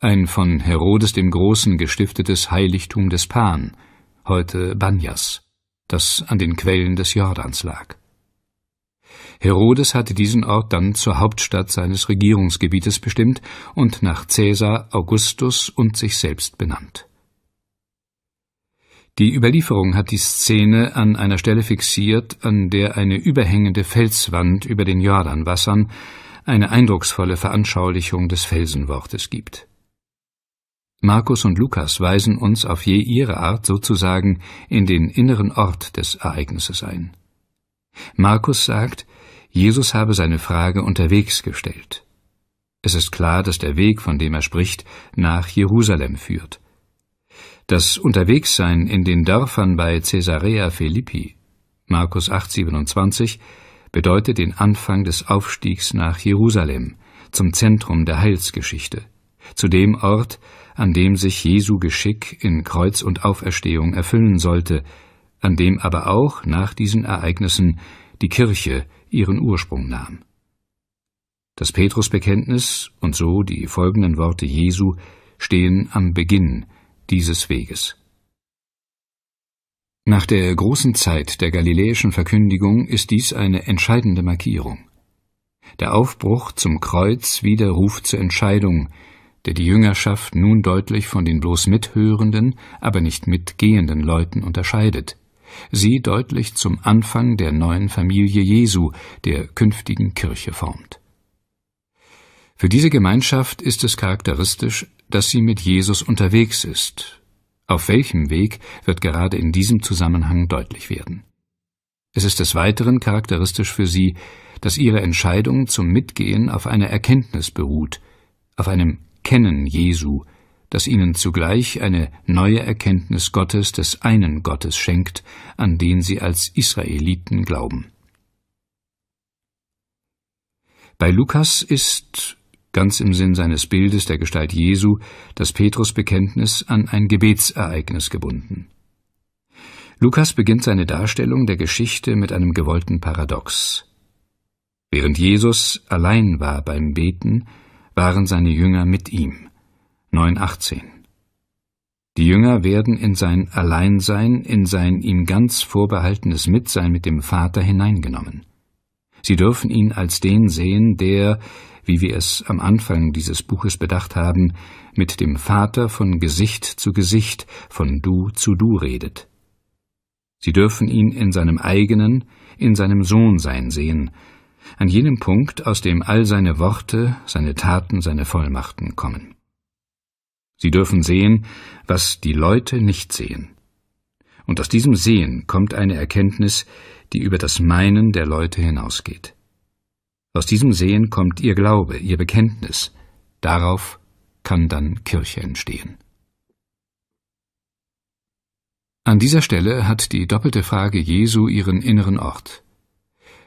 ein von Herodes dem Großen gestiftetes Heiligtum des Pan, heute Banyas, das an den Quellen des Jordans lag. Herodes hatte diesen Ort dann zur Hauptstadt seines Regierungsgebietes bestimmt und nach Caesar, Augustus und sich selbst benannt die Überlieferung hat die Szene an einer Stelle fixiert, an der eine überhängende Felswand über den Jordanwassern eine eindrucksvolle Veranschaulichung des Felsenwortes gibt. Markus und Lukas weisen uns auf je ihre Art sozusagen in den inneren Ort des Ereignisses ein. Markus sagt, Jesus habe seine Frage unterwegs gestellt. Es ist klar, dass der Weg, von dem er spricht, nach Jerusalem führt. Das Unterwegssein in den Dörfern bei Caesarea Philippi, Markus 8,27, bedeutet den Anfang des Aufstiegs nach Jerusalem, zum Zentrum der Heilsgeschichte, zu dem Ort, an dem sich Jesu Geschick in Kreuz und Auferstehung erfüllen sollte, an dem aber auch nach diesen Ereignissen die Kirche ihren Ursprung nahm. Das Petrusbekenntnis und so die folgenden Worte Jesu stehen am Beginn dieses Weges. Nach der großen Zeit der galiläischen Verkündigung ist dies eine entscheidende Markierung. Der Aufbruch zum Kreuz wie der Ruf zur Entscheidung, der die Jüngerschaft nun deutlich von den bloß mithörenden, aber nicht mitgehenden Leuten unterscheidet, sie deutlich zum Anfang der neuen Familie Jesu, der künftigen Kirche formt. Für diese Gemeinschaft ist es charakteristisch, dass sie mit Jesus unterwegs ist. Auf welchem Weg wird gerade in diesem Zusammenhang deutlich werden. Es ist des Weiteren charakteristisch für sie, dass ihre Entscheidung zum Mitgehen auf einer Erkenntnis beruht, auf einem Kennen Jesu, das ihnen zugleich eine neue Erkenntnis Gottes des einen Gottes schenkt, an den sie als Israeliten glauben. Bei Lukas ist, ganz im Sinn seines Bildes der Gestalt Jesu, das Petrusbekenntnis an ein Gebetsereignis gebunden. Lukas beginnt seine Darstellung der Geschichte mit einem gewollten Paradox. Während Jesus allein war beim Beten, waren seine Jünger mit ihm. 9,18 Die Jünger werden in sein Alleinsein, in sein ihm ganz vorbehaltenes Mitsein mit dem Vater hineingenommen. Sie dürfen ihn als den sehen, der, wie wir es am Anfang dieses Buches bedacht haben, mit dem Vater von Gesicht zu Gesicht, von Du zu Du redet. Sie dürfen ihn in seinem eigenen, in seinem Sohnsein sehen, an jenem Punkt, aus dem all seine Worte, seine Taten, seine Vollmachten kommen. Sie dürfen sehen, was die Leute nicht sehen. Und aus diesem Sehen kommt eine Erkenntnis, die über das Meinen der Leute hinausgeht. Aus diesem Sehen kommt ihr Glaube, ihr Bekenntnis. Darauf kann dann Kirche entstehen. An dieser Stelle hat die doppelte Frage Jesu ihren inneren Ort.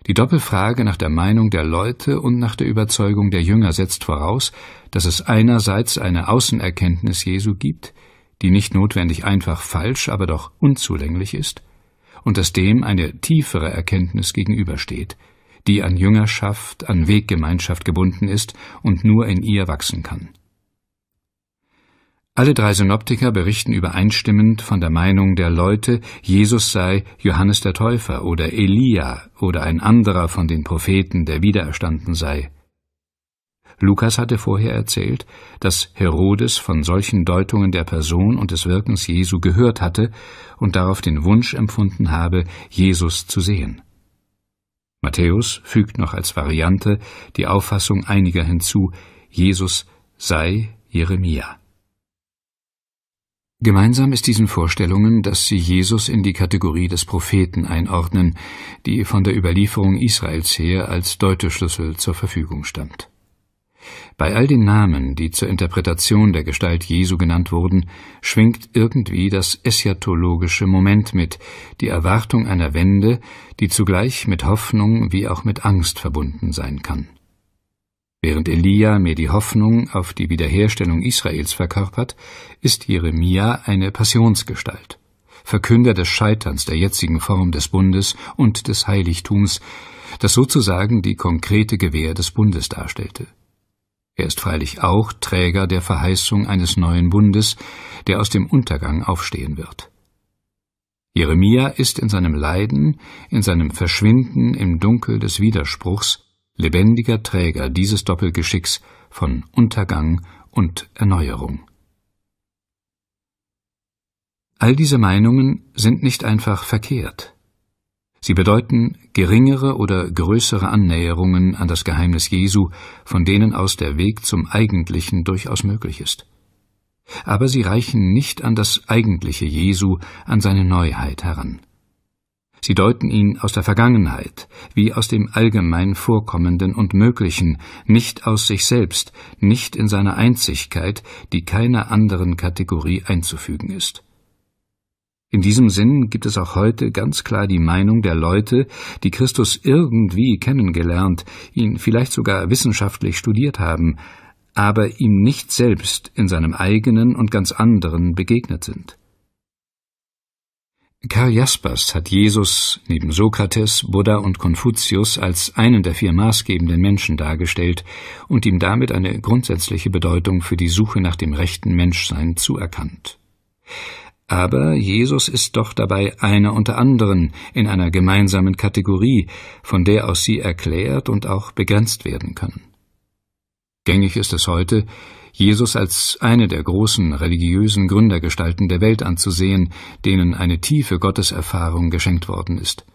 Die Doppelfrage nach der Meinung der Leute und nach der Überzeugung der Jünger setzt voraus, dass es einerseits eine Außenerkenntnis Jesu gibt, die nicht notwendig einfach falsch, aber doch unzulänglich ist, und dass dem eine tiefere Erkenntnis gegenübersteht, die an Jüngerschaft, an Weggemeinschaft gebunden ist und nur in ihr wachsen kann. Alle drei Synoptiker berichten übereinstimmend von der Meinung der Leute, Jesus sei Johannes der Täufer oder Elia oder ein anderer von den Propheten, der wiedererstanden sei. Lukas hatte vorher erzählt, dass Herodes von solchen Deutungen der Person und des Wirkens Jesu gehört hatte und darauf den Wunsch empfunden habe, Jesus zu sehen. Matthäus fügt noch als Variante die Auffassung einiger hinzu, Jesus sei Jeremia. Gemeinsam ist diesen Vorstellungen, dass sie Jesus in die Kategorie des Propheten einordnen, die von der Überlieferung Israels her als Deuteschlüssel zur Verfügung stand bei all den Namen, die zur Interpretation der Gestalt Jesu genannt wurden, schwingt irgendwie das eschatologische Moment mit, die Erwartung einer Wende, die zugleich mit Hoffnung wie auch mit Angst verbunden sein kann. Während Elia mir die Hoffnung auf die Wiederherstellung Israels verkörpert, ist Jeremia eine Passionsgestalt, Verkünder des Scheiterns der jetzigen Form des Bundes und des Heiligtums, das sozusagen die konkrete Gewähr des Bundes darstellte. Er ist freilich auch Träger der Verheißung eines neuen Bundes, der aus dem Untergang aufstehen wird. Jeremia ist in seinem Leiden, in seinem Verschwinden im Dunkel des Widerspruchs lebendiger Träger dieses Doppelgeschicks von Untergang und Erneuerung. All diese Meinungen sind nicht einfach verkehrt. Sie bedeuten geringere oder größere Annäherungen an das Geheimnis Jesu, von denen aus der Weg zum Eigentlichen durchaus möglich ist. Aber sie reichen nicht an das Eigentliche Jesu, an seine Neuheit heran. Sie deuten ihn aus der Vergangenheit, wie aus dem allgemein Vorkommenden und Möglichen, nicht aus sich selbst, nicht in seiner Einzigkeit, die keiner anderen Kategorie einzufügen ist. In diesem Sinn gibt es auch heute ganz klar die Meinung der Leute, die Christus irgendwie kennengelernt, ihn vielleicht sogar wissenschaftlich studiert haben, aber ihm nicht selbst in seinem eigenen und ganz anderen begegnet sind. Karl Jaspers hat Jesus neben Sokrates, Buddha und Konfuzius als einen der vier maßgebenden Menschen dargestellt und ihm damit eine grundsätzliche Bedeutung für die Suche nach dem rechten Menschsein zuerkannt. Aber Jesus ist doch dabei einer unter anderen in einer gemeinsamen Kategorie, von der aus sie erklärt und auch begrenzt werden können. Gängig ist es heute, Jesus als eine der großen religiösen Gründergestalten der Welt anzusehen, denen eine tiefe Gotteserfahrung geschenkt worden ist.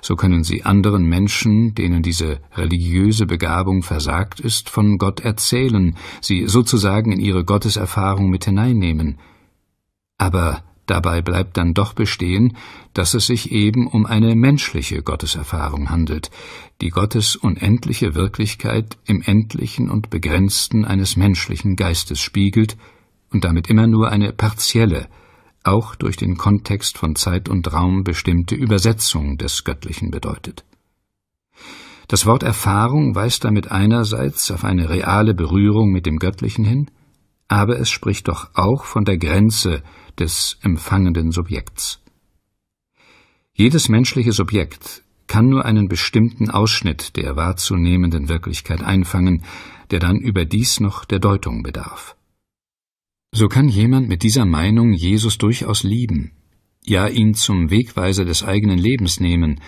So können sie anderen Menschen, denen diese religiöse Begabung versagt ist, von Gott erzählen, sie sozusagen in ihre Gotteserfahrung mit hineinnehmen, aber dabei bleibt dann doch bestehen, dass es sich eben um eine menschliche Gotteserfahrung handelt, die Gottes unendliche Wirklichkeit im Endlichen und Begrenzten eines menschlichen Geistes spiegelt und damit immer nur eine partielle, auch durch den Kontext von Zeit und Raum bestimmte Übersetzung des Göttlichen bedeutet. Das Wort Erfahrung weist damit einerseits auf eine reale Berührung mit dem Göttlichen hin, aber es spricht doch auch von der Grenze des empfangenden Subjekts. Jedes menschliche Subjekt kann nur einen bestimmten Ausschnitt der wahrzunehmenden Wirklichkeit einfangen, der dann überdies noch der Deutung bedarf. So kann jemand mit dieser Meinung Jesus durchaus lieben, ja ihn zum Wegweiser des eigenen Lebens nehmen,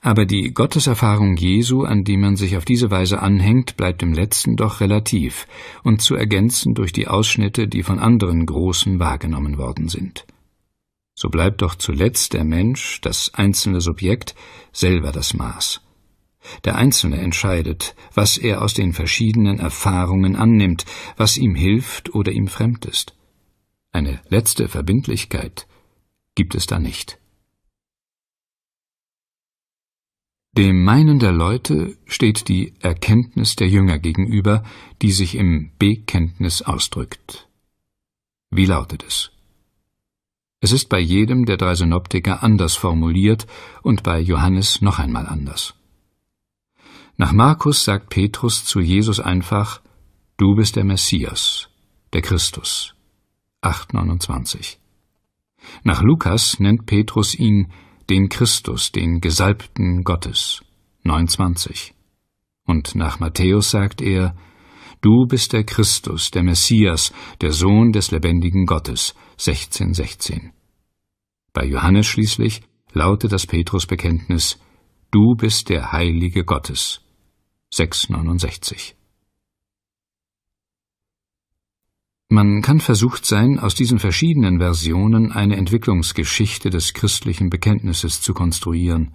aber die Gotteserfahrung Jesu, an die man sich auf diese Weise anhängt, bleibt im letzten doch relativ und zu ergänzen durch die Ausschnitte, die von anderen Großen wahrgenommen worden sind. So bleibt doch zuletzt der Mensch, das einzelne Subjekt, selber das Maß. Der Einzelne entscheidet, was er aus den verschiedenen Erfahrungen annimmt, was ihm hilft oder ihm fremd ist. Eine letzte Verbindlichkeit gibt es da nicht. Dem Meinen der Leute steht die Erkenntnis der Jünger gegenüber, die sich im Bekenntnis ausdrückt. Wie lautet es? Es ist bei jedem der drei Synoptiker anders formuliert und bei Johannes noch einmal anders. Nach Markus sagt Petrus zu Jesus einfach, Du bist der Messias, der Christus. 8,29. Nach Lukas nennt Petrus ihn den Christus, den Gesalbten Gottes. 29. Und nach Matthäus sagt er, Du bist der Christus, der Messias, der Sohn des lebendigen Gottes. 16, 16. Bei Johannes schließlich lautet das Petrusbekenntnis, Du bist der Heilige Gottes. 669. Man kann versucht sein, aus diesen verschiedenen Versionen eine Entwicklungsgeschichte des christlichen Bekenntnisses zu konstruieren.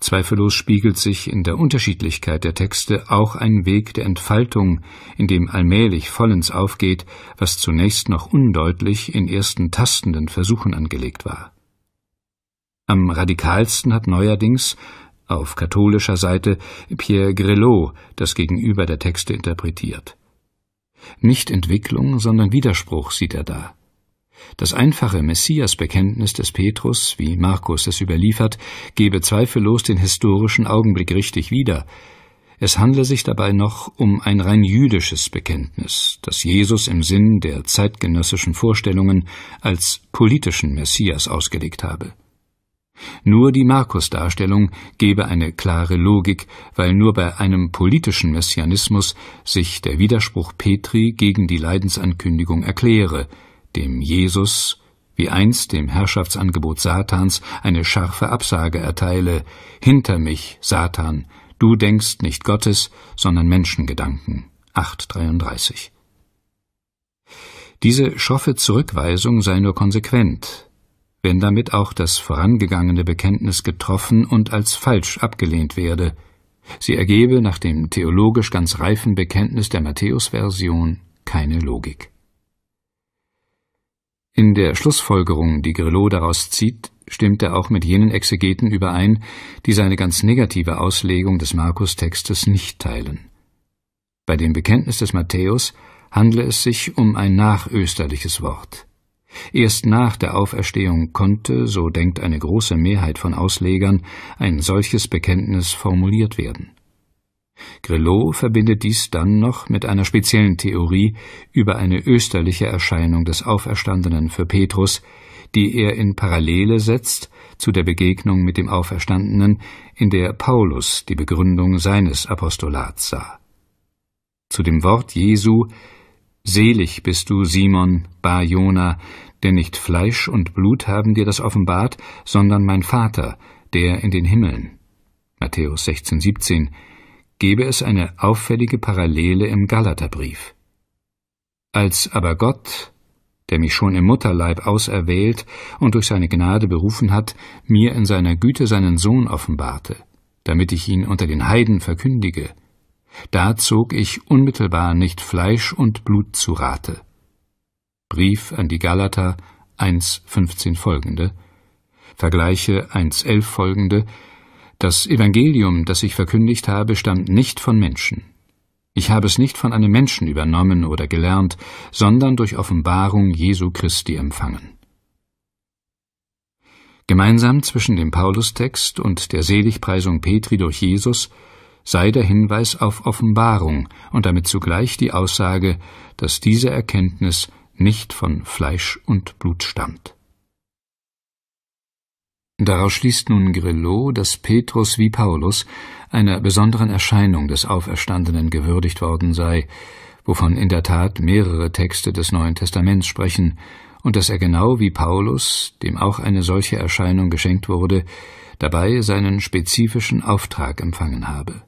Zweifellos spiegelt sich in der Unterschiedlichkeit der Texte auch ein Weg der Entfaltung, in dem allmählich vollends aufgeht, was zunächst noch undeutlich in ersten tastenden Versuchen angelegt war. Am radikalsten hat neuerdings auf katholischer Seite Pierre Grelot das Gegenüber der Texte interpretiert. Nicht Entwicklung, sondern Widerspruch sieht er da. Das einfache Messias-Bekenntnis des Petrus, wie Markus es überliefert, gebe zweifellos den historischen Augenblick richtig wieder. Es handle sich dabei noch um ein rein jüdisches Bekenntnis, das Jesus im Sinn der zeitgenössischen Vorstellungen als politischen Messias ausgelegt habe. Nur die Markus-Darstellung gebe eine klare Logik, weil nur bei einem politischen Messianismus sich der Widerspruch Petri gegen die Leidensankündigung erkläre, dem Jesus, wie einst dem Herrschaftsangebot Satans, eine scharfe Absage erteile: Hinter mich, Satan, du denkst nicht Gottes, sondern Menschengedanken. 8,33. Diese schroffe Zurückweisung sei nur konsequent wenn damit auch das vorangegangene Bekenntnis getroffen und als falsch abgelehnt werde. Sie ergebe nach dem theologisch ganz reifen Bekenntnis der Matthäusversion keine Logik. In der Schlussfolgerung, die Grillo daraus zieht, stimmt er auch mit jenen Exegeten überein, die seine ganz negative Auslegung des Markus-Textes nicht teilen. Bei dem Bekenntnis des Matthäus handle es sich um ein nachösterliches Wort. Erst nach der Auferstehung konnte, so denkt eine große Mehrheit von Auslegern, ein solches Bekenntnis formuliert werden. Grillo verbindet dies dann noch mit einer speziellen Theorie über eine österliche Erscheinung des Auferstandenen für Petrus, die er in Parallele setzt zu der Begegnung mit dem Auferstandenen, in der Paulus die Begründung seines Apostolats sah. Zu dem Wort Jesu Selig bist du, Simon, Bar Jona, denn nicht Fleisch und Blut haben dir das offenbart, sondern mein Vater, der in den Himmeln. Matthäus 16, 17 gebe es eine auffällige Parallele im Galaterbrief. Als aber Gott, der mich schon im Mutterleib auserwählt und durch seine Gnade berufen hat, mir in seiner Güte seinen Sohn offenbarte, damit ich ihn unter den Heiden verkündige, da zog ich unmittelbar nicht Fleisch und Blut zu Rate. Brief an die Galater 1,15 folgende, Vergleiche 1,11 folgende, das Evangelium, das ich verkündigt habe, stammt nicht von Menschen. Ich habe es nicht von einem Menschen übernommen oder gelernt, sondern durch Offenbarung Jesu Christi empfangen. Gemeinsam zwischen dem Paulustext und der Seligpreisung Petri durch Jesus sei der Hinweis auf Offenbarung und damit zugleich die Aussage, dass diese Erkenntnis nicht von Fleisch und Blut stammt. Daraus schließt nun Grillo, dass Petrus wie Paulus einer besonderen Erscheinung des Auferstandenen gewürdigt worden sei, wovon in der Tat mehrere Texte des Neuen Testaments sprechen, und dass er genau wie Paulus, dem auch eine solche Erscheinung geschenkt wurde, dabei seinen spezifischen Auftrag empfangen habe.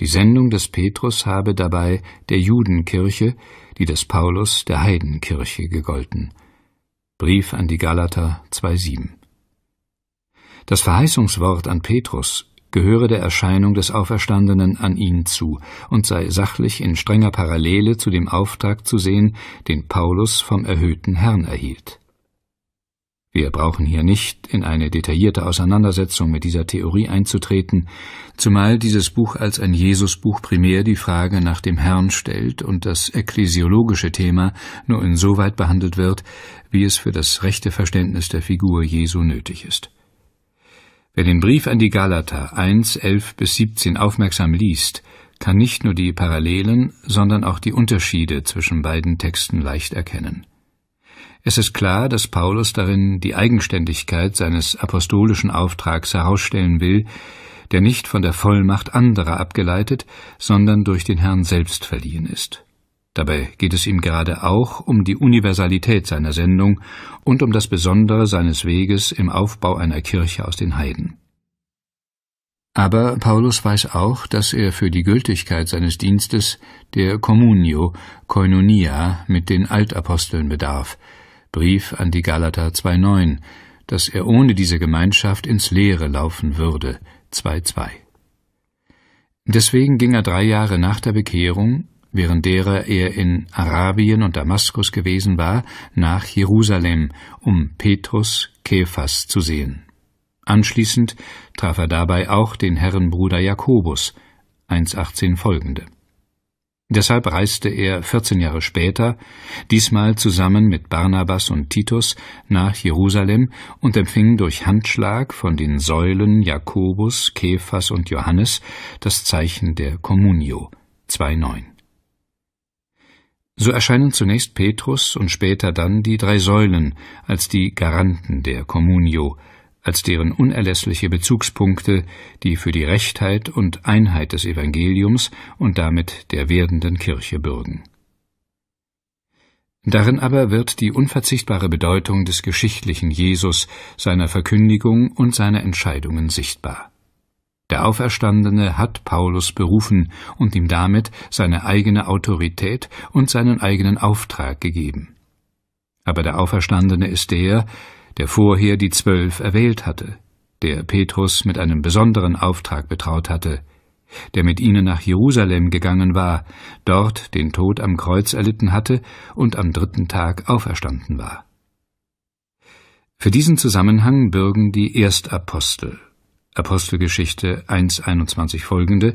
Die Sendung des Petrus habe dabei der Judenkirche, die des Paulus der Heidenkirche gegolten. Brief an die Galater 2,7 Das Verheißungswort an Petrus gehöre der Erscheinung des Auferstandenen an ihn zu und sei sachlich in strenger Parallele zu dem Auftrag zu sehen, den Paulus vom erhöhten Herrn erhielt wir brauchen hier nicht in eine detaillierte Auseinandersetzung mit dieser Theorie einzutreten, zumal dieses Buch als ein Jesusbuch primär die Frage nach dem Herrn stellt und das ekklesiologische Thema nur insoweit behandelt wird, wie es für das rechte Verständnis der Figur Jesu nötig ist. Wer den Brief an die Galater 1, 11 bis 17 aufmerksam liest, kann nicht nur die Parallelen, sondern auch die Unterschiede zwischen beiden Texten leicht erkennen. Es ist klar, dass Paulus darin die Eigenständigkeit seines apostolischen Auftrags herausstellen will, der nicht von der Vollmacht anderer abgeleitet, sondern durch den Herrn selbst verliehen ist. Dabei geht es ihm gerade auch um die Universalität seiner Sendung und um das Besondere seines Weges im Aufbau einer Kirche aus den Heiden. Aber Paulus weiß auch, dass er für die Gültigkeit seines Dienstes der Communio, Koinonia, mit den Altaposteln bedarf, Brief an die Galater 2,9, dass er ohne diese Gemeinschaft ins Leere laufen würde, 2,2. Deswegen ging er drei Jahre nach der Bekehrung, während derer er in Arabien und Damaskus gewesen war, nach Jerusalem, um Petrus Kephas zu sehen. Anschließend traf er dabei auch den Herrenbruder Jakobus, 1,18 folgende. Deshalb reiste er 14 Jahre später, diesmal zusammen mit Barnabas und Titus, nach Jerusalem und empfing durch Handschlag von den Säulen Jakobus, Kephas und Johannes das Zeichen der Communio 2.9. So erscheinen zunächst Petrus und später dann die drei Säulen als die Garanten der Kommunio als deren unerlässliche Bezugspunkte, die für die Rechtheit und Einheit des Evangeliums und damit der werdenden Kirche bürgen. Darin aber wird die unverzichtbare Bedeutung des geschichtlichen Jesus, seiner Verkündigung und seiner Entscheidungen sichtbar. Der Auferstandene hat Paulus berufen und ihm damit seine eigene Autorität und seinen eigenen Auftrag gegeben. Aber der Auferstandene ist der, der vorher die Zwölf erwählt hatte, der Petrus mit einem besonderen Auftrag betraut hatte, der mit ihnen nach Jerusalem gegangen war, dort den Tod am Kreuz erlitten hatte und am dritten Tag auferstanden war. Für diesen Zusammenhang bürgen die Erstapostel, Apostelgeschichte 1.21 folgende,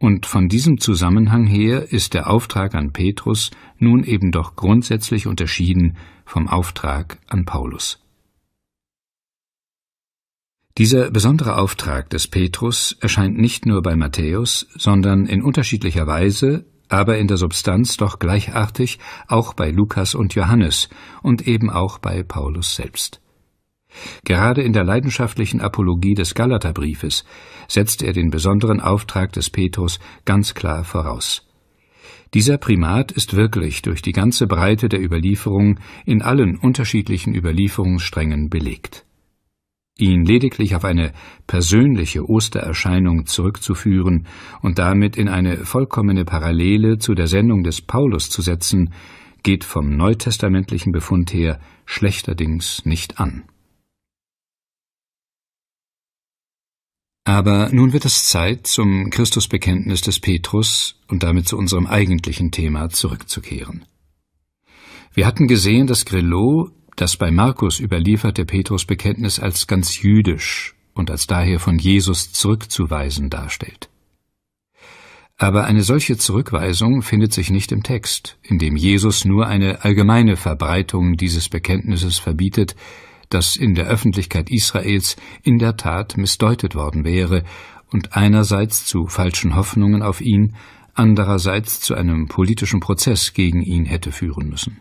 und von diesem Zusammenhang her ist der Auftrag an Petrus nun eben doch grundsätzlich unterschieden vom Auftrag an Paulus. Dieser besondere Auftrag des Petrus erscheint nicht nur bei Matthäus, sondern in unterschiedlicher Weise, aber in der Substanz doch gleichartig auch bei Lukas und Johannes und eben auch bei Paulus selbst. Gerade in der leidenschaftlichen Apologie des Galaterbriefes setzt er den besonderen Auftrag des Petrus ganz klar voraus. Dieser Primat ist wirklich durch die ganze Breite der Überlieferung in allen unterschiedlichen Überlieferungssträngen belegt ihn lediglich auf eine persönliche Ostererscheinung zurückzuführen und damit in eine vollkommene Parallele zu der Sendung des Paulus zu setzen, geht vom neutestamentlichen Befund her schlechterdings nicht an. Aber nun wird es Zeit, zum Christusbekenntnis des Petrus und damit zu unserem eigentlichen Thema zurückzukehren. Wir hatten gesehen, dass Grillo das bei Markus überlieferte Petrusbekenntnis als ganz jüdisch und als daher von Jesus zurückzuweisen darstellt. Aber eine solche Zurückweisung findet sich nicht im Text, in dem Jesus nur eine allgemeine Verbreitung dieses Bekenntnisses verbietet, das in der Öffentlichkeit Israels in der Tat missdeutet worden wäre und einerseits zu falschen Hoffnungen auf ihn, andererseits zu einem politischen Prozess gegen ihn hätte führen müssen.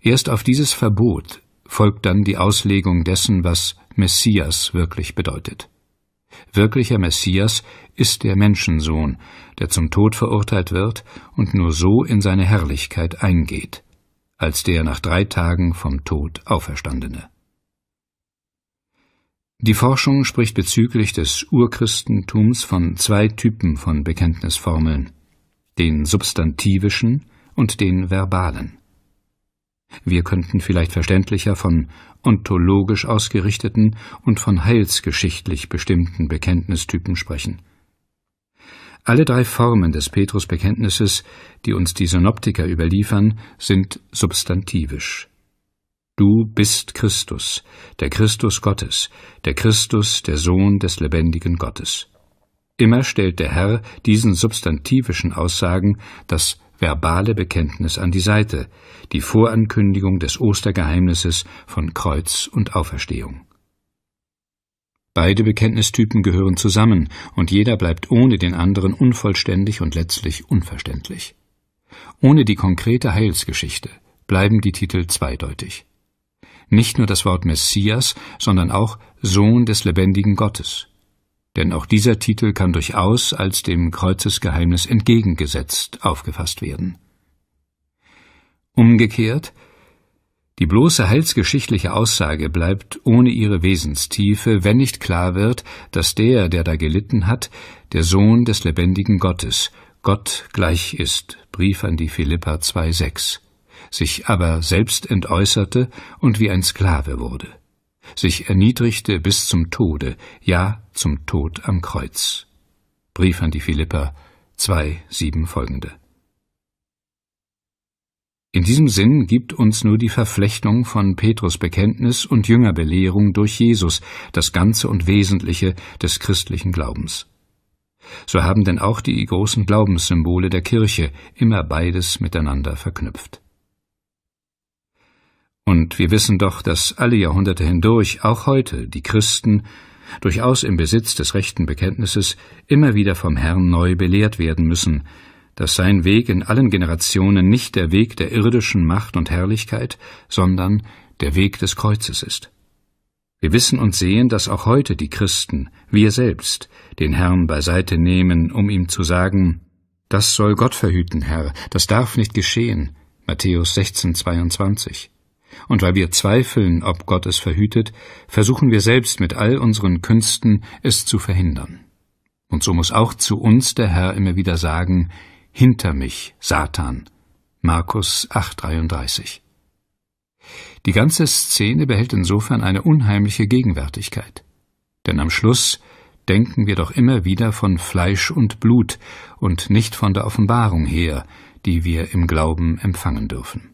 Erst auf dieses Verbot folgt dann die Auslegung dessen, was Messias wirklich bedeutet. Wirklicher Messias ist der Menschensohn, der zum Tod verurteilt wird und nur so in seine Herrlichkeit eingeht, als der nach drei Tagen vom Tod auferstandene. Die Forschung spricht bezüglich des Urchristentums von zwei Typen von Bekenntnisformeln, den substantivischen und den verbalen. Wir könnten vielleicht verständlicher von ontologisch ausgerichteten und von heilsgeschichtlich bestimmten Bekenntnistypen sprechen. Alle drei Formen des Petrusbekenntnisses, die uns die Synoptiker überliefern, sind substantivisch. Du bist Christus, der Christus Gottes, der Christus, der Sohn des lebendigen Gottes. Immer stellt der Herr diesen substantivischen Aussagen das verbale Bekenntnis an die Seite, die Vorankündigung des Ostergeheimnisses von Kreuz und Auferstehung. Beide Bekenntnistypen gehören zusammen, und jeder bleibt ohne den anderen unvollständig und letztlich unverständlich. Ohne die konkrete Heilsgeschichte bleiben die Titel zweideutig. Nicht nur das Wort Messias, sondern auch Sohn des lebendigen Gottes denn auch dieser Titel kann durchaus als dem Kreuzesgeheimnis entgegengesetzt aufgefasst werden. Umgekehrt, die bloße heilsgeschichtliche Aussage bleibt ohne ihre Wesenstiefe, wenn nicht klar wird, dass der, der da gelitten hat, der Sohn des lebendigen Gottes, Gott gleich ist, Brief an die Philippa 2,6, sich aber selbst entäußerte und wie ein Sklave wurde sich erniedrigte bis zum Tode, ja zum Tod am Kreuz. Brief an die Philippa 2, 7 folgende. In diesem Sinn gibt uns nur die Verflechtung von Petrus Bekenntnis und Jüngerbelehrung durch Jesus das Ganze und Wesentliche des christlichen Glaubens. So haben denn auch die großen Glaubenssymbole der Kirche immer beides miteinander verknüpft. Und wir wissen doch, dass alle Jahrhunderte hindurch, auch heute, die Christen, durchaus im Besitz des rechten Bekenntnisses, immer wieder vom Herrn neu belehrt werden müssen, dass sein Weg in allen Generationen nicht der Weg der irdischen Macht und Herrlichkeit, sondern der Weg des Kreuzes ist. Wir wissen und sehen, dass auch heute die Christen, wir selbst, den Herrn beiseite nehmen, um ihm zu sagen, das soll Gott verhüten, Herr, das darf nicht geschehen. Matthäus 16, 22. Und weil wir zweifeln, ob Gott es verhütet, versuchen wir selbst mit all unseren Künsten, es zu verhindern. Und so muss auch zu uns der Herr immer wieder sagen, hinter mich, Satan. Markus 8,33. Die ganze Szene behält insofern eine unheimliche Gegenwärtigkeit. Denn am Schluss denken wir doch immer wieder von Fleisch und Blut und nicht von der Offenbarung her, die wir im Glauben empfangen dürfen.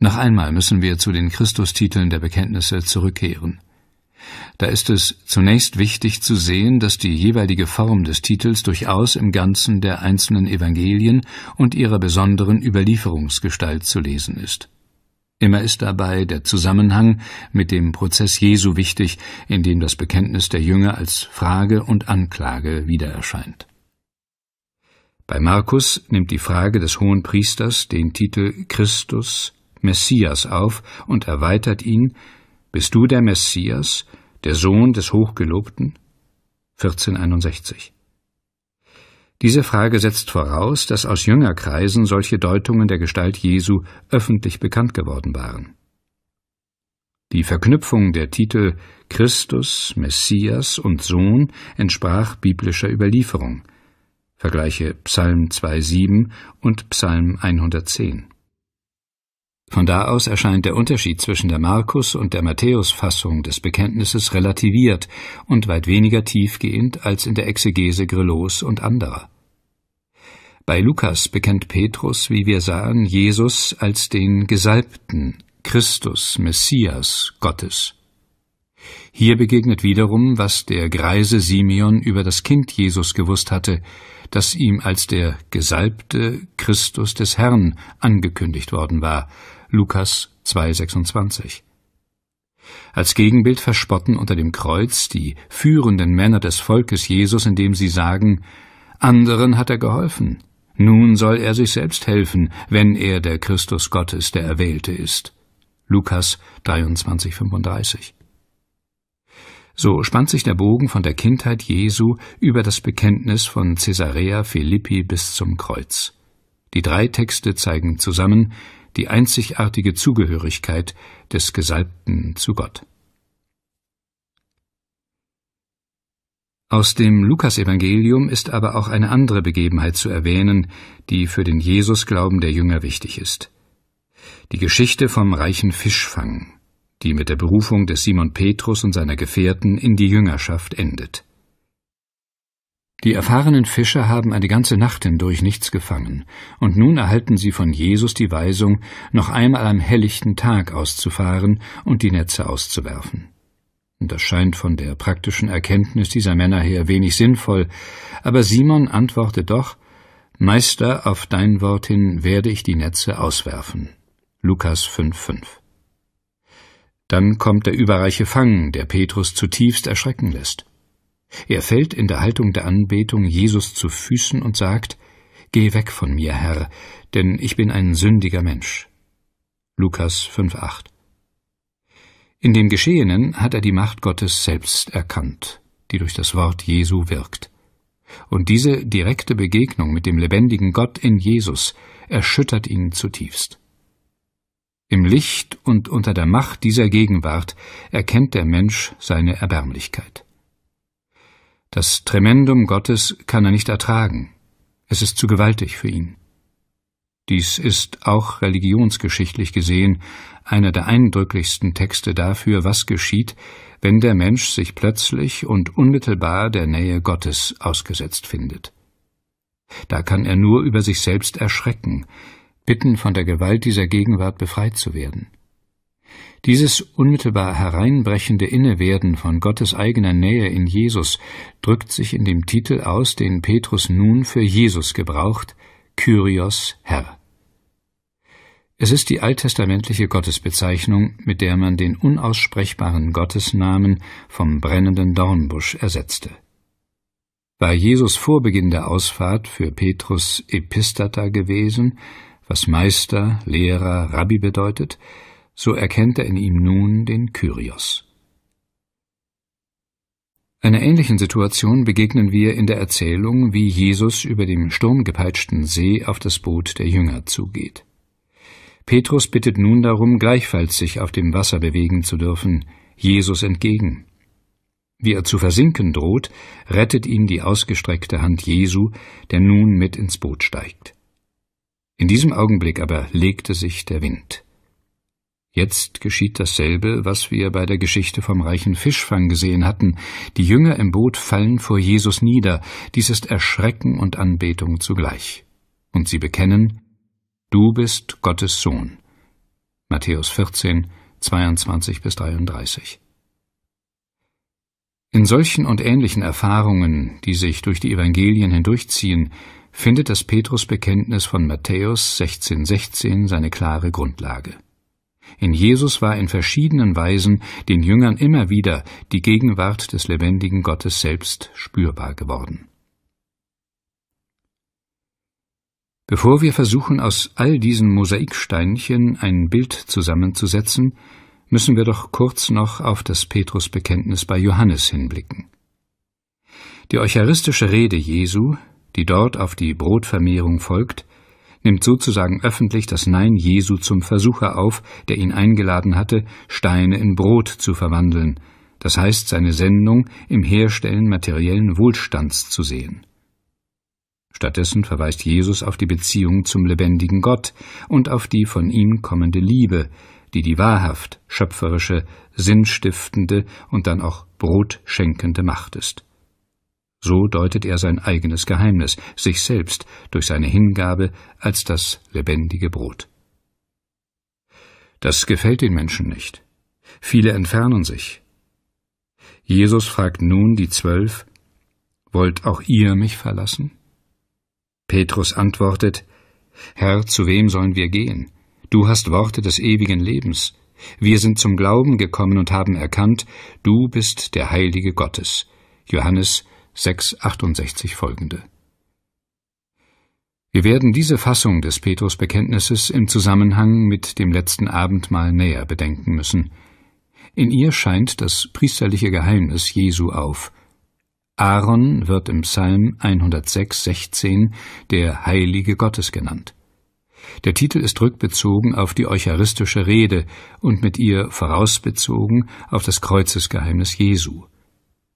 Noch einmal müssen wir zu den Christustiteln der Bekenntnisse zurückkehren. Da ist es zunächst wichtig zu sehen, dass die jeweilige Form des Titels durchaus im Ganzen der einzelnen Evangelien und ihrer besonderen Überlieferungsgestalt zu lesen ist. Immer ist dabei der Zusammenhang mit dem Prozess Jesu wichtig, in dem das Bekenntnis der Jünger als Frage und Anklage wieder erscheint. Bei Markus nimmt die Frage des Hohen Priesters den Titel Christus Messias auf und erweitert ihn, Bist du der Messias, der Sohn des Hochgelobten? 1461. Diese Frage setzt voraus, dass aus Jüngerkreisen solche Deutungen der Gestalt Jesu öffentlich bekannt geworden waren. Die Verknüpfung der Titel Christus, Messias und Sohn entsprach biblischer Überlieferung. Vergleiche Psalm 2.7 und Psalm 110. Von da aus erscheint der Unterschied zwischen der Markus- und der Matthäus-Fassung des Bekenntnisses relativiert und weit weniger tiefgehend als in der Exegese Grillos und anderer. Bei Lukas bekennt Petrus, wie wir sahen, Jesus als den Gesalbten, Christus, Messias, Gottes. Hier begegnet wiederum, was der greise Simeon über das Kind Jesus gewusst hatte, das ihm als der gesalbte Christus des Herrn angekündigt worden war Lukas 2,26). Als Gegenbild verspotten unter dem Kreuz die führenden Männer des Volkes Jesus, indem sie sagen: Anderen hat er geholfen, nun soll er sich selbst helfen, wenn er der Christus Gottes, der Erwählte ist. Lukas 23,35 so spannt sich der Bogen von der Kindheit Jesu über das Bekenntnis von Caesarea Philippi bis zum Kreuz. Die drei Texte zeigen zusammen, die einzigartige Zugehörigkeit des Gesalbten zu Gott. Aus dem Lukasevangelium ist aber auch eine andere Begebenheit zu erwähnen, die für den Jesusglauben der Jünger wichtig ist. Die Geschichte vom reichen Fischfang, die mit der Berufung des Simon Petrus und seiner Gefährten in die Jüngerschaft endet. Die erfahrenen Fischer haben eine ganze Nacht hindurch nichts gefangen, und nun erhalten sie von Jesus die Weisung, noch einmal am helllichten Tag auszufahren und die Netze auszuwerfen. Das scheint von der praktischen Erkenntnis dieser Männer her wenig sinnvoll, aber Simon antwortet doch Meister, auf dein Wort hin werde ich die Netze auswerfen. Lukas 5,5 Dann kommt der überreiche Fang, der Petrus zutiefst erschrecken lässt. Er fällt in der Haltung der Anbetung Jesus zu Füßen und sagt, Geh weg von mir, Herr, denn ich bin ein sündiger Mensch. Lukas 5,8 In dem Geschehenen hat er die Macht Gottes selbst erkannt, die durch das Wort Jesu wirkt. Und diese direkte Begegnung mit dem lebendigen Gott in Jesus erschüttert ihn zutiefst. Im Licht und unter der Macht dieser Gegenwart erkennt der Mensch seine Erbärmlichkeit. Das Tremendum Gottes kann er nicht ertragen. Es ist zu gewaltig für ihn. Dies ist auch religionsgeschichtlich gesehen einer der eindrücklichsten Texte dafür, was geschieht, wenn der Mensch sich plötzlich und unmittelbar der Nähe Gottes ausgesetzt findet. Da kann er nur über sich selbst erschrecken, bitten, von der Gewalt dieser Gegenwart befreit zu werden. Dieses unmittelbar hereinbrechende Innewerden von Gottes eigener Nähe in Jesus drückt sich in dem Titel aus, den Petrus nun für Jesus gebraucht, Kyrios Herr. Es ist die alttestamentliche Gottesbezeichnung, mit der man den unaussprechbaren Gottesnamen vom brennenden Dornbusch ersetzte. War Jesus vor Beginn der Ausfahrt für Petrus Epistata gewesen, was Meister, Lehrer, Rabbi bedeutet, so erkennt er in ihm nun den Kyrios. Einer ähnlichen Situation begegnen wir in der Erzählung, wie Jesus über dem sturmgepeitschten See auf das Boot der Jünger zugeht. Petrus bittet nun darum, gleichfalls sich auf dem Wasser bewegen zu dürfen, Jesus entgegen. Wie er zu versinken droht, rettet ihn die ausgestreckte Hand Jesu, der nun mit ins Boot steigt. In diesem Augenblick aber legte sich der Wind. Jetzt geschieht dasselbe, was wir bei der Geschichte vom reichen Fischfang gesehen hatten. Die Jünger im Boot fallen vor Jesus nieder. Dies ist Erschrecken und Anbetung zugleich. Und sie bekennen, Du bist Gottes Sohn. Matthäus 14, 22 bis 33. In solchen und ähnlichen Erfahrungen, die sich durch die Evangelien hindurchziehen, findet das Petrusbekenntnis von Matthäus 16,16 16 seine klare Grundlage. In Jesus war in verschiedenen Weisen den Jüngern immer wieder die Gegenwart des lebendigen Gottes selbst spürbar geworden. Bevor wir versuchen, aus all diesen Mosaiksteinchen ein Bild zusammenzusetzen, müssen wir doch kurz noch auf das Petrusbekenntnis bei Johannes hinblicken. Die eucharistische Rede Jesu, die dort auf die Brotvermehrung folgt, nimmt sozusagen öffentlich das Nein Jesu zum Versucher auf, der ihn eingeladen hatte, Steine in Brot zu verwandeln, das heißt seine Sendung im Herstellen materiellen Wohlstands zu sehen. Stattdessen verweist Jesus auf die Beziehung zum lebendigen Gott und auf die von ihm kommende Liebe, die die wahrhaft schöpferische, sinnstiftende und dann auch brotschenkende Macht ist. So deutet er sein eigenes Geheimnis, sich selbst, durch seine Hingabe als das lebendige Brot. Das gefällt den Menschen nicht. Viele entfernen sich. Jesus fragt nun die Zwölf, Wollt auch ihr mich verlassen? Petrus antwortet, Herr, zu wem sollen wir gehen? Du hast Worte des ewigen Lebens. Wir sind zum Glauben gekommen und haben erkannt, du bist der Heilige Gottes. Johannes 668 folgende. Wir werden diese Fassung des Petrusbekenntnisses im Zusammenhang mit dem letzten Abendmahl näher bedenken müssen. In ihr scheint das priesterliche Geheimnis Jesu auf. Aaron wird im Psalm 106, 16 der Heilige Gottes genannt. Der Titel ist rückbezogen auf die eucharistische Rede und mit ihr vorausbezogen auf das Kreuzesgeheimnis Jesu.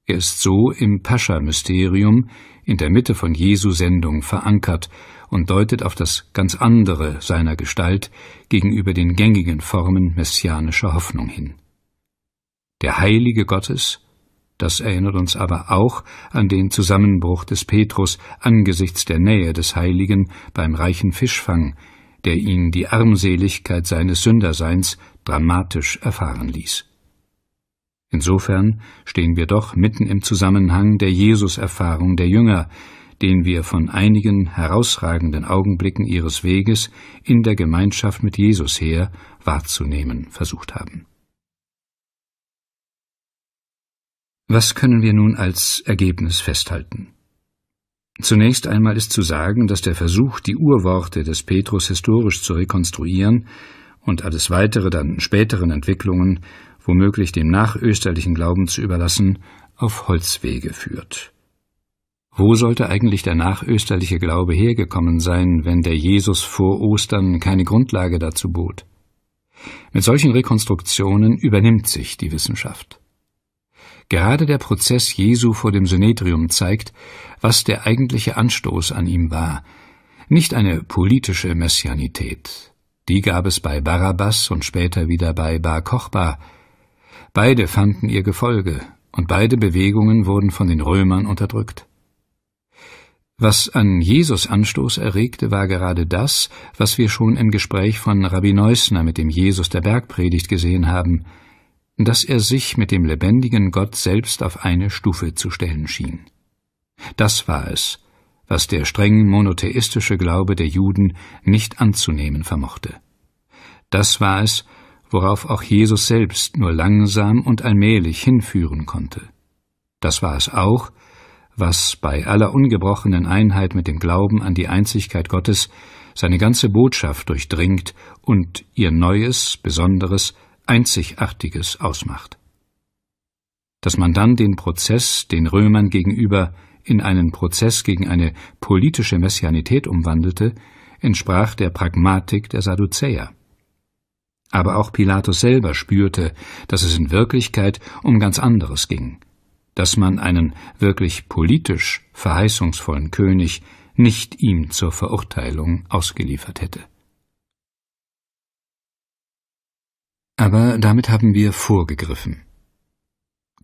Er ist so im Pascha-Mysterium in der Mitte von Jesu Sendung verankert und deutet auf das ganz andere seiner Gestalt gegenüber den gängigen Formen messianischer Hoffnung hin. Der Heilige Gottes, das erinnert uns aber auch an den Zusammenbruch des Petrus angesichts der Nähe des Heiligen beim reichen Fischfang, der ihn die Armseligkeit seines Sünderseins dramatisch erfahren ließ. Insofern stehen wir doch mitten im Zusammenhang der Jesus-Erfahrung der Jünger, den wir von einigen herausragenden Augenblicken ihres Weges in der Gemeinschaft mit Jesus her wahrzunehmen versucht haben. Was können wir nun als Ergebnis festhalten? Zunächst einmal ist zu sagen, dass der Versuch, die Urworte des Petrus historisch zu rekonstruieren und alles weitere dann späteren Entwicklungen womöglich dem nachösterlichen Glauben zu überlassen, auf Holzwege führt. Wo sollte eigentlich der nachösterliche Glaube hergekommen sein, wenn der Jesus vor Ostern keine Grundlage dazu bot? Mit solchen Rekonstruktionen übernimmt sich die Wissenschaft. Gerade der Prozess Jesu vor dem Synetrium zeigt, was der eigentliche Anstoß an ihm war, nicht eine politische Messianität. Die gab es bei Barabbas und später wieder bei Bar Kochba, Beide fanden ihr Gefolge, und beide Bewegungen wurden von den Römern unterdrückt. Was an Jesus Anstoß erregte, war gerade das, was wir schon im Gespräch von Rabbi Neusner mit dem Jesus der Bergpredigt gesehen haben, dass er sich mit dem lebendigen Gott selbst auf eine Stufe zu stellen schien. Das war es, was der streng monotheistische Glaube der Juden nicht anzunehmen vermochte. Das war es, worauf auch Jesus selbst nur langsam und allmählich hinführen konnte. Das war es auch, was bei aller ungebrochenen Einheit mit dem Glauben an die Einzigkeit Gottes seine ganze Botschaft durchdringt und ihr Neues, Besonderes, Einzigartiges ausmacht. Dass man dann den Prozess den Römern gegenüber in einen Prozess gegen eine politische Messianität umwandelte, entsprach der Pragmatik der Sadduzäer. Aber auch Pilatus selber spürte, dass es in Wirklichkeit um ganz anderes ging, dass man einen wirklich politisch verheißungsvollen König nicht ihm zur Verurteilung ausgeliefert hätte. Aber damit haben wir vorgegriffen.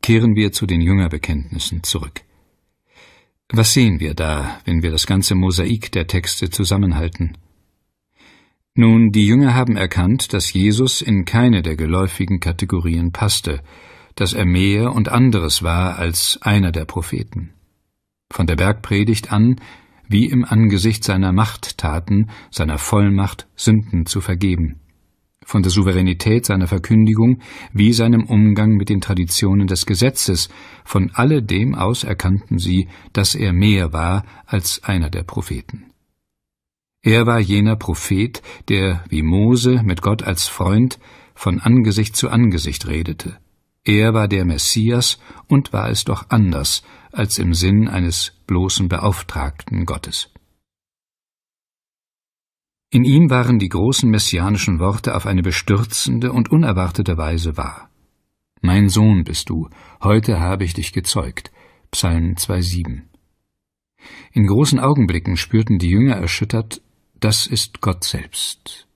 Kehren wir zu den Jüngerbekenntnissen zurück. Was sehen wir da, wenn wir das ganze Mosaik der Texte zusammenhalten? Nun, die Jünger haben erkannt, dass Jesus in keine der geläufigen Kategorien passte, dass er mehr und anderes war als einer der Propheten. Von der Bergpredigt an, wie im Angesicht seiner Machttaten, seiner Vollmacht, Sünden zu vergeben. Von der Souveränität seiner Verkündigung, wie seinem Umgang mit den Traditionen des Gesetzes, von alledem aus erkannten sie, dass er mehr war als einer der Propheten. Er war jener Prophet, der, wie Mose, mit Gott als Freund von Angesicht zu Angesicht redete. Er war der Messias und war es doch anders als im Sinn eines bloßen Beauftragten Gottes. In ihm waren die großen messianischen Worte auf eine bestürzende und unerwartete Weise wahr. Mein Sohn bist du, heute habe ich dich gezeugt. Psalm 2,7. In großen Augenblicken spürten die Jünger erschüttert, das ist Gott selbst.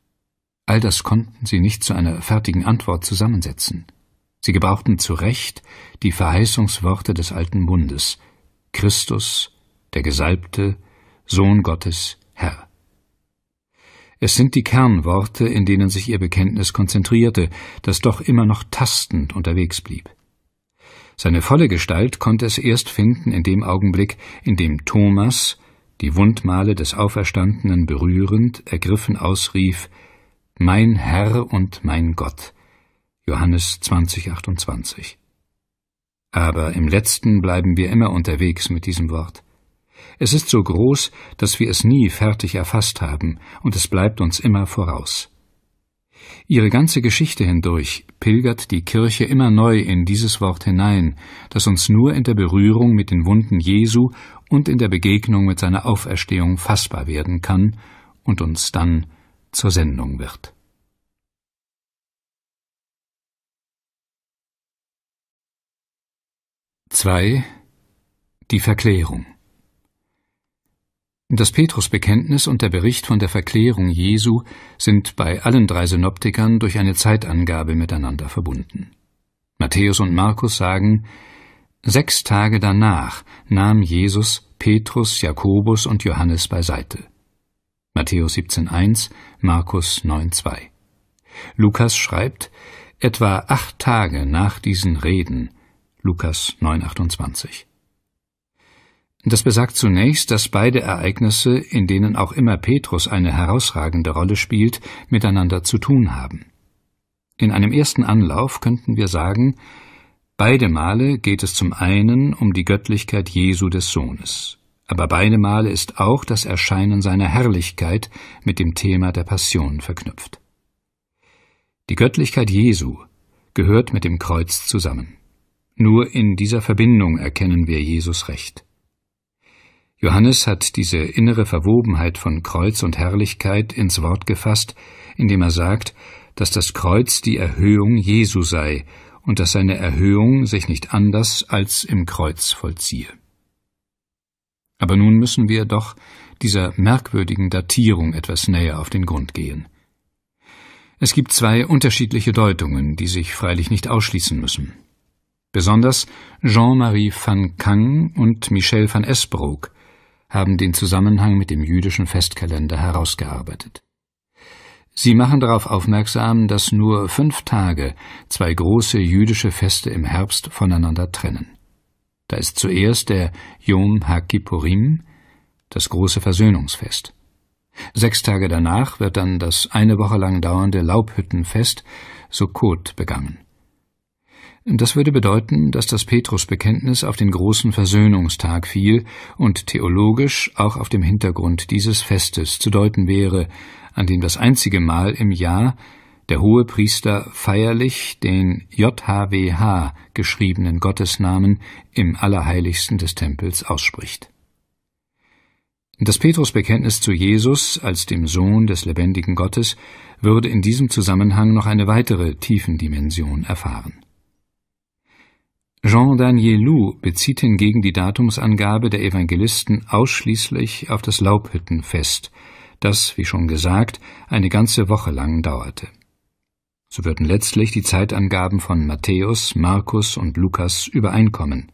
All das konnten sie nicht zu einer fertigen Antwort zusammensetzen. Sie gebrauchten zu Recht die Verheißungsworte des alten Bundes Christus, der Gesalbte, Sohn Gottes, Herr. Es sind die Kernworte, in denen sich ihr Bekenntnis konzentrierte, das doch immer noch tastend unterwegs blieb. Seine volle Gestalt konnte es erst finden in dem Augenblick, in dem Thomas die Wundmale des Auferstandenen berührend, ergriffen ausrief Mein Herr und mein Gott. Johannes 20, 28. Aber im letzten bleiben wir immer unterwegs mit diesem Wort. Es ist so groß, dass wir es nie fertig erfasst haben, und es bleibt uns immer voraus. Ihre ganze Geschichte hindurch pilgert die Kirche immer neu in dieses Wort hinein, das uns nur in der Berührung mit den Wunden Jesu und in der Begegnung mit seiner Auferstehung fassbar werden kann und uns dann zur Sendung wird. Zwei Die Verklärung das Petrusbekenntnis und der Bericht von der Verklärung Jesu sind bei allen drei Synoptikern durch eine Zeitangabe miteinander verbunden. Matthäus und Markus sagen, Sechs Tage danach nahm Jesus Petrus, Jakobus und Johannes beiseite. Matthäus 17.1, Markus 9.2. Lukas schreibt, etwa acht Tage nach diesen Reden, Lukas 9.28. Das besagt zunächst, dass beide Ereignisse, in denen auch immer Petrus eine herausragende Rolle spielt, miteinander zu tun haben. In einem ersten Anlauf könnten wir sagen, Beide Male geht es zum einen um die Göttlichkeit Jesu des Sohnes, aber beide Male ist auch das Erscheinen seiner Herrlichkeit mit dem Thema der Passion verknüpft. Die Göttlichkeit Jesu gehört mit dem Kreuz zusammen. Nur in dieser Verbindung erkennen wir Jesus recht. Johannes hat diese innere Verwobenheit von Kreuz und Herrlichkeit ins Wort gefasst, indem er sagt, dass das Kreuz die Erhöhung Jesu sei und dass seine Erhöhung sich nicht anders als im Kreuz vollziehe. Aber nun müssen wir doch dieser merkwürdigen Datierung etwas näher auf den Grund gehen. Es gibt zwei unterschiedliche Deutungen, die sich freilich nicht ausschließen müssen. Besonders Jean-Marie van Kang und Michel van Esbroek haben den Zusammenhang mit dem jüdischen Festkalender herausgearbeitet. Sie machen darauf aufmerksam, dass nur fünf Tage zwei große jüdische Feste im Herbst voneinander trennen. Da ist zuerst der Yom HaKippurim, das große Versöhnungsfest. Sechs Tage danach wird dann das eine Woche lang dauernde Laubhüttenfest Sukkot begangen. Das würde bedeuten, dass das Petrusbekenntnis auf den großen Versöhnungstag fiel und theologisch auch auf dem Hintergrund dieses Festes zu deuten wäre, an dem das einzige Mal im Jahr der hohe Priester feierlich den JHWH geschriebenen Gottesnamen im Allerheiligsten des Tempels ausspricht. Das Petrusbekenntnis zu Jesus als dem Sohn des lebendigen Gottes würde in diesem Zusammenhang noch eine weitere Tiefendimension erfahren. Jean Danielou bezieht hingegen die Datumsangabe der Evangelisten ausschließlich auf das Laubhüttenfest, das, wie schon gesagt, eine ganze Woche lang dauerte. So würden letztlich die Zeitangaben von Matthäus, Markus und Lukas übereinkommen.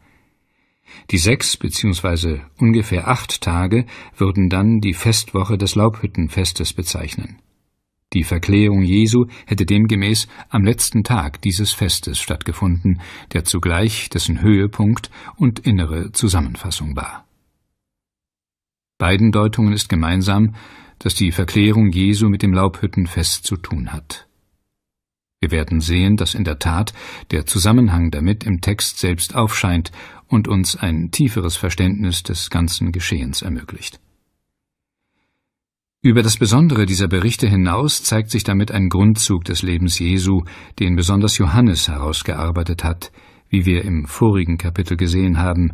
Die sechs bzw. ungefähr acht Tage würden dann die Festwoche des Laubhüttenfestes bezeichnen. Die Verklärung Jesu hätte demgemäß am letzten Tag dieses Festes stattgefunden, der zugleich dessen Höhepunkt und innere Zusammenfassung war. Beiden Deutungen ist gemeinsam, das die Verklärung Jesu mit dem Laubhüttenfest zu tun hat. Wir werden sehen, dass in der Tat der Zusammenhang damit im Text selbst aufscheint und uns ein tieferes Verständnis des ganzen Geschehens ermöglicht. Über das Besondere dieser Berichte hinaus zeigt sich damit ein Grundzug des Lebens Jesu, den besonders Johannes herausgearbeitet hat, wie wir im vorigen Kapitel gesehen haben,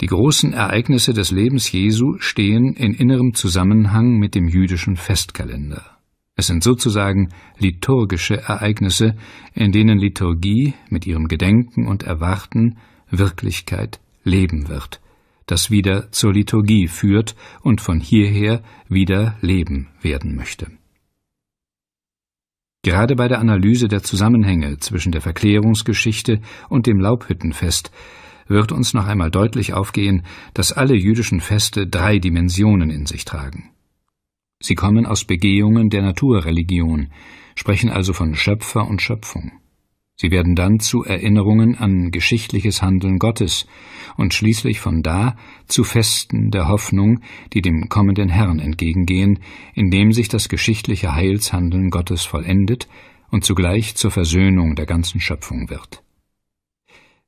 die großen Ereignisse des Lebens Jesu stehen in innerem Zusammenhang mit dem jüdischen Festkalender. Es sind sozusagen liturgische Ereignisse, in denen Liturgie mit ihrem Gedenken und Erwarten Wirklichkeit Leben wird, das wieder zur Liturgie führt und von hierher wieder Leben werden möchte. Gerade bei der Analyse der Zusammenhänge zwischen der Verklärungsgeschichte und dem Laubhüttenfest wird uns noch einmal deutlich aufgehen, dass alle jüdischen Feste drei Dimensionen in sich tragen. Sie kommen aus Begehungen der Naturreligion, sprechen also von Schöpfer und Schöpfung. Sie werden dann zu Erinnerungen an geschichtliches Handeln Gottes und schließlich von da zu Festen der Hoffnung, die dem kommenden Herrn entgegengehen, indem sich das geschichtliche Heilshandeln Gottes vollendet und zugleich zur Versöhnung der ganzen Schöpfung wird.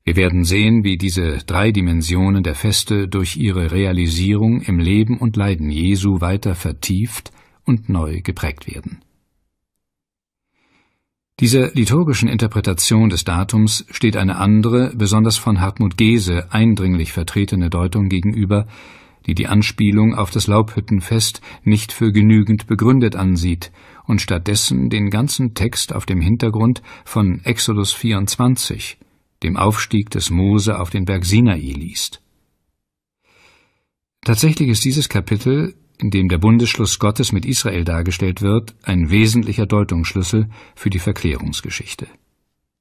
Wir werden sehen, wie diese drei Dimensionen der Feste durch ihre Realisierung im Leben und Leiden Jesu weiter vertieft und neu geprägt werden. Dieser liturgischen Interpretation des Datums steht eine andere, besonders von Hartmut Gese eindringlich vertretene Deutung gegenüber, die die Anspielung auf das Laubhüttenfest nicht für genügend begründet ansieht und stattdessen den ganzen Text auf dem Hintergrund von Exodus 24 dem Aufstieg des Mose auf den Berg Sinai liest. Tatsächlich ist dieses Kapitel, in dem der Bundesschluss Gottes mit Israel dargestellt wird, ein wesentlicher Deutungsschlüssel für die Verklärungsgeschichte.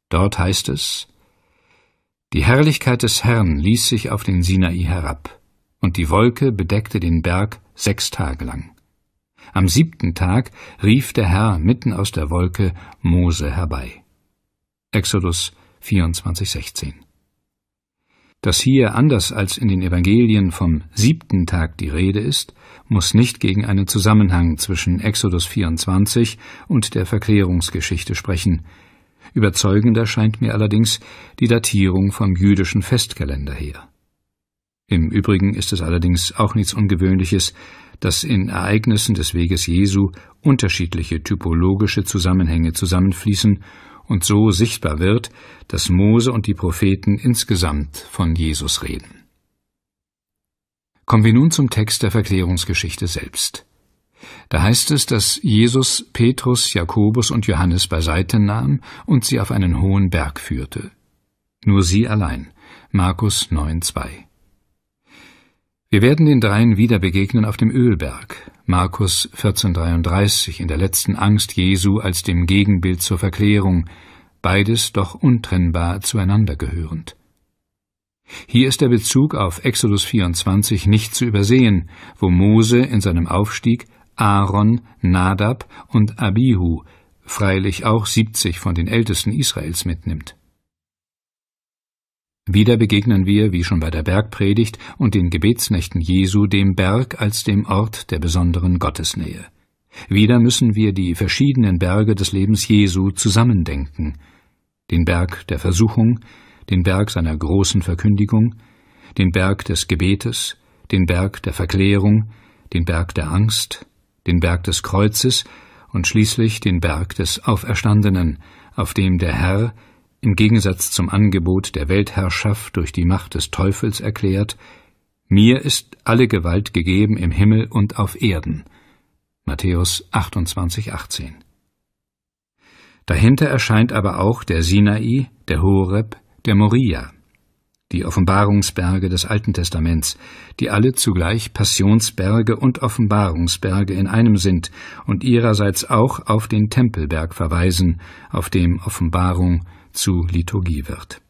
Dort heißt es Die Herrlichkeit des Herrn ließ sich auf den Sinai herab, und die Wolke bedeckte den Berg sechs Tage lang. Am siebten Tag rief der Herr mitten aus der Wolke Mose herbei. Exodus 24,16. Dass hier anders als in den Evangelien vom siebten Tag die Rede ist, muss nicht gegen einen Zusammenhang zwischen Exodus 24 und der Verklärungsgeschichte sprechen. Überzeugender scheint mir allerdings die Datierung vom jüdischen Festkalender her. Im Übrigen ist es allerdings auch nichts Ungewöhnliches, dass in Ereignissen des Weges Jesu unterschiedliche typologische Zusammenhänge zusammenfließen und so sichtbar wird, dass Mose und die Propheten insgesamt von Jesus reden. Kommen wir nun zum Text der Verklärungsgeschichte selbst. Da heißt es, dass Jesus Petrus, Jakobus und Johannes beiseite nahm und sie auf einen hohen Berg führte. Nur sie allein. Markus 9, 2. Wir werden den dreien wieder begegnen auf dem Ölberg, Markus 1433 in der letzten Angst Jesu als dem Gegenbild zur Verklärung, beides doch untrennbar zueinander gehörend. Hier ist der Bezug auf Exodus 24 nicht zu übersehen, wo Mose in seinem Aufstieg Aaron, Nadab und Abihu, freilich auch 70 von den Ältesten Israels mitnimmt. Wieder begegnen wir, wie schon bei der Bergpredigt und den Gebetsnächten Jesu, dem Berg als dem Ort der besonderen Gottesnähe. Wieder müssen wir die verschiedenen Berge des Lebens Jesu zusammendenken. Den Berg der Versuchung, den Berg seiner großen Verkündigung, den Berg des Gebetes, den Berg der Verklärung, den Berg der Angst, den Berg des Kreuzes und schließlich den Berg des Auferstandenen, auf dem der Herr im Gegensatz zum Angebot der Weltherrschaft durch die Macht des Teufels erklärt, mir ist alle Gewalt gegeben im Himmel und auf Erden. Matthäus 28, 18. Dahinter erscheint aber auch der Sinai, der Horeb, der Moria, die Offenbarungsberge des Alten Testaments, die alle zugleich Passionsberge und Offenbarungsberge in einem sind und ihrerseits auch auf den Tempelberg verweisen, auf dem Offenbarung zu Liturgie wird.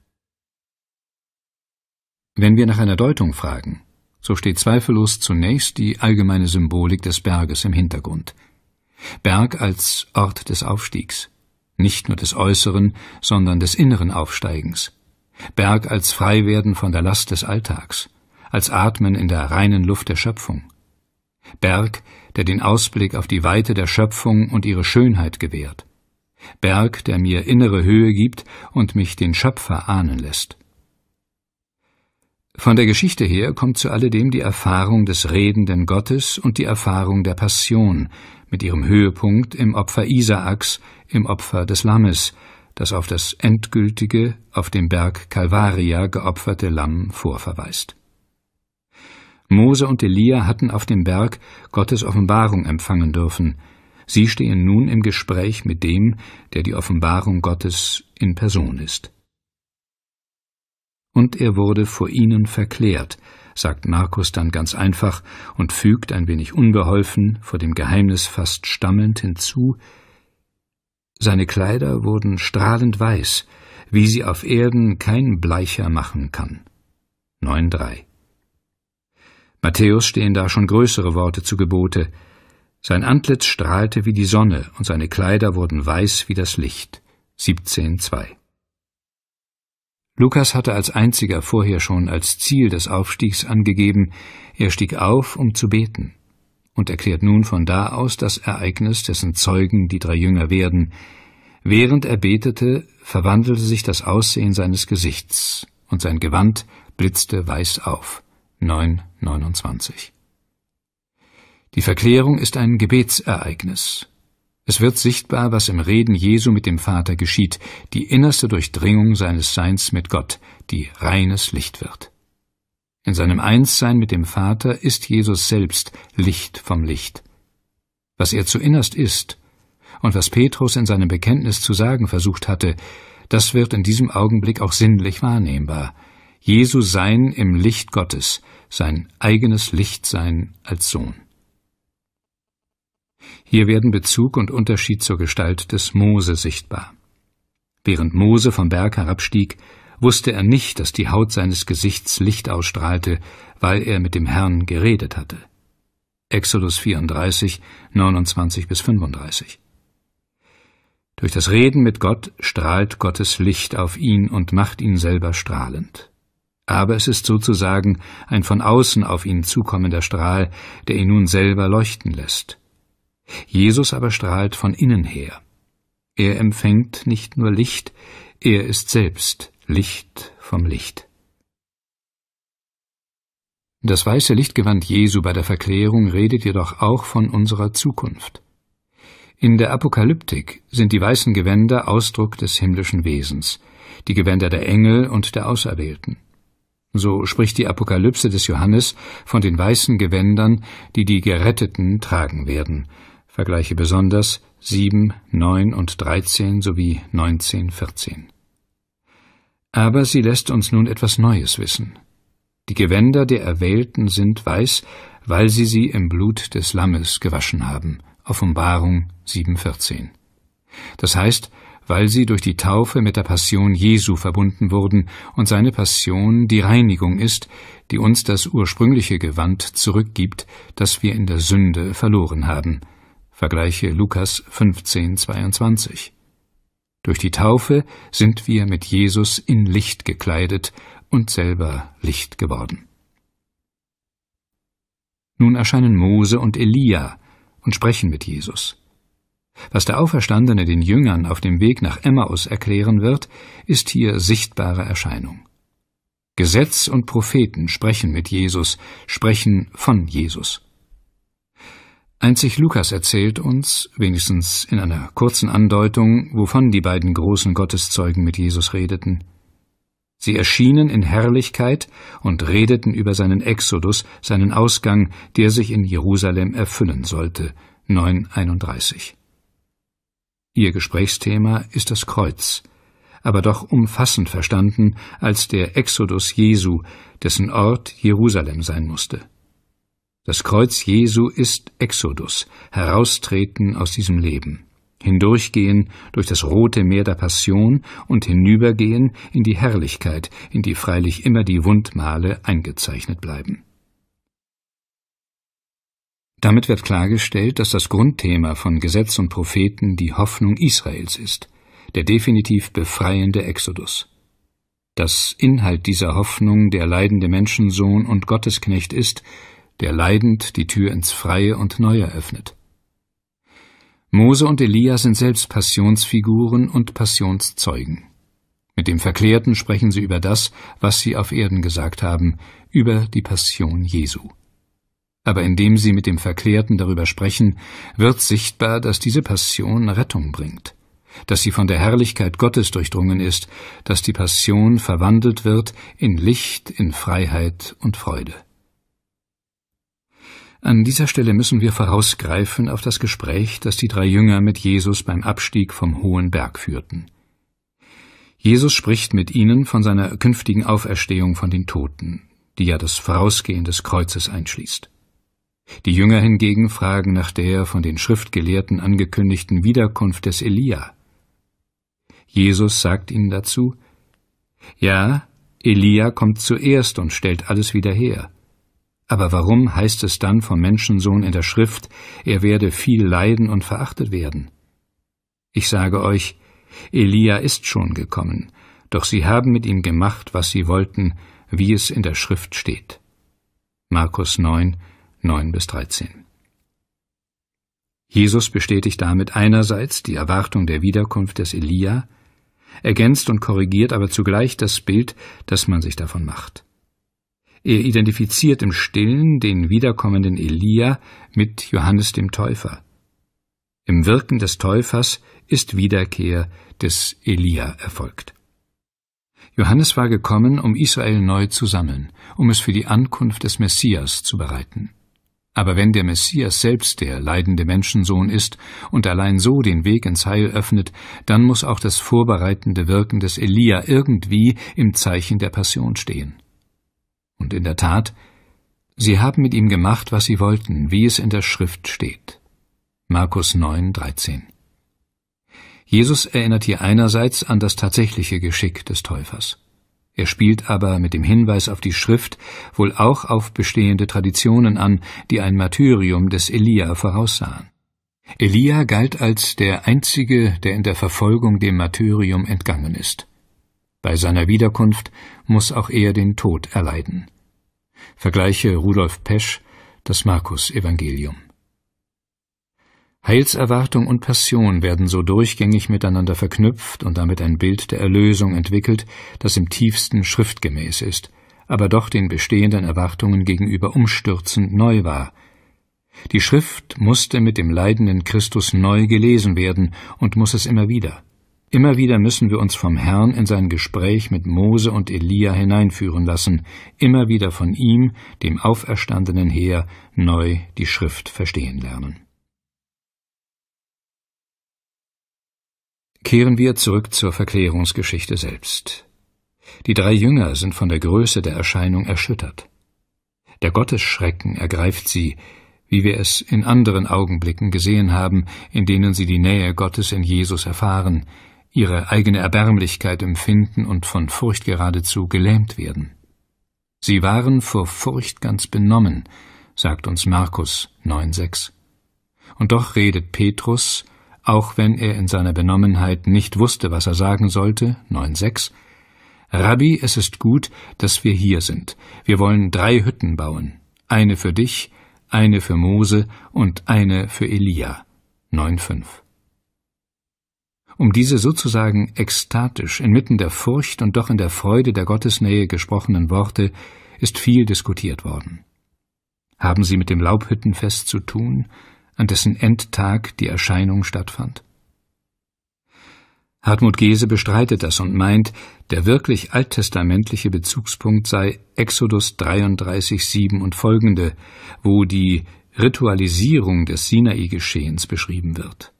Wenn wir nach einer Deutung fragen, so steht zweifellos zunächst die allgemeine Symbolik des Berges im Hintergrund. Berg als Ort des Aufstiegs, nicht nur des äußeren, sondern des inneren Aufsteigens. Berg als Freiwerden von der Last des Alltags, als Atmen in der reinen Luft der Schöpfung. Berg, der den Ausblick auf die Weite der Schöpfung und ihre Schönheit gewährt, Berg, der mir innere Höhe gibt und mich den Schöpfer ahnen lässt. Von der Geschichte her kommt zu alledem die Erfahrung des redenden Gottes und die Erfahrung der Passion, mit ihrem Höhepunkt im Opfer Isaaks, im Opfer des Lammes, das auf das endgültige, auf dem Berg Kalvaria geopferte Lamm vorverweist. Mose und Elia hatten auf dem Berg Gottes Offenbarung empfangen dürfen, Sie stehen nun im Gespräch mit dem, der die Offenbarung Gottes in Person ist. Und er wurde vor ihnen verklärt, sagt Markus dann ganz einfach und fügt ein wenig unbeholfen, vor dem Geheimnis fast stammelnd hinzu, seine Kleider wurden strahlend weiß, wie sie auf Erden kein Bleicher machen kann. 9.3 Matthäus stehen da schon größere Worte zu Gebote, sein Antlitz strahlte wie die Sonne, und seine Kleider wurden weiß wie das Licht. 17.2 Lukas hatte als einziger vorher schon als Ziel des Aufstiegs angegeben, er stieg auf, um zu beten, und erklärt nun von da aus das Ereignis, dessen Zeugen die drei Jünger werden. Während er betete, verwandelte sich das Aussehen seines Gesichts, und sein Gewand blitzte weiß auf. 9.29 die Verklärung ist ein Gebetsereignis. Es wird sichtbar, was im Reden Jesu mit dem Vater geschieht, die innerste Durchdringung seines Seins mit Gott, die reines Licht wird. In seinem Einssein mit dem Vater ist Jesus selbst Licht vom Licht. Was er zu innerst ist und was Petrus in seinem Bekenntnis zu sagen versucht hatte, das wird in diesem Augenblick auch sinnlich wahrnehmbar. Jesu Sein im Licht Gottes, sein eigenes Lichtsein als Sohn. Hier werden Bezug und Unterschied zur Gestalt des Mose sichtbar. Während Mose vom Berg herabstieg, wusste er nicht, dass die Haut seines Gesichts Licht ausstrahlte, weil er mit dem Herrn geredet hatte. Exodus 34, 29 bis 35. Durch das Reden mit Gott strahlt Gottes Licht auf ihn und macht ihn selber strahlend. Aber es ist sozusagen ein von außen auf ihn zukommender Strahl, der ihn nun selber leuchten lässt. Jesus aber strahlt von innen her. Er empfängt nicht nur Licht, er ist selbst Licht vom Licht. Das weiße Lichtgewand Jesu bei der Verklärung redet jedoch auch von unserer Zukunft. In der Apokalyptik sind die weißen Gewänder Ausdruck des himmlischen Wesens, die Gewänder der Engel und der Auserwählten. So spricht die Apokalypse des Johannes von den weißen Gewändern, die die Geretteten tragen werden, Vergleiche besonders 7, 9 und 13 sowie 19, 14. Aber sie lässt uns nun etwas Neues wissen. Die Gewänder der Erwählten sind weiß, weil sie sie im Blut des Lammes gewaschen haben. Offenbarung 7,14. Das heißt, weil sie durch die Taufe mit der Passion Jesu verbunden wurden und seine Passion die Reinigung ist, die uns das ursprüngliche Gewand zurückgibt, das wir in der Sünde verloren haben. Vergleiche Lukas 15, 22. Durch die Taufe sind wir mit Jesus in Licht gekleidet und selber Licht geworden. Nun erscheinen Mose und Elia und sprechen mit Jesus. Was der Auferstandene den Jüngern auf dem Weg nach Emmaus erklären wird, ist hier sichtbare Erscheinung. Gesetz und Propheten sprechen mit Jesus, sprechen von Jesus. Einzig Lukas erzählt uns, wenigstens in einer kurzen Andeutung, wovon die beiden großen Gotteszeugen mit Jesus redeten. Sie erschienen in Herrlichkeit und redeten über seinen Exodus, seinen Ausgang, der sich in Jerusalem erfüllen sollte. 931. Ihr Gesprächsthema ist das Kreuz, aber doch umfassend verstanden als der Exodus Jesu, dessen Ort Jerusalem sein musste. Das Kreuz Jesu ist Exodus, heraustreten aus diesem Leben, hindurchgehen durch das rote Meer der Passion und hinübergehen in die Herrlichkeit, in die freilich immer die Wundmale eingezeichnet bleiben. Damit wird klargestellt, dass das Grundthema von Gesetz und Propheten die Hoffnung Israels ist, der definitiv befreiende Exodus. Dass Inhalt dieser Hoffnung der leidende Menschensohn und Gottesknecht ist, der leidend die Tür ins Freie und Neue öffnet. Mose und Elia sind selbst Passionsfiguren und Passionszeugen. Mit dem Verklärten sprechen sie über das, was sie auf Erden gesagt haben, über die Passion Jesu. Aber indem sie mit dem Verklärten darüber sprechen, wird sichtbar, dass diese Passion Rettung bringt, dass sie von der Herrlichkeit Gottes durchdrungen ist, dass die Passion verwandelt wird in Licht, in Freiheit und Freude. An dieser Stelle müssen wir vorausgreifen auf das Gespräch, das die drei Jünger mit Jesus beim Abstieg vom hohen Berg führten. Jesus spricht mit ihnen von seiner künftigen Auferstehung von den Toten, die ja das Vorausgehen des Kreuzes einschließt. Die Jünger hingegen fragen nach der von den Schriftgelehrten angekündigten Wiederkunft des Elia. Jesus sagt ihnen dazu, Ja, Elia kommt zuerst und stellt alles wieder her. Aber warum heißt es dann vom Menschensohn in der Schrift, er werde viel leiden und verachtet werden? Ich sage euch, Elia ist schon gekommen, doch sie haben mit ihm gemacht, was sie wollten, wie es in der Schrift steht. Markus 9, 9 bis 13. Jesus bestätigt damit einerseits die Erwartung der Wiederkunft des Elia, ergänzt und korrigiert aber zugleich das Bild, das man sich davon macht. Er identifiziert im Stillen den wiederkommenden Elia mit Johannes dem Täufer. Im Wirken des Täufers ist Wiederkehr des Elia erfolgt. Johannes war gekommen, um Israel neu zu sammeln, um es für die Ankunft des Messias zu bereiten. Aber wenn der Messias selbst der leidende Menschensohn ist und allein so den Weg ins Heil öffnet, dann muss auch das vorbereitende Wirken des Elia irgendwie im Zeichen der Passion stehen. Und in der Tat, sie haben mit ihm gemacht, was sie wollten, wie es in der Schrift steht. Markus 9, 13. Jesus erinnert hier einerseits an das tatsächliche Geschick des Täufers. Er spielt aber mit dem Hinweis auf die Schrift wohl auch auf bestehende Traditionen an, die ein Martyrium des Elia voraussahen. Elia galt als der einzige, der in der Verfolgung dem Martyrium entgangen ist. Bei seiner Wiederkunft muss auch er den Tod erleiden. Vergleiche Rudolf Pesch, das Markus-Evangelium. Heilserwartung und Passion werden so durchgängig miteinander verknüpft und damit ein Bild der Erlösung entwickelt, das im tiefsten schriftgemäß ist, aber doch den bestehenden Erwartungen gegenüber umstürzend neu war. Die Schrift musste mit dem leidenden Christus neu gelesen werden und muss es immer wieder. Immer wieder müssen wir uns vom Herrn in sein Gespräch mit Mose und Elia hineinführen lassen, immer wieder von ihm, dem auferstandenen Heer, neu die Schrift verstehen lernen. Kehren wir zurück zur Verklärungsgeschichte selbst. Die drei Jünger sind von der Größe der Erscheinung erschüttert. Der Gottesschrecken ergreift sie, wie wir es in anderen Augenblicken gesehen haben, in denen sie die Nähe Gottes in Jesus erfahren, ihre eigene Erbärmlichkeit empfinden und von Furcht geradezu gelähmt werden. Sie waren vor Furcht ganz benommen, sagt uns Markus 9,6. Und doch redet Petrus, auch wenn er in seiner Benommenheit nicht wusste, was er sagen sollte, 9,6, Rabbi, es ist gut, dass wir hier sind. Wir wollen drei Hütten bauen. Eine für dich, eine für Mose und eine für Elia. 9,5 um diese sozusagen ekstatisch inmitten der Furcht und doch in der Freude der Gottesnähe gesprochenen Worte ist viel diskutiert worden. Haben sie mit dem Laubhüttenfest zu tun, an dessen Endtag die Erscheinung stattfand? Hartmut Gese bestreitet das und meint, der wirklich alttestamentliche Bezugspunkt sei Exodus 33, 7 und folgende, wo die Ritualisierung des Sinai-Geschehens beschrieben wird.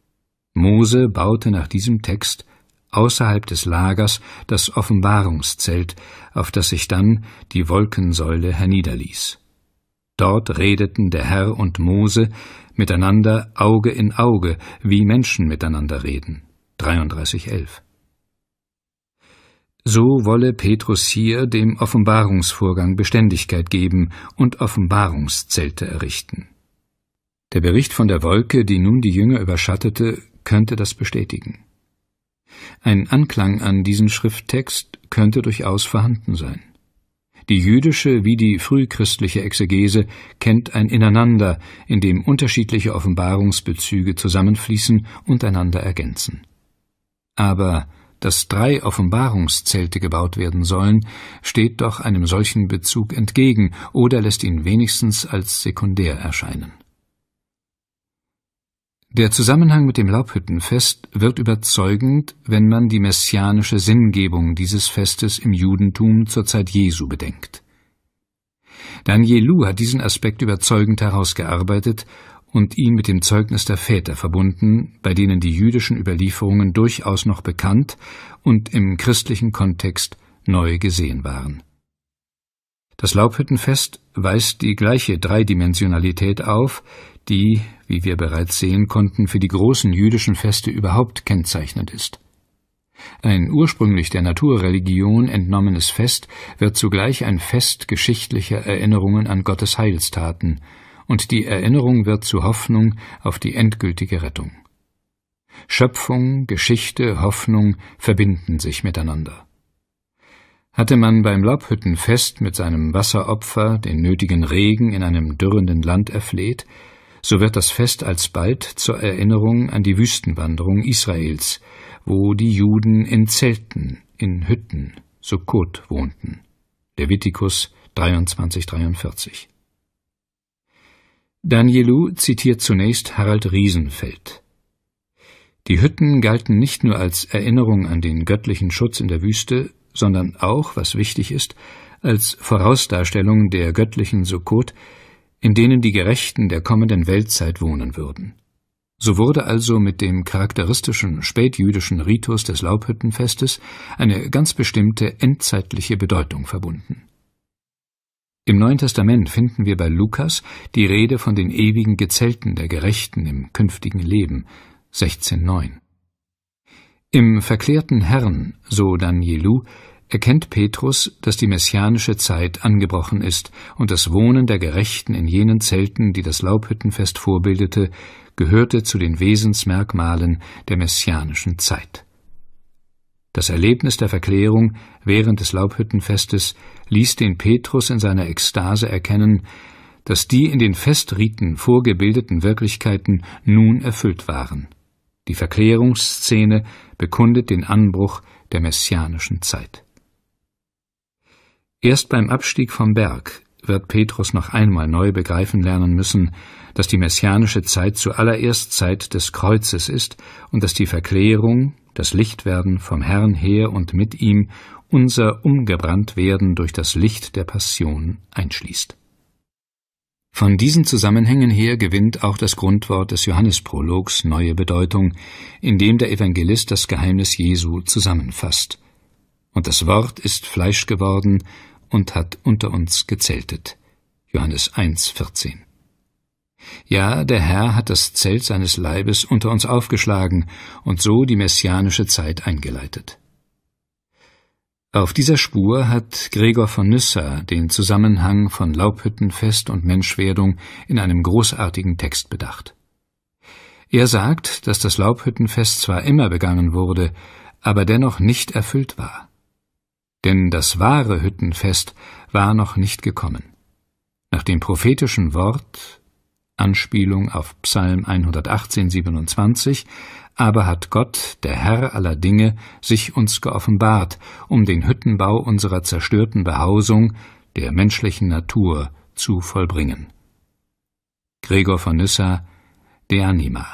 Mose baute nach diesem Text außerhalb des Lagers das Offenbarungszelt, auf das sich dann die Wolkensäule herniederließ. Dort redeten der Herr und Mose miteinander Auge in Auge, wie Menschen miteinander reden. 33.11 So wolle Petrus hier dem Offenbarungsvorgang Beständigkeit geben und Offenbarungszelte errichten. Der Bericht von der Wolke, die nun die Jünger überschattete, könnte das bestätigen. Ein Anklang an diesen Schrifttext könnte durchaus vorhanden sein. Die jüdische wie die frühchristliche Exegese kennt ein Ineinander, in dem unterschiedliche Offenbarungsbezüge zusammenfließen und einander ergänzen. Aber dass drei Offenbarungszelte gebaut werden sollen, steht doch einem solchen Bezug entgegen oder lässt ihn wenigstens als sekundär erscheinen. Der Zusammenhang mit dem Laubhüttenfest wird überzeugend, wenn man die messianische Sinngebung dieses Festes im Judentum zur Zeit Jesu bedenkt. Daniel Lu hat diesen Aspekt überzeugend herausgearbeitet und ihn mit dem Zeugnis der Väter verbunden, bei denen die jüdischen Überlieferungen durchaus noch bekannt und im christlichen Kontext neu gesehen waren. Das Laubhüttenfest weist die gleiche Dreidimensionalität auf, die, wie wir bereits sehen konnten, für die großen jüdischen Feste überhaupt kennzeichnend ist. Ein ursprünglich der Naturreligion entnommenes Fest wird zugleich ein Fest geschichtlicher Erinnerungen an Gottes Heilstaten, und die Erinnerung wird zu Hoffnung auf die endgültige Rettung. Schöpfung, Geschichte, Hoffnung verbinden sich miteinander. Hatte man beim Laubhüttenfest mit seinem Wasseropfer den nötigen Regen in einem dürrenden Land erfleht, so wird das Fest alsbald zur Erinnerung an die Wüstenwanderung Israels, wo die Juden in Zelten, in Hütten, Sukkot wohnten. Levitikus 23,43 Danielu zitiert zunächst Harald Riesenfeld. Die Hütten galten nicht nur als Erinnerung an den göttlichen Schutz in der Wüste, sondern auch, was wichtig ist, als Vorausdarstellung der göttlichen Sukkot, in denen die Gerechten der kommenden Weltzeit wohnen würden. So wurde also mit dem charakteristischen spätjüdischen Ritus des Laubhüttenfestes eine ganz bestimmte endzeitliche Bedeutung verbunden. Im Neuen Testament finden wir bei Lukas die Rede von den ewigen Gezelten der Gerechten im künftigen Leben 16.9. Im verklärten Herrn, so Danielu, erkennt Petrus, dass die messianische Zeit angebrochen ist und das Wohnen der Gerechten in jenen Zelten, die das Laubhüttenfest vorbildete, gehörte zu den Wesensmerkmalen der messianischen Zeit. Das Erlebnis der Verklärung während des Laubhüttenfestes ließ den Petrus in seiner Ekstase erkennen, dass die in den Festriten vorgebildeten Wirklichkeiten nun erfüllt waren. Die Verklärungsszene bekundet den Anbruch der messianischen Zeit. Erst beim Abstieg vom Berg wird Petrus noch einmal neu begreifen lernen müssen, dass die messianische Zeit zuallererst Zeit des Kreuzes ist und dass die Verklärung, das Lichtwerden vom Herrn her und mit ihm unser Umgebranntwerden durch das Licht der Passion einschließt. Von diesen Zusammenhängen her gewinnt auch das Grundwort des Johannesprologs neue Bedeutung, indem der Evangelist das Geheimnis Jesu zusammenfasst. Und das Wort ist Fleisch geworden und hat unter uns gezeltet. Johannes 1, 14. Ja, der Herr hat das Zelt seines Leibes unter uns aufgeschlagen und so die messianische Zeit eingeleitet. Auf dieser Spur hat Gregor von Nyssa den Zusammenhang von Laubhüttenfest und Menschwerdung in einem großartigen Text bedacht. Er sagt, dass das Laubhüttenfest zwar immer begangen wurde, aber dennoch nicht erfüllt war denn das wahre Hüttenfest war noch nicht gekommen. Nach dem prophetischen Wort, Anspielung auf Psalm 118, 27, aber hat Gott, der Herr aller Dinge, sich uns geoffenbart, um den Hüttenbau unserer zerstörten Behausung, der menschlichen Natur, zu vollbringen. Gregor von Nyssa, De Anima.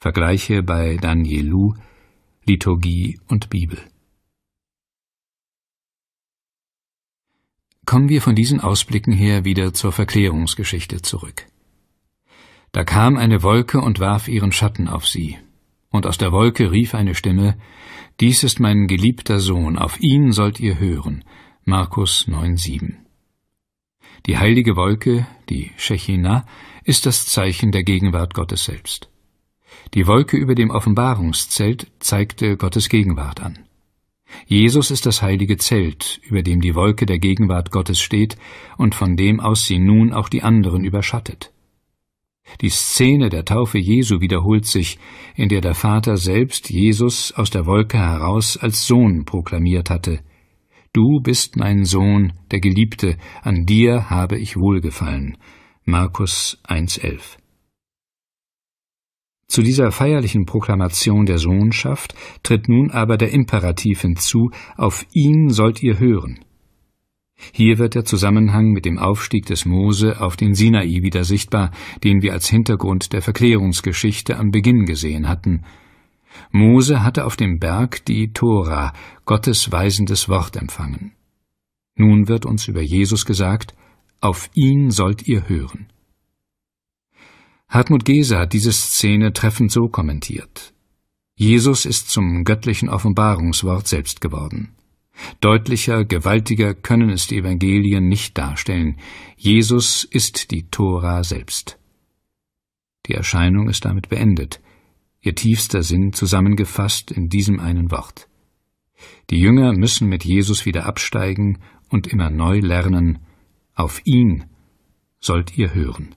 Vergleiche bei Danielu, Liturgie und Bibel. kommen wir von diesen Ausblicken her wieder zur Verklärungsgeschichte zurück. Da kam eine Wolke und warf ihren Schatten auf sie, und aus der Wolke rief eine Stimme Dies ist mein geliebter Sohn, auf ihn sollt ihr hören. Markus 9,7 Die heilige Wolke, die Shechina, ist das Zeichen der Gegenwart Gottes selbst. Die Wolke über dem Offenbarungszelt zeigte Gottes Gegenwart an. Jesus ist das heilige Zelt, über dem die Wolke der Gegenwart Gottes steht und von dem aus sie nun auch die anderen überschattet. Die Szene der Taufe Jesu wiederholt sich, in der der Vater selbst Jesus aus der Wolke heraus als Sohn proklamiert hatte. Du bist mein Sohn, der Geliebte, an dir habe ich wohlgefallen. Markus 1,11 zu dieser feierlichen Proklamation der Sohnschaft tritt nun aber der Imperativ hinzu, auf ihn sollt ihr hören. Hier wird der Zusammenhang mit dem Aufstieg des Mose auf den Sinai wieder sichtbar, den wir als Hintergrund der Verklärungsgeschichte am Beginn gesehen hatten. Mose hatte auf dem Berg die Tora, Gottes weisendes Wort, empfangen. Nun wird uns über Jesus gesagt, auf ihn sollt ihr hören. Hartmut Gese hat diese Szene treffend so kommentiert. Jesus ist zum göttlichen Offenbarungswort selbst geworden. Deutlicher, gewaltiger können es die Evangelien nicht darstellen. Jesus ist die Tora selbst. Die Erscheinung ist damit beendet, ihr tiefster Sinn zusammengefasst in diesem einen Wort. Die Jünger müssen mit Jesus wieder absteigen und immer neu lernen, auf ihn sollt ihr hören.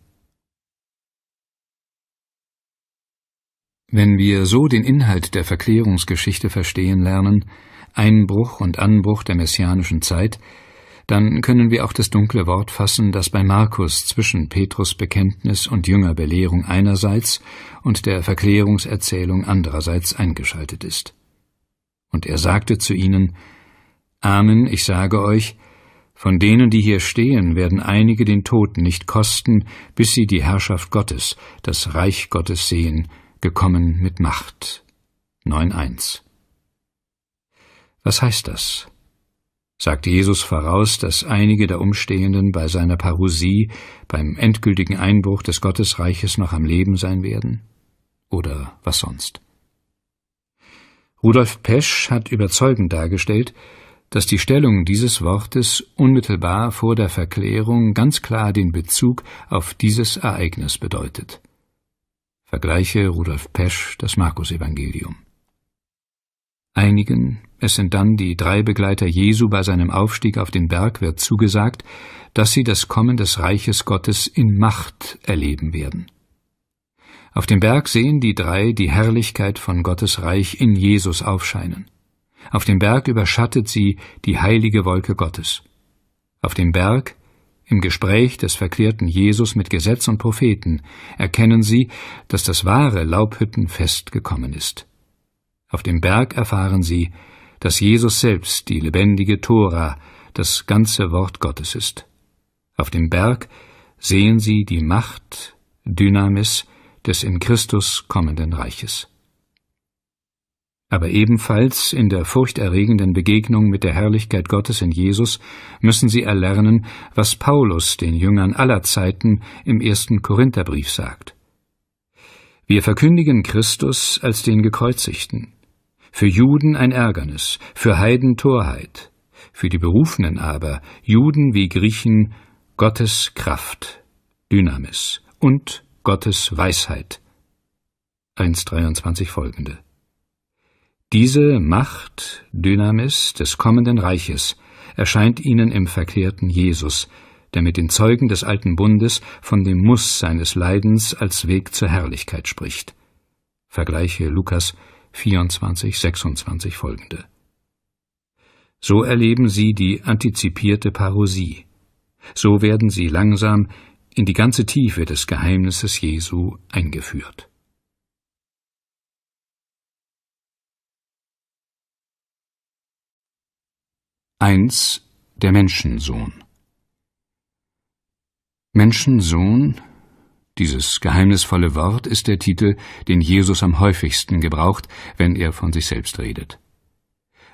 Wenn wir so den Inhalt der Verklärungsgeschichte verstehen lernen, Einbruch und Anbruch der messianischen Zeit, dann können wir auch das dunkle Wort fassen, das bei Markus zwischen Petrus Bekenntnis und Jüngerbelehrung einerseits und der Verklärungserzählung andererseits eingeschaltet ist. Und er sagte zu ihnen, Amen, ich sage euch, von denen, die hier stehen, werden einige den Tod nicht kosten, bis sie die Herrschaft Gottes, das Reich Gottes sehen gekommen mit Macht. 9.1 Was heißt das? Sagte Jesus voraus, dass einige der Umstehenden bei seiner Parousie, beim endgültigen Einbruch des Gottesreiches noch am Leben sein werden? Oder was sonst? Rudolf Pesch hat überzeugend dargestellt, dass die Stellung dieses Wortes unmittelbar vor der Verklärung ganz klar den Bezug auf dieses Ereignis bedeutet. Vergleiche Rudolf Pesch, das Markusevangelium. Einigen, es sind dann die drei Begleiter Jesu bei seinem Aufstieg auf den Berg, wird zugesagt, dass sie das Kommen des Reiches Gottes in Macht erleben werden. Auf dem Berg sehen die drei die Herrlichkeit von Gottes Reich in Jesus aufscheinen. Auf dem Berg überschattet sie die heilige Wolke Gottes. Auf dem Berg im Gespräch des verklärten Jesus mit Gesetz und Propheten erkennen sie, dass das wahre Laubhüttenfest gekommen ist. Auf dem Berg erfahren sie, dass Jesus selbst die lebendige Tora, das ganze Wort Gottes ist. Auf dem Berg sehen sie die Macht, Dynamis, des in Christus kommenden Reiches. Aber ebenfalls in der furchterregenden Begegnung mit der Herrlichkeit Gottes in Jesus müssen sie erlernen, was Paulus den Jüngern aller Zeiten im ersten Korintherbrief sagt. Wir verkündigen Christus als den Gekreuzigten, für Juden ein Ärgernis, für Heiden Torheit, für die Berufenen aber, Juden wie Griechen, Gottes Kraft, Dynamis und Gottes Weisheit. 1.23 folgende. Diese Macht, Dynamis, des kommenden Reiches erscheint ihnen im verklärten Jesus, der mit den Zeugen des alten Bundes von dem Muss seines Leidens als Weg zur Herrlichkeit spricht. Vergleiche Lukas 24, 26 folgende. So erleben sie die antizipierte Parosie. So werden sie langsam in die ganze Tiefe des Geheimnisses Jesu eingeführt. 1. Der Menschensohn Menschensohn, dieses geheimnisvolle Wort ist der Titel, den Jesus am häufigsten gebraucht, wenn er von sich selbst redet.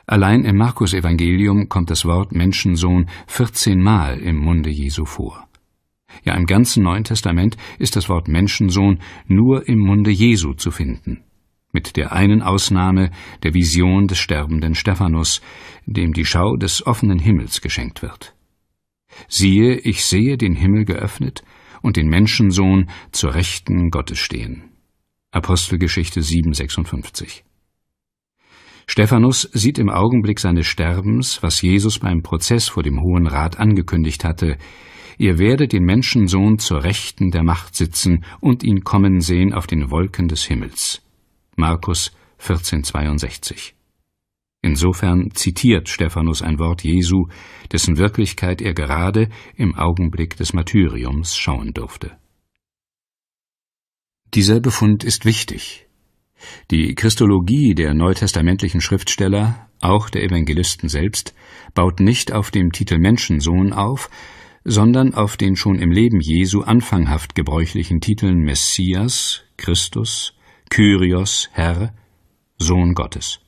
Allein im Markus-Evangelium kommt das Wort Menschensohn 14 Mal im Munde Jesu vor. Ja, im ganzen Neuen Testament ist das Wort Menschensohn nur im Munde Jesu zu finden mit der einen Ausnahme der Vision des sterbenden Stephanus, dem die Schau des offenen Himmels geschenkt wird. Siehe, ich sehe den Himmel geöffnet und den Menschensohn zur Rechten Gottes stehen. Apostelgeschichte 7,56 Stephanus sieht im Augenblick seines Sterbens, was Jesus beim Prozess vor dem Hohen Rat angekündigt hatte, ihr werdet den Menschensohn zur Rechten der Macht sitzen und ihn kommen sehen auf den Wolken des Himmels. Markus 1462. Insofern zitiert Stephanus ein Wort Jesu, dessen Wirklichkeit er gerade im Augenblick des Martyriums schauen durfte. Dieser Befund ist wichtig. Die Christologie der neutestamentlichen Schriftsteller, auch der Evangelisten selbst, baut nicht auf dem Titel Menschensohn auf, sondern auf den schon im Leben Jesu anfanghaft gebräuchlichen Titeln Messias, Christus, Kyrios, Herr, Sohn Gottes.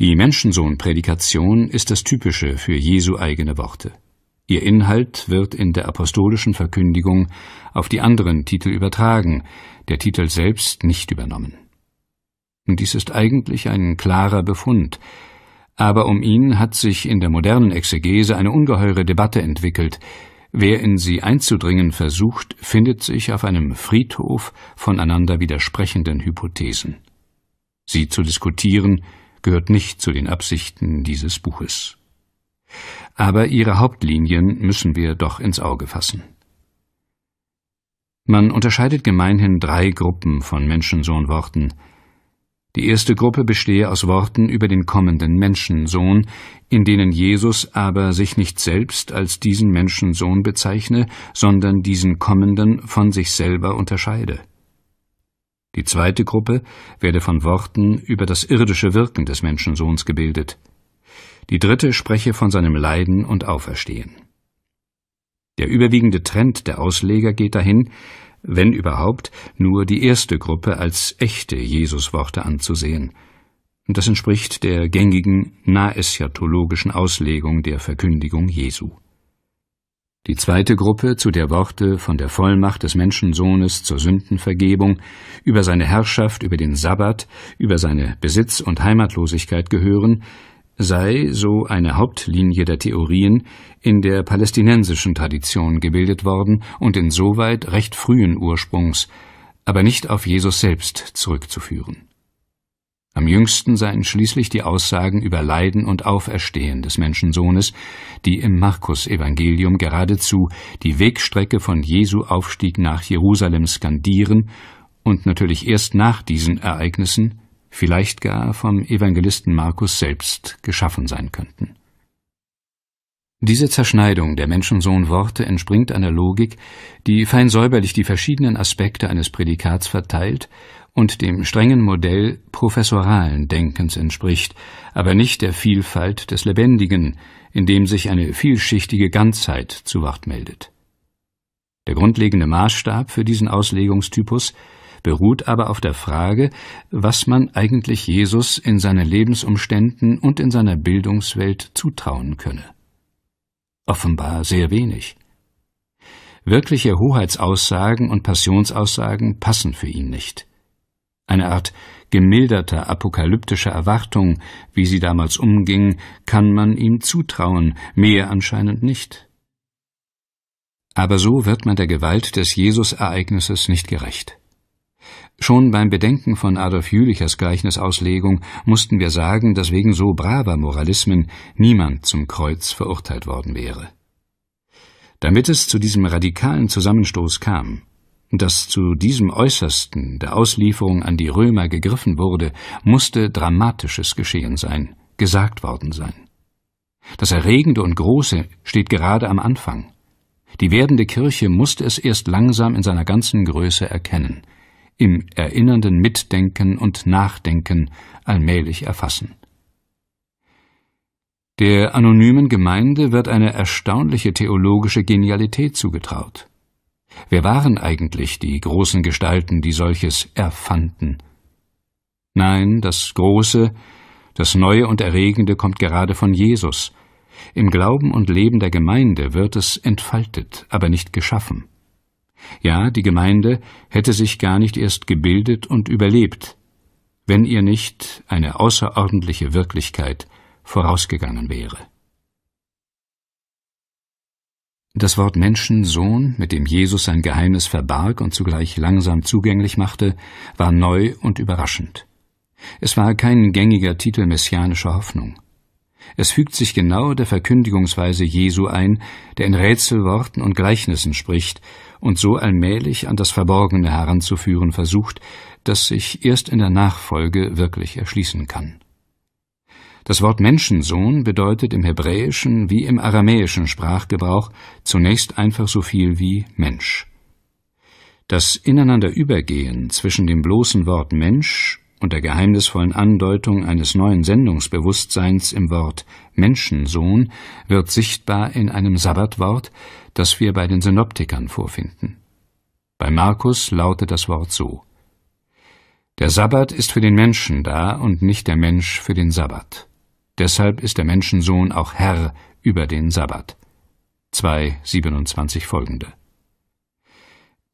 Die Menschensohn-Predikation ist das Typische für Jesu eigene Worte. Ihr Inhalt wird in der apostolischen Verkündigung auf die anderen Titel übertragen, der Titel selbst nicht übernommen. Und dies ist eigentlich ein klarer Befund, aber um ihn hat sich in der modernen Exegese eine ungeheure Debatte entwickelt, Wer in sie einzudringen versucht, findet sich auf einem Friedhof voneinander widersprechenden Hypothesen. Sie zu diskutieren gehört nicht zu den Absichten dieses Buches. Aber ihre Hauptlinien müssen wir doch ins Auge fassen. Man unterscheidet gemeinhin drei Gruppen von Menschensohnworten, die erste Gruppe bestehe aus Worten über den kommenden Menschensohn, in denen Jesus aber sich nicht selbst als diesen Menschensohn bezeichne, sondern diesen kommenden von sich selber unterscheide. Die zweite Gruppe werde von Worten über das irdische Wirken des Menschensohns gebildet. Die dritte spreche von seinem Leiden und Auferstehen. Der überwiegende Trend der Ausleger geht dahin, wenn überhaupt, nur die erste Gruppe als echte Jesusworte anzusehen. Das entspricht der gängigen naeschatologischen Auslegung der Verkündigung Jesu. Die zweite Gruppe, zu der Worte von der Vollmacht des Menschensohnes zur Sündenvergebung, über seine Herrschaft über den Sabbat, über seine Besitz und Heimatlosigkeit gehören, sei, so eine Hauptlinie der Theorien, in der palästinensischen Tradition gebildet worden und insoweit recht frühen Ursprungs, aber nicht auf Jesus selbst zurückzuführen. Am jüngsten seien schließlich die Aussagen über Leiden und Auferstehen des Menschensohnes, die im Markus-Evangelium geradezu die Wegstrecke von Jesu Aufstieg nach Jerusalem skandieren und natürlich erst nach diesen Ereignissen vielleicht gar vom Evangelisten Markus selbst geschaffen sein könnten. Diese Zerschneidung der Menschensohn-Worte entspringt einer Logik, die fein säuberlich die verschiedenen Aspekte eines Prädikats verteilt und dem strengen Modell professoralen Denkens entspricht, aber nicht der Vielfalt des Lebendigen, in dem sich eine vielschichtige Ganzheit zu Wort meldet. Der grundlegende Maßstab für diesen Auslegungstypus beruht aber auf der Frage, was man eigentlich Jesus in seinen Lebensumständen und in seiner Bildungswelt zutrauen könne. Offenbar sehr wenig. Wirkliche Hoheitsaussagen und Passionsaussagen passen für ihn nicht. Eine Art gemilderter apokalyptischer Erwartung, wie sie damals umging, kann man ihm zutrauen, mehr anscheinend nicht. Aber so wird man der Gewalt des Jesus-Ereignisses nicht gerecht. Schon beim Bedenken von Adolf Jülichers Gleichnisauslegung mussten wir sagen, dass wegen so braver Moralismen niemand zum Kreuz verurteilt worden wäre. Damit es zu diesem radikalen Zusammenstoß kam, dass zu diesem Äußersten der Auslieferung an die Römer gegriffen wurde, musste Dramatisches geschehen sein, gesagt worden sein. Das Erregende und Große steht gerade am Anfang. Die werdende Kirche musste es erst langsam in seiner ganzen Größe erkennen – im erinnernden Mitdenken und Nachdenken allmählich erfassen. Der anonymen Gemeinde wird eine erstaunliche theologische Genialität zugetraut. Wer waren eigentlich die großen Gestalten, die solches erfanden? Nein, das Große, das Neue und Erregende kommt gerade von Jesus. Im Glauben und Leben der Gemeinde wird es entfaltet, aber nicht geschaffen. Ja, die Gemeinde hätte sich gar nicht erst gebildet und überlebt, wenn ihr nicht eine außerordentliche Wirklichkeit vorausgegangen wäre. Das Wort Menschensohn, mit dem Jesus sein Geheimnis verbarg und zugleich langsam zugänglich machte, war neu und überraschend. Es war kein gängiger Titel messianischer Hoffnung. Es fügt sich genau der Verkündigungsweise Jesu ein, der in Rätselworten und Gleichnissen spricht und so allmählich an das Verborgene heranzuführen versucht, das sich erst in der Nachfolge wirklich erschließen kann. Das Wort Menschensohn bedeutet im hebräischen wie im aramäischen Sprachgebrauch zunächst einfach so viel wie Mensch. Das Ineinanderübergehen zwischen dem bloßen Wort Mensch und der geheimnisvollen Andeutung eines neuen Sendungsbewusstseins im Wort Menschensohn wird sichtbar in einem Sabbatwort, das wir bei den Synoptikern vorfinden. Bei Markus lautet das Wort so Der Sabbat ist für den Menschen da und nicht der Mensch für den Sabbat. Deshalb ist der Menschensohn auch Herr über den Sabbat. 2,27 folgende.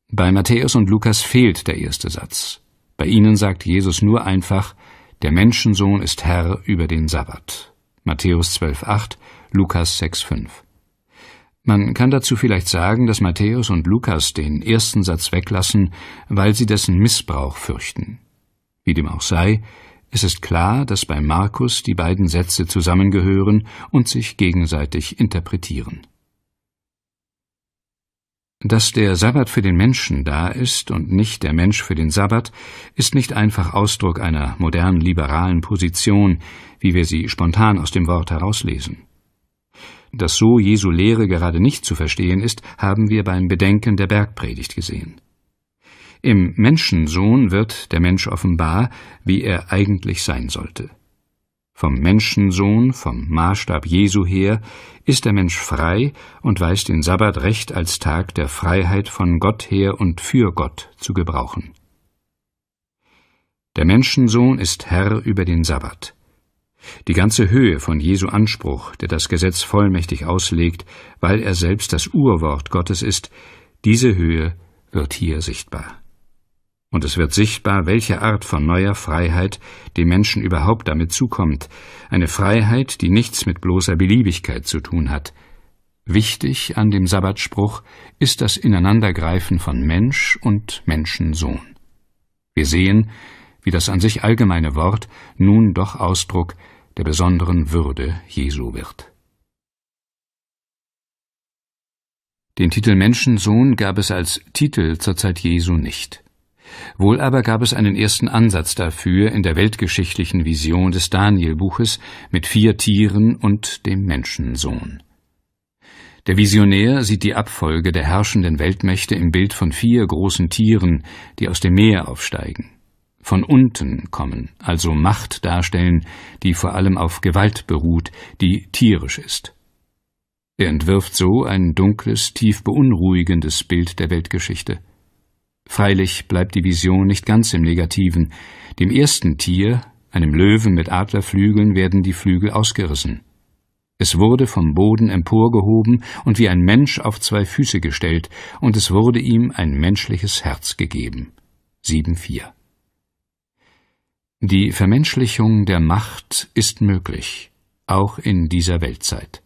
Bei Matthäus und Lukas fehlt der erste Satz. Bei ihnen sagt Jesus nur einfach, der Menschensohn ist Herr über den Sabbat. Matthäus 12,8, Lukas 6,5. Man kann dazu vielleicht sagen, dass Matthäus und Lukas den ersten Satz weglassen, weil sie dessen Missbrauch fürchten. Wie dem auch sei, es ist klar, dass bei Markus die beiden Sätze zusammengehören und sich gegenseitig interpretieren. Dass der Sabbat für den Menschen da ist und nicht der Mensch für den Sabbat, ist nicht einfach Ausdruck einer modernen liberalen Position, wie wir sie spontan aus dem Wort herauslesen. Dass so Jesu Lehre gerade nicht zu verstehen ist, haben wir beim Bedenken der Bergpredigt gesehen. Im Menschensohn wird der Mensch offenbar, wie er eigentlich sein sollte. Vom Menschensohn, vom Maßstab Jesu her, ist der Mensch frei und weiß den Sabbat recht als Tag der Freiheit von Gott her und für Gott zu gebrauchen. Der Menschensohn ist Herr über den Sabbat. Die ganze Höhe von Jesu Anspruch, der das Gesetz vollmächtig auslegt, weil er selbst das Urwort Gottes ist, diese Höhe wird hier sichtbar und es wird sichtbar, welche Art von neuer Freiheit dem Menschen überhaupt damit zukommt, eine Freiheit, die nichts mit bloßer Beliebigkeit zu tun hat. Wichtig an dem Sabbatspruch ist das Ineinandergreifen von Mensch und Menschensohn. Wir sehen, wie das an sich allgemeine Wort nun doch Ausdruck der besonderen Würde Jesu wird. Den Titel Menschensohn gab es als Titel zur Zeit Jesu nicht. Wohl aber gab es einen ersten Ansatz dafür in der weltgeschichtlichen Vision des Danielbuches mit vier Tieren und dem Menschensohn. Der Visionär sieht die Abfolge der herrschenden Weltmächte im Bild von vier großen Tieren, die aus dem Meer aufsteigen, von unten kommen, also Macht darstellen, die vor allem auf Gewalt beruht, die tierisch ist. Er entwirft so ein dunkles, tief beunruhigendes Bild der Weltgeschichte. Freilich bleibt die Vision nicht ganz im Negativen. Dem ersten Tier, einem Löwen mit Adlerflügeln, werden die Flügel ausgerissen. Es wurde vom Boden emporgehoben und wie ein Mensch auf zwei Füße gestellt, und es wurde ihm ein menschliches Herz gegeben. 7.4 Die Vermenschlichung der Macht ist möglich, auch in dieser Weltzeit.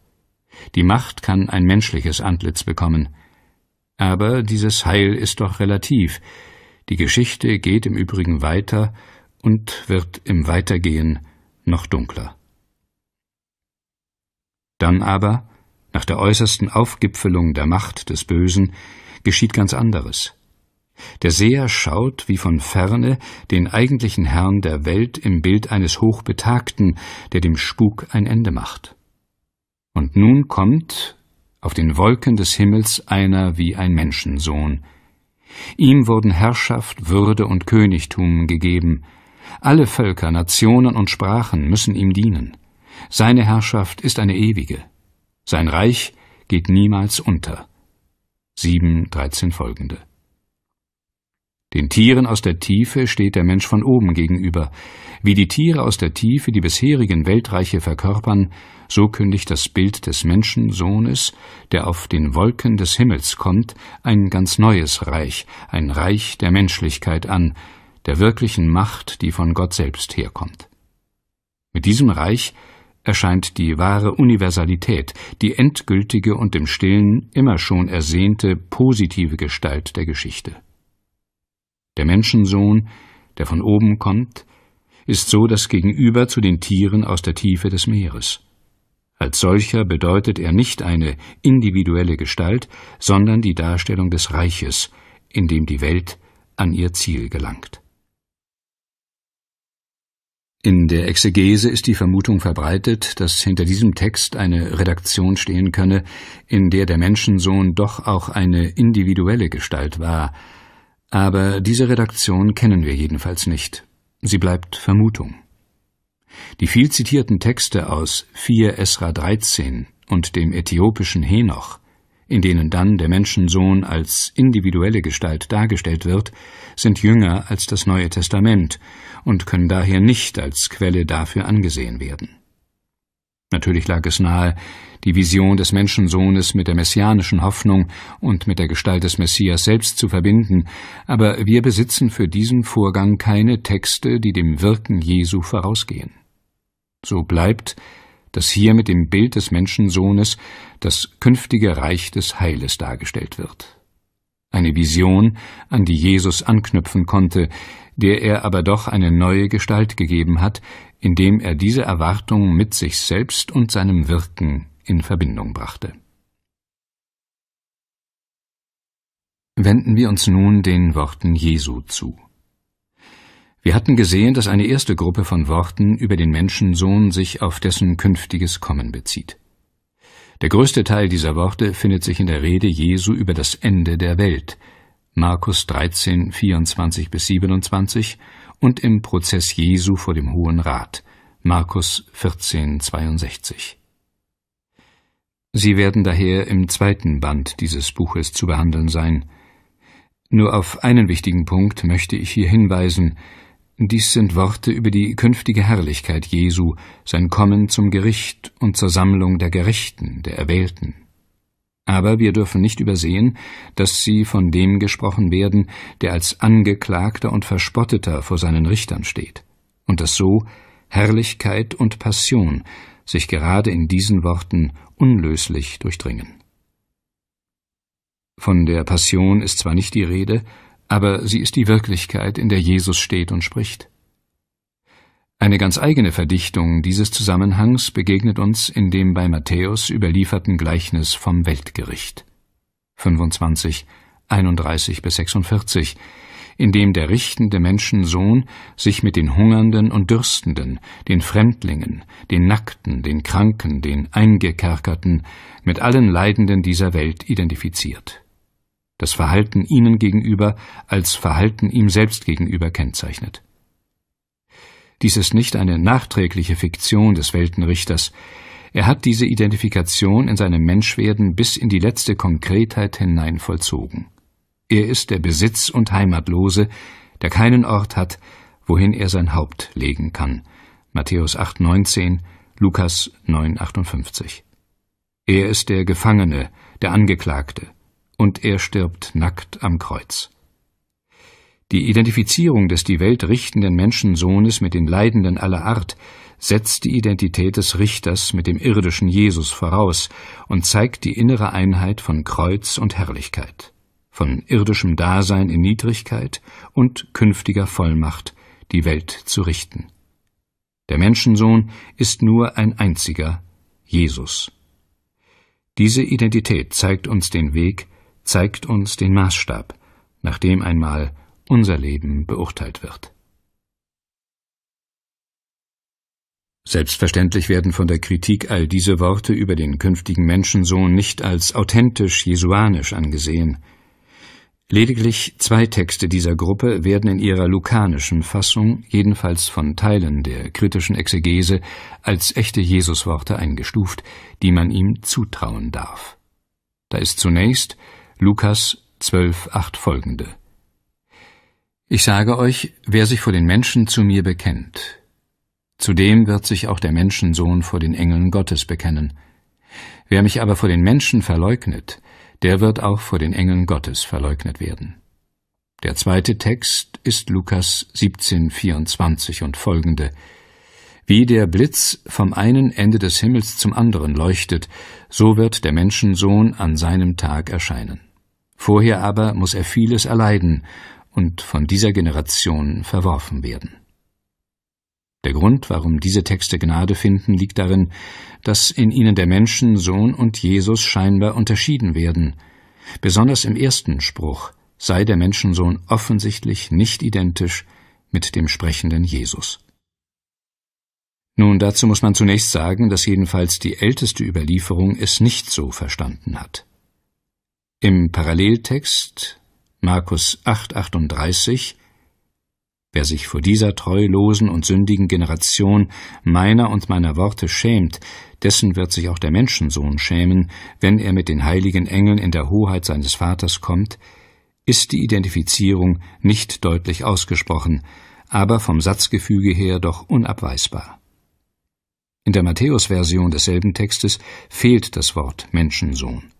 Die Macht kann ein menschliches Antlitz bekommen. Aber dieses Heil ist doch relativ. Die Geschichte geht im Übrigen weiter und wird im Weitergehen noch dunkler. Dann aber, nach der äußersten Aufgipfelung der Macht des Bösen, geschieht ganz anderes. Der Seher schaut wie von ferne den eigentlichen Herrn der Welt im Bild eines Hochbetagten, der dem Spuk ein Ende macht. Und nun kommt, auf den Wolken des Himmels einer wie ein Menschensohn. Ihm wurden Herrschaft, Würde und Königtum gegeben. Alle Völker, Nationen und Sprachen müssen ihm dienen. Seine Herrschaft ist eine ewige. Sein Reich geht niemals unter. 7, 13 folgende. Den Tieren aus der Tiefe steht der Mensch von oben gegenüber. Wie die Tiere aus der Tiefe die bisherigen Weltreiche verkörpern, so kündigt das Bild des Menschensohnes, der auf den Wolken des Himmels kommt, ein ganz neues Reich, ein Reich der Menschlichkeit an, der wirklichen Macht, die von Gott selbst herkommt. Mit diesem Reich erscheint die wahre Universalität, die endgültige und im stillen immer schon ersehnte positive Gestalt der Geschichte. Der Menschensohn, der von oben kommt, ist so das Gegenüber zu den Tieren aus der Tiefe des Meeres. Als solcher bedeutet er nicht eine individuelle Gestalt, sondern die Darstellung des Reiches, in dem die Welt an ihr Ziel gelangt. In der Exegese ist die Vermutung verbreitet, dass hinter diesem Text eine Redaktion stehen könne, in der der Menschensohn doch auch eine individuelle Gestalt war, aber diese Redaktion kennen wir jedenfalls nicht. Sie bleibt Vermutung. Die viel zitierten Texte aus 4 Esra 13 und dem äthiopischen Henoch, in denen dann der Menschensohn als individuelle Gestalt dargestellt wird, sind jünger als das Neue Testament und können daher nicht als Quelle dafür angesehen werden. Natürlich lag es nahe, die Vision des Menschensohnes mit der messianischen Hoffnung und mit der Gestalt des Messias selbst zu verbinden, aber wir besitzen für diesen Vorgang keine Texte, die dem Wirken Jesu vorausgehen. So bleibt, dass hier mit dem Bild des Menschensohnes das künftige Reich des Heiles dargestellt wird. Eine Vision, an die Jesus anknüpfen konnte, der er aber doch eine neue Gestalt gegeben hat, indem er diese Erwartung mit sich selbst und seinem Wirken in Verbindung brachte. Wenden wir uns nun den Worten Jesu zu. Wir hatten gesehen, dass eine erste Gruppe von Worten über den Menschensohn sich auf dessen künftiges Kommen bezieht. Der größte Teil dieser Worte findet sich in der Rede Jesu über das Ende der Welt, Markus 13, 24 bis 27 und im Prozess Jesu vor dem Hohen Rat, Markus 14, 62. Sie werden daher im zweiten Band dieses Buches zu behandeln sein. Nur auf einen wichtigen Punkt möchte ich hier hinweisen. Dies sind Worte über die künftige Herrlichkeit Jesu, sein Kommen zum Gericht und zur Sammlung der Gerechten, der Erwählten. Aber wir dürfen nicht übersehen, dass sie von dem gesprochen werden, der als Angeklagter und Verspotteter vor seinen Richtern steht, und dass so Herrlichkeit und Passion sich gerade in diesen Worten unlöslich durchdringen. Von der Passion ist zwar nicht die Rede, aber sie ist die Wirklichkeit, in der Jesus steht und spricht. Eine ganz eigene Verdichtung dieses Zusammenhangs begegnet uns in dem bei Matthäus überlieferten Gleichnis vom Weltgericht. 25, 31 bis 46, in dem der richtende Menschensohn sich mit den Hungernden und Dürstenden, den Fremdlingen, den Nackten, den Kranken, den Eingekerkerten, mit allen Leidenden dieser Welt identifiziert. Das Verhalten ihnen gegenüber als Verhalten ihm selbst gegenüber kennzeichnet. Dies ist nicht eine nachträgliche Fiktion des Weltenrichters. Er hat diese Identifikation in seinem Menschwerden bis in die letzte Konkretheit hinein vollzogen. Er ist der Besitz- und Heimatlose, der keinen Ort hat, wohin er sein Haupt legen kann. Matthäus 8,19, Lukas 9,58. Er ist der Gefangene, der Angeklagte, und er stirbt nackt am Kreuz. Die Identifizierung des die Welt richtenden Menschensohnes mit den Leidenden aller Art setzt die Identität des Richters mit dem irdischen Jesus voraus und zeigt die innere Einheit von Kreuz und Herrlichkeit, von irdischem Dasein in Niedrigkeit und künftiger Vollmacht, die Welt zu richten. Der Menschensohn ist nur ein einziger, Jesus. Diese Identität zeigt uns den Weg, zeigt uns den Maßstab, nachdem einmal unser Leben beurteilt wird. Selbstverständlich werden von der Kritik all diese Worte über den künftigen Menschensohn nicht als authentisch jesuanisch angesehen. Lediglich zwei Texte dieser Gruppe werden in ihrer lukanischen Fassung, jedenfalls von Teilen der kritischen Exegese, als echte Jesusworte eingestuft, die man ihm zutrauen darf. Da ist zunächst Lukas 12,8 folgende ich sage euch, wer sich vor den Menschen zu mir bekennt, zudem wird sich auch der Menschensohn vor den Engeln Gottes bekennen. Wer mich aber vor den Menschen verleugnet, der wird auch vor den Engeln Gottes verleugnet werden. Der zweite Text ist Lukas 17, 24 und folgende. Wie der Blitz vom einen Ende des Himmels zum anderen leuchtet, so wird der Menschensohn an seinem Tag erscheinen. Vorher aber muss er vieles erleiden und von dieser Generation verworfen werden. Der Grund, warum diese Texte Gnade finden, liegt darin, dass in ihnen der Menschensohn und Jesus scheinbar unterschieden werden. Besonders im ersten Spruch sei der Menschensohn offensichtlich nicht identisch mit dem sprechenden Jesus. Nun, dazu muss man zunächst sagen, dass jedenfalls die älteste Überlieferung es nicht so verstanden hat. Im Paralleltext Markus 8,38 Wer sich vor dieser treulosen und sündigen Generation meiner und meiner Worte schämt, dessen wird sich auch der Menschensohn schämen, wenn er mit den heiligen Engeln in der Hoheit seines Vaters kommt, ist die Identifizierung nicht deutlich ausgesprochen, aber vom Satzgefüge her doch unabweisbar. In der Matthäus-Version desselben Textes fehlt das Wort Menschensohn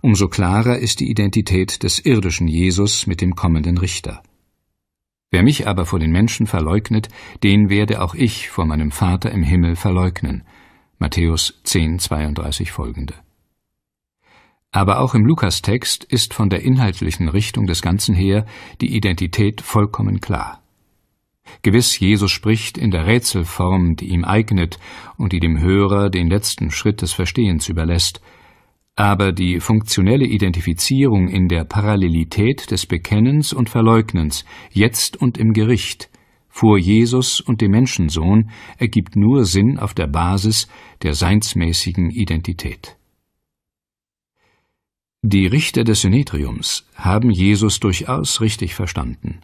umso klarer ist die Identität des irdischen Jesus mit dem kommenden Richter. Wer mich aber vor den Menschen verleugnet, den werde auch ich vor meinem Vater im Himmel verleugnen. Matthäus 10, 32 folgende. Aber auch im Lukas-Text ist von der inhaltlichen Richtung des Ganzen her die Identität vollkommen klar. Gewiss, Jesus spricht in der Rätselform, die ihm eignet und die dem Hörer den letzten Schritt des Verstehens überlässt – aber die funktionelle Identifizierung in der Parallelität des Bekennens und Verleugnens, jetzt und im Gericht, vor Jesus und dem Menschensohn, ergibt nur Sinn auf der Basis der seinsmäßigen Identität. Die Richter des Synetriums haben Jesus durchaus richtig verstanden.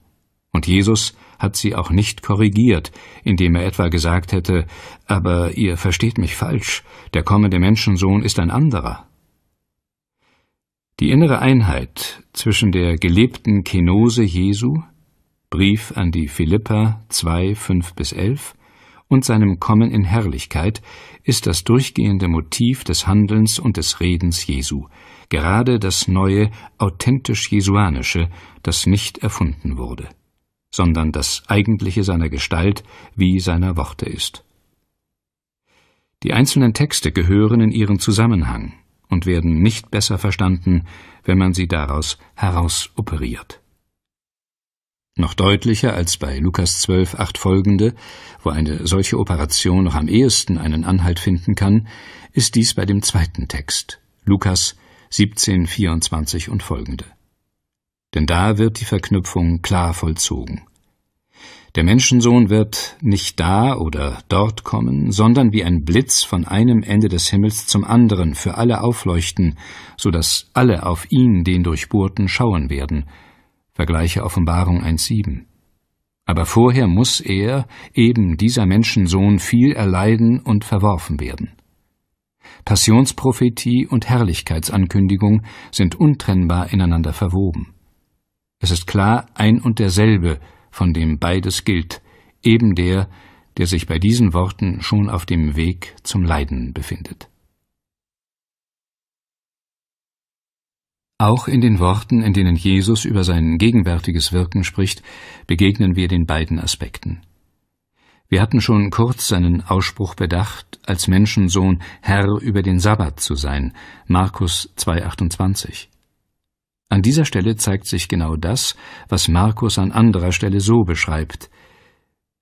Und Jesus hat sie auch nicht korrigiert, indem er etwa gesagt hätte, aber ihr versteht mich falsch, der kommende Menschensohn ist ein anderer, die innere Einheit zwischen der gelebten Kenose Jesu, Brief an die Philippa 2, 5 bis 11, und seinem Kommen in Herrlichkeit ist das durchgehende Motiv des Handelns und des Redens Jesu, gerade das neue, authentisch jesuanische, das nicht erfunden wurde, sondern das eigentliche seiner Gestalt wie seiner Worte ist. Die einzelnen Texte gehören in ihren Zusammenhang, und werden nicht besser verstanden, wenn man sie daraus herausoperiert. Noch deutlicher als bei Lukas 12, 8 folgende, wo eine solche Operation noch am ehesten einen Anhalt finden kann, ist dies bei dem zweiten Text, Lukas 17, 24 und folgende. Denn da wird die Verknüpfung klar vollzogen. Der Menschensohn wird nicht da oder dort kommen, sondern wie ein Blitz von einem Ende des Himmels zum anderen für alle aufleuchten, so dass alle auf ihn, den Durchbohrten, schauen werden. Vergleiche Offenbarung 1,7. Aber vorher muss er, eben dieser Menschensohn, viel erleiden und verworfen werden. Passionsprophetie und Herrlichkeitsankündigung sind untrennbar ineinander verwoben. Es ist klar ein und derselbe, von dem beides gilt, eben der, der sich bei diesen Worten schon auf dem Weg zum Leiden befindet. Auch in den Worten, in denen Jesus über sein gegenwärtiges Wirken spricht, begegnen wir den beiden Aspekten. Wir hatten schon kurz seinen Ausspruch bedacht, als Menschensohn Herr über den Sabbat zu sein, Markus 2,28. An dieser Stelle zeigt sich genau das, was Markus an anderer Stelle so beschreibt.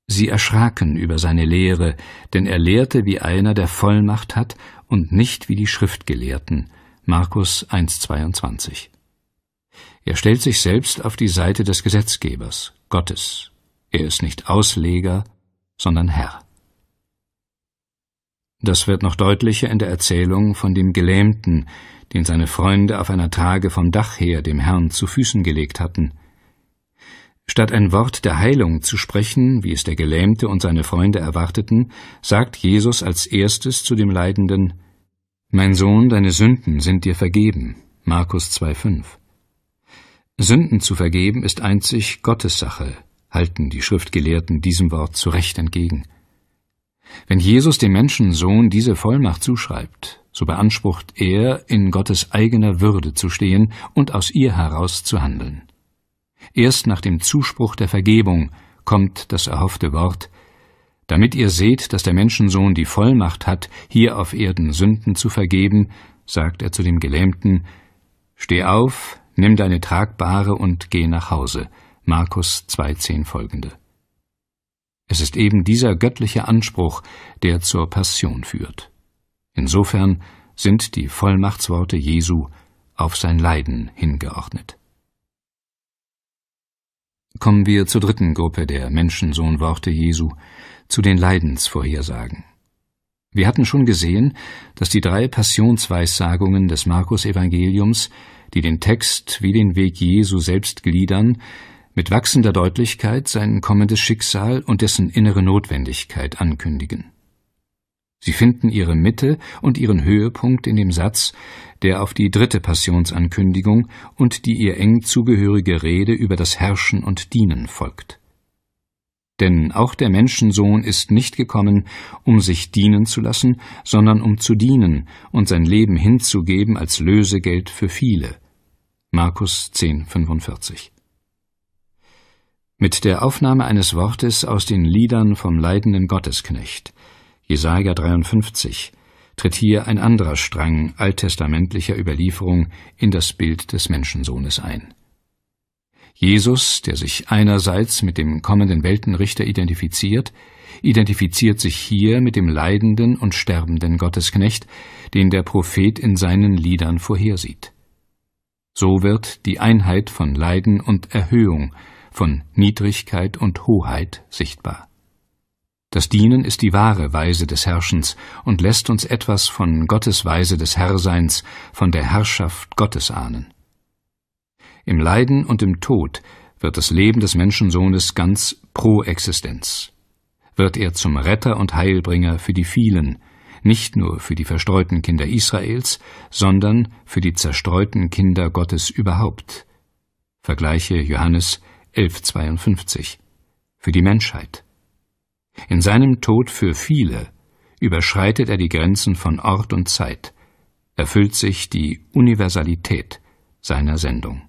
Sie erschraken über seine Lehre, denn er lehrte wie einer, der Vollmacht hat und nicht wie die Schriftgelehrten. Markus 1,22. Er stellt sich selbst auf die Seite des Gesetzgebers, Gottes. Er ist nicht Ausleger, sondern Herr. Das wird noch deutlicher in der Erzählung von dem Gelähmten, den seine Freunde auf einer Trage vom Dach her dem Herrn zu Füßen gelegt hatten. Statt ein Wort der Heilung zu sprechen, wie es der Gelähmte und seine Freunde erwarteten, sagt Jesus als erstes zu dem Leidenden Mein Sohn, deine Sünden sind dir vergeben. Markus 2,5 Sünden zu vergeben ist einzig Gottes Sache, halten die Schriftgelehrten diesem Wort zu Recht entgegen. Wenn Jesus dem Menschensohn diese Vollmacht zuschreibt, so beansprucht er, in Gottes eigener Würde zu stehen und aus ihr heraus zu handeln. Erst nach dem Zuspruch der Vergebung kommt das erhoffte Wort, damit ihr seht, dass der Menschensohn die Vollmacht hat, hier auf Erden Sünden zu vergeben, sagt er zu dem Gelähmten, Steh auf, nimm deine Tragbare und geh nach Hause. Markus 2,10 folgende. Es ist eben dieser göttliche Anspruch, der zur Passion führt. Insofern sind die Vollmachtsworte Jesu auf sein Leiden hingeordnet. Kommen wir zur dritten Gruppe der Menschensohnworte Jesu, zu den Leidensvorhersagen. Wir hatten schon gesehen, dass die drei Passionsweissagungen des Markus Evangeliums, die den Text wie den Weg Jesu selbst gliedern, mit wachsender Deutlichkeit sein kommendes Schicksal und dessen innere Notwendigkeit ankündigen. Sie finden ihre Mitte und ihren Höhepunkt in dem Satz, der auf die dritte Passionsankündigung und die ihr eng zugehörige Rede über das Herrschen und Dienen folgt. Denn auch der Menschensohn ist nicht gekommen, um sich dienen zu lassen, sondern um zu dienen und sein Leben hinzugeben als Lösegeld für viele. Markus 10, 45 mit der Aufnahme eines Wortes aus den Liedern vom leidenden Gottesknecht. Jesaja 53 tritt hier ein anderer Strang alttestamentlicher Überlieferung in das Bild des Menschensohnes ein. Jesus, der sich einerseits mit dem kommenden Weltenrichter identifiziert, identifiziert sich hier mit dem leidenden und sterbenden Gottesknecht, den der Prophet in seinen Liedern vorhersieht. So wird die Einheit von Leiden und Erhöhung von Niedrigkeit und Hoheit sichtbar. Das Dienen ist die wahre Weise des Herrschens und lässt uns etwas von Gottes Weise des Herrseins, von der Herrschaft Gottes ahnen. Im Leiden und im Tod wird das Leben des Menschensohnes ganz pro Existenz. Wird er zum Retter und Heilbringer für die vielen, nicht nur für die verstreuten Kinder Israels, sondern für die zerstreuten Kinder Gottes überhaupt. Vergleiche Johannes 1152, für die Menschheit. In seinem Tod für viele überschreitet er die Grenzen von Ort und Zeit, erfüllt sich die Universalität seiner Sendung.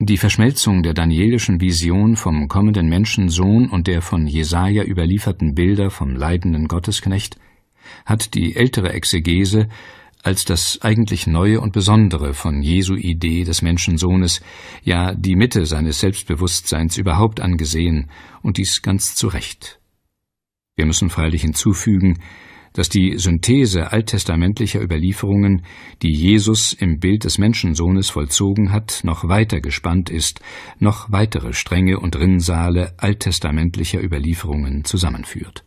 Die Verschmelzung der danielischen Vision vom kommenden Menschensohn und der von Jesaja überlieferten Bilder vom leidenden Gottesknecht hat die ältere Exegese als das eigentlich Neue und Besondere von Jesu Idee des Menschensohnes, ja die Mitte seines Selbstbewusstseins überhaupt angesehen, und dies ganz zu Recht. Wir müssen freilich hinzufügen, dass die Synthese alttestamentlicher Überlieferungen, die Jesus im Bild des Menschensohnes vollzogen hat, noch weiter gespannt ist, noch weitere Stränge und Rinnsale alttestamentlicher Überlieferungen zusammenführt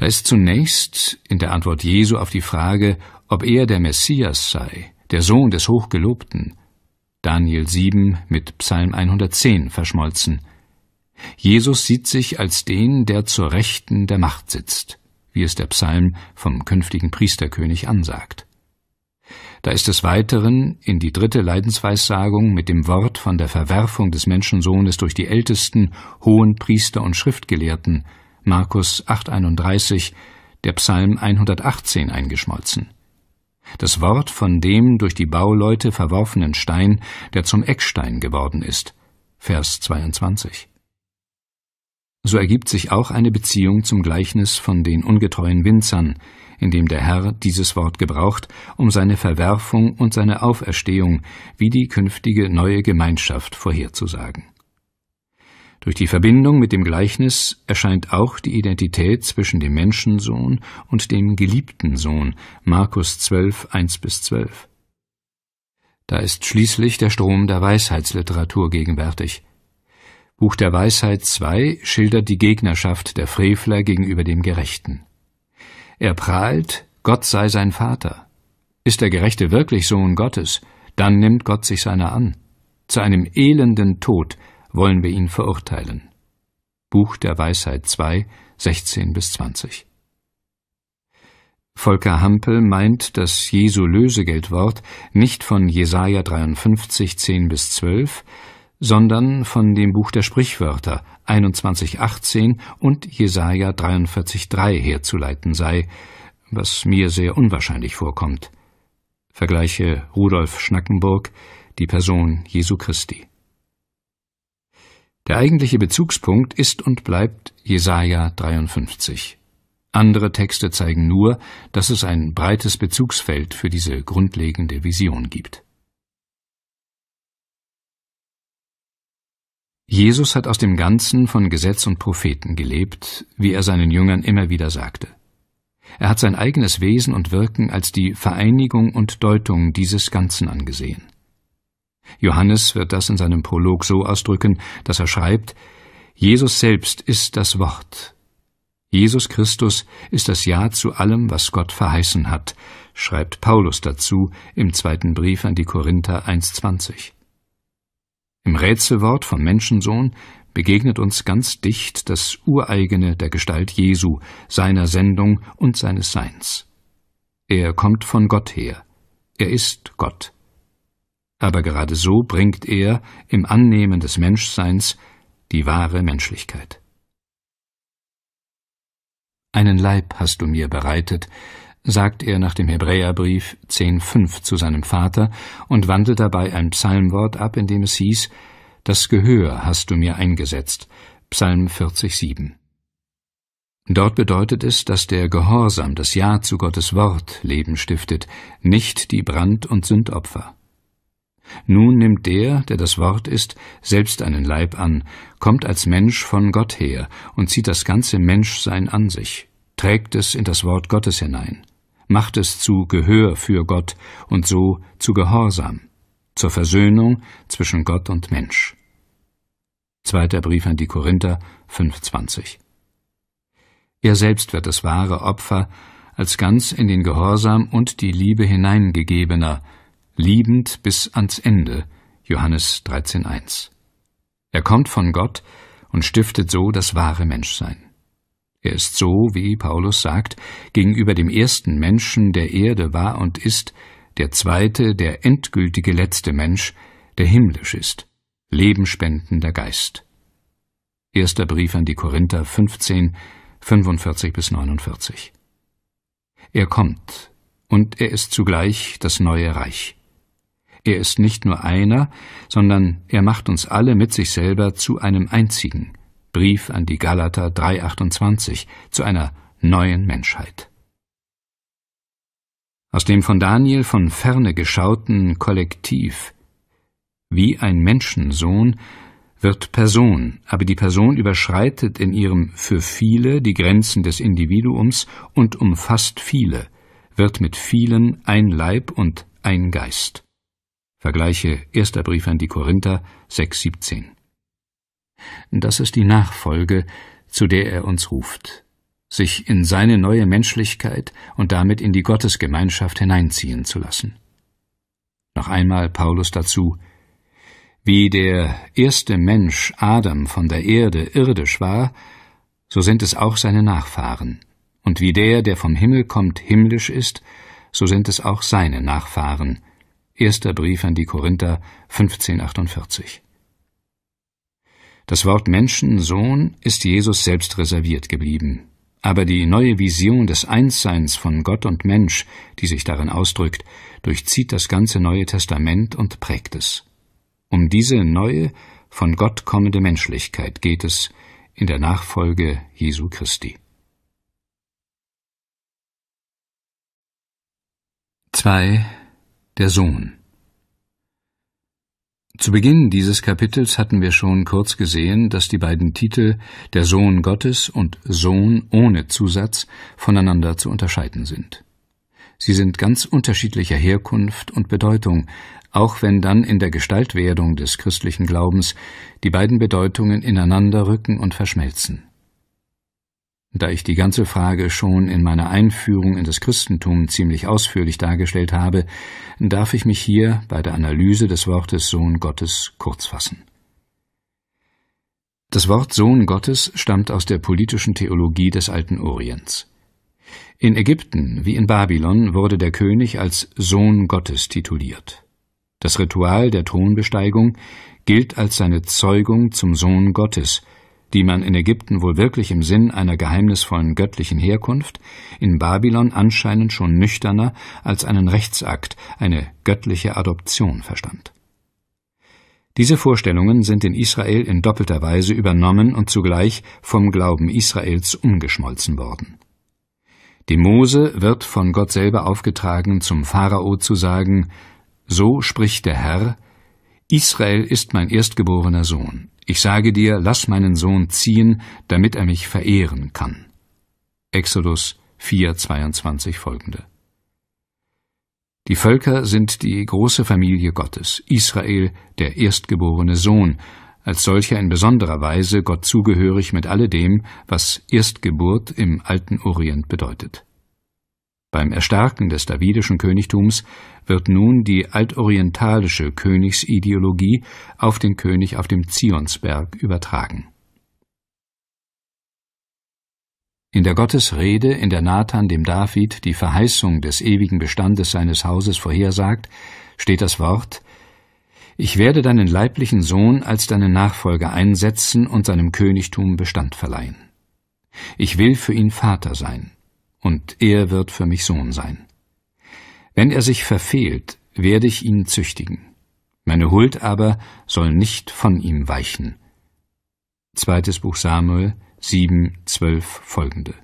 da ist zunächst in der Antwort Jesu auf die Frage, ob er der Messias sei, der Sohn des Hochgelobten, Daniel 7 mit Psalm 110 verschmolzen. Jesus sieht sich als den, der zur Rechten der Macht sitzt, wie es der Psalm vom künftigen Priesterkönig ansagt. Da ist des Weiteren in die dritte Leidensweissagung mit dem Wort von der Verwerfung des Menschensohnes durch die Ältesten, hohen Priester und Schriftgelehrten Markus 8,31, der Psalm 118 eingeschmolzen. Das Wort von dem durch die Bauleute verworfenen Stein, der zum Eckstein geworden ist. Vers 22. So ergibt sich auch eine Beziehung zum Gleichnis von den ungetreuen Winzern, in dem der Herr dieses Wort gebraucht, um seine Verwerfung und seine Auferstehung wie die künftige neue Gemeinschaft vorherzusagen durch die Verbindung mit dem Gleichnis erscheint auch die Identität zwischen dem Menschensohn und dem geliebten Sohn, Markus 12, 1 bis 12. Da ist schließlich der Strom der Weisheitsliteratur gegenwärtig. Buch der Weisheit 2 schildert die Gegnerschaft der Frevler gegenüber dem Gerechten. Er prahlt, Gott sei sein Vater. Ist der Gerechte wirklich Sohn Gottes, dann nimmt Gott sich seiner an. Zu einem elenden Tod wollen wir ihn verurteilen. Buch der Weisheit 2, 16 bis 20. Volker Hampel meint dass Jesu Lösegeldwort nicht von Jesaja 53, 10 bis 12, sondern von dem Buch der Sprichwörter 21, 18 und Jesaja 43, 3 herzuleiten sei, was mir sehr unwahrscheinlich vorkommt. Vergleiche Rudolf Schnackenburg, die Person Jesu Christi. Der eigentliche Bezugspunkt ist und bleibt Jesaja 53. Andere Texte zeigen nur, dass es ein breites Bezugsfeld für diese grundlegende Vision gibt. Jesus hat aus dem Ganzen von Gesetz und Propheten gelebt, wie er seinen Jüngern immer wieder sagte. Er hat sein eigenes Wesen und Wirken als die Vereinigung und Deutung dieses Ganzen angesehen. Johannes wird das in seinem Prolog so ausdrücken, dass er schreibt, Jesus selbst ist das Wort. Jesus Christus ist das Ja zu allem, was Gott verheißen hat, schreibt Paulus dazu im zweiten Brief an die Korinther 1,20. Im Rätselwort vom Menschensohn begegnet uns ganz dicht das Ureigene der Gestalt Jesu, seiner Sendung und seines Seins. Er kommt von Gott her. Er ist Gott aber gerade so bringt er im Annehmen des Menschseins die wahre Menschlichkeit. Einen Leib hast du mir bereitet, sagt er nach dem Hebräerbrief 10.5 zu seinem Vater und wandelt dabei ein Psalmwort ab, in dem es hieß, das Gehör hast du mir eingesetzt, Psalm 40,7. Dort bedeutet es, dass der Gehorsam das Ja zu Gottes Wort Leben stiftet, nicht die Brand- und Sündopfer. Nun nimmt der, der das Wort ist, selbst einen Leib an, kommt als Mensch von Gott her und zieht das ganze Menschsein an sich, trägt es in das Wort Gottes hinein, macht es zu Gehör für Gott und so zu Gehorsam, zur Versöhnung zwischen Gott und Mensch. Zweiter Brief an die Korinther 5,20 Er selbst wird das wahre Opfer als ganz in den Gehorsam und die Liebe hineingegebener, liebend bis ans Ende, Johannes 13.1. Er kommt von Gott und stiftet so das wahre Menschsein. Er ist so, wie Paulus sagt, gegenüber dem ersten Menschen, der Erde war und ist, der zweite, der endgültige letzte Mensch, der himmlisch ist, lebenspendender Geist. Erster Brief an die Korinther 15, 45 bis 49. Er kommt, und er ist zugleich das neue Reich, er ist nicht nur einer, sondern er macht uns alle mit sich selber zu einem einzigen. Brief an die Galater 3,28, zu einer neuen Menschheit. Aus dem von Daniel von ferne geschauten Kollektiv, wie ein Menschensohn, wird Person, aber die Person überschreitet in ihrem für viele die Grenzen des Individuums und umfasst viele, wird mit vielen ein Leib und ein Geist. Vergleiche 1. Brief an die Korinther 6,17. Das ist die Nachfolge, zu der er uns ruft, sich in seine neue Menschlichkeit und damit in die Gottesgemeinschaft hineinziehen zu lassen. Noch einmal Paulus dazu, wie der erste Mensch Adam von der Erde irdisch war, so sind es auch seine Nachfahren, und wie der, der vom Himmel kommt, himmlisch ist, so sind es auch seine Nachfahren, Erster Brief an die Korinther 1548. Das Wort Menschensohn ist Jesus selbst reserviert geblieben, aber die neue Vision des Einsseins von Gott und Mensch, die sich darin ausdrückt, durchzieht das ganze Neue Testament und prägt es. Um diese neue, von Gott kommende Menschlichkeit geht es in der Nachfolge Jesu Christi. 2. Der Sohn. Zu Beginn dieses Kapitels hatten wir schon kurz gesehen, dass die beiden Titel Der Sohn Gottes und Sohn ohne Zusatz voneinander zu unterscheiden sind. Sie sind ganz unterschiedlicher Herkunft und Bedeutung, auch wenn dann in der Gestaltwerdung des christlichen Glaubens die beiden Bedeutungen ineinander rücken und verschmelzen. Da ich die ganze Frage schon in meiner Einführung in das Christentum ziemlich ausführlich dargestellt habe, darf ich mich hier bei der Analyse des Wortes Sohn Gottes kurz fassen. Das Wort Sohn Gottes stammt aus der politischen Theologie des alten Orients. In Ägypten wie in Babylon wurde der König als Sohn Gottes tituliert. Das Ritual der Thronbesteigung gilt als seine Zeugung zum Sohn Gottes, die man in Ägypten wohl wirklich im Sinn einer geheimnisvollen göttlichen Herkunft, in Babylon anscheinend schon nüchterner als einen Rechtsakt, eine göttliche Adoption verstand. Diese Vorstellungen sind in Israel in doppelter Weise übernommen und zugleich vom Glauben Israels umgeschmolzen worden. Dem Mose wird von Gott selber aufgetragen, zum Pharao zu sagen, so spricht der Herr, Israel ist mein erstgeborener Sohn. Ich sage dir, lass meinen Sohn ziehen, damit er mich verehren kann. Exodus 4,22 folgende. Die Völker sind die große Familie Gottes, Israel der erstgeborene Sohn, als solcher in besonderer Weise Gott zugehörig mit alledem, was Erstgeburt im alten Orient bedeutet. Beim Erstarken des davidischen Königtums wird nun die altorientalische Königsideologie auf den König auf dem Zionsberg übertragen. In der Gottesrede, in der Nathan dem David die Verheißung des ewigen Bestandes seines Hauses vorhersagt, steht das Wort Ich werde deinen leiblichen Sohn als deinen Nachfolger einsetzen und seinem Königtum Bestand verleihen. Ich will für ihn Vater sein, und er wird für mich Sohn sein. Wenn er sich verfehlt, werde ich ihn züchtigen. Meine Huld aber soll nicht von ihm weichen. Zweites Buch Samuel 7, 12 folgende.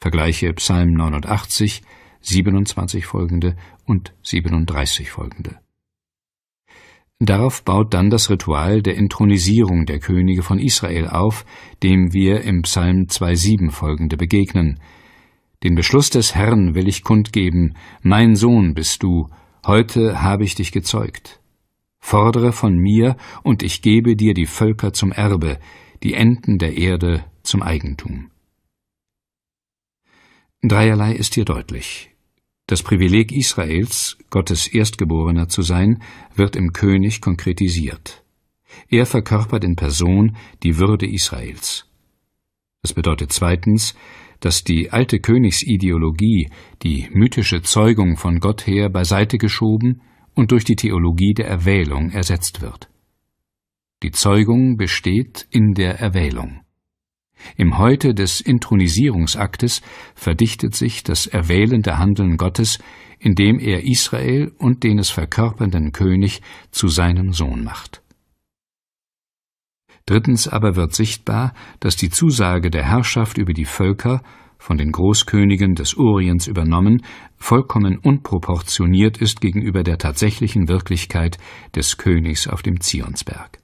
Vergleiche Psalm 89, 27 folgende und 37 folgende. Darauf baut dann das Ritual der Intronisierung der Könige von Israel auf, dem wir im Psalm 2.7 folgende begegnen, den Beschluss des Herrn will ich kundgeben, mein Sohn bist du, heute habe ich dich gezeugt. Fordere von mir, und ich gebe dir die Völker zum Erbe, die Enden der Erde zum Eigentum. Dreierlei ist hier deutlich. Das Privileg Israels, Gottes Erstgeborener zu sein, wird im König konkretisiert. Er verkörpert in Person die Würde Israels. Das bedeutet zweitens, dass die alte Königsideologie, die mythische Zeugung von Gott her, beiseite geschoben und durch die Theologie der Erwählung ersetzt wird. Die Zeugung besteht in der Erwählung. Im Heute des Intronisierungsaktes verdichtet sich das erwählende Handeln Gottes, indem er Israel und den es verkörpernden König zu seinem Sohn macht. Drittens aber wird sichtbar, dass die Zusage der Herrschaft über die Völker, von den Großkönigen des Orients übernommen, vollkommen unproportioniert ist gegenüber der tatsächlichen Wirklichkeit des Königs auf dem Zionsberg.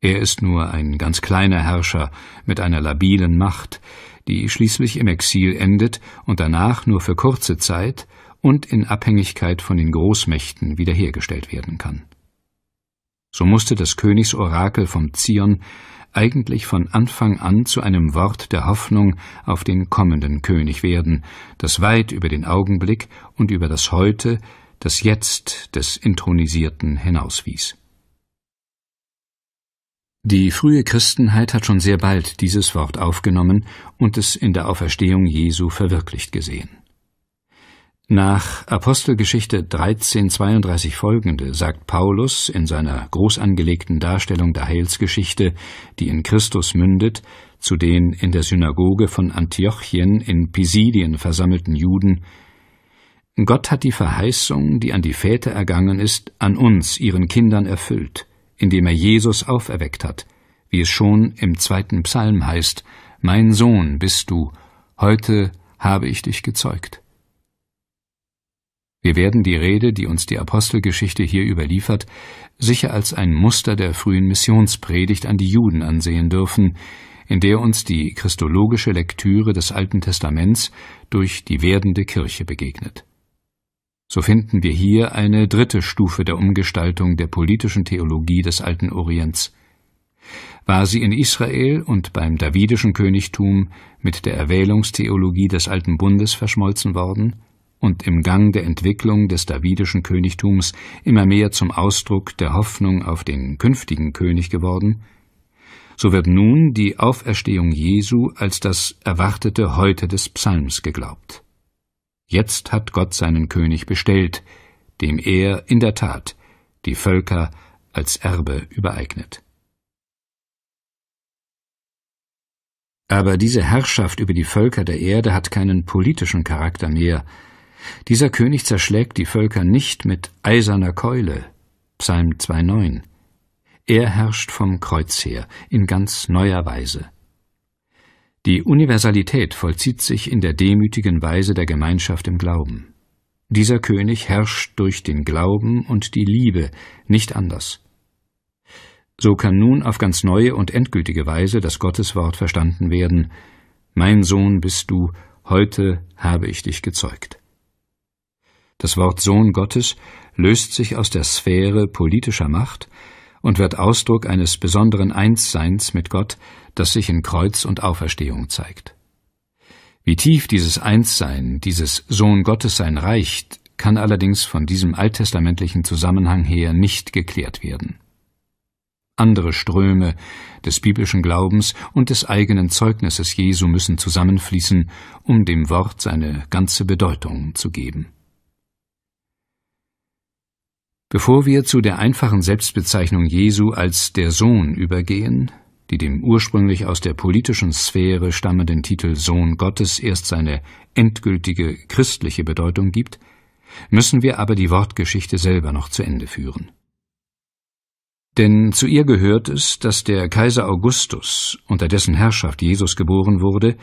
Er ist nur ein ganz kleiner Herrscher mit einer labilen Macht, die schließlich im Exil endet und danach nur für kurze Zeit und in Abhängigkeit von den Großmächten wiederhergestellt werden kann. So musste das Königsorakel vom Zion eigentlich von Anfang an zu einem Wort der Hoffnung auf den kommenden König werden, das weit über den Augenblick und über das Heute, das Jetzt des Intronisierten hinauswies. Die frühe Christenheit hat schon sehr bald dieses Wort aufgenommen und es in der Auferstehung Jesu verwirklicht gesehen nach Apostelgeschichte 13,32 folgende sagt Paulus in seiner groß angelegten Darstellung der Heilsgeschichte, die in Christus mündet, zu den in der Synagoge von Antiochien in Pisidien versammelten Juden: Gott hat die Verheißung, die an die Väter ergangen ist, an uns, ihren Kindern, erfüllt, indem er Jesus auferweckt hat, wie es schon im zweiten Psalm heißt: Mein Sohn bist du, heute habe ich dich gezeugt. Wir werden die Rede, die uns die Apostelgeschichte hier überliefert, sicher als ein Muster der frühen Missionspredigt an die Juden ansehen dürfen, in der uns die christologische Lektüre des Alten Testaments durch die werdende Kirche begegnet. So finden wir hier eine dritte Stufe der Umgestaltung der politischen Theologie des alten Orients. War sie in Israel und beim davidischen Königtum mit der Erwählungstheologie des alten Bundes verschmolzen worden, und im Gang der Entwicklung des davidischen Königtums immer mehr zum Ausdruck der Hoffnung auf den künftigen König geworden, so wird nun die Auferstehung Jesu als das erwartete Heute des Psalms geglaubt. Jetzt hat Gott seinen König bestellt, dem er in der Tat die Völker als Erbe übereignet. Aber diese Herrschaft über die Völker der Erde hat keinen politischen Charakter mehr, dieser König zerschlägt die Völker nicht mit eiserner Keule. Psalm 2,9. Er herrscht vom Kreuz her in ganz neuer Weise. Die Universalität vollzieht sich in der demütigen Weise der Gemeinschaft im Glauben. Dieser König herrscht durch den Glauben und die Liebe, nicht anders. So kann nun auf ganz neue und endgültige Weise das Gotteswort verstanden werden Mein Sohn bist du, heute habe ich dich gezeugt. Das Wort Sohn Gottes löst sich aus der Sphäre politischer Macht und wird Ausdruck eines besonderen Einsseins mit Gott, das sich in Kreuz und Auferstehung zeigt. Wie tief dieses Einssein, dieses Sohn Gottes sein reicht, kann allerdings von diesem alttestamentlichen Zusammenhang her nicht geklärt werden. Andere Ströme des biblischen Glaubens und des eigenen Zeugnisses Jesu müssen zusammenfließen, um dem Wort seine ganze Bedeutung zu geben. Bevor wir zu der einfachen Selbstbezeichnung Jesu als der Sohn übergehen, die dem ursprünglich aus der politischen Sphäre stammenden Titel Sohn Gottes erst seine endgültige christliche Bedeutung gibt, müssen wir aber die Wortgeschichte selber noch zu Ende führen. Denn zu ihr gehört es, dass der Kaiser Augustus, unter dessen Herrschaft Jesus geboren wurde,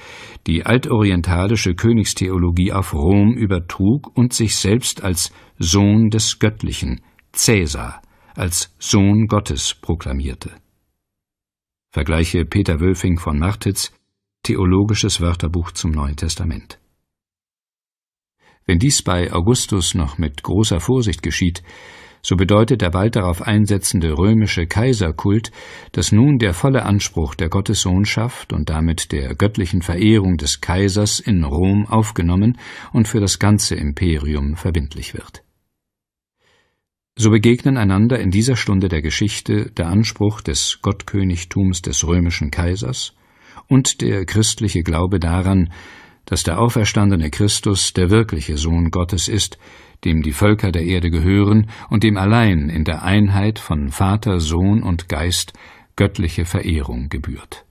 die altorientalische Königstheologie auf Rom übertrug und sich selbst als Sohn des Göttlichen Cäsar als Sohn Gottes proklamierte. Vergleiche Peter Wölfing von Martitz, Theologisches Wörterbuch zum Neuen Testament. Wenn dies bei Augustus noch mit großer Vorsicht geschieht, so bedeutet der bald darauf einsetzende römische Kaiserkult, dass nun der volle Anspruch der Gottessohnschaft und damit der göttlichen Verehrung des Kaisers in Rom aufgenommen und für das ganze Imperium verbindlich wird. So begegnen einander in dieser Stunde der Geschichte der Anspruch des Gottkönigtums des römischen Kaisers und der christliche Glaube daran, dass der auferstandene Christus der wirkliche Sohn Gottes ist, dem die Völker der Erde gehören und dem allein in der Einheit von Vater, Sohn und Geist göttliche Verehrung gebührt.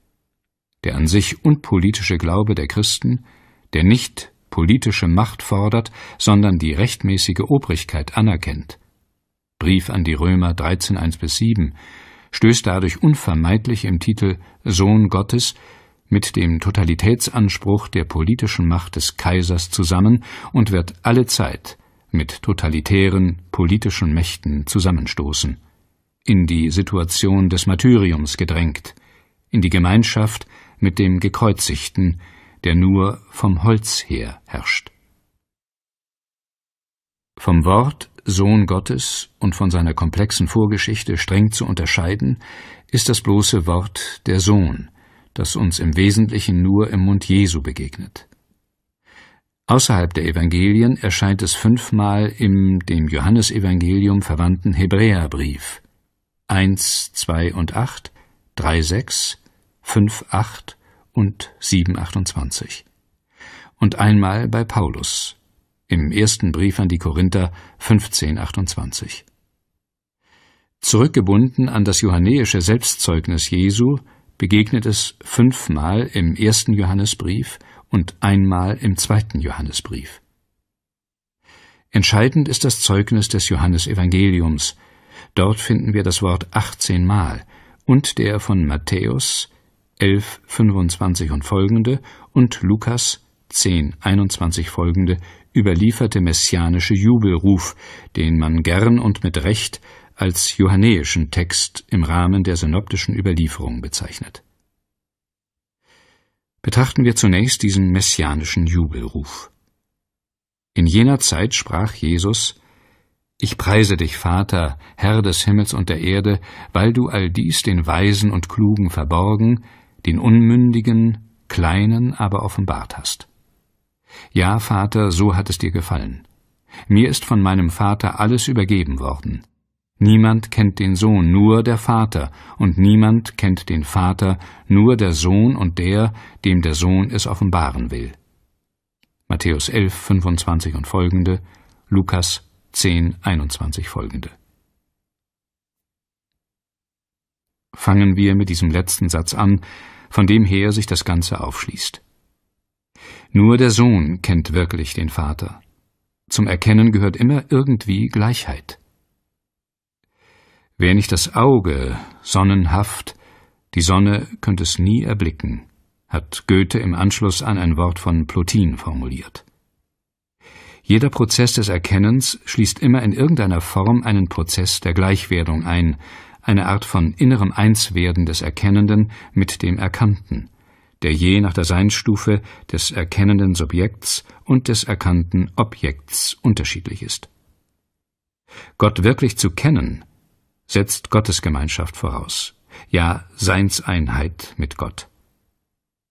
Der an sich unpolitische Glaube der Christen, der nicht politische Macht fordert, sondern die rechtmäßige Obrigkeit anerkennt, Brief an die Römer 13.1-7, stößt dadurch unvermeidlich im Titel Sohn Gottes mit dem Totalitätsanspruch der politischen Macht des Kaisers zusammen und wird alle Zeit mit totalitären politischen Mächten zusammenstoßen, in die Situation des Martyriums gedrängt, in die Gemeinschaft mit dem Gekreuzigten, der nur vom Holz her herrscht. Vom Wort Sohn Gottes und von seiner komplexen Vorgeschichte streng zu unterscheiden, ist das bloße Wort der Sohn, das uns im Wesentlichen nur im Mund Jesu begegnet. Außerhalb der Evangelien erscheint es fünfmal im dem Johannesevangelium verwandten Hebräerbrief 1, 2 und 8, 3, 6, 5, 8 und 7, 28 und einmal bei Paulus im ersten Brief an die Korinther 15,28. Zurückgebunden an das johannäische Selbstzeugnis Jesu begegnet es fünfmal im ersten Johannesbrief und einmal im zweiten Johannesbrief. Entscheidend ist das Zeugnis des Johannesevangeliums. Dort finden wir das Wort 18 Mal und der von Matthäus 11, 25 und folgende und Lukas 10, 21 folgende überlieferte messianische Jubelruf, den man gern und mit Recht als johannäischen Text im Rahmen der synoptischen Überlieferung bezeichnet. Betrachten wir zunächst diesen messianischen Jubelruf. In jener Zeit sprach Jesus Ich preise dich, Vater, Herr des Himmels und der Erde, weil du all dies den Weisen und Klugen verborgen, den Unmündigen, Kleinen aber offenbart hast ja, Vater, so hat es dir gefallen. Mir ist von meinem Vater alles übergeben worden. Niemand kennt den Sohn, nur der Vater, und niemand kennt den Vater, nur der Sohn und der, dem der Sohn es offenbaren will. Matthäus 11, 25 und folgende, Lukas 10, 21 folgende. Fangen wir mit diesem letzten Satz an, von dem her sich das Ganze aufschließt. Nur der Sohn kennt wirklich den Vater. Zum Erkennen gehört immer irgendwie Gleichheit. Wer nicht das Auge, sonnenhaft, die Sonne könnte es nie erblicken, hat Goethe im Anschluss an ein Wort von Plotin formuliert. Jeder Prozess des Erkennens schließt immer in irgendeiner Form einen Prozess der Gleichwerdung ein, eine Art von innerem Einswerden des Erkennenden mit dem Erkannten der je nach der Seinsstufe des erkennenden Subjekts und des erkannten Objekts unterschiedlich ist. Gott wirklich zu kennen, setzt Gottesgemeinschaft voraus, ja Seinseinheit mit Gott.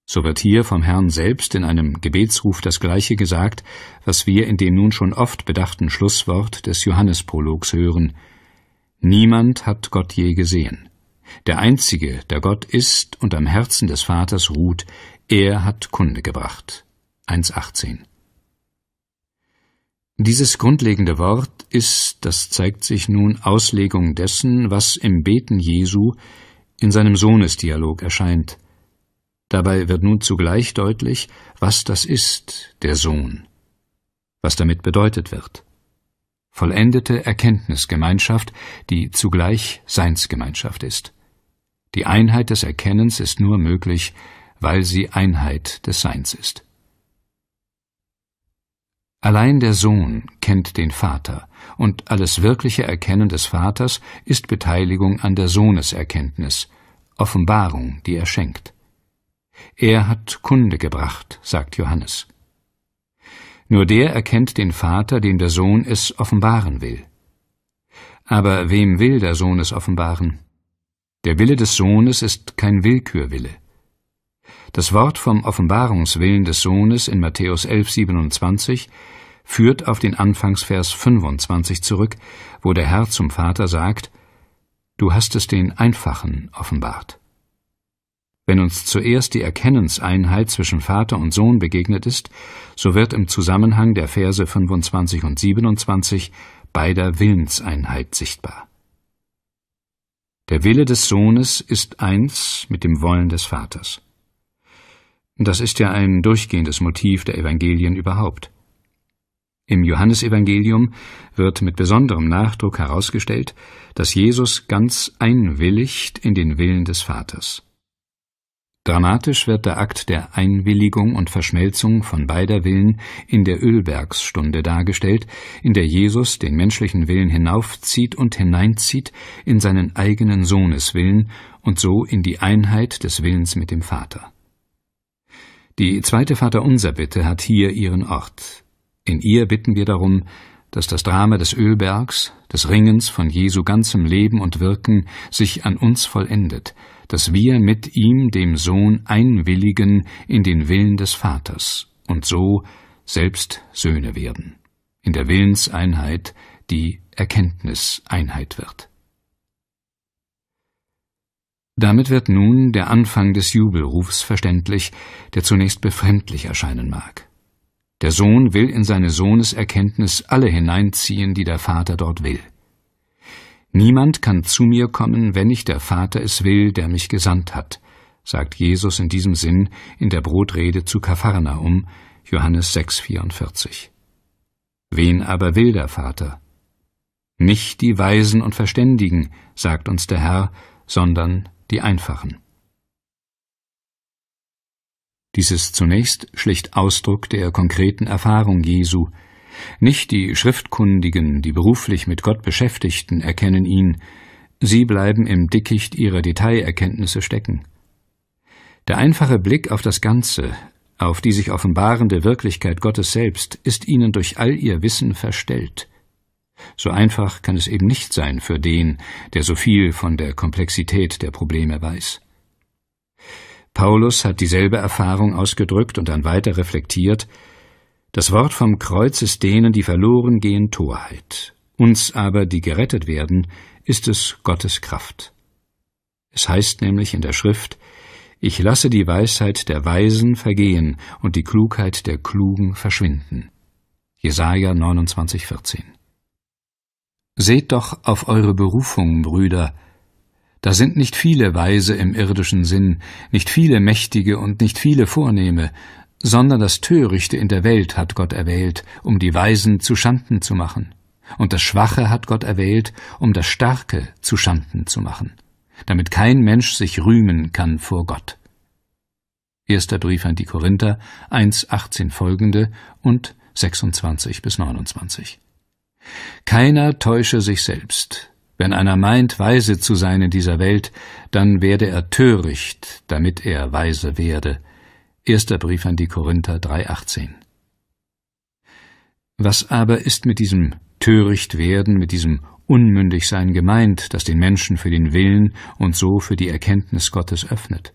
So wird hier vom Herrn selbst in einem Gebetsruf das Gleiche gesagt, was wir in dem nun schon oft bedachten Schlusswort des Johannesprologs hören. Niemand hat Gott je gesehen. Der Einzige, der Gott ist und am Herzen des Vaters ruht, er hat Kunde gebracht. 1.18 dieses grundlegende Wort ist, das zeigt sich nun, Auslegung dessen, was im Beten Jesu in seinem Sohnesdialog erscheint. Dabei wird nun zugleich deutlich, was das ist, der Sohn, was damit bedeutet wird. Vollendete Erkenntnisgemeinschaft, die zugleich Seinsgemeinschaft ist. Die Einheit des Erkennens ist nur möglich, weil sie Einheit des Seins ist. Allein der Sohn kennt den Vater, und alles wirkliche Erkennen des Vaters ist Beteiligung an der Sohneserkenntnis, Offenbarung, die er schenkt. Er hat Kunde gebracht, sagt Johannes. Nur der erkennt den Vater, dem der Sohn es offenbaren will. Aber wem will der Sohn es offenbaren? Der Wille des Sohnes ist kein Willkürwille. Das Wort vom Offenbarungswillen des Sohnes in Matthäus 11, 27 führt auf den Anfangsvers 25 zurück, wo der Herr zum Vater sagt, Du hast es den Einfachen offenbart. Wenn uns zuerst die Erkennenseinheit zwischen Vater und Sohn begegnet ist, so wird im Zusammenhang der Verse 25 und 27 beider Willenseinheit sichtbar. Der Wille des Sohnes ist eins mit dem Wollen des Vaters. Das ist ja ein durchgehendes Motiv der Evangelien überhaupt. Im Johannesevangelium wird mit besonderem Nachdruck herausgestellt, dass Jesus ganz einwilligt in den Willen des Vaters. Dramatisch wird der Akt der Einwilligung und Verschmelzung von beider Willen in der Ölbergsstunde dargestellt, in der Jesus den menschlichen Willen hinaufzieht und hineinzieht in seinen eigenen Sohneswillen und so in die Einheit des Willens mit dem Vater. Die zweite Vaterunser-Bitte hat hier ihren Ort. In ihr bitten wir darum, dass das Drama des Ölbergs, des Ringens von Jesu ganzem Leben und Wirken sich an uns vollendet – dass wir mit ihm, dem Sohn, einwilligen in den Willen des Vaters und so selbst Söhne werden, in der Willenseinheit, die Erkenntniseinheit wird. Damit wird nun der Anfang des Jubelrufs verständlich, der zunächst befremdlich erscheinen mag. Der Sohn will in seine Sohneserkenntnis alle hineinziehen, die der Vater dort will. Niemand kann zu mir kommen, wenn nicht der Vater es will, der mich gesandt hat, sagt Jesus in diesem Sinn in der Brotrede zu Kapharnaum, Johannes 6,44. Wen aber will der Vater? Nicht die Weisen und Verständigen, sagt uns der Herr, sondern die Einfachen. Dies ist zunächst schlicht Ausdruck der konkreten Erfahrung Jesu, nicht die Schriftkundigen, die beruflich mit Gott Beschäftigten erkennen ihn, sie bleiben im Dickicht ihrer Detailerkenntnisse stecken. Der einfache Blick auf das Ganze, auf die sich offenbarende Wirklichkeit Gottes selbst, ist ihnen durch all ihr Wissen verstellt. So einfach kann es eben nicht sein für den, der so viel von der Komplexität der Probleme weiß. Paulus hat dieselbe Erfahrung ausgedrückt und dann weiter reflektiert, das Wort vom Kreuz ist denen, die verloren gehen, Torheit. Uns aber, die gerettet werden, ist es Gottes Kraft. Es heißt nämlich in der Schrift, ich lasse die Weisheit der Weisen vergehen und die Klugheit der Klugen verschwinden. Jesaja 29, 14. Seht doch auf eure Berufung, Brüder. Da sind nicht viele Weise im irdischen Sinn, nicht viele Mächtige und nicht viele Vornehme, sondern das Törichte in der Welt hat Gott erwählt, um die Weisen zu Schanden zu machen. Und das Schwache hat Gott erwählt, um das Starke zu Schanden zu machen, damit kein Mensch sich rühmen kann vor Gott. Erster Brief an die Korinther 1,18 folgende und 26 bis 29. Keiner täusche sich selbst. Wenn einer meint, weise zu sein in dieser Welt, dann werde er töricht, damit er weise werde. Erster Brief an die Korinther 3,18. Was aber ist mit diesem töricht werden, mit diesem unmündig sein gemeint, das den Menschen für den Willen und so für die Erkenntnis Gottes öffnet?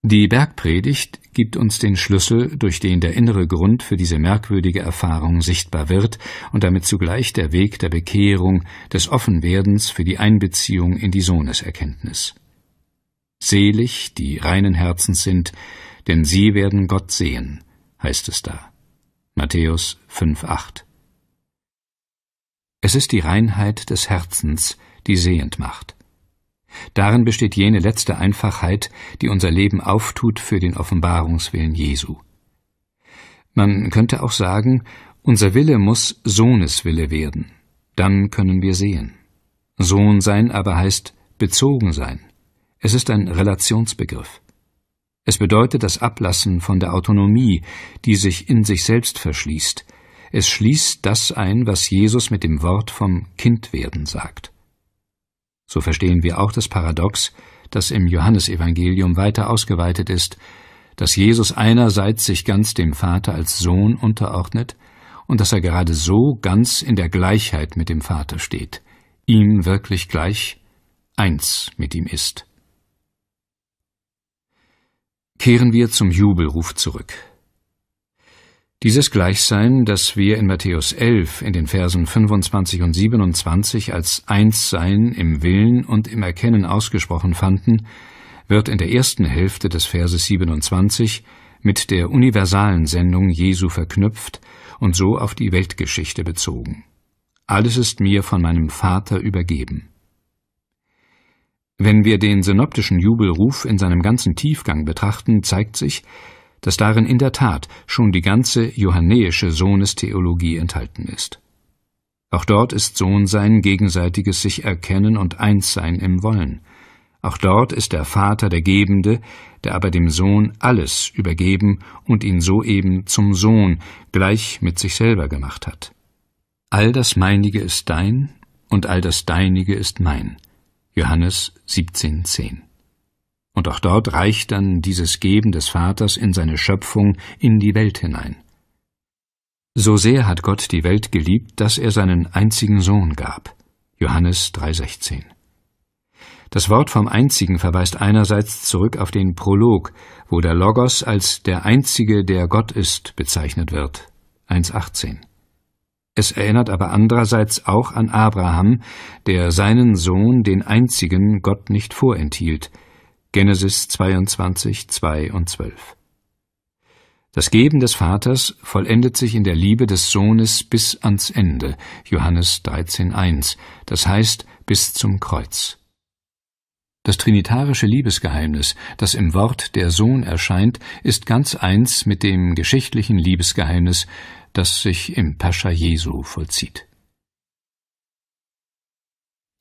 Die Bergpredigt gibt uns den Schlüssel, durch den der innere Grund für diese merkwürdige Erfahrung sichtbar wird und damit zugleich der Weg der Bekehrung, des Offenwerdens für die Einbeziehung in die Sohneserkenntnis. Selig, die reinen Herzens sind, denn sie werden Gott sehen, heißt es da. Matthäus 5,8 Es ist die Reinheit des Herzens, die sehend macht. Darin besteht jene letzte Einfachheit, die unser Leben auftut für den Offenbarungswillen Jesu. Man könnte auch sagen, unser Wille muss Sohneswille werden, dann können wir sehen. Sohn sein aber heißt bezogen sein, es ist ein Relationsbegriff. Es bedeutet das Ablassen von der Autonomie, die sich in sich selbst verschließt. Es schließt das ein, was Jesus mit dem Wort vom Kindwerden sagt. So verstehen wir auch das Paradox, das im Johannesevangelium weiter ausgeweitet ist, dass Jesus einerseits sich ganz dem Vater als Sohn unterordnet und dass er gerade so ganz in der Gleichheit mit dem Vater steht, ihm wirklich gleich, eins mit ihm ist kehren wir zum Jubelruf zurück. Dieses Gleichsein, das wir in Matthäus 11 in den Versen 25 und 27 als Einssein im Willen und im Erkennen ausgesprochen fanden, wird in der ersten Hälfte des Verses 27 mit der universalen Sendung Jesu verknüpft und so auf die Weltgeschichte bezogen. Alles ist mir von meinem Vater übergeben. Wenn wir den synoptischen Jubelruf in seinem ganzen Tiefgang betrachten, zeigt sich, dass darin in der Tat schon die ganze johannäische Sohnestheologie enthalten ist. Auch dort ist Sohnsein gegenseitiges sich erkennen und Einssein im Wollen. Auch dort ist der Vater der Gebende, der aber dem Sohn alles übergeben und ihn soeben zum Sohn gleich mit sich selber gemacht hat. All das Meinige ist dein und all das Deinige ist mein. Johannes 17,10. Und auch dort reicht dann dieses Geben des Vaters in seine Schöpfung, in die Welt hinein. So sehr hat Gott die Welt geliebt, dass er seinen einzigen Sohn gab. Johannes 3,16. Das Wort vom Einzigen verweist einerseits zurück auf den Prolog, wo der Logos als der Einzige, der Gott ist, bezeichnet wird. 1,18. Es erinnert aber andererseits auch an Abraham, der seinen Sohn, den einzigen, Gott nicht vorenthielt. Genesis 22, 2 und 12. Das Geben des Vaters vollendet sich in der Liebe des Sohnes bis ans Ende, Johannes 13, 1. das heißt bis zum Kreuz. Das trinitarische Liebesgeheimnis, das im Wort der Sohn erscheint, ist ganz eins mit dem geschichtlichen Liebesgeheimnis, das sich im Pascha Jesu vollzieht.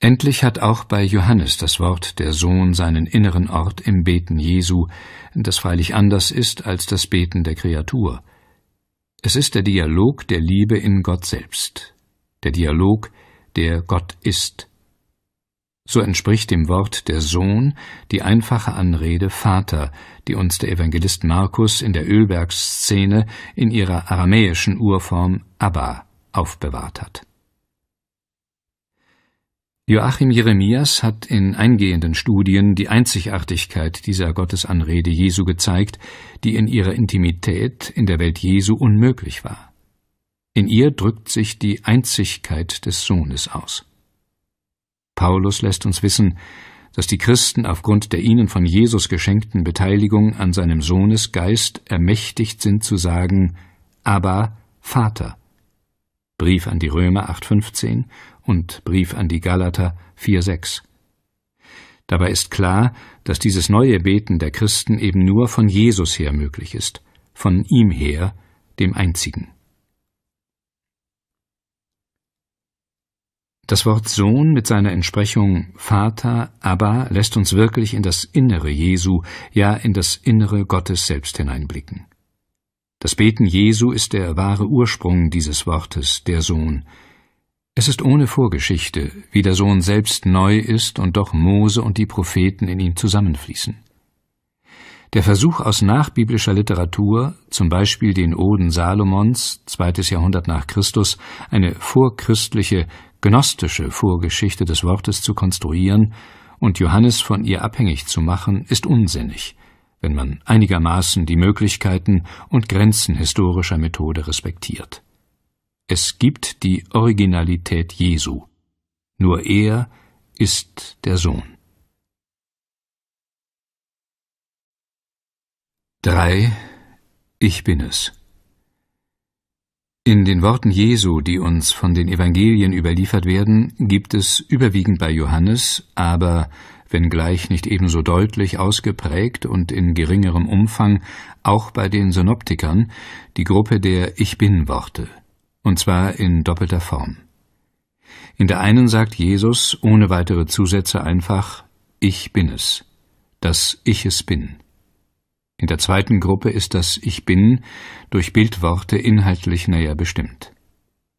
Endlich hat auch bei Johannes das Wort der Sohn seinen inneren Ort im Beten Jesu, das freilich anders ist als das Beten der Kreatur. Es ist der Dialog der Liebe in Gott selbst, der Dialog, der Gott ist, so entspricht dem Wort der Sohn die einfache Anrede Vater, die uns der Evangelist Markus in der Ölbergszene in ihrer aramäischen Urform Abba aufbewahrt hat. Joachim Jeremias hat in eingehenden Studien die Einzigartigkeit dieser Gottesanrede Jesu gezeigt, die in ihrer Intimität in der Welt Jesu unmöglich war. In ihr drückt sich die Einzigkeit des Sohnes aus. Paulus lässt uns wissen, dass die Christen aufgrund der ihnen von Jesus geschenkten Beteiligung an seinem Sohnesgeist ermächtigt sind zu sagen, aber Vater. Brief an die Römer 8.15 und Brief an die Galater 4.6. Dabei ist klar, dass dieses neue Beten der Christen eben nur von Jesus her möglich ist, von ihm her, dem Einzigen. Das Wort Sohn mit seiner Entsprechung Vater, Abba lässt uns wirklich in das Innere Jesu, ja in das Innere Gottes selbst hineinblicken. Das Beten Jesu ist der wahre Ursprung dieses Wortes, der Sohn. Es ist ohne Vorgeschichte, wie der Sohn selbst neu ist und doch Mose und die Propheten in ihm zusammenfließen. Der Versuch aus nachbiblischer Literatur, zum Beispiel den Oden Salomons, zweites Jahrhundert nach Christus, eine vorchristliche, gnostische Vorgeschichte des Wortes zu konstruieren und Johannes von ihr abhängig zu machen, ist unsinnig, wenn man einigermaßen die Möglichkeiten und Grenzen historischer Methode respektiert. Es gibt die Originalität Jesu. Nur er ist der Sohn. 3. Ich bin es. In den Worten Jesu, die uns von den Evangelien überliefert werden, gibt es überwiegend bei Johannes, aber wenngleich nicht ebenso deutlich ausgeprägt und in geringerem Umfang, auch bei den Synoptikern, die Gruppe der Ich bin Worte, und zwar in doppelter Form. In der einen sagt Jesus ohne weitere Zusätze einfach Ich bin es, dass ich es bin. In der zweiten Gruppe ist das Ich bin durch Bildworte inhaltlich näher bestimmt.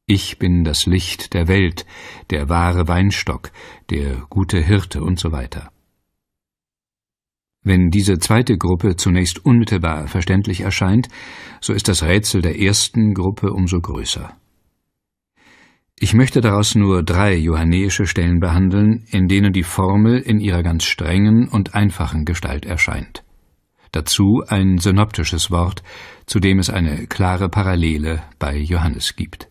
Ich bin das Licht der Welt, der wahre Weinstock, der gute Hirte und so weiter. Wenn diese zweite Gruppe zunächst unmittelbar verständlich erscheint, so ist das Rätsel der ersten Gruppe umso größer. Ich möchte daraus nur drei johannäische Stellen behandeln, in denen die Formel in ihrer ganz strengen und einfachen Gestalt erscheint dazu ein synoptisches Wort, zu dem es eine klare Parallele bei Johannes gibt.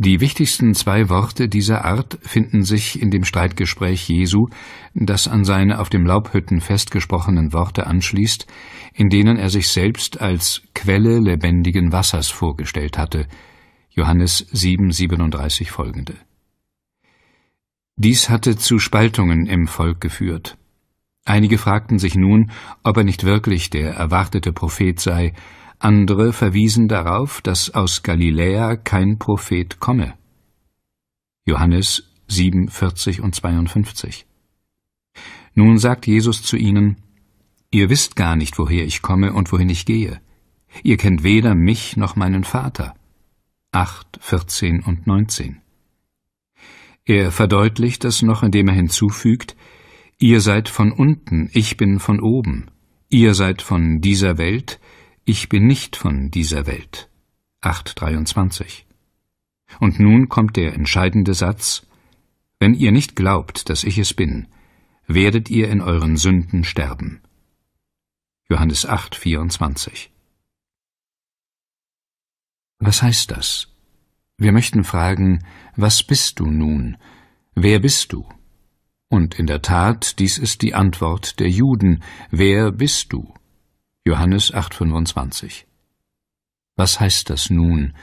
Die wichtigsten zwei Worte dieser Art finden sich in dem Streitgespräch Jesu, das an seine auf dem Laubhütten festgesprochenen Worte anschließt, in denen er sich selbst als Quelle lebendigen Wassers vorgestellt hatte, Johannes 7,37 folgende. Dies hatte zu Spaltungen im Volk geführt. Einige fragten sich nun, ob er nicht wirklich der erwartete Prophet sei, andere verwiesen darauf, dass aus Galiläa kein Prophet komme. Johannes 7, 40 und 52. Nun sagt Jesus zu ihnen, Ihr wisst gar nicht, woher ich komme und wohin ich gehe. Ihr kennt weder mich noch meinen Vater. 8, 14 und 19. Er verdeutlicht das noch, indem er hinzufügt, Ihr seid von unten, ich bin von oben. Ihr seid von dieser Welt, ich bin nicht von dieser Welt. 8,23. Und nun kommt der entscheidende Satz: Wenn ihr nicht glaubt, dass ich es bin, werdet ihr in euren Sünden sterben. Johannes 8.24. Was heißt das? Wir möchten fragen, was bist du nun? Wer bist du? Und in der Tat, dies ist die Antwort der Juden. Wer bist du? Johannes 8,25. Was heißt das nun,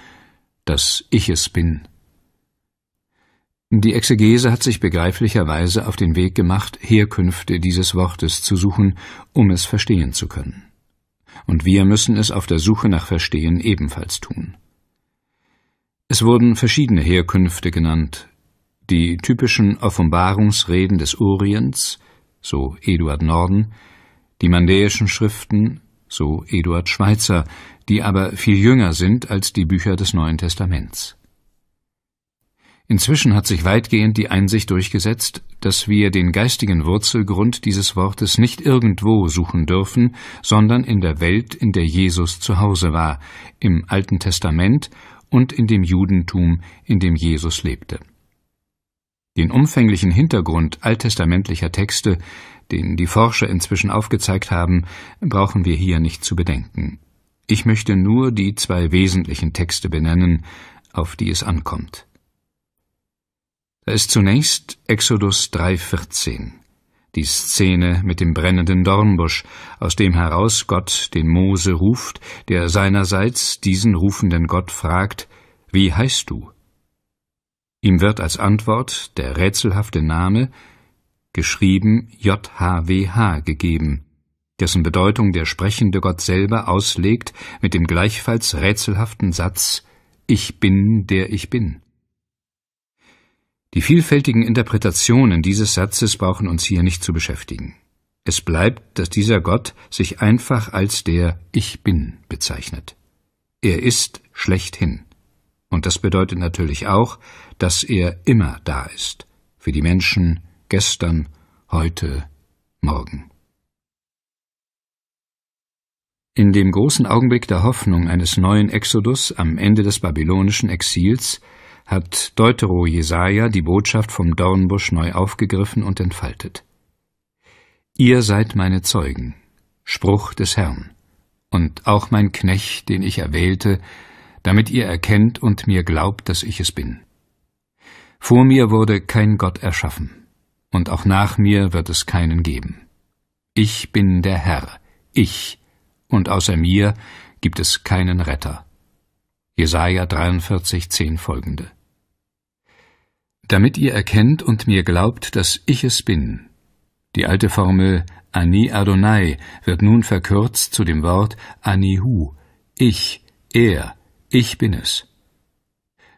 dass ich es bin? Die Exegese hat sich begreiflicherweise auf den Weg gemacht, Herkünfte dieses Wortes zu suchen, um es verstehen zu können. Und wir müssen es auf der Suche nach Verstehen ebenfalls tun. Es wurden verschiedene Herkünfte genannt, die typischen Offenbarungsreden des Orients, so Eduard Norden, die mandäischen Schriften, so Eduard Schweitzer, die aber viel jünger sind als die Bücher des Neuen Testaments. Inzwischen hat sich weitgehend die Einsicht durchgesetzt, dass wir den geistigen Wurzelgrund dieses Wortes nicht irgendwo suchen dürfen, sondern in der Welt, in der Jesus zu Hause war, im Alten Testament und in dem Judentum, in dem Jesus lebte. Den umfänglichen Hintergrund alttestamentlicher Texte, den die Forscher inzwischen aufgezeigt haben, brauchen wir hier nicht zu bedenken. Ich möchte nur die zwei wesentlichen Texte benennen, auf die es ankommt. Da ist zunächst Exodus 3,14, die Szene mit dem brennenden Dornbusch, aus dem heraus Gott den Mose ruft, der seinerseits diesen rufenden Gott fragt, wie heißt du? Ihm wird als Antwort der rätselhafte Name, geschrieben JHWH, gegeben, dessen Bedeutung der sprechende Gott selber auslegt mit dem gleichfalls rätselhaften Satz Ich bin, der ich bin. Die vielfältigen Interpretationen dieses Satzes brauchen uns hier nicht zu beschäftigen. Es bleibt, dass dieser Gott sich einfach als der Ich bin bezeichnet. Er ist schlechthin. Und das bedeutet natürlich auch, dass er immer da ist, für die Menschen gestern, heute, morgen. In dem großen Augenblick der Hoffnung eines neuen Exodus am Ende des babylonischen Exils hat Deutero Jesaja die Botschaft vom Dornbusch neu aufgegriffen und entfaltet. Ihr seid meine Zeugen, Spruch des Herrn, und auch mein Knecht, den ich erwählte, damit ihr erkennt und mir glaubt, dass ich es bin. Vor mir wurde kein Gott erschaffen, und auch nach mir wird es keinen geben. Ich bin der Herr, ich, und außer mir gibt es keinen Retter. Jesaja 43, 10 folgende. Damit ihr erkennt und mir glaubt, dass ich es bin. Die alte Formel Ani Adonai wird nun verkürzt zu dem Wort Anihu, ich, er, ich bin es.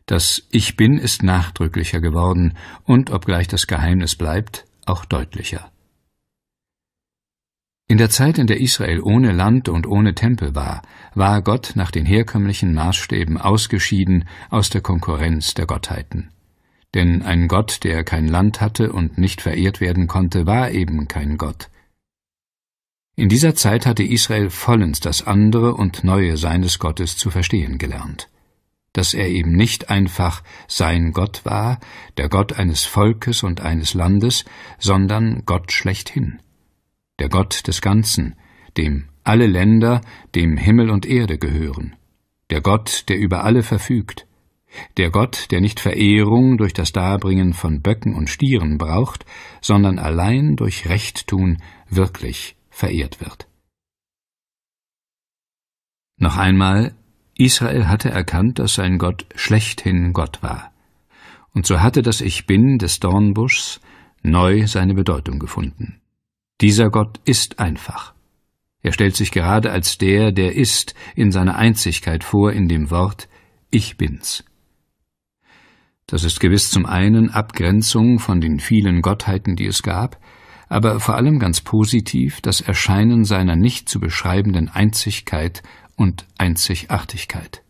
Das Ich Bin ist nachdrücklicher geworden und, obgleich das Geheimnis bleibt, auch deutlicher. In der Zeit, in der Israel ohne Land und ohne Tempel war, war Gott nach den herkömmlichen Maßstäben ausgeschieden aus der Konkurrenz der Gottheiten. Denn ein Gott, der kein Land hatte und nicht verehrt werden konnte, war eben kein Gott. In dieser Zeit hatte Israel vollends das andere und neue seines Gottes zu verstehen gelernt dass er eben nicht einfach sein Gott war, der Gott eines Volkes und eines Landes, sondern Gott schlechthin, der Gott des Ganzen, dem alle Länder, dem Himmel und Erde gehören, der Gott, der über alle verfügt, der Gott, der nicht Verehrung durch das Darbringen von Böcken und Stieren braucht, sondern allein durch Rechttun wirklich verehrt wird. Noch einmal Israel hatte erkannt, dass sein Gott schlechthin Gott war. Und so hatte das Ich Bin des Dornbuschs neu seine Bedeutung gefunden. Dieser Gott ist einfach. Er stellt sich gerade als der, der ist, in seiner Einzigkeit vor in dem Wort Ich bin's. Das ist gewiss zum einen Abgrenzung von den vielen Gottheiten, die es gab, aber vor allem ganz positiv das Erscheinen seiner nicht zu beschreibenden Einzigkeit und Einzigartigkeit.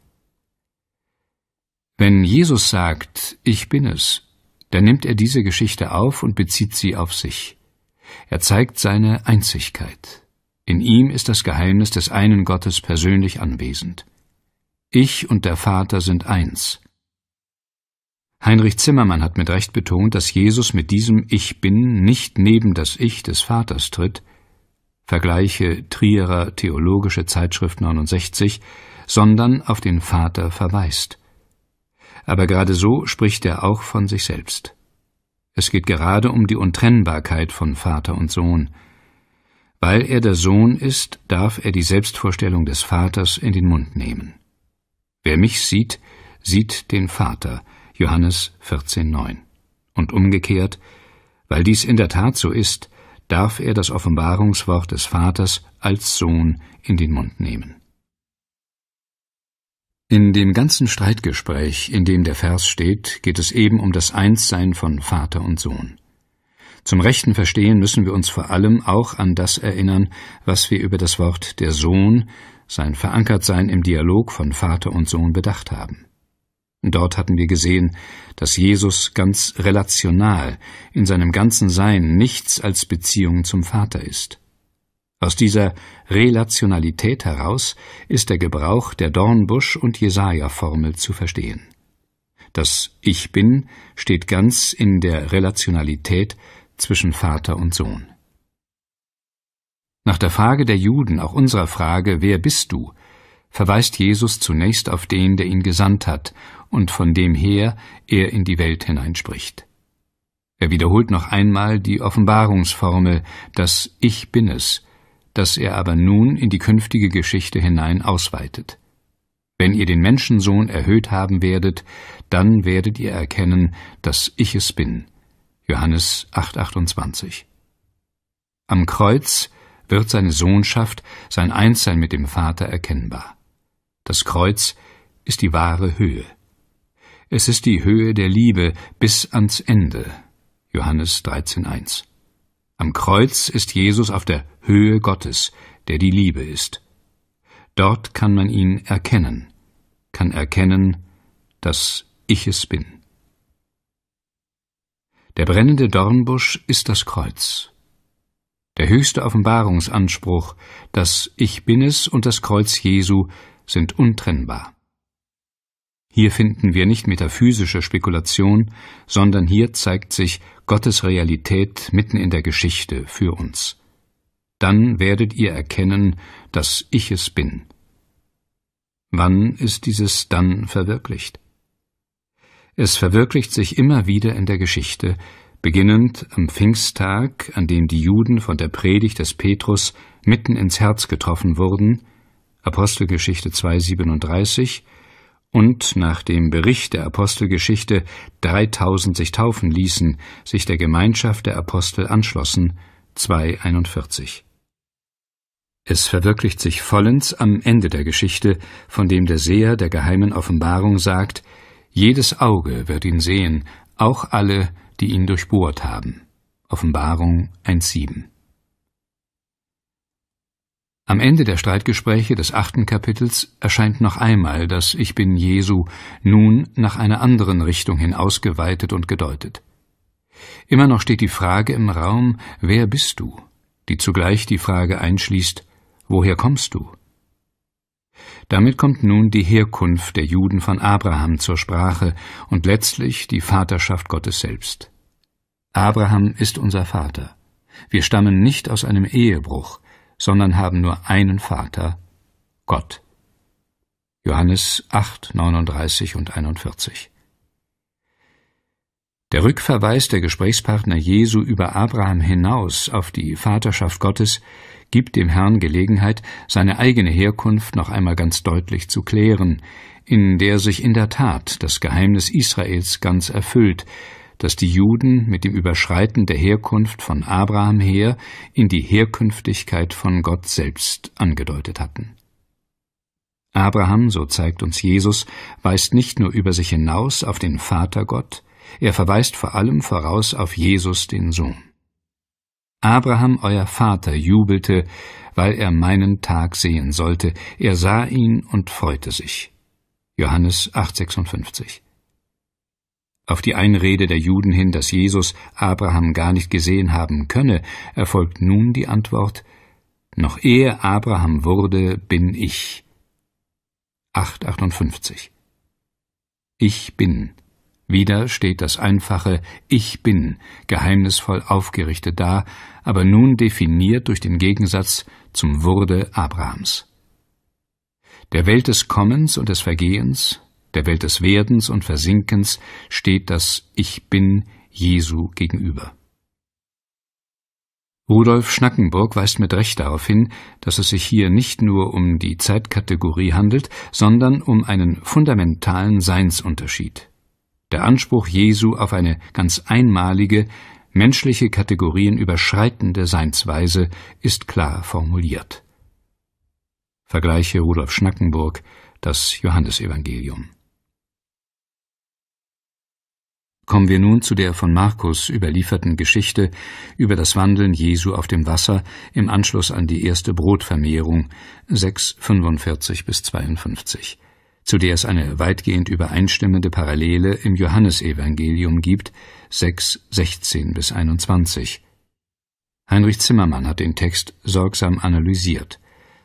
Wenn Jesus sagt, ich bin es, dann nimmt er diese Geschichte auf und bezieht sie auf sich. Er zeigt seine Einzigkeit. In ihm ist das Geheimnis des einen Gottes persönlich anwesend. Ich und der Vater sind eins. Heinrich Zimmermann hat mit Recht betont, dass Jesus mit diesem Ich bin nicht neben das Ich des Vaters tritt, Vergleiche Trierer Theologische Zeitschrift 69, sondern auf den Vater verweist. Aber gerade so spricht er auch von sich selbst. Es geht gerade um die Untrennbarkeit von Vater und Sohn. Weil er der Sohn ist, darf er die Selbstvorstellung des Vaters in den Mund nehmen. Wer mich sieht, sieht den Vater. Johannes 14,9. Und umgekehrt, weil dies in der Tat so ist, darf er das Offenbarungswort des Vaters als Sohn in den Mund nehmen. In dem ganzen Streitgespräch, in dem der Vers steht, geht es eben um das Einssein von Vater und Sohn. Zum rechten Verstehen müssen wir uns vor allem auch an das erinnern, was wir über das Wort der Sohn, sein Verankertsein im Dialog von Vater und Sohn bedacht haben. Dort hatten wir gesehen, dass Jesus ganz relational in seinem ganzen Sein nichts als Beziehung zum Vater ist. Aus dieser Relationalität heraus ist der Gebrauch der Dornbusch- und Jesaja-Formel zu verstehen. Das Ich Bin steht ganz in der Relationalität zwischen Vater und Sohn. Nach der Frage der Juden, auch unserer Frage, wer bist du, verweist Jesus zunächst auf den, der ihn gesandt hat und von dem her er in die Welt hineinspricht. Er wiederholt noch einmal die Offenbarungsformel, dass Ich bin es, das er aber nun in die künftige Geschichte hinein ausweitet. Wenn ihr den Menschensohn erhöht haben werdet, dann werdet ihr erkennen, dass ich es bin. Johannes 8,28. Am Kreuz wird seine Sohnschaft, sein Einssein mit dem Vater erkennbar. Das Kreuz ist die wahre Höhe. Es ist die Höhe der Liebe bis ans Ende. Johannes 13.1. Am Kreuz ist Jesus auf der Höhe Gottes, der die Liebe ist. Dort kann man ihn erkennen, kann erkennen, dass ich es bin. Der brennende Dornbusch ist das Kreuz. Der höchste Offenbarungsanspruch, das Ich bin es und das Kreuz Jesu, sind untrennbar. Hier finden wir nicht metaphysische Spekulation, sondern hier zeigt sich Gottes Realität mitten in der Geschichte für uns. Dann werdet ihr erkennen, dass ich es bin. Wann ist dieses Dann verwirklicht? Es verwirklicht sich immer wieder in der Geschichte, beginnend am Pfingsttag, an dem die Juden von der Predigt des Petrus mitten ins Herz getroffen wurden, Apostelgeschichte 237, und nach dem Bericht der Apostelgeschichte 3000 sich taufen ließen, sich der Gemeinschaft der Apostel anschlossen, 241. Es verwirklicht sich vollends am Ende der Geschichte, von dem der Seher der geheimen Offenbarung sagt, jedes Auge wird ihn sehen, auch alle, die ihn durchbohrt haben. Offenbarung 1.7 am Ende der Streitgespräche des achten Kapitels erscheint noch einmal das Ich bin Jesu nun nach einer anderen Richtung hin ausgeweitet und gedeutet. Immer noch steht die Frage im Raum, wer bist du? die zugleich die Frage einschließt, woher kommst du? Damit kommt nun die Herkunft der Juden von Abraham zur Sprache und letztlich die Vaterschaft Gottes selbst. Abraham ist unser Vater. Wir stammen nicht aus einem Ehebruch, sondern haben nur einen Vater, Gott. Johannes 8, 39 und 41. Der Rückverweis der Gesprächspartner Jesu über Abraham hinaus auf die Vaterschaft Gottes gibt dem Herrn Gelegenheit, seine eigene Herkunft noch einmal ganz deutlich zu klären, in der sich in der Tat das Geheimnis Israels ganz erfüllt, dass die Juden mit dem Überschreiten der Herkunft von Abraham her in die Herkünftigkeit von Gott selbst angedeutet hatten. Abraham, so zeigt uns Jesus, weist nicht nur über sich hinaus auf den Vater Gott, er verweist vor allem voraus auf Jesus den Sohn. Abraham, euer Vater, jubelte, weil er meinen Tag sehen sollte, er sah ihn und freute sich. Johannes 8, 56. Auf die Einrede der Juden hin, dass Jesus Abraham gar nicht gesehen haben könne, erfolgt nun die Antwort Noch ehe Abraham wurde, bin ich. 858 Ich bin. Wieder steht das einfache Ich bin geheimnisvoll aufgerichtet da, aber nun definiert durch den Gegensatz zum Wurde Abrahams. Der Welt des Kommens und des Vergehens, der Welt des Werdens und Versinkens, steht das Ich bin Jesu gegenüber. Rudolf Schnackenburg weist mit Recht darauf hin, dass es sich hier nicht nur um die Zeitkategorie handelt, sondern um einen fundamentalen Seinsunterschied. Der Anspruch Jesu auf eine ganz einmalige, menschliche Kategorien überschreitende Seinsweise ist klar formuliert. Vergleiche Rudolf Schnackenburg, das Johannesevangelium. Kommen wir nun zu der von Markus überlieferten Geschichte über das Wandeln Jesu auf dem Wasser im Anschluss an die erste Brotvermehrung 6,45 bis 52, zu der es eine weitgehend übereinstimmende Parallele im Johannesevangelium gibt 6,16 bis 21. Heinrich Zimmermann hat den Text sorgsam analysiert.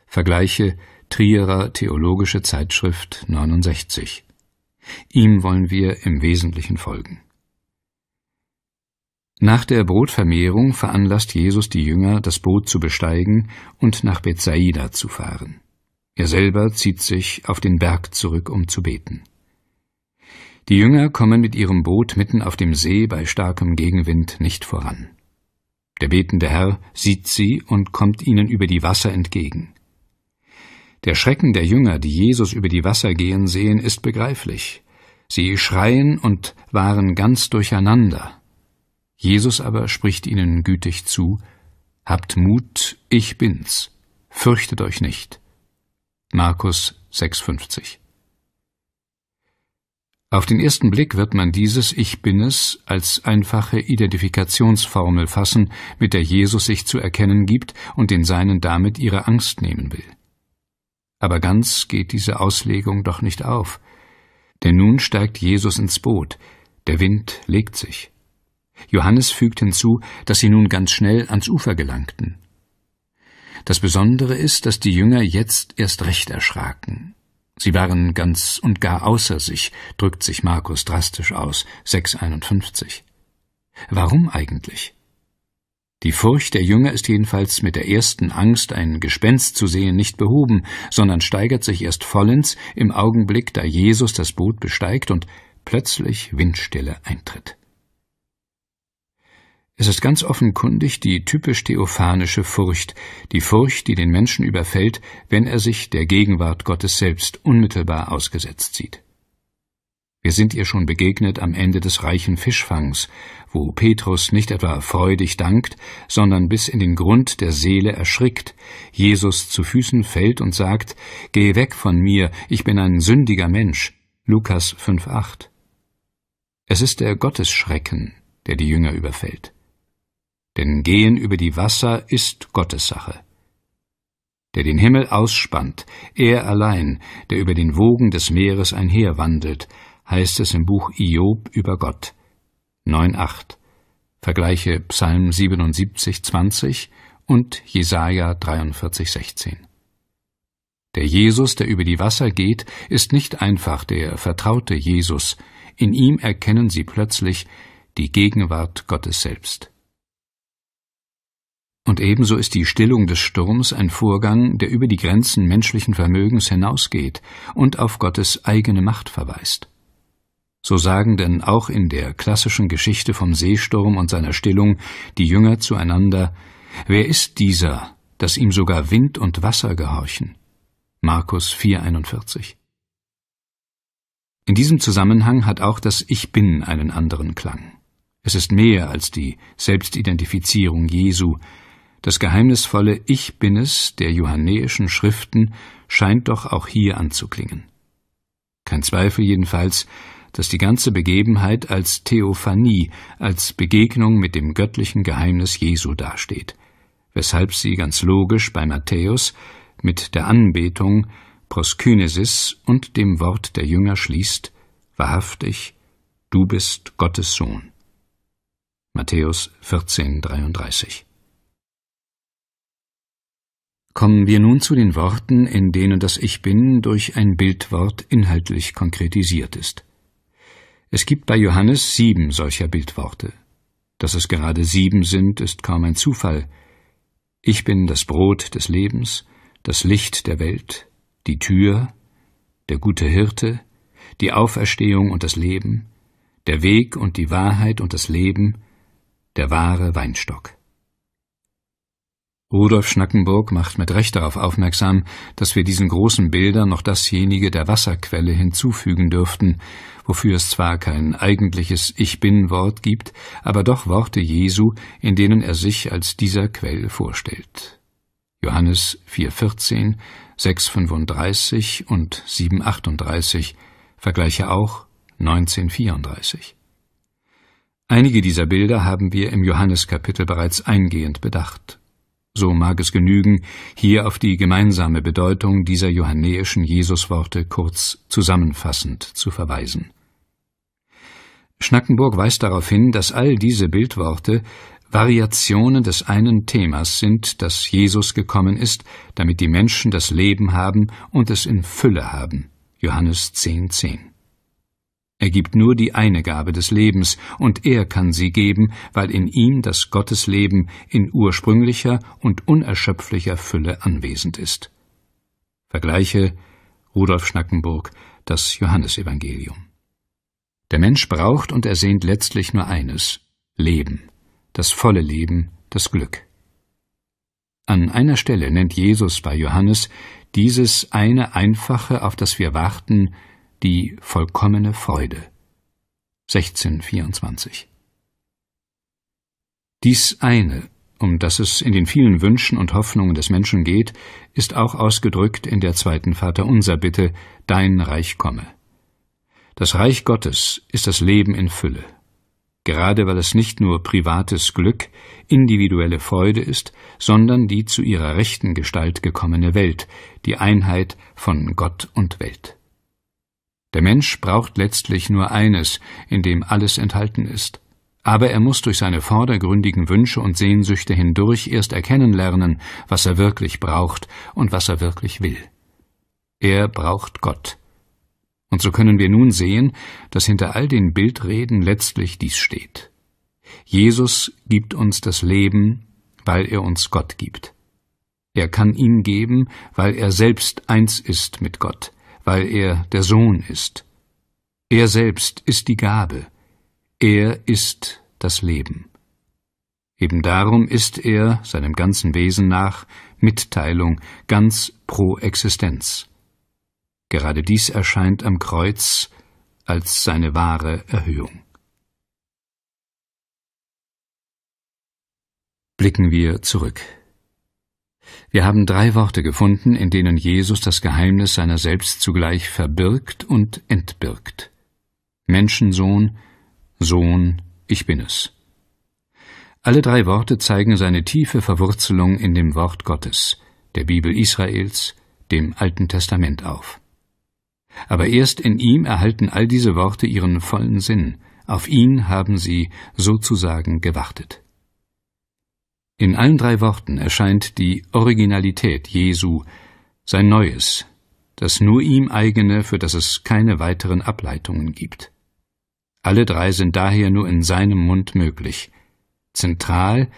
Vergleiche Trierer Theologische Zeitschrift 69. Ihm wollen wir im Wesentlichen folgen. Nach der Brotvermehrung veranlasst Jesus die Jünger, das Boot zu besteigen und nach Bethsaida zu fahren. Er selber zieht sich auf den Berg zurück, um zu beten. Die Jünger kommen mit ihrem Boot mitten auf dem See bei starkem Gegenwind nicht voran. Der betende Herr sieht sie und kommt ihnen über die Wasser entgegen. Der Schrecken der Jünger, die Jesus über die Wasser gehen sehen, ist begreiflich. Sie schreien und waren ganz durcheinander. Jesus aber spricht ihnen gütig zu, Habt Mut, ich bin's, fürchtet euch nicht. Markus 6,50 Auf den ersten Blick wird man dieses Ich bin es als einfache Identifikationsformel fassen, mit der Jesus sich zu erkennen gibt und den Seinen damit ihre Angst nehmen will. Aber ganz geht diese Auslegung doch nicht auf, denn nun steigt Jesus ins Boot, der Wind legt sich. Johannes fügt hinzu, dass sie nun ganz schnell ans Ufer gelangten. Das Besondere ist, dass die Jünger jetzt erst recht erschraken. Sie waren ganz und gar außer sich, drückt sich Markus drastisch aus, 651. Warum eigentlich? Die Furcht der Jünger ist jedenfalls mit der ersten Angst, ein Gespenst zu sehen, nicht behoben, sondern steigert sich erst vollends im Augenblick, da Jesus das Boot besteigt und plötzlich Windstille eintritt. Es ist ganz offenkundig die typisch theophanische Furcht, die Furcht, die den Menschen überfällt, wenn er sich der Gegenwart Gottes selbst unmittelbar ausgesetzt sieht. Wir sind ihr schon begegnet am Ende des reichen Fischfangs, wo Petrus nicht etwa freudig dankt, sondern bis in den Grund der Seele erschrickt, Jesus zu Füßen fällt und sagt, Geh weg von mir, ich bin ein sündiger Mensch. Lukas 5,8. Es ist der Gottesschrecken, der die Jünger überfällt denn Gehen über die Wasser ist Gottes Sache. Der den Himmel ausspannt, er allein, der über den Wogen des Meeres einherwandelt, heißt es im Buch Iob über Gott. 9,8. Vergleiche Psalm 77, 20 und Jesaja 43, 16. Der Jesus, der über die Wasser geht, ist nicht einfach der vertraute Jesus. In ihm erkennen sie plötzlich die Gegenwart Gottes selbst. Und ebenso ist die Stillung des Sturms ein Vorgang, der über die Grenzen menschlichen Vermögens hinausgeht und auf Gottes eigene Macht verweist. So sagen denn auch in der klassischen Geschichte vom Seesturm und seiner Stillung die Jünger zueinander Wer ist dieser, dass ihm sogar Wind und Wasser gehorchen? Markus 4:41 In diesem Zusammenhang hat auch das Ich bin einen anderen Klang. Es ist mehr als die Selbstidentifizierung Jesu, das geheimnisvolle Ich bin es der johannäischen Schriften scheint doch auch hier anzuklingen. Kein Zweifel jedenfalls, dass die ganze Begebenheit als Theophanie, als Begegnung mit dem göttlichen Geheimnis Jesu dasteht, weshalb sie ganz logisch bei Matthäus mit der Anbetung Proskynesis und dem Wort der Jünger schließt, wahrhaftig, du bist Gottes Sohn. Matthäus 14, 33 Kommen wir nun zu den Worten, in denen das Ich Bin durch ein Bildwort inhaltlich konkretisiert ist. Es gibt bei Johannes sieben solcher Bildworte. Dass es gerade sieben sind, ist kaum ein Zufall. Ich bin das Brot des Lebens, das Licht der Welt, die Tür, der gute Hirte, die Auferstehung und das Leben, der Weg und die Wahrheit und das Leben, der wahre Weinstock. Rudolf Schnackenburg macht mit Recht darauf aufmerksam, dass wir diesen großen Bildern noch dasjenige der Wasserquelle hinzufügen dürften, wofür es zwar kein eigentliches Ich bin Wort gibt, aber doch Worte Jesu, in denen er sich als dieser Quell vorstellt. Johannes 4,14, 6,35 und 7,38, vergleiche auch 19,34. Einige dieser Bilder haben wir im Johanneskapitel bereits eingehend bedacht so mag es genügen, hier auf die gemeinsame Bedeutung dieser johannäischen Jesusworte kurz zusammenfassend zu verweisen. Schnackenburg weist darauf hin, dass all diese Bildworte Variationen des einen Themas sind, dass Jesus gekommen ist, damit die Menschen das Leben haben und es in Fülle haben. Johannes 10,10. 10. Er gibt nur die eine Gabe des Lebens, und er kann sie geben, weil in ihm das Gottesleben in ursprünglicher und unerschöpflicher Fülle anwesend ist. Vergleiche Rudolf Schnackenburg, das Johannesevangelium. Der Mensch braucht und ersehnt letztlich nur eines Leben, das volle Leben, das Glück. An einer Stelle nennt Jesus bei Johannes dieses eine einfache, auf das wir warten, die vollkommene Freude. 1624. Dies eine, um das es in den vielen Wünschen und Hoffnungen des Menschen geht, ist auch ausgedrückt in der zweiten Vaterunser-Bitte, Dein Reich komme. Das Reich Gottes ist das Leben in Fülle. Gerade weil es nicht nur privates Glück, individuelle Freude ist, sondern die zu ihrer rechten Gestalt gekommene Welt, die Einheit von Gott und Welt. Der Mensch braucht letztlich nur eines, in dem alles enthalten ist. Aber er muss durch seine vordergründigen Wünsche und Sehnsüchte hindurch erst erkennen lernen, was er wirklich braucht und was er wirklich will. Er braucht Gott. Und so können wir nun sehen, dass hinter all den Bildreden letztlich dies steht. Jesus gibt uns das Leben, weil er uns Gott gibt. Er kann ihn geben, weil er selbst eins ist mit Gott weil er der Sohn ist. Er selbst ist die Gabe, er ist das Leben. Eben darum ist er, seinem ganzen Wesen nach, Mitteilung, ganz pro Existenz. Gerade dies erscheint am Kreuz als seine wahre Erhöhung. Blicken wir zurück. Wir haben drei Worte gefunden, in denen Jesus das Geheimnis seiner selbst zugleich verbirgt und entbirgt. Menschensohn, Sohn, ich bin es. Alle drei Worte zeigen seine tiefe Verwurzelung in dem Wort Gottes, der Bibel Israels, dem Alten Testament auf. Aber erst in ihm erhalten all diese Worte ihren vollen Sinn, auf ihn haben sie sozusagen gewartet. In allen drei Worten erscheint die Originalität Jesu, sein Neues, das nur ihm eigene, für das es keine weiteren Ableitungen gibt. Alle drei sind daher nur in seinem Mund möglich. Zentral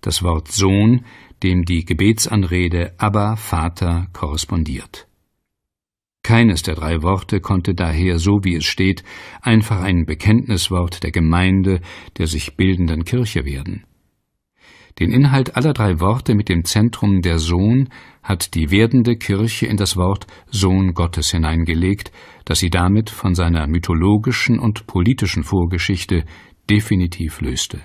das Wort Sohn, dem die Gebetsanrede Aber Vater korrespondiert. Keines der drei Worte konnte daher, so wie es steht, einfach ein Bekenntniswort der Gemeinde, der sich bildenden Kirche werden. Den Inhalt aller drei Worte mit dem Zentrum der Sohn hat die werdende Kirche in das Wort Sohn Gottes hineingelegt, das sie damit von seiner mythologischen und politischen Vorgeschichte definitiv löste.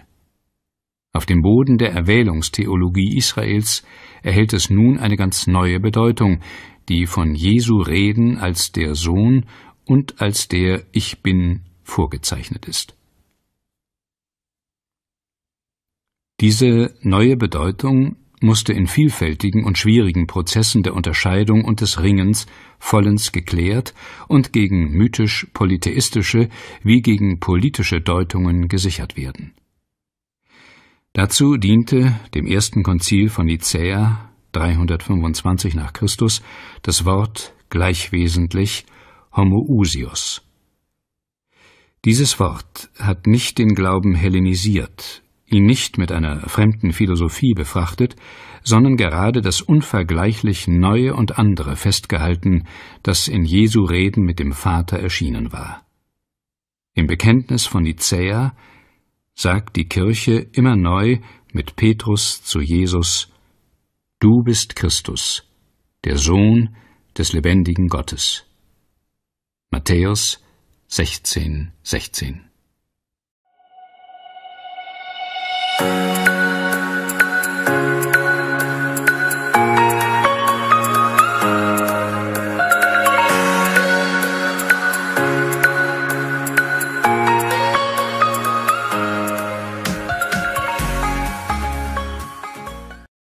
Auf dem Boden der Erwählungstheologie Israels erhält es nun eine ganz neue Bedeutung, die von Jesu Reden als der Sohn und als der Ich bin vorgezeichnet ist. Diese neue Bedeutung musste in vielfältigen und schwierigen Prozessen der Unterscheidung und des Ringens vollends geklärt und gegen mythisch-polytheistische wie gegen politische Deutungen gesichert werden. Dazu diente dem ersten Konzil von Nicäa 325 nach Christus das Wort gleichwesentlich homoousios. Dieses Wort hat nicht den Glauben hellenisiert, ihn nicht mit einer fremden Philosophie befrachtet, sondern gerade das unvergleichlich Neue und andere festgehalten, das in Jesu Reden mit dem Vater erschienen war. Im Bekenntnis von Nicäa sagt die Kirche immer neu mit Petrus zu Jesus, Du bist Christus, der Sohn des lebendigen Gottes. Matthäus 16, 16 Thank you.